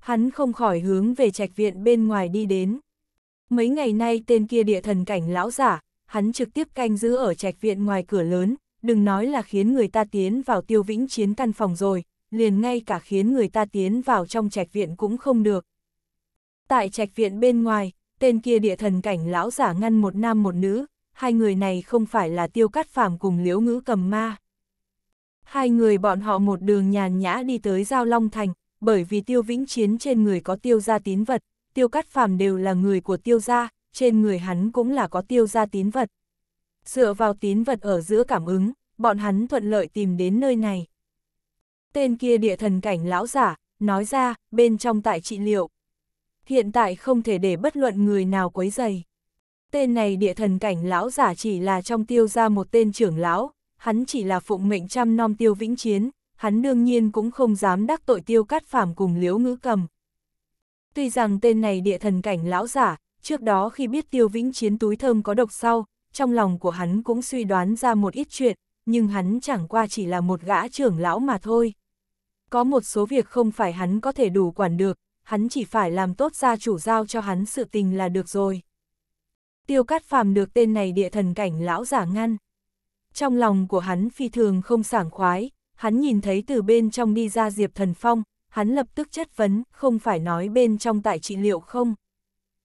Hắn không khỏi hướng về trạch viện bên ngoài đi đến. Mấy ngày nay tên kia địa thần cảnh lão giả, hắn trực tiếp canh giữ ở trạch viện ngoài cửa lớn, đừng nói là khiến người ta tiến vào tiêu vĩnh chiến căn phòng rồi, liền ngay cả khiến người ta tiến vào trong trạch viện cũng không được. Tại trạch viện bên ngoài, tên kia địa thần cảnh lão giả ngăn một nam một nữ, hai người này không phải là tiêu cắt phàm cùng liễu ngữ cầm ma. Hai người bọn họ một đường nhàn nhã đi tới Giao Long Thành, bởi vì tiêu vĩnh chiến trên người có tiêu gia tín vật, tiêu cắt phàm đều là người của tiêu gia, trên người hắn cũng là có tiêu gia tín vật. Dựa vào tín vật ở giữa cảm ứng, bọn hắn thuận lợi tìm đến nơi này. Tên kia địa thần cảnh lão giả, nói ra, bên trong tại trị liệu. Hiện tại không thể để bất luận người nào quấy dày tên này địa thần cảnh lão giả chỉ là trong tiêu ra một tên trưởng lão, hắn chỉ là phụng mệnh chăm nom tiêu vĩnh chiến, hắn đương nhiên cũng không dám đắc tội tiêu cát phàm cùng liễu ngữ cầm. Tuy rằng tên này địa thần cảnh lão giả, trước đó khi biết tiêu vĩnh chiến túi thơm có độc sau, trong lòng của hắn cũng suy đoán ra một ít chuyện, nhưng hắn chẳng qua chỉ là một gã trưởng lão mà thôi. Có một số việc không phải hắn có thể đủ quản được, hắn chỉ phải làm tốt gia chủ giao cho hắn sự tình là được rồi. Tiêu Cát Phàm được tên này địa thần cảnh lão giả ngăn. Trong lòng của hắn phi thường không sảng khoái, hắn nhìn thấy từ bên trong đi ra Diệp Thần Phong, hắn lập tức chất vấn, không phải nói bên trong tại trị liệu không.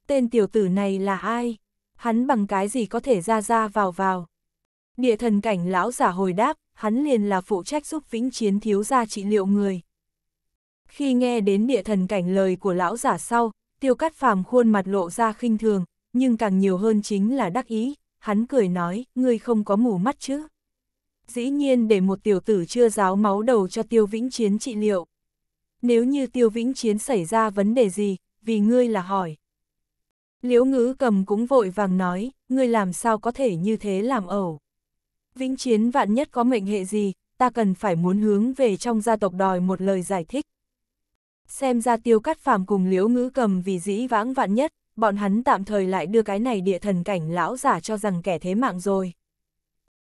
Tên tiểu tử này là ai? Hắn bằng cái gì có thể ra ra vào vào? Địa thần cảnh lão giả hồi đáp, hắn liền là phụ trách giúp vĩnh chiến thiếu gia trị liệu người. Khi nghe đến địa thần cảnh lời của lão giả sau, tiêu cắt phàm khuôn mặt lộ ra khinh thường, nhưng càng nhiều hơn chính là đắc ý, hắn cười nói, ngươi không có mù mắt chứ. Dĩ nhiên để một tiểu tử chưa ráo máu đầu cho tiêu vĩnh chiến trị liệu. Nếu như tiêu vĩnh chiến xảy ra vấn đề gì, vì ngươi là hỏi. Liễu ngữ cầm cũng vội vàng nói, ngươi làm sao có thể như thế làm ẩu. Vĩnh chiến vạn nhất có mệnh hệ gì, ta cần phải muốn hướng về trong gia tộc đòi một lời giải thích. Xem ra tiêu cắt phàm cùng liễu ngữ cầm vì dĩ vãng vạn nhất, bọn hắn tạm thời lại đưa cái này địa thần cảnh lão giả cho rằng kẻ thế mạng rồi.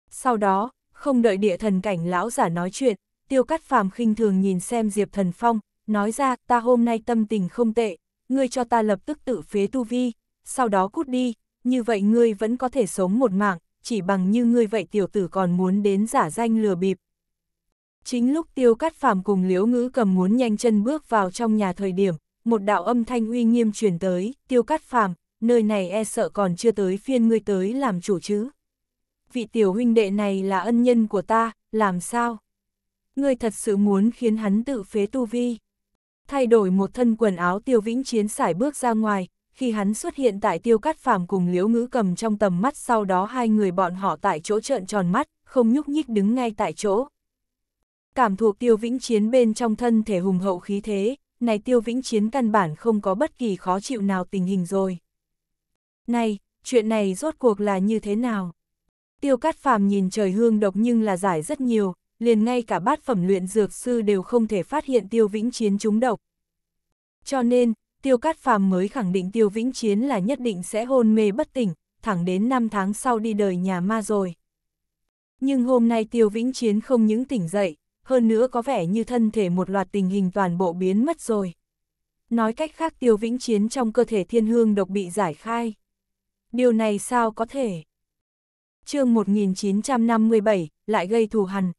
Sau đó, không đợi địa thần cảnh lão giả nói chuyện, tiêu cắt phàm khinh thường nhìn xem Diệp Thần Phong, nói ra ta hôm nay tâm tình không tệ, ngươi cho ta lập tức tự phế tu vi, sau đó cút đi, như vậy ngươi vẫn có thể sống một mạng, chỉ bằng như ngươi vậy tiểu tử còn muốn đến giả danh lừa bịp. Chính lúc tiêu cắt phàm cùng liễu ngữ cầm muốn nhanh chân bước vào trong nhà thời điểm, một đạo âm thanh uy nghiêm truyền tới, tiêu cắt phàm, nơi này e sợ còn chưa tới phiên ngươi tới làm chủ chứ. Vị tiểu huynh đệ này là ân nhân của ta, làm sao? Ngươi thật sự muốn khiến hắn tự phế tu vi. Thay đổi một thân quần áo tiêu vĩnh chiến sải bước ra ngoài, khi hắn xuất hiện tại tiêu cắt phàm cùng liễu ngữ cầm trong tầm mắt sau đó hai người bọn họ tại chỗ trợn tròn mắt, không nhúc nhích đứng ngay tại chỗ. Cảm thuộc tiêu vĩnh chiến bên trong thân thể hùng hậu khí thế, này tiêu vĩnh chiến căn bản không có bất kỳ khó chịu nào tình hình rồi. Này, chuyện này rốt cuộc là như thế nào? Tiêu cát phàm nhìn trời hương độc nhưng là giải rất nhiều, liền ngay cả bát phẩm luyện dược sư đều không thể phát hiện tiêu vĩnh chiến trúng độc. Cho nên, tiêu cát phàm mới khẳng định tiêu vĩnh chiến là nhất định sẽ hôn mê bất tỉnh, thẳng đến 5 tháng sau đi đời nhà ma rồi. Nhưng hôm nay tiêu vĩnh chiến không những tỉnh dậy, hơn nữa có vẻ như thân thể một loạt tình hình toàn bộ biến mất rồi. Nói cách khác tiêu vĩnh chiến trong cơ thể thiên hương độc bị giải khai. Điều này sao có thể? chương 1957, lại gây thù hằn.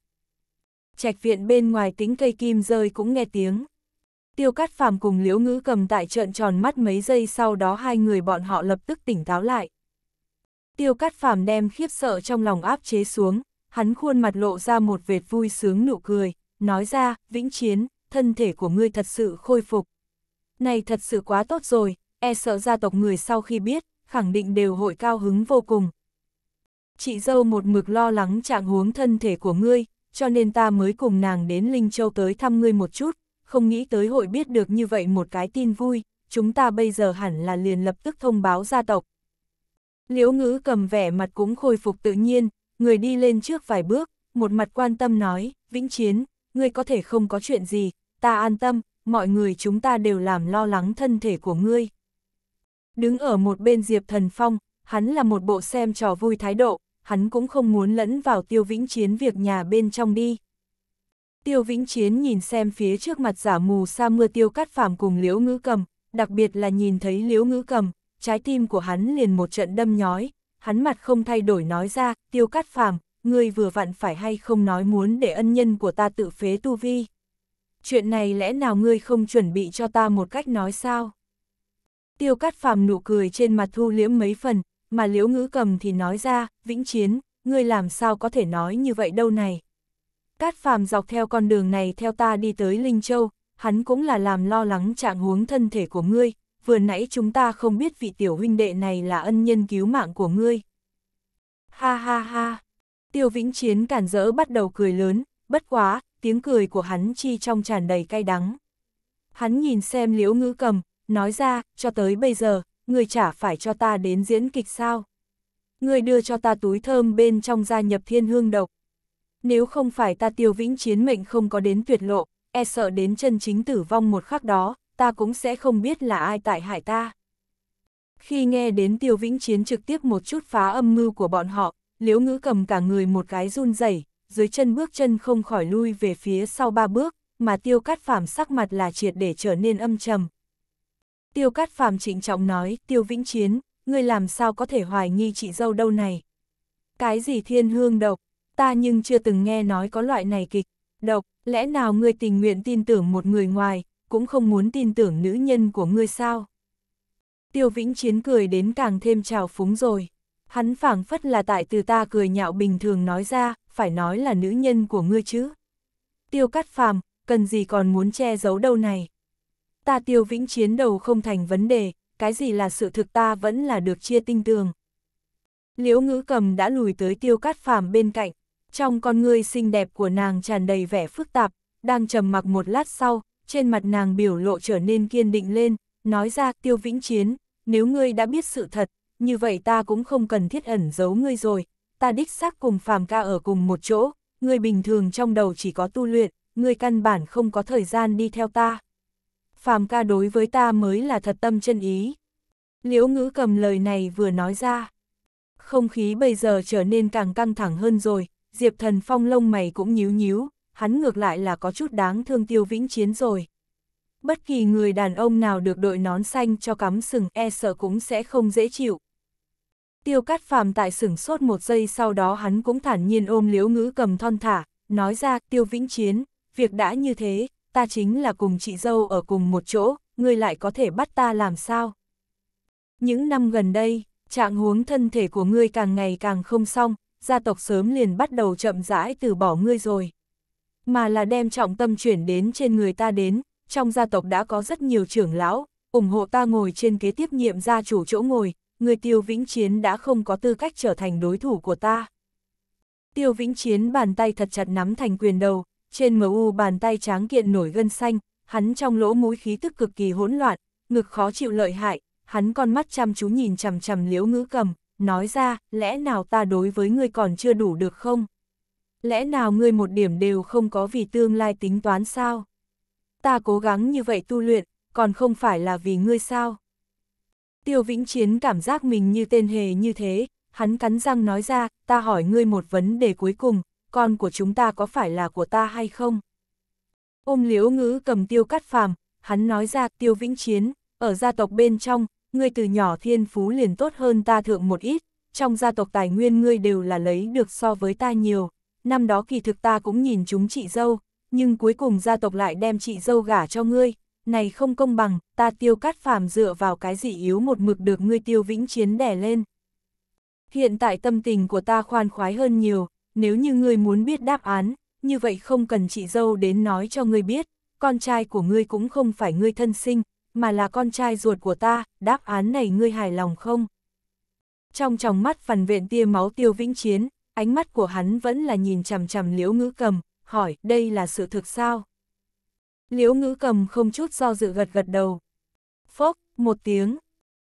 Trạch viện bên ngoài tính cây kim rơi cũng nghe tiếng. Tiêu cắt phàm cùng liễu ngữ cầm tại trợn tròn mắt mấy giây sau đó hai người bọn họ lập tức tỉnh táo lại. Tiêu cắt phàm đem khiếp sợ trong lòng áp chế xuống, hắn khuôn mặt lộ ra một vệt vui sướng nụ cười, nói ra, vĩnh chiến, thân thể của ngươi thật sự khôi phục. Này thật sự quá tốt rồi, e sợ gia tộc người sau khi biết, khẳng định đều hội cao hứng vô cùng. Chị dâu một mực lo lắng trạng huống thân thể của ngươi, cho nên ta mới cùng nàng đến Linh Châu tới thăm ngươi một chút, không nghĩ tới hội biết được như vậy một cái tin vui, chúng ta bây giờ hẳn là liền lập tức thông báo gia tộc. Liễu ngữ cầm vẻ mặt cũng khôi phục tự nhiên, người đi lên trước vài bước, một mặt quan tâm nói, Vĩnh Chiến, ngươi có thể không có chuyện gì, ta an tâm, mọi người chúng ta đều làm lo lắng thân thể của ngươi. Đứng ở một bên Diệp Thần Phong, hắn là một bộ xem trò vui thái độ, hắn cũng không muốn lẫn vào Tiêu Vĩnh Chiến việc nhà bên trong đi. Tiêu Vĩnh Chiến nhìn xem phía trước mặt giả mù sa mưa tiêu cắt phàm cùng liễu ngữ cầm, đặc biệt là nhìn thấy liễu ngữ cầm, trái tim của hắn liền một trận đâm nhói, hắn mặt không thay đổi nói ra, tiêu cát phàm, ngươi vừa vặn phải hay không nói muốn để ân nhân của ta tự phế tu vi. Chuyện này lẽ nào ngươi không chuẩn bị cho ta một cách nói sao? Tiêu cát phàm nụ cười trên mặt thu liễm mấy phần, mà liễu ngữ cầm thì nói ra, vĩnh chiến, ngươi làm sao có thể nói như vậy đâu này. Cát phàm dọc theo con đường này theo ta đi tới Linh Châu, hắn cũng là làm lo lắng trạng huống thân thể của ngươi, vừa nãy chúng ta không biết vị tiểu huynh đệ này là ân nhân cứu mạng của ngươi. Ha ha ha, tiêu vĩnh chiến cản rỡ bắt đầu cười lớn, bất quá, tiếng cười của hắn chi trong tràn đầy cay đắng. Hắn nhìn xem liễu ngữ cầm, nói ra, cho tới bây giờ, người chả phải cho ta đến diễn kịch sao. Người đưa cho ta túi thơm bên trong gia nhập thiên hương độc. Nếu không phải ta tiêu vĩnh chiến mệnh không có đến tuyệt lộ, e sợ đến chân chính tử vong một khắc đó, ta cũng sẽ không biết là ai tại hại ta. Khi nghe đến Tiêu Vĩnh Chiến trực tiếp một chút phá âm mưu của bọn họ, Liễu Ngữ cầm cả người một cái run rẩy, dưới chân bước chân không khỏi lui về phía sau ba bước, mà Tiêu Cát Phàm sắc mặt là triệt để trở nên âm trầm. Tiêu Cát Phàm trịnh trọng nói, Tiêu Vĩnh Chiến, ngươi làm sao có thể hoài nghi chị dâu đâu này? Cái gì thiên hương độc, ta nhưng chưa từng nghe nói có loại này kịch, độc, lẽ nào ngươi tình nguyện tin tưởng một người ngoài, cũng không muốn tin tưởng nữ nhân của ngươi sao. Tiêu Vĩnh Chiến cười đến càng thêm trào phúng rồi. Hắn phảng phất là tại từ ta cười nhạo bình thường nói ra, phải nói là nữ nhân của ngươi chứ. Tiêu Cát Phàm, cần gì còn muốn che giấu đâu này. Ta Tiêu Vĩnh Chiến đầu không thành vấn đề, cái gì là sự thực ta vẫn là được chia tinh tường. Liễu ngữ cầm đã lùi tới Tiêu Cát Phàm bên cạnh, trong con ngươi xinh đẹp của nàng tràn đầy vẻ phức tạp, đang trầm mặc một lát sau, trên mặt nàng biểu lộ trở nên kiên định lên, nói ra tiêu vĩnh chiến, nếu ngươi đã biết sự thật, như vậy ta cũng không cần thiết ẩn giấu ngươi rồi, ta đích xác cùng phàm ca ở cùng một chỗ, ngươi bình thường trong đầu chỉ có tu luyện, ngươi căn bản không có thời gian đi theo ta. Phàm ca đối với ta mới là thật tâm chân ý. Liễu ngữ cầm lời này vừa nói ra. Không khí bây giờ trở nên càng căng thẳng hơn rồi, Diệp thần phong lông mày cũng nhíu nhíu, hắn ngược lại là có chút đáng thương tiêu vĩnh chiến rồi. Bất kỳ người đàn ông nào được đội nón xanh cho cắm sừng e sợ cũng sẽ không dễ chịu. Tiêu cắt phàm tại sửng sốt một giây sau đó hắn cũng thản nhiên ôm liễu ngữ cầm thon thả, nói ra tiêu vĩnh chiến, việc đã như thế, ta chính là cùng chị dâu ở cùng một chỗ, ngươi lại có thể bắt ta làm sao? Những năm gần đây, trạng huống thân thể của ngươi càng ngày càng không xong, gia tộc sớm liền bắt đầu chậm rãi từ bỏ ngươi rồi mà là đem trọng tâm chuyển đến trên người ta đến, trong gia tộc đã có rất nhiều trưởng lão, ủng hộ ta ngồi trên kế tiếp nhiệm gia chủ chỗ ngồi, người tiêu vĩnh chiến đã không có tư cách trở thành đối thủ của ta. Tiêu vĩnh chiến bàn tay thật chặt nắm thành quyền đầu, trên mờ u bàn tay tráng kiện nổi gân xanh, hắn trong lỗ mũi khí tức cực kỳ hỗn loạn, ngực khó chịu lợi hại, hắn con mắt chăm chú nhìn chằm chằm liễu ngữ cầm, nói ra, lẽ nào ta đối với ngươi còn chưa đủ được không? lẽ nào ngươi một điểm đều không có vì tương lai tính toán sao? Ta cố gắng như vậy tu luyện, còn không phải là vì ngươi sao? Tiêu Vĩnh Chiến cảm giác mình như tên hề như thế, hắn cắn răng nói ra, ta hỏi ngươi một vấn đề cuối cùng, con của chúng ta có phải là của ta hay không? Ôm liễu ngữ cầm tiêu cắt phàm, hắn nói ra tiêu vĩnh chiến, ở gia tộc bên trong, ngươi từ nhỏ thiên phú liền tốt hơn ta thượng một ít, trong gia tộc tài nguyên ngươi đều là lấy được so với ta nhiều, năm đó kỳ thực ta cũng nhìn chúng chị dâu, nhưng cuối cùng gia tộc lại đem chị dâu gả cho ngươi, này không công bằng, ta tiêu cát phàm dựa vào cái gì yếu một mực được ngươi tiêu vĩnh chiến đẻ lên. Hiện tại tâm tình của ta khoan khoái hơn nhiều, nếu như ngươi muốn biết đáp án, như vậy không cần chị dâu đến nói cho ngươi biết, con trai của ngươi cũng không phải ngươi thân sinh, mà là con trai ruột của ta, đáp án này ngươi hài lòng không? Trong tròng mắt phần vện tia máu tiêu vĩnh chiến, ánh mắt của hắn vẫn là nhìn chằm chằm liễu ngữ cầm, hỏi đây là sự thực sao? Liễu ngữ cầm không chút do dự gật gật đầu. Phốc, một tiếng.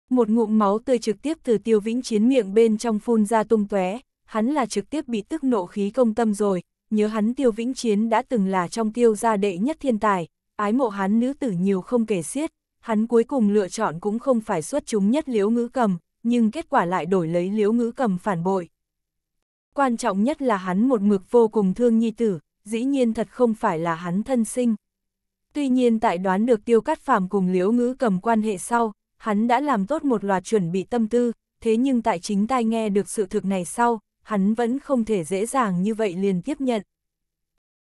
Một ngụm máu tươi trực tiếp từ tiêu vĩnh chiến miệng bên trong phun ra tung tóe hắn là trực tiếp bị tức nộ khí công tâm rồi, nhớ hắn tiêu vĩnh chiến đã từng là trong tiêu gia đệ nhất thiên tài, ái mộ hắn nữ tử nhiều không kể xiết, hắn cuối cùng lựa chọn cũng không phải xuất chúng nhất liễu ngữ cầm, nhưng kết quả lại đổi lấy liễu ngữ cầm phản bội quan trọng nhất là hắn một mực vô cùng thương nhi tử, dĩ nhiên thật không phải là hắn thân sinh. Tuy nhiên tại đoán được tiêu cắt phàm cùng liễu ngữ cầm quan hệ sau, hắn đã làm tốt một loạt chuẩn bị tâm tư, thế nhưng tại chính tai nghe được sự thực này sau, hắn vẫn không thể dễ dàng như vậy liền tiếp nhận.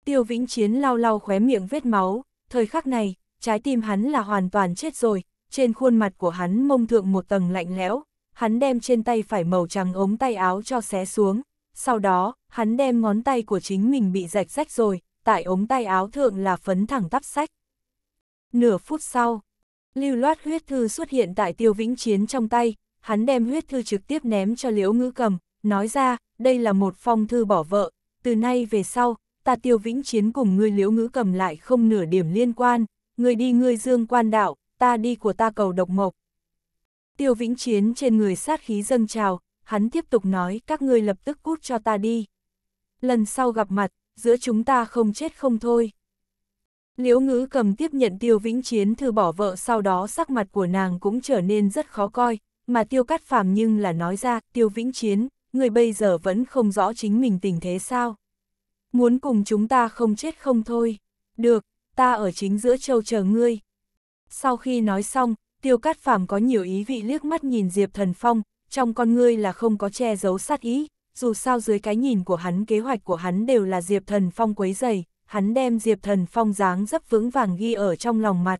Tiêu vĩnh chiến lau lau khóe miệng vết máu, thời khắc này, trái tim hắn là hoàn toàn chết rồi, trên khuôn mặt của hắn mông thượng một tầng lạnh lẽo, hắn đem trên tay phải màu trắng ống tay áo cho xé xuống, sau đó, hắn đem ngón tay của chính mình bị rạch rách rồi, tại ống tay áo thượng là phấn thẳng tắp sách. Nửa phút sau, lưu loát huyết thư xuất hiện tại tiêu vĩnh chiến trong tay, hắn đem huyết thư trực tiếp ném cho liễu ngữ cầm, nói ra, đây là một phong thư bỏ vợ, từ nay về sau, ta tiêu vĩnh chiến cùng ngươi liễu ngữ cầm lại không nửa điểm liên quan, người đi ngươi dương quan đạo, ta đi của ta cầu độc mộc. Tiêu vĩnh chiến trên người sát khí dâng trào, hắn tiếp tục nói các ngươi lập tức cút cho ta đi. Lần sau gặp mặt, giữa chúng ta không chết không thôi. Liễu ngữ cầm tiếp nhận tiêu vĩnh chiến thư bỏ vợ sau đó sắc mặt của nàng cũng trở nên rất khó coi, mà tiêu cắt phàm nhưng là nói ra tiêu vĩnh chiến, người bây giờ vẫn không rõ chính mình tình thế sao. Muốn cùng chúng ta không chết không thôi. Được, ta ở chính giữa châu chờ ngươi. Sau khi nói xong, tiêu cắt phàm có nhiều ý vị liếc mắt nhìn Diệp Thần Phong, trong con ngươi là không có che giấu sát ý, dù sao dưới cái nhìn của hắn kế hoạch của hắn đều là Diệp Thần Phong quấy dày, hắn đem Diệp Thần Phong dáng dấp vững vàng ghi ở trong lòng mặt.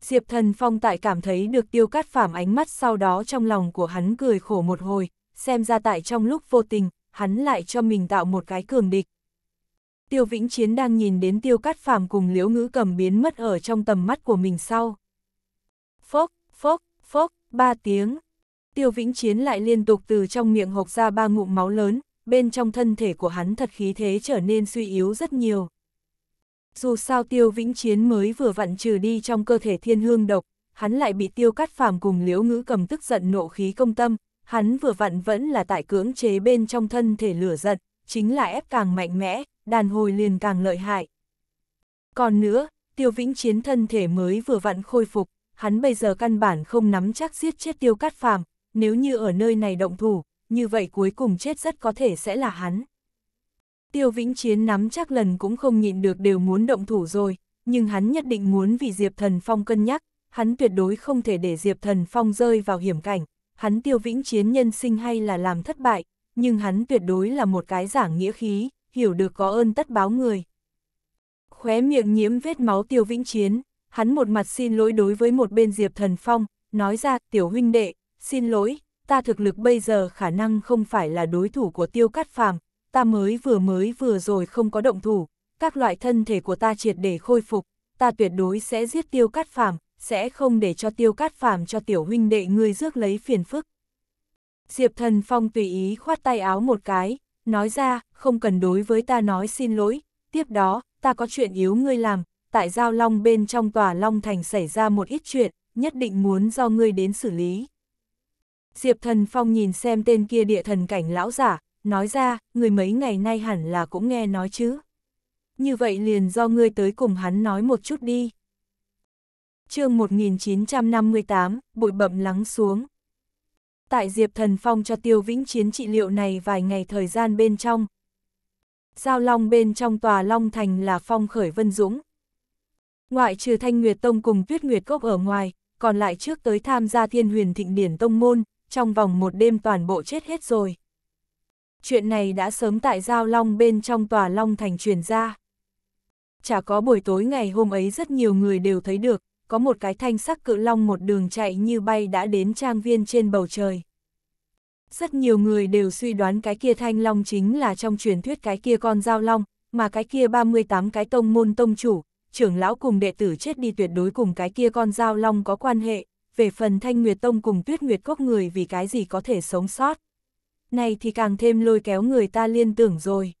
Diệp Thần Phong tại cảm thấy được tiêu cát phảm ánh mắt sau đó trong lòng của hắn cười khổ một hồi, xem ra tại trong lúc vô tình, hắn lại cho mình tạo một cái cường địch. Tiêu Vĩnh Chiến đang nhìn đến tiêu cát phàm cùng liễu ngữ cầm biến mất ở trong tầm mắt của mình sau. Phốc, phốc, phốc, ba tiếng, Tiêu Vĩnh Chiến lại liên tục từ trong miệng hộc ra ba ngụm máu lớn, bên trong thân thể của hắn thật khí thế trở nên suy yếu rất nhiều. Dù sao Tiêu Vĩnh Chiến mới vừa vặn trừ đi trong cơ thể thiên hương độc, hắn lại bị tiêu Cát phàm cùng liễu ngữ cầm tức giận nộ khí công tâm, hắn vừa vặn vẫn là tại cưỡng chế bên trong thân thể lửa giận, chính là ép càng mạnh mẽ, đàn hồi liền càng lợi hại. Còn nữa, tiêu vĩnh chiến thân thể mới vừa vặn khôi phục, hắn bây giờ căn bản không nắm chắc giết chết tiêu cát phàm, nếu như ở nơi này động thủ, như vậy cuối cùng chết rất có thể sẽ là hắn. Tiêu Vĩnh Chiến nắm chắc lần cũng không nhịn được đều muốn động thủ rồi, nhưng hắn nhất định muốn vì Diệp Thần Phong cân nhắc, hắn tuyệt đối không thể để Diệp Thần Phong rơi vào hiểm cảnh, hắn Tiêu Vĩnh Chiến nhân sinh hay là làm thất bại, nhưng hắn tuyệt đối là một cái giảng nghĩa khí, hiểu được có ơn tất báo người. Khóe miệng nhiễm vết máu Tiêu Vĩnh Chiến, hắn một mặt xin lỗi đối với một bên Diệp Thần Phong, nói ra tiểu huynh đệ, xin lỗi, ta thực lực bây giờ khả năng không phải là đối thủ của tiêu cắt phàm, ta mới vừa mới vừa rồi không có động thủ, các loại thân thể của ta triệt để khôi phục, ta tuyệt đối sẽ giết tiêu cắt phàm, sẽ không để cho tiêu cát phàm cho tiểu huynh đệ ngươi rước lấy phiền phức. Diệp thần phong tùy ý khoát tay áo một cái, nói ra, không cần đối với ta nói xin lỗi, tiếp đó, ta có chuyện yếu ngươi làm, tại giao long bên trong tòa long thành xảy ra một ít chuyện, nhất định muốn do ngươi đến xử lý. Diệp Thần Phong nhìn xem tên kia địa thần cảnh lão giả, nói ra, người mấy ngày nay hẳn là cũng nghe nói chứ. Như vậy liền do ngươi tới cùng hắn nói một chút đi. chương 1958, bụi bậm lắng xuống. Tại Diệp Thần Phong cho tiêu vĩnh chiến trị liệu này vài ngày thời gian bên trong. Giao Long bên trong tòa Long Thành là Phong Khởi Vân Dũng. Ngoại trừ Thanh Nguyệt Tông cùng Tuyết Nguyệt Cốc ở ngoài, còn lại trước tới tham gia Thiên Huyền Thịnh Điển Tông Môn, trong vòng một đêm toàn bộ chết hết rồi. Chuyện này đã sớm tại Giao Long bên trong tòa Long Thành truyền ra. Chả có buổi tối ngày hôm ấy rất nhiều người đều thấy được, có một cái thanh sắc cự long một đường chạy như bay đã đến trang viên trên bầu trời. Rất nhiều người đều suy đoán cái kia thanh long chính là trong truyền thuyết cái kia con giao long, mà cái kia 38 cái tông môn tông chủ, trưởng lão cùng đệ tử chết đi tuyệt đối cùng cái kia con giao long có quan hệ, về phần Thanh Nguyệt Tông cùng Tuyết Nguyệt Cốc người vì cái gì có thể sống sót. Này thì càng thêm lôi kéo người ta liên tưởng rồi.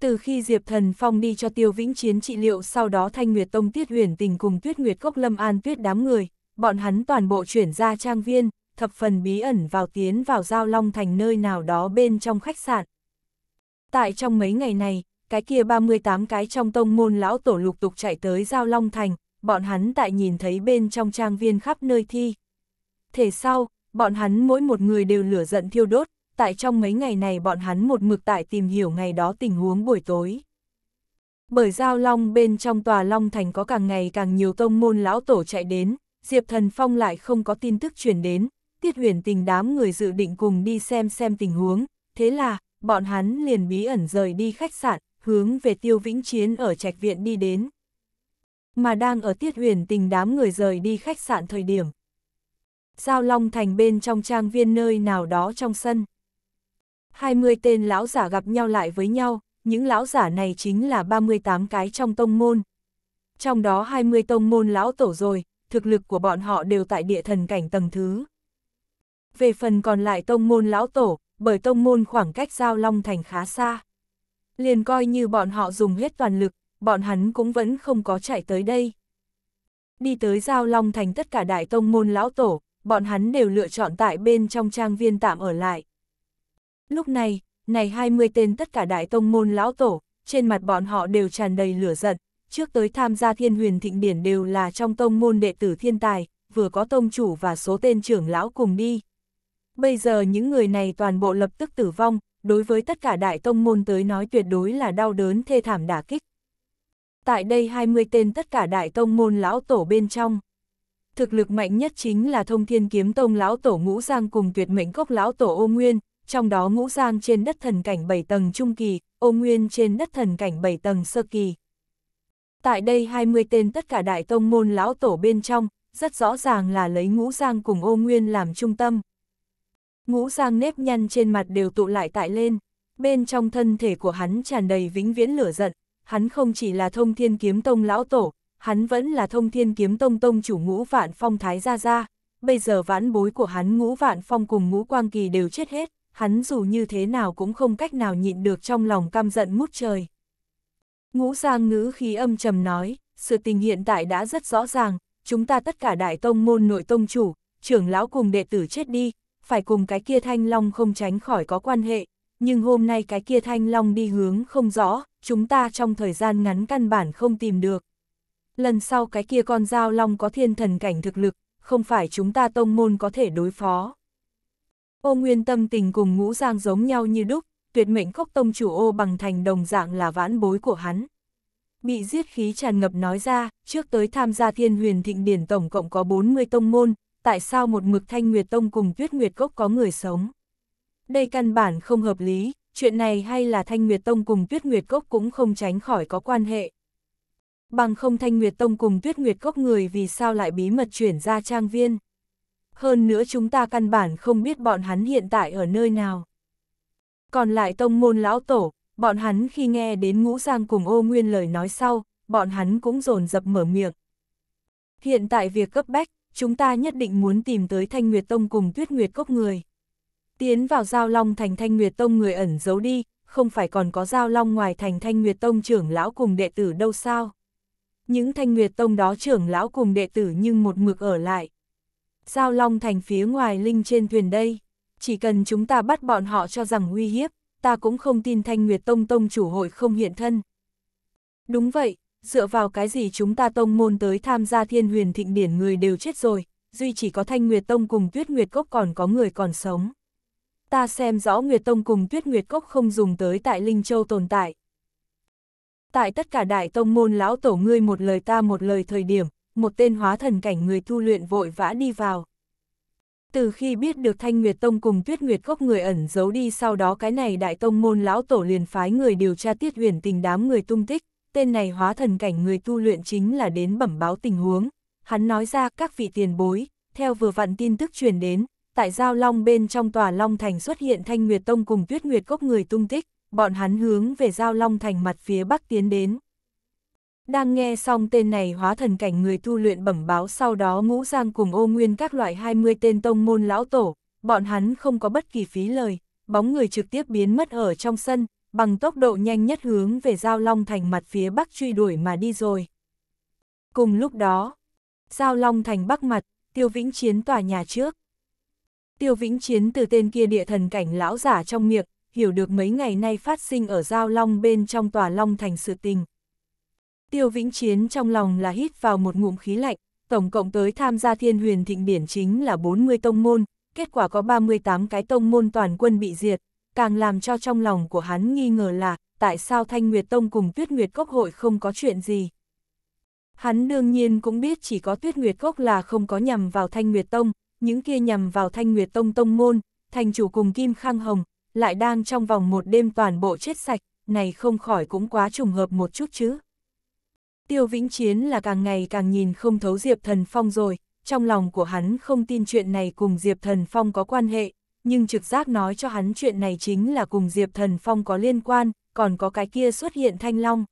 Từ khi Diệp Thần Phong đi cho Tiêu Vĩnh Chiến trị liệu sau đó Thanh Nguyệt Tông Tiết Huyền Tình cùng Tuyết Nguyệt Cốc Lâm An Tuyết đám người, bọn hắn toàn bộ chuyển ra trang viên, thập phần bí ẩn vào tiến vào Giao Long Thành nơi nào đó bên trong khách sạn. Tại trong mấy ngày này, cái kia 38 cái trong tông môn lão tổ lục tục chạy tới Giao Long Thành, bọn hắn tại nhìn thấy bên trong trang viên khắp nơi thi. Thể sau, bọn hắn mỗi một người đều lửa giận thiêu đốt, tại trong mấy ngày này bọn hắn một mực tại tìm hiểu ngày đó tình huống buổi tối. Bởi giao long bên trong tòa long thành có càng ngày càng nhiều tông môn lão tổ chạy đến, Diệp Thần Phong lại không có tin tức truyền đến, tiết huyền tình đám người dự định cùng đi xem xem tình huống, thế là, bọn hắn liền bí ẩn rời đi khách sạn, hướng về tiêu vĩnh chiến ở trạch viện đi đến mà đang ở tiết huyền tình đám người rời đi khách sạn thời điểm. Giao Long Thành bên trong trang viên nơi nào đó trong sân. 20 tên lão giả gặp nhau lại với nhau, những lão giả này chính là 38 cái trong tông môn. Trong đó 20 tông môn lão tổ rồi, thực lực của bọn họ đều tại địa thần cảnh tầng thứ. Về phần còn lại tông môn lão tổ, bởi tông môn khoảng cách giao long thành khá xa. Liền coi như bọn họ dùng hết toàn lực, bọn hắn cũng vẫn không có chạy tới đây. Đi tới Giao Long Thành tất cả đại tông môn lão tổ, bọn hắn đều lựa chọn tại bên trong trang viên tạm ở lại. Lúc này, này 20 tên tất cả đại tông môn lão tổ, trên mặt bọn họ đều tràn đầy lửa giận, trước tới tham gia thiên huyền thịnh điển đều là trong tông môn đệ tử thiên tài, vừa có tông chủ và số tên trưởng lão cùng đi. Bây giờ những người này toàn bộ lập tức tử vong, đối với tất cả đại tông môn tới nói tuyệt đối là đau đớn thê thảm đả kích tại đây 20 tên tất cả đại tông môn lão tổ bên trong. Thực lực mạnh nhất chính là thông thiên kiếm tông lão tổ ngũ giang cùng tuyệt mệnh cốc lão tổ ô nguyên, trong đó ngũ giang trên đất thần cảnh 7 tầng trung kỳ, ô nguyên trên đất thần cảnh 7 tầng sơ kỳ. Tại đây 20 tên tất cả đại tông môn lão tổ bên trong, rất rõ ràng là lấy ngũ giang cùng ô nguyên làm trung tâm. Ngũ giang nếp nhăn trên mặt đều tụ lại tại lên, bên trong thân thể của hắn tràn đầy vĩnh viễn lửa giận, hắn không chỉ là thông thiên kiếm tông lão tổ, hắn vẫn là thông thiên kiếm tông tông chủ ngũ vạn phong thái gia gia. Bây giờ vãn bối của hắn ngũ vạn phong cùng ngũ quang kỳ đều chết hết, hắn dù như thế nào cũng không cách nào nhịn được trong lòng căm giận mút trời. Ngũ Giang ngữ khí âm trầm nói, sự tình hiện tại đã rất rõ ràng, chúng ta tất cả đại tông môn nội tông chủ, trưởng lão cùng đệ tử chết đi, phải cùng cái kia thanh long không tránh khỏi có quan hệ, nhưng hôm nay cái kia thanh long đi hướng không rõ, chúng ta trong thời gian ngắn căn bản không tìm được. Lần sau cái kia con dao long có thiên thần cảnh thực lực, không phải chúng ta tông môn có thể đối phó. Ô Nguyên tâm tình cùng ngũ giang giống nhau như đúc, tuyệt mệnh cốc tông chủ ô bằng thành đồng dạng là vãn bối của hắn. Bị giết khí tràn ngập nói ra, trước tới tham gia thiên huyền thịnh điển tổng cộng có 40 tông môn, tại sao một mực thanh nguyệt tông cùng tuyết nguyệt cốc có người sống? Đây căn bản không hợp lý, chuyện này hay là Thanh Nguyệt Tông cùng Tuyết Nguyệt Cốc cũng không tránh khỏi có quan hệ. Bằng không Thanh Nguyệt Tông cùng Tuyết Nguyệt Cốc người vì sao lại bí mật chuyển ra trang viên. Hơn nữa chúng ta căn bản không biết bọn hắn hiện tại ở nơi nào. Còn lại tông môn lão tổ, bọn hắn khi nghe đến ngũ giang cùng ô nguyên lời nói sau, bọn hắn cũng rồn dập mở miệng. Hiện tại việc cấp bách, chúng ta nhất định muốn tìm tới Thanh Nguyệt Tông cùng Tuyết Nguyệt Cốc người. Tiến vào Giao Long thành Thanh Nguyệt Tông người ẩn giấu đi, không phải còn có Giao Long ngoài thành Thanh Nguyệt Tông trưởng lão cùng đệ tử đâu sao? Những Thanh Nguyệt Tông đó trưởng lão cùng đệ tử nhưng một mực ở lại. Giao Long thành phía ngoài linh trên thuyền đây, chỉ cần chúng ta bắt bọn họ cho rằng uy hiếp, ta cũng không tin Thanh Nguyệt Tông Tông chủ hội không hiện thân. Đúng vậy, dựa vào cái gì chúng ta tông môn tới tham gia thiên huyền thịnh điển người đều chết rồi, duy chỉ có Thanh Nguyệt Tông cùng Tuyết Nguyệt Cốc còn có người còn sống ta xem rõ Nguyệt Tông cùng Tuyết Nguyệt Cốc không dùng tới tại Linh Châu tồn tại. Tại tất cả đại tông môn lão tổ ngươi một lời ta một lời thời điểm, một tên hóa thần cảnh người tu luyện vội vã đi vào. Từ khi biết được Thanh Nguyệt Tông cùng Tuyết Nguyệt Cốc người ẩn giấu đi sau đó cái này đại tông môn lão tổ liền phái người điều tra tiết huyền tình đám người tung tích, tên này hóa thần cảnh người tu luyện chính là đến bẩm báo tình huống. Hắn nói ra các vị tiền bối, theo vừa vặn tin tức truyền đến, tại Giao Long bên trong tòa Long Thành xuất hiện Thanh Nguyệt Tông cùng Tuyết Nguyệt Cốc người tung tích, bọn hắn hướng về Giao Long Thành mặt phía bắc tiến đến. Đang nghe xong tên này hóa thần cảnh người tu luyện bẩm báo sau đó ngũ giang cùng ô nguyên các loại 20 tên tông môn lão tổ, bọn hắn không có bất kỳ phí lời, bóng người trực tiếp biến mất ở trong sân, bằng tốc độ nhanh nhất hướng về Giao Long Thành mặt phía bắc truy đuổi mà đi rồi. Cùng lúc đó, Giao Long Thành bắc mặt, tiêu vĩnh chiến tòa nhà trước. Tiêu Vĩnh Chiến từ tên kia địa thần cảnh lão giả trong miệng, hiểu được mấy ngày nay phát sinh ở Giao Long bên trong tòa Long thành sự tình. Tiêu Vĩnh Chiến trong lòng là hít vào một ngụm khí lạnh, tổng cộng tới tham gia thiên huyền thịnh Biển chính là 40 tông môn, kết quả có 38 cái tông môn toàn quân bị diệt, càng làm cho trong lòng của hắn nghi ngờ là tại sao Thanh Nguyệt Tông cùng Tuyết Nguyệt Cốc hội không có chuyện gì. Hắn đương nhiên cũng biết chỉ có Tuyết Nguyệt Cốc là không có nhằm vào Thanh Nguyệt Tông, những kia nhằm vào thanh nguyệt tông tông môn, thành chủ cùng Kim Khang Hồng, lại đang trong vòng một đêm toàn bộ chết sạch, này không khỏi cũng quá trùng hợp một chút chứ. Tiêu Vĩnh Chiến là càng ngày càng nhìn không thấu Diệp Thần Phong rồi, trong lòng của hắn không tin chuyện này cùng Diệp Thần Phong có quan hệ, nhưng trực giác nói cho hắn chuyện này chính là cùng Diệp Thần Phong có liên quan, còn có cái kia xuất hiện thanh long.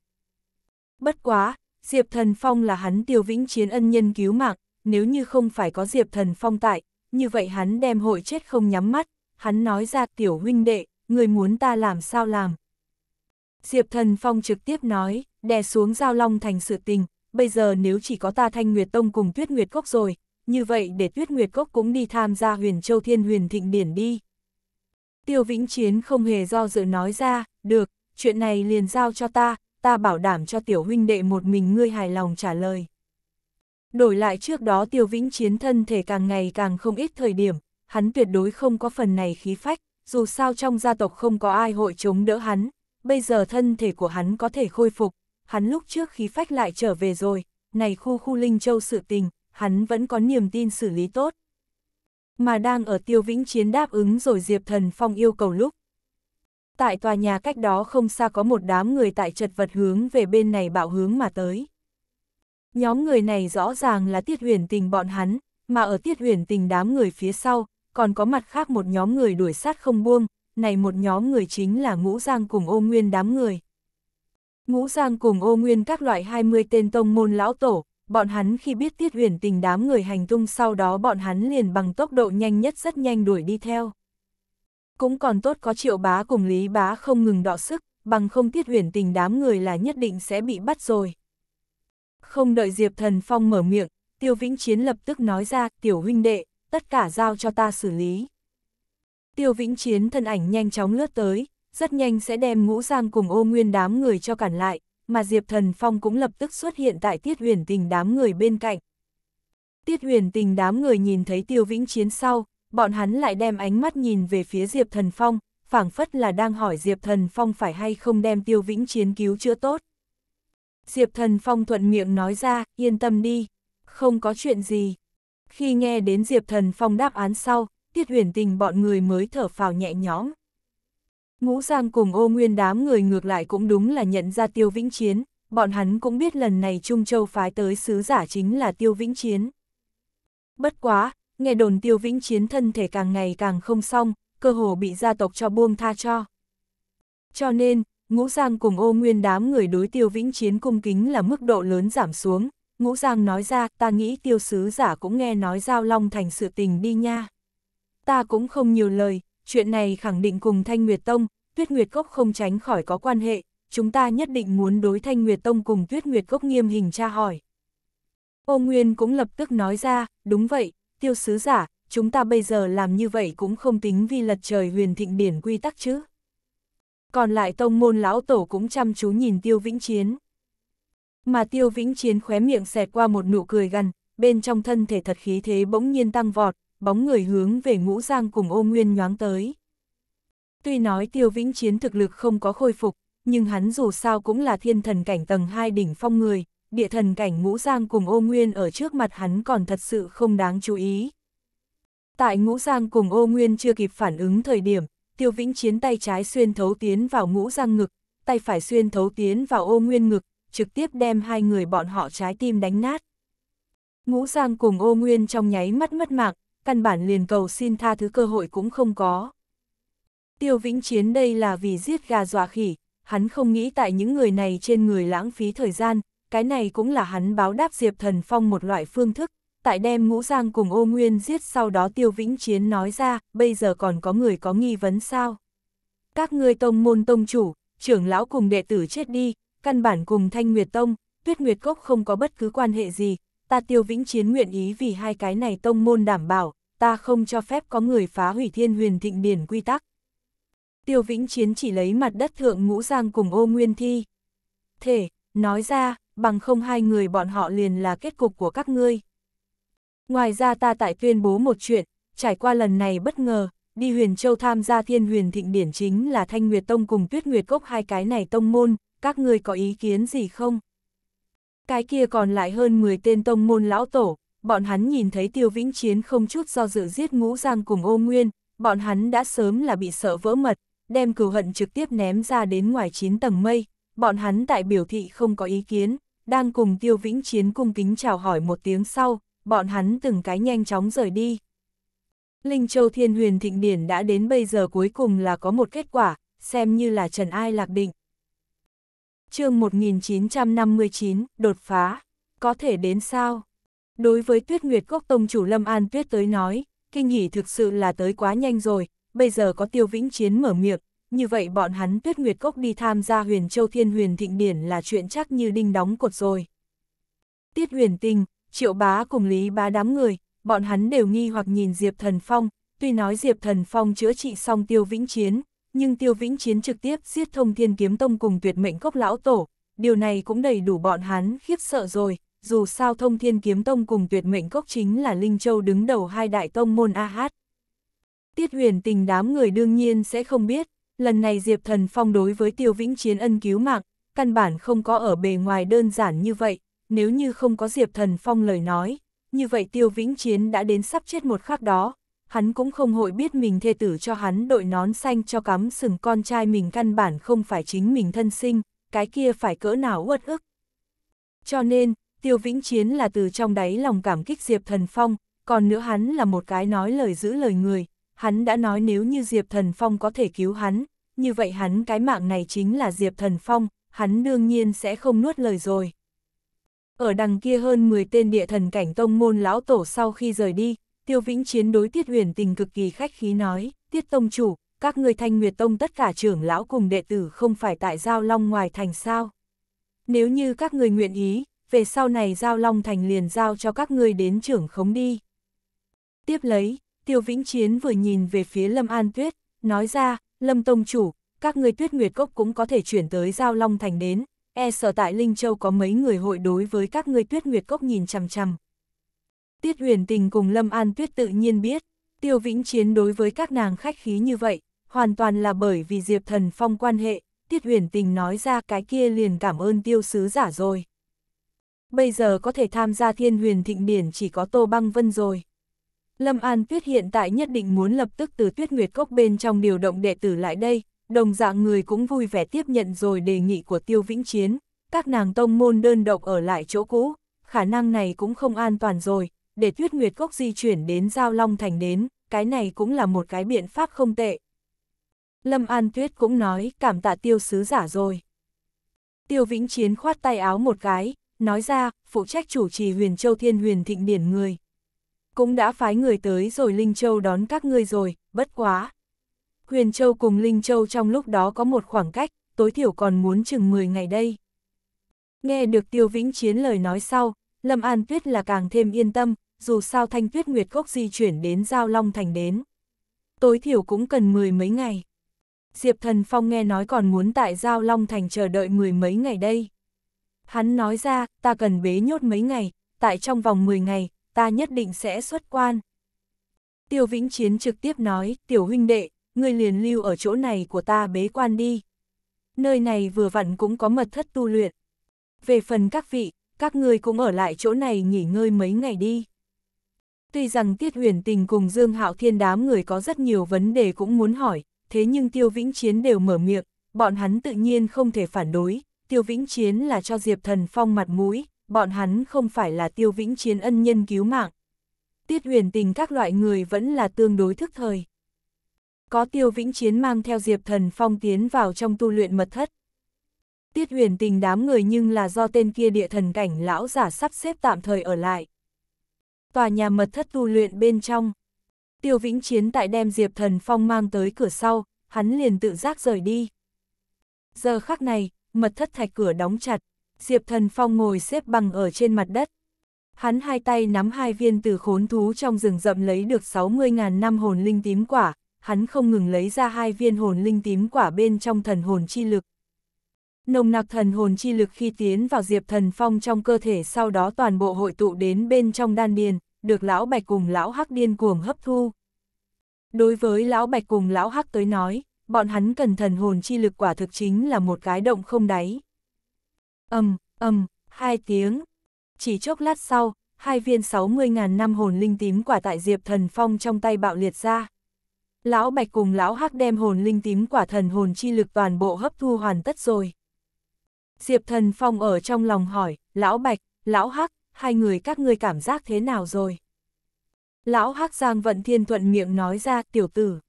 Bất quá, Diệp Thần Phong là hắn Tiêu Vĩnh Chiến ân nhân cứu mạng, nếu như không phải có Diệp Thần Phong tại, như vậy hắn đem hội chết không nhắm mắt, hắn nói ra tiểu huynh đệ, người muốn ta làm sao làm. Diệp Thần Phong trực tiếp nói, đè xuống giao long thành sự tình, bây giờ nếu chỉ có ta Thanh Nguyệt Tông cùng Tuyết Nguyệt Cốc rồi, như vậy để Tuyết Nguyệt Cốc cũng đi tham gia huyền châu thiên huyền thịnh điển đi. Tiêu Vĩnh Chiến không hề do dự nói ra, được, chuyện này liền giao cho ta, ta bảo đảm cho tiểu huynh đệ một mình ngươi hài lòng trả lời. Đổi lại trước đó Tiêu Vĩnh Chiến thân thể càng ngày càng không ít thời điểm, hắn tuyệt đối không có phần này khí phách, dù sao trong gia tộc không có ai hội chống đỡ hắn, bây giờ thân thể của hắn có thể khôi phục, hắn lúc trước khí phách lại trở về rồi, này khu khu Linh Châu sự tình, hắn vẫn có niềm tin xử lý tốt. Mà đang ở Tiêu Vĩnh Chiến đáp ứng rồi Diệp Thần Phong yêu cầu lúc. Tại tòa nhà cách đó không xa có một đám người tại chật vật hướng về bên này bạo hướng mà tới. Nhóm người này rõ ràng là tiết huyền tình bọn hắn, mà ở tiết huyền tình đám người phía sau, còn có mặt khác một nhóm người đuổi sát không buông, này một nhóm người chính là Ngũ Giang cùng ô nguyên đám người. Ngũ Giang cùng ô nguyên các loại 20 tên tông môn lão tổ, bọn hắn khi biết tiết huyền tình đám người hành tung sau đó bọn hắn liền bằng tốc độ nhanh nhất rất nhanh đuổi đi theo. Cũng còn tốt có triệu bá cùng lý bá không ngừng đọ sức, bằng không tiết huyền tình đám người là nhất định sẽ bị bắt rồi. Không đợi Diệp Thần Phong mở miệng, Tiêu Vĩnh Chiến lập tức nói ra, tiểu huynh đệ, tất cả giao cho ta xử lý. Tiêu Vĩnh Chiến thân ảnh nhanh chóng lướt tới, rất nhanh sẽ đem ngũ giang cùng ô nguyên đám người cho cản lại, mà Diệp Thần Phong cũng lập tức xuất hiện tại tiết huyền tình đám người bên cạnh. Tiết huyền tình đám người nhìn thấy Tiêu Vĩnh Chiến sau, bọn hắn lại đem ánh mắt nhìn về phía Diệp Thần Phong, phảng phất là đang hỏi Diệp Thần Phong phải hay không đem Tiêu Vĩnh Chiến cứu chữa tốt. Diệp Thần Phong thuận miệng nói ra, yên tâm đi, không có chuyện gì. Khi nghe đến Diệp Thần Phong đáp án sau, Tiết huyền tình bọn người mới thở phào nhẹ nhõm. Ngũ Giang cùng ô nguyên đám người ngược lại cũng đúng là nhận ra Tiêu Vĩnh Chiến, bọn hắn cũng biết lần này Trung Châu phái tới sứ giả chính là Tiêu Vĩnh Chiến. Bất quá, nghe đồn Tiêu Vĩnh Chiến thân thể càng ngày càng không xong, cơ hồ bị gia tộc cho buông tha cho. Cho nên, Ngũ Giang cùng ô nguyên đám người đối tiêu vĩnh chiến cung kính là mức độ lớn giảm xuống. Ngũ Giang nói ra, ta nghĩ tiêu sứ giả cũng nghe nói giao long thành sự tình đi nha. Ta cũng không nhiều lời, chuyện này khẳng định cùng Thanh Nguyệt Tông, Tuyết Nguyệt Cốc không tránh khỏi có quan hệ, chúng ta nhất định muốn đối Thanh Nguyệt Tông cùng Tuyết Nguyệt Cốc nghiêm hình tra hỏi. Ô Nguyên cũng lập tức nói ra, đúng vậy, tiêu sứ giả, chúng ta bây giờ làm như vậy cũng không tính vì lật trời huyền thịnh điển quy tắc chứ còn lại tông môn lão tổ cũng chăm chú nhìn Tiêu Vĩnh Chiến. Mà Tiêu Vĩnh Chiến khóe miệng xẹt qua một nụ cười gần bên trong thân thể thật khí thế bỗng nhiên tăng vọt, bóng người hướng về ngũ giang cùng ô nguyên nhoáng tới. Tuy nói Tiêu Vĩnh Chiến thực lực không có khôi phục, nhưng hắn dù sao cũng là thiên thần cảnh tầng 2 đỉnh phong người, địa thần cảnh ngũ giang cùng ô nguyên ở trước mặt hắn còn thật sự không đáng chú ý. Tại ngũ giang cùng ô nguyên chưa kịp phản ứng thời điểm, Tiêu Vĩnh Chiến tay trái xuyên thấu tiến vào ngũ răng ngực, tay phải xuyên thấu tiến vào ô nguyên ngực, trực tiếp đem hai người bọn họ trái tim đánh nát. Ngũ Giang cùng ô nguyên trong nháy mắt mất mạng, căn bản liền cầu xin tha thứ cơ hội cũng không có. Tiêu Vĩnh Chiến đây là vì giết gà dọa khỉ, hắn không nghĩ tại những người này trên người lãng phí thời gian, cái này cũng là hắn báo đáp Diệp Thần Phong một loại phương thức, tại đem Ngũ Giang cùng ô Nguyên giết sau đó Tiêu Vĩnh Chiến nói ra, bây giờ còn có người có nghi vấn sao? Các ngươi tông môn tông chủ, trưởng lão cùng đệ tử chết đi, căn bản cùng Thanh Nguyệt Tông, Tuyết Nguyệt Cốc không có bất cứ quan hệ gì, ta Tiêu Vĩnh Chiến nguyện ý vì hai cái này tông môn đảm bảo, ta không cho phép có người phá hủy thiên huyền thịnh điển quy tắc. Tiêu Vĩnh Chiến chỉ lấy mặt đất thượng ngũ giang cùng ô nguyên thi. Thể, nói ra, bằng không hai người bọn họ liền là kết cục của các ngươi. Ngoài ra ta tại tuyên bố một chuyện, trải qua lần này bất ngờ, đi huyền châu tham gia thiên huyền thịnh điển chính là Thanh Nguyệt Tông cùng Tuyết Nguyệt Cốc hai cái này tông môn, các ngươi có ý kiến gì không? Cái kia còn lại hơn 10 tên tông môn lão tổ, bọn hắn nhìn thấy tiêu vĩnh chiến không chút do dự giết ngũ giang cùng ô nguyên, bọn hắn đã sớm là bị sợ vỡ mật, đem cừu hận trực tiếp ném ra đến ngoài chín tầng mây, bọn hắn tại biểu thị không có ý kiến, đang cùng tiêu vĩnh chiến cung kính chào hỏi một tiếng sau, bọn hắn từng cái nhanh chóng rời đi. Linh Châu Thiên Huyền Thịnh Điển đã đến bây giờ cuối cùng là có một kết quả, xem như là trần ai lạc định. chương 1959, đột phá, có thể đến sao? Đối với Tuyết Nguyệt Cốc Tông chủ Lâm An Tuyết tới nói, kinh nghỉ thực sự là tới quá nhanh rồi, bây giờ có tiêu vĩnh chiến mở miệng, như vậy bọn hắn Tuyết Nguyệt Cốc đi tham gia huyền châu thiên huyền thịnh điển là chuyện chắc như đinh đóng cột rồi. Tiết huyền tinh, triệu bá cùng lý bá đám người, bọn hắn đều nghi hoặc nhìn Diệp Thần Phong, tuy nói Diệp Thần Phong chữa trị xong tiêu vĩnh chiến, nhưng tiêu vĩnh chiến trực tiếp giết thông thiên kiếm tông cùng tuyệt mệnh cốc lão tổ, điều này cũng đầy đủ bọn hắn khiếp sợ rồi, dù sao thông thiên kiếm tông cùng tuyệt mệnh cốc chính là Linh Châu đứng đầu hai đại tông môn AH. Tiết huyền tình đám người đương nhiên sẽ không biết, lần này Diệp Thần Phong đối với tiêu vĩnh chiến ân cứu mạng, căn bản không có ở bề ngoài đơn giản như vậy, nếu như không có Diệp Thần Phong lời nói, như vậy Tiêu Vĩnh Chiến đã đến sắp chết một khắc đó, hắn cũng không hội biết mình thê tử cho hắn đội nón xanh cho cắm sừng con trai mình căn bản không phải chính mình thân sinh, cái kia phải cỡ nào uất ức. Cho nên, Tiêu Vĩnh Chiến là từ trong đáy lòng cảm kích Diệp Thần Phong, còn nữa hắn là một cái nói lời giữ lời người, hắn đã nói nếu như Diệp Thần Phong có thể cứu hắn, như vậy hắn cái mạng này chính là Diệp Thần Phong, hắn đương nhiên sẽ không nuốt lời rồi. Ở đằng kia hơn 10 tên địa thần cảnh tông môn lão tổ sau khi rời đi, Tiêu Vĩnh Chiến đối Tiết Huyền Tình cực kỳ khách khí nói, Tiết Tông Chủ, các người thanh nguyệt tông tất cả trưởng lão cùng đệ tử không phải tại Giao Long ngoài thành sao. Nếu như các người nguyện ý, về sau này Giao Long thành liền giao cho các người đến trưởng khống đi. Tiếp lấy, Tiêu Vĩnh Chiến vừa nhìn về phía Lâm An Tuyết, nói ra, Lâm Tông Chủ, các người tuyết nguyệt cốc cũng có thể chuyển tới Giao Long Thành đến, e sở tại Linh Châu có mấy người hội đối với các ngươi tuyết nguyệt cốc nhìn chằm chằm. Tiết huyền tình cùng Lâm An Tuyết tự nhiên biết, tiêu vĩnh chiến đối với các nàng khách khí như vậy, hoàn toàn là bởi vì Diệp Thần Phong quan hệ, Tiết huyền tình nói ra cái kia liền cảm ơn tiêu sứ giả rồi. Bây giờ có thể tham gia thiên huyền thịnh điển chỉ có Tô Băng Vân rồi. Lâm An Tuyết hiện tại nhất định muốn lập tức từ Tuyết Nguyệt Cốc bên trong điều động đệ tử lại đây, đồng dạng người cũng vui vẻ tiếp nhận rồi đề nghị của Tiêu Vĩnh Chiến, các nàng tông môn đơn độc ở lại chỗ cũ, khả năng này cũng không an toàn rồi, để Tuyết Nguyệt Cốc di chuyển đến Giao Long Thành đến, cái này cũng là một cái biện pháp không tệ. Lâm An Tuyết cũng nói cảm tạ tiêu sứ giả rồi. Tiêu Vĩnh Chiến khoát tay áo một cái, nói ra, phụ trách chủ trì huyền châu thiên huyền thịnh điển người. Cũng đã phái người tới rồi Linh Châu đón các ngươi rồi, bất quá, Huyền Châu cùng Linh Châu trong lúc đó có một khoảng cách, tối thiểu còn muốn chừng 10 ngày đây. Nghe được Tiêu Vĩnh Chiến lời nói sau, Lâm An Tuyết là càng thêm yên tâm, dù sao Thanh Tuyết Nguyệt Cốc di chuyển đến Giao Long Thành đến. Tối thiểu cũng cần mười mấy ngày. Diệp Thần Phong nghe nói còn muốn tại Giao Long Thành chờ đợi mười mấy ngày đây. Hắn nói ra, ta cần bế nhốt mấy ngày, tại trong vòng 10 ngày, ta nhất định sẽ xuất quan. Tiêu Vĩnh Chiến trực tiếp nói, tiểu huynh đệ, ngươi liền lưu ở chỗ này của ta bế quan đi. Nơi này vừa vặn cũng có mật thất tu luyện. Về phần các vị, các ngươi cũng ở lại chỗ này nghỉ ngơi mấy ngày đi. Tuy rằng Tiết Huyền Tình cùng Dương Hạo Thiên đám người có rất nhiều vấn đề cũng muốn hỏi, thế nhưng Tiêu Vĩnh Chiến đều mở miệng, bọn hắn tự nhiên không thể phản đối, Tiêu Vĩnh Chiến là cho Diệp Thần Phong mặt mũi, bọn hắn không phải là Tiêu Vĩnh Chiến ân nhân cứu mạng. Tiết Huyền Tình các loại người vẫn là tương đối thức thời có tiêu vĩnh chiến mang theo Diệp Thần Phong tiến vào trong tu luyện mật thất. Tiết huyền tình đám người nhưng là do tên kia địa thần cảnh lão giả sắp xếp tạm thời ở lại. Tòa nhà mật thất tu luyện bên trong. Tiêu vĩnh chiến tại đem Diệp Thần Phong mang tới cửa sau, hắn liền tự giác rời đi. Giờ khắc này, mật thất thạch cửa đóng chặt, Diệp Thần Phong ngồi xếp bằng ở trên mặt đất. Hắn hai tay nắm hai viên từ khốn thú trong rừng rậm lấy được 60.000 năm hồn linh tím quả, hắn không ngừng lấy ra hai viên hồn linh tím quả bên trong thần hồn chi lực. Nồng nặc thần hồn chi lực khi tiến vào Diệp Thần Phong trong cơ thể sau đó toàn bộ hội tụ đến bên trong đan điền, được Lão Bạch cùng Lão Hắc điên cuồng hấp thu. Đối với Lão Bạch cùng Lão Hắc tới nói, bọn hắn cần thần hồn chi lực quả thực chính là một cái động không đáy. Âm, âm, hai tiếng. Chỉ chốc lát sau, hai viên 60.000 năm hồn linh tím quả tại Diệp Thần Phong trong tay bạo liệt ra. Lão Bạch cùng Lão Hắc đem hồn linh tím quả thần hồn chi lực toàn bộ hấp thu hoàn tất rồi. Diệp Thần Phong ở trong lòng hỏi, Lão Bạch, Lão Hắc, hai người các ngươi cảm giác thế nào rồi? Lão Hắc Giang Vận Thiên Thuận miệng nói ra, tiểu tử.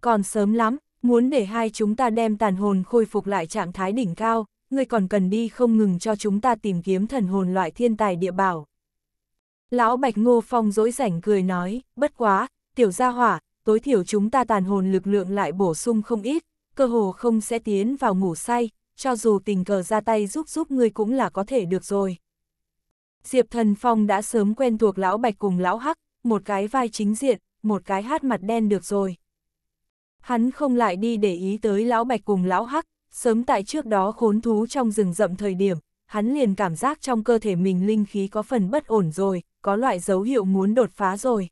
Còn sớm lắm, muốn để hai chúng ta đem tàn hồn khôi phục lại trạng thái đỉnh cao, ngươi còn cần đi không ngừng cho chúng ta tìm kiếm thần hồn loại thiên tài địa bảo. Lão Bạch Ngô Phong dỗi rảnh cười nói, bất quá, tiểu gia hỏa, tối thiểu chúng ta tàn hồn lực lượng lại bổ sung không ít, cơ hồ không sẽ tiến vào ngủ say, cho dù tình cờ ra tay giúp giúp ngươi cũng là có thể được rồi. Diệp Thần Phong đã sớm quen thuộc lão Bạch cùng lão Hắc, một cái vai chính diện, một cái hát mặt đen được rồi. Hắn không lại đi để ý tới lão Bạch cùng lão Hắc, sớm tại trước đó khốn thú trong rừng rậm thời điểm, hắn liền cảm giác trong cơ thể mình linh khí có phần bất ổn rồi, có loại dấu hiệu muốn đột phá rồi.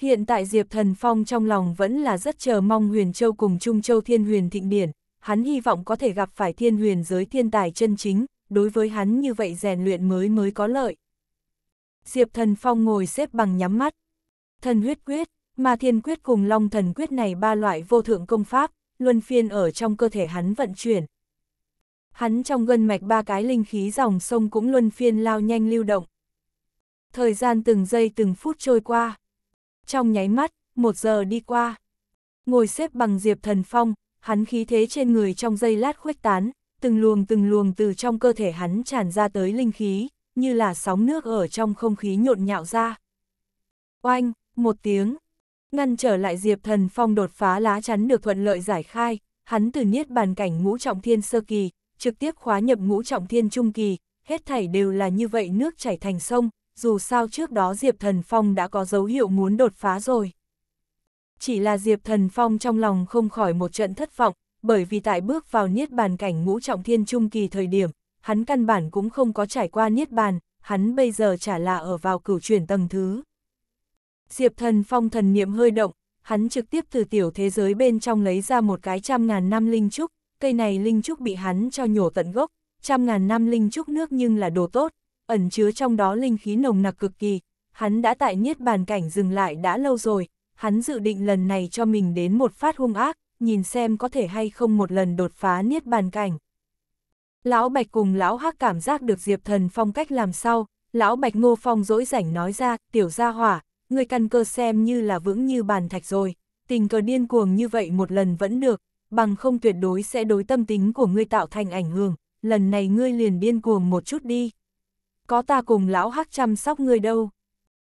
Hiện tại Diệp Thần Phong trong lòng vẫn là rất chờ mong Huyền Châu cùng Trung Châu Thiên Huyền Thịnh Điển, hắn hy vọng có thể gặp phải thiên huyền giới thiên tài chân chính, đối với hắn như vậy rèn luyện mới mới có lợi. Diệp Thần Phong ngồi xếp bằng nhắm mắt. Thần huyết quyết, mà thiên quyết cùng long thần quyết này ba loại vô thượng công pháp, luân phiên ở trong cơ thể hắn vận chuyển. Hắn trong gân mạch ba cái linh khí dòng sông cũng luân phiên lao nhanh lưu động. Thời gian từng giây từng phút trôi qua trong nháy mắt, một giờ đi qua. Ngồi xếp bằng Diệp Thần Phong, hắn khí thế trên người trong giây lát khuếch tán, từng luồng từng luồng từ trong cơ thể hắn tràn ra tới linh khí, như là sóng nước ở trong không khí nhộn nhạo ra. Oanh, một tiếng, ngăn trở lại Diệp Thần Phong đột phá lá chắn được thuận lợi giải khai, hắn từ niết bàn cảnh ngũ trọng thiên sơ kỳ, trực tiếp khóa nhập ngũ trọng thiên trung kỳ, hết thảy đều là như vậy nước chảy thành sông, dù sao trước đó Diệp Thần Phong đã có dấu hiệu muốn đột phá rồi. Chỉ là Diệp Thần Phong trong lòng không khỏi một trận thất vọng, bởi vì tại bước vào Niết Bàn cảnh ngũ trọng thiên trung kỳ thời điểm, hắn căn bản cũng không có trải qua Niết Bàn, hắn bây giờ chả là ở vào cửu chuyển tầng thứ. Diệp Thần Phong thần niệm hơi động, hắn trực tiếp từ tiểu thế giới bên trong lấy ra một cái trăm ngàn năm linh trúc, cây này linh trúc bị hắn cho nhổ tận gốc, trăm ngàn năm linh trúc nước nhưng là đồ tốt, ẩn chứa trong đó linh khí nồng nặc cực kỳ, hắn đã tại niết bàn cảnh dừng lại đã lâu rồi, hắn dự định lần này cho mình đến một phát hung ác, nhìn xem có thể hay không một lần đột phá niết bàn cảnh. Lão Bạch cùng Lão Hắc cảm giác được Diệp Thần Phong cách làm sao. Lão Bạch Ngô Phong dỗi rảnh nói ra, tiểu gia hỏa, người căn cơ xem như là vững như bàn thạch rồi, tình cờ điên cuồng như vậy một lần vẫn được, bằng không tuyệt đối sẽ đối tâm tính của ngươi tạo thành ảnh hưởng, lần này ngươi liền điên cuồng một chút đi có ta cùng lão hắc chăm sóc ngươi đâu.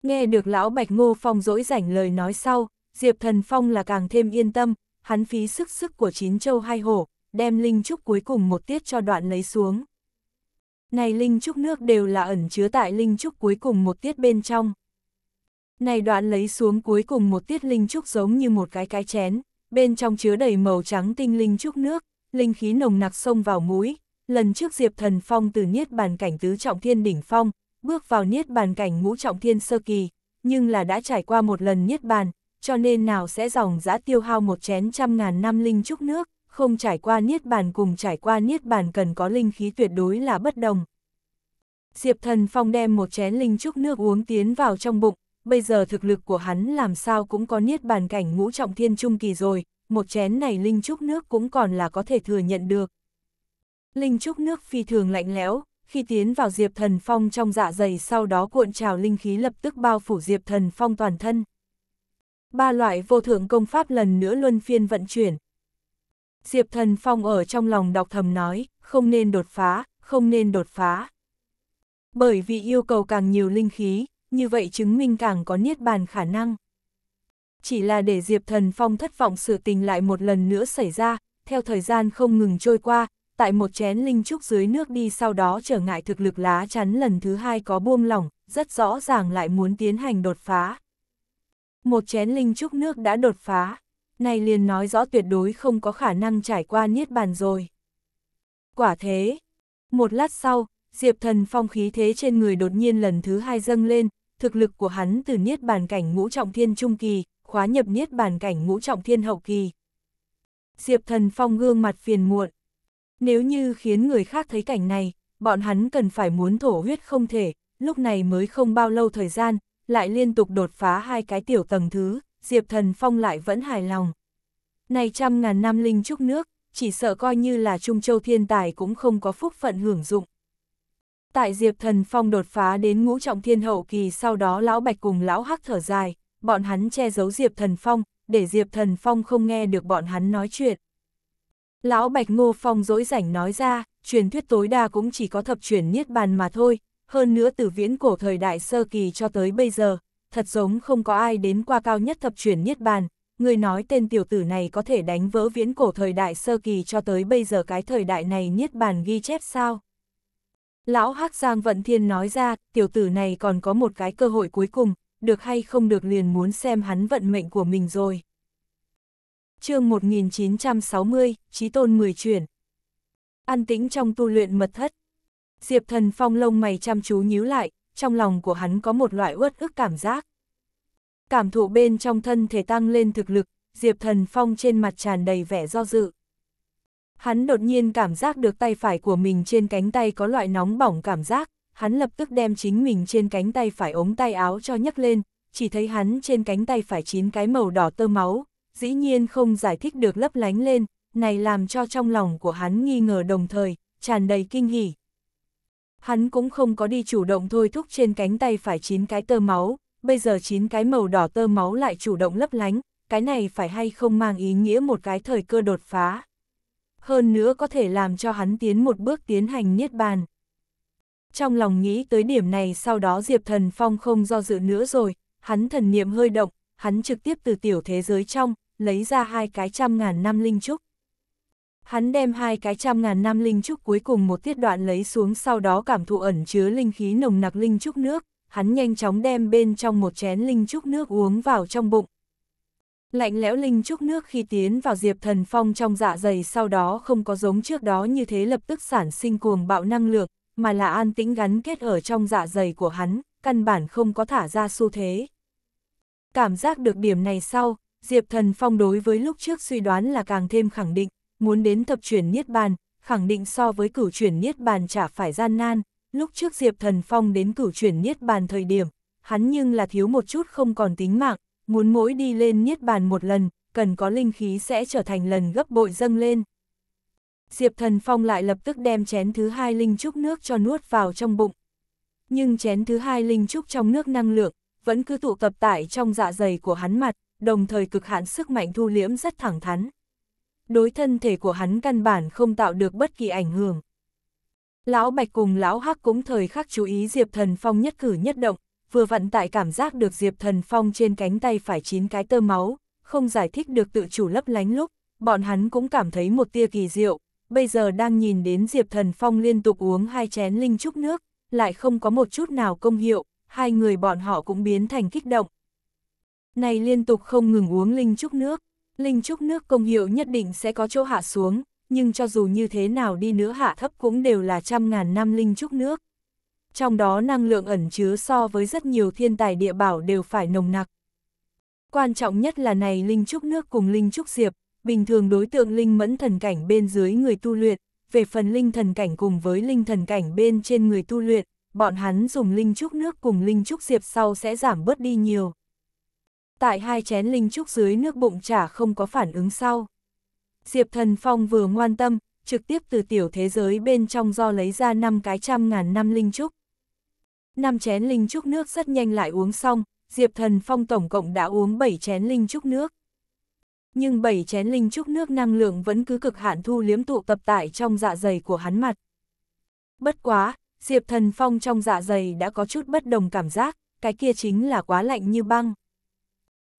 Nghe được lão Bạch Ngô Phong dỗi rảnh lời nói sau, Diệp Thần Phong là càng thêm yên tâm, hắn phí sức sức của chín châu hai hổ, đem linh trúc cuối cùng một tiết cho đoạn lấy xuống. Này linh trúc nước đều là ẩn chứa tại linh trúc cuối cùng một tiết bên trong. Này đoạn lấy xuống cuối cùng một tiết linh trúc giống như một cái cái chén, bên trong chứa đầy màu trắng tinh linh trúc nước, linh khí nồng nặc xông vào mũi, lần trước Diệp Thần Phong từ Niết Bàn Cảnh Tứ Trọng Thiên Đỉnh Phong, bước vào Niết Bàn Cảnh Ngũ Trọng Thiên Sơ Kỳ, nhưng là đã trải qua một lần Niết Bàn, cho nên nào sẽ dòng giã tiêu hao một chén trăm ngàn năm linh trúc nước, không trải qua Niết Bàn cùng trải qua Niết Bàn cần có linh khí tuyệt đối là bất đồng. Diệp Thần Phong đem một chén linh trúc nước uống tiến vào trong bụng, bây giờ thực lực của hắn làm sao cũng có Niết Bàn Cảnh Ngũ Trọng Thiên Trung Kỳ rồi, một chén này linh trúc nước cũng còn là có thể thừa nhận được. Linh trúc nước phi thường lạnh lẽo, khi tiến vào Diệp Thần Phong trong dạ dày sau đó cuộn trào linh khí lập tức bao phủ Diệp Thần Phong toàn thân. Ba loại vô thượng công pháp lần nữa luân phiên vận chuyển. Diệp Thần Phong ở trong lòng đọc thầm nói, không nên đột phá, không nên đột phá. Bởi vì yêu cầu càng nhiều linh khí, như vậy chứng minh càng có niết bàn khả năng. Chỉ là để Diệp Thần Phong thất vọng sự tình lại một lần nữa xảy ra, theo thời gian không ngừng trôi qua, tại một chén linh trúc dưới nước đi sau đó trở ngại thực lực lá chắn lần thứ hai có buông lỏng, rất rõ ràng lại muốn tiến hành đột phá. Một chén linh trúc nước đã đột phá, này liền nói rõ tuyệt đối không có khả năng trải qua niết bàn rồi. Quả thế, một lát sau, Diệp Thần Phong khí thế trên người đột nhiên lần thứ hai dâng lên, thực lực của hắn từ niết bàn cảnh ngũ trọng thiên trung kỳ, khóa nhập niết bàn cảnh ngũ trọng thiên hậu kỳ. Diệp Thần Phong gương mặt phiền muộn, nếu như khiến người khác thấy cảnh này, bọn hắn cần phải muốn thổ huyết không thể, lúc này mới không bao lâu thời gian, lại liên tục đột phá hai cái tiểu tầng thứ, Diệp Thần Phong lại vẫn hài lòng. Này trăm ngàn năm linh trúc nước, chỉ sợ coi như là Trung Châu thiên tài cũng không có phúc phận hưởng dụng. Tại Diệp Thần Phong đột phá đến ngũ trọng thiên hậu kỳ sau đó Lão Bạch cùng Lão Hắc thở dài, bọn hắn che giấu Diệp Thần Phong, để Diệp Thần Phong không nghe được bọn hắn nói chuyện. Lão Bạch Ngô Phong dối rảnh nói ra, truyền thuyết tối đa cũng chỉ có thập truyền niết bàn mà thôi, hơn nữa từ viễn cổ thời đại sơ kỳ cho tới bây giờ, thật giống không có ai đến qua cao nhất thập truyền niết bàn, người nói tên tiểu tử này có thể đánh vỡ viễn cổ thời đại sơ kỳ cho tới bây giờ cái thời đại này niết bàn ghi chép sao? Lão Hắc Giang Vận Thiên nói ra, tiểu tử này còn có một cái cơ hội cuối cùng, được hay không được liền muốn xem hắn vận mệnh của mình rồi chương 1960, trí Tôn mười chuyển. An tĩnh trong tu luyện mật thất. Diệp Thần Phong lông mày chăm chú nhíu lại, trong lòng của hắn có một loại uất ức cảm giác. Cảm thụ bên trong thân thể tăng lên thực lực, Diệp Thần Phong trên mặt tràn đầy vẻ do dự. Hắn đột nhiên cảm giác được tay phải của mình trên cánh tay có loại nóng bỏng cảm giác, hắn lập tức đem chính mình trên cánh tay phải ống tay áo cho nhấc lên, chỉ thấy hắn trên cánh tay phải chín cái màu đỏ tơ máu, dĩ nhiên không giải thích được lấp lánh lên, này làm cho trong lòng của hắn nghi ngờ đồng thời, tràn đầy kinh hỉ. Hắn cũng không có đi chủ động thôi thúc trên cánh tay phải chín cái tơ máu, bây giờ chín cái màu đỏ tơ máu lại chủ động lấp lánh, cái này phải hay không mang ý nghĩa một cái thời cơ đột phá. Hơn nữa có thể làm cho hắn tiến một bước tiến hành niết bàn. Trong lòng nghĩ tới điểm này sau đó Diệp Thần Phong không do dự nữa rồi, hắn thần niệm hơi động, hắn trực tiếp từ tiểu thế giới trong, lấy ra hai cái trăm ngàn năm linh trúc. Hắn đem hai cái trăm ngàn năm linh trúc cuối cùng một tiết đoạn lấy xuống sau đó cảm thụ ẩn chứa linh khí nồng nặc linh trúc nước, hắn nhanh chóng đem bên trong một chén linh trúc nước uống vào trong bụng. Lạnh lẽo linh trúc nước khi tiến vào Diệp Thần Phong trong dạ dày sau đó không có giống trước đó như thế lập tức sản sinh cuồng bạo năng lượng, mà là an tĩnh gắn kết ở trong dạ dày của hắn, căn bản không có thả ra xu thế. Cảm giác được điểm này sau, Diệp Thần Phong đối với lúc trước suy đoán là càng thêm khẳng định, muốn đến tập chuyển Niết Bàn, khẳng định so với cửu chuyển Niết Bàn chả phải gian nan, lúc trước Diệp Thần Phong đến cửu chuyển Niết Bàn thời điểm, hắn nhưng là thiếu một chút không còn tính mạng, muốn mỗi đi lên Niết Bàn một lần, cần có linh khí sẽ trở thành lần gấp bội dâng lên. Diệp Thần Phong lại lập tức đem chén thứ hai linh trúc nước cho nuốt vào trong bụng. Nhưng chén thứ hai linh trúc trong nước năng lượng, vẫn cứ tụ tập tại trong dạ dày của hắn mặt, đồng thời cực hạn sức mạnh thu liễm rất thẳng thắn. Đối thân thể của hắn căn bản không tạo được bất kỳ ảnh hưởng. Lão Bạch cùng Lão Hắc cũng thời khắc chú ý Diệp Thần Phong nhất cử nhất động, vừa vặn tại cảm giác được Diệp Thần Phong trên cánh tay phải chín cái tơ máu, không giải thích được tự chủ lấp lánh lúc, bọn hắn cũng cảm thấy một tia kỳ diệu, bây giờ đang nhìn đến Diệp Thần Phong liên tục uống hai chén linh trúc nước, lại không có một chút nào công hiệu, hai người bọn họ cũng biến thành kích động, này liên tục không ngừng uống linh trúc nước, linh trúc nước công hiệu nhất định sẽ có chỗ hạ xuống, nhưng cho dù như thế nào đi nữa hạ thấp cũng đều là trăm ngàn năm linh trúc nước. Trong đó năng lượng ẩn chứa so với rất nhiều thiên tài địa bảo đều phải nồng nặc. Quan trọng nhất là này linh trúc nước cùng linh trúc diệp, bình thường đối tượng linh mẫn thần cảnh bên dưới người tu luyện, về phần linh thần cảnh cùng với linh thần cảnh bên trên người tu luyện, bọn hắn dùng linh trúc nước cùng linh trúc diệp sau sẽ giảm bớt đi nhiều tại hai chén linh trúc dưới nước bụng chả không có phản ứng sau. Diệp Thần Phong vừa ngoan tâm, trực tiếp từ tiểu thế giới bên trong do lấy ra năm cái trăm ngàn năm linh trúc. năm chén linh trúc nước rất nhanh lại uống xong, Diệp Thần Phong tổng cộng đã uống 7 chén linh trúc nước. Nhưng 7 chén linh trúc nước năng lượng vẫn cứ cực hạn thu liếm tụ tập tại trong dạ dày của hắn mặt. Bất quá, Diệp Thần Phong trong dạ dày đã có chút bất đồng cảm giác, cái kia chính là quá lạnh như băng.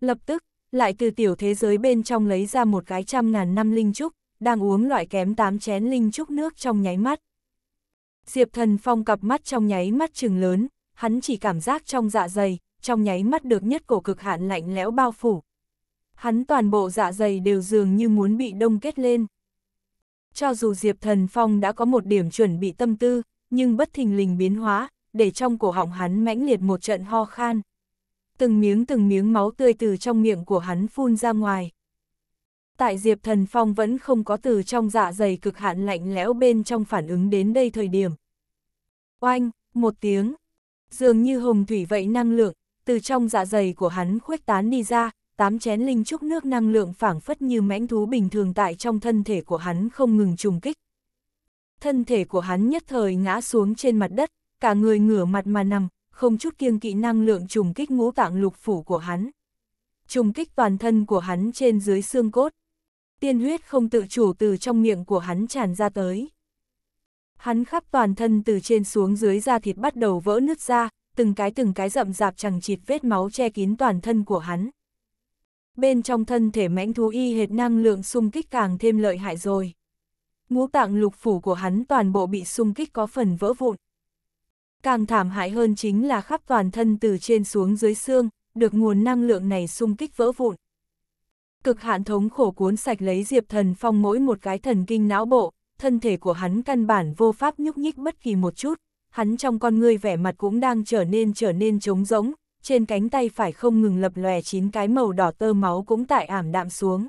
Lập tức, lại từ tiểu thế giới bên trong lấy ra một cái trăm ngàn năm linh trúc, đang uống loại kém tám chén linh trúc nước trong nháy mắt. Diệp thần phong cặp mắt trong nháy mắt trừng lớn, hắn chỉ cảm giác trong dạ dày, trong nháy mắt được nhất cổ cực hạn lạnh lẽo bao phủ. Hắn toàn bộ dạ dày đều dường như muốn bị đông kết lên. Cho dù Diệp Thần Phong đã có một điểm chuẩn bị tâm tư, nhưng bất thình lình biến hóa, để trong cổ họng hắn mãnh liệt một trận ho khan từng miếng từng miếng máu tươi từ trong miệng của hắn phun ra ngoài. Tại Diệp Thần Phong vẫn không có từ trong dạ dày cực hạn lạnh lẽo bên trong phản ứng đến đây thời điểm. Oanh, một tiếng, dường như hồng thủy vậy năng lượng, từ trong dạ dày của hắn khuếch tán đi ra, tám chén linh trúc nước năng lượng phảng phất như mãnh thú bình thường tại trong thân thể của hắn không ngừng trùng kích. Thân thể của hắn nhất thời ngã xuống trên mặt đất, cả người ngửa mặt mà nằm, không chút kiêng kỵ năng lượng trùng kích ngũ tạng lục phủ của hắn. Trùng kích toàn thân của hắn trên dưới xương cốt. Tiên huyết không tự chủ từ trong miệng của hắn tràn ra tới. Hắn khắp toàn thân từ trên xuống dưới da thịt bắt đầu vỡ nứt ra, từng cái từng cái rậm rạp chẳng chịt vết máu che kín toàn thân của hắn. Bên trong thân thể mãnh thú y hệt năng lượng xung kích càng thêm lợi hại rồi. Ngũ tạng lục phủ của hắn toàn bộ bị xung kích có phần vỡ vụn, Càng thảm hại hơn chính là khắp toàn thân từ trên xuống dưới xương, được nguồn năng lượng này xung kích vỡ vụn. Cực hạn thống khổ cuốn sạch lấy Diệp Thần Phong mỗi một cái thần kinh não bộ, thân thể của hắn căn bản vô pháp nhúc nhích bất kỳ một chút, hắn trong con ngươi vẻ mặt cũng đang trở nên trở nên trống rỗng, trên cánh tay phải không ngừng lập lòe chín cái màu đỏ tơ máu cũng tại ảm đạm xuống.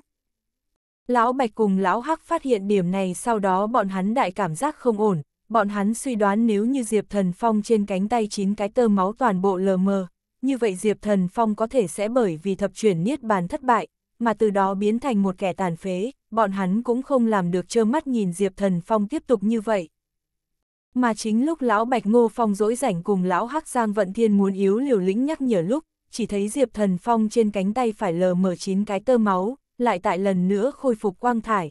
Lão Bạch cùng Lão Hắc phát hiện điểm này sau đó bọn hắn đại cảm giác không ổn, bọn hắn suy đoán nếu như Diệp Thần Phong trên cánh tay chín cái tơ máu toàn bộ lờ mờ, như vậy Diệp Thần Phong có thể sẽ bởi vì thập chuyển niết bàn thất bại, mà từ đó biến thành một kẻ tàn phế, bọn hắn cũng không làm được trơ mắt nhìn Diệp Thần Phong tiếp tục như vậy. Mà chính lúc lão Bạch Ngô Phong dỗi rảnh cùng lão Hắc Giang Vận Thiên muốn yếu liều lĩnh nhắc nhở lúc, chỉ thấy Diệp Thần Phong trên cánh tay phải lờ mờ chín cái tơ máu, lại tại lần nữa khôi phục quang thải.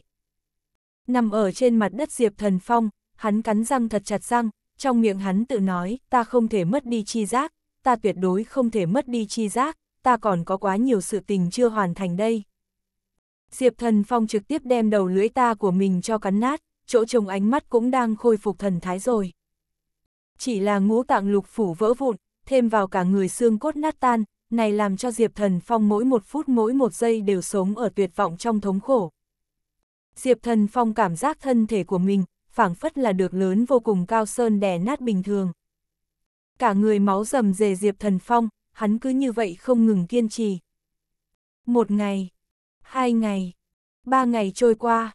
Nằm ở trên mặt đất Diệp Thần Phong, hắn cắn răng thật chặt răng, trong miệng hắn tự nói, ta không thể mất đi chi giác, ta tuyệt đối không thể mất đi chi giác, ta còn có quá nhiều sự tình chưa hoàn thành đây. Diệp thần phong trực tiếp đem đầu lưỡi ta của mình cho cắn nát, chỗ trồng ánh mắt cũng đang khôi phục thần thái rồi. Chỉ là ngũ tạng lục phủ vỡ vụn, thêm vào cả người xương cốt nát tan, này làm cho Diệp Thần Phong mỗi một phút mỗi một giây đều sống ở tuyệt vọng trong thống khổ. Diệp Thần Phong cảm giác thân thể của mình phảng phất là được lớn vô cùng cao sơn đè nát bình thường. Cả người máu rầm rề Diệp Thần Phong, hắn cứ như vậy không ngừng kiên trì. Một ngày, hai ngày, ba ngày trôi qua,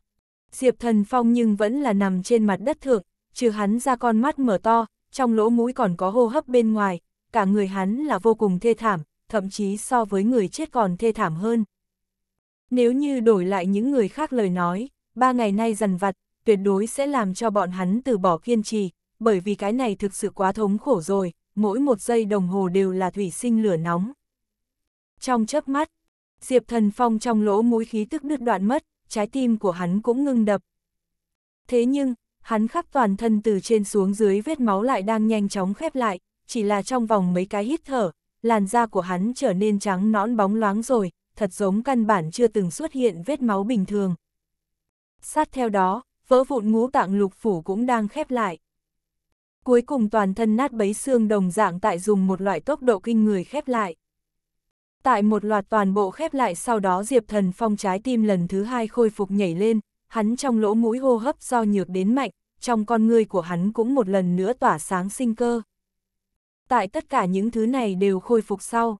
Diệp Thần Phong nhưng vẫn là nằm trên mặt đất thượng, trừ hắn ra con mắt mở to, trong lỗ mũi còn có hô hấp bên ngoài, cả người hắn là vô cùng thê thảm, thậm chí so với người chết còn thê thảm hơn. Nếu như đổi lại những người khác lời nói, ba ngày nay dần vặt, tuyệt đối sẽ làm cho bọn hắn từ bỏ kiên trì, bởi vì cái này thực sự quá thống khổ rồi, mỗi một giây đồng hồ đều là thủy sinh lửa nóng. Trong chớp mắt, Diệp Thần Phong trong lỗ mũi khí tức đứt đoạn mất, trái tim của hắn cũng ngưng đập. Thế nhưng, hắn khắp toàn thân từ trên xuống dưới vết máu lại đang nhanh chóng khép lại, chỉ là trong vòng mấy cái hít thở, làn da của hắn trở nên trắng nõn bóng loáng rồi, thật giống căn bản chưa từng xuất hiện vết máu bình thường. Sát theo đó, vỡ vụn ngũ tạng lục phủ cũng đang khép lại. Cuối cùng toàn thân nát bấy xương đồng dạng tại dùng một loại tốc độ kinh người khép lại. Tại một loạt toàn bộ khép lại sau đó Diệp Thần Phong trái tim lần thứ hai khôi phục nhảy lên, hắn trong lỗ mũi hô hấp do nhược đến mạnh, trong con người của hắn cũng một lần nữa tỏa sáng sinh cơ. Tại tất cả những thứ này đều khôi phục sau.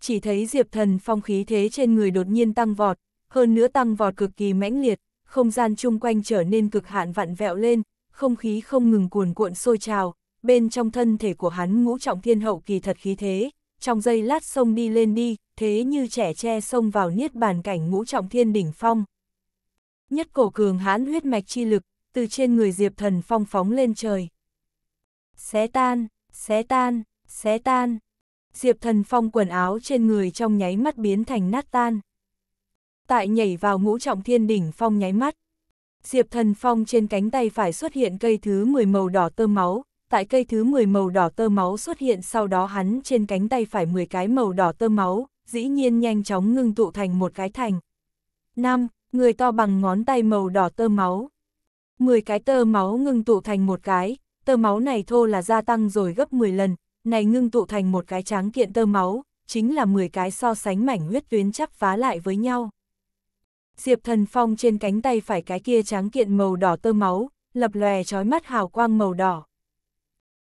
Chỉ thấy Diệp Thần Phong khí thế trên người đột nhiên tăng vọt, hơn nữa tăng vọt cực kỳ mãnh liệt, không gian chung quanh trở nên cực hạn vặn vẹo lên, không khí không ngừng cuồn cuộn sôi trào, bên trong thân thể của hắn ngũ trọng thiên hậu kỳ thật khí thế, trong giây lát sông đi lên đi, thế như trẻ tre sông vào niết bàn cảnh ngũ trọng thiên đỉnh phong. Nhất cổ cường hãn huyết mạch chi lực, từ trên người Diệp Thần Phong phóng lên trời. Xé tan, xé tan, xé tan. Diệp Thần Phong quần áo trên người trong nháy mắt biến thành nát tan tại nhảy vào ngũ trọng thiên đỉnh phong nháy mắt. Diệp thần phong trên cánh tay phải xuất hiện cây thứ 10 màu đỏ tơ máu, tại cây thứ 10 màu đỏ tơ máu xuất hiện sau đó hắn trên cánh tay phải 10 cái màu đỏ tơ máu, dĩ nhiên nhanh chóng ngưng tụ thành một cái thành. 5. Người to bằng ngón tay màu đỏ tơ máu. 10 cái tơ máu ngưng tụ thành một cái, tơ máu này thô là gia tăng rồi gấp 10 lần, này ngưng tụ thành một cái tráng kiện tơ máu, chính là 10 cái so sánh mảnh huyết tuyến chắp phá lại với nhau. Diệp Thần Phong trên cánh tay phải cái kia tráng kiện màu đỏ tơ máu, lập lòe trói mắt hào quang màu đỏ.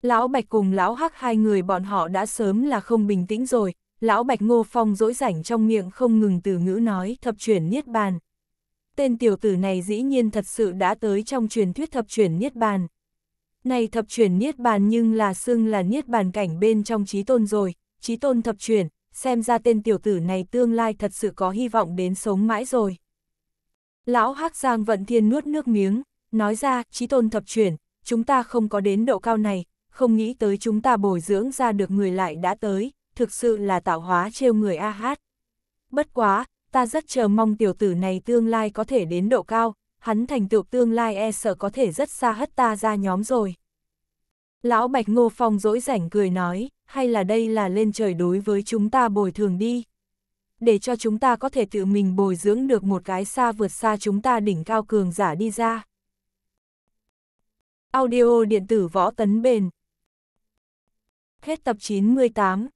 Lão Bạch cùng Lão Hắc hai người bọn họ đã sớm là không bình tĩnh rồi, Lão Bạch Ngô Phong dỗi rảnh trong miệng không ngừng từ ngữ nói thập chuyển Niết Bàn. Tên tiểu tử này dĩ nhiên thật sự đã tới trong truyền thuyết thập chuyển Niết Bàn. Này thập chuyển Niết Bàn nhưng là xưng là Niết Bàn cảnh bên trong trí tôn rồi, trí tôn thập chuyển, xem ra tên tiểu tử này tương lai thật sự có hy vọng đến sống mãi rồi. Lão Hắc Giang Vận Thiên nuốt nước miếng, nói ra, trí tôn thập chuyển, chúng ta không có đến độ cao này, không nghĩ tới chúng ta bồi dưỡng ra được người lại đã tới, thực sự là tạo hóa trêu người A Hát. Bất quá, ta rất chờ mong tiểu tử này tương lai có thể đến độ cao, hắn thành tựu tương lai e sợ có thể rất xa hất ta ra nhóm rồi. Lão Bạch Ngô Phong dỗi rảnh cười nói, hay là đây là lên trời đối với chúng ta bồi thường đi để cho chúng ta có thể tự mình bồi dưỡng được một cái xa vượt xa chúng ta đỉnh cao cường giả đi ra. Audio điện tử võ tấn bền Hết tập 98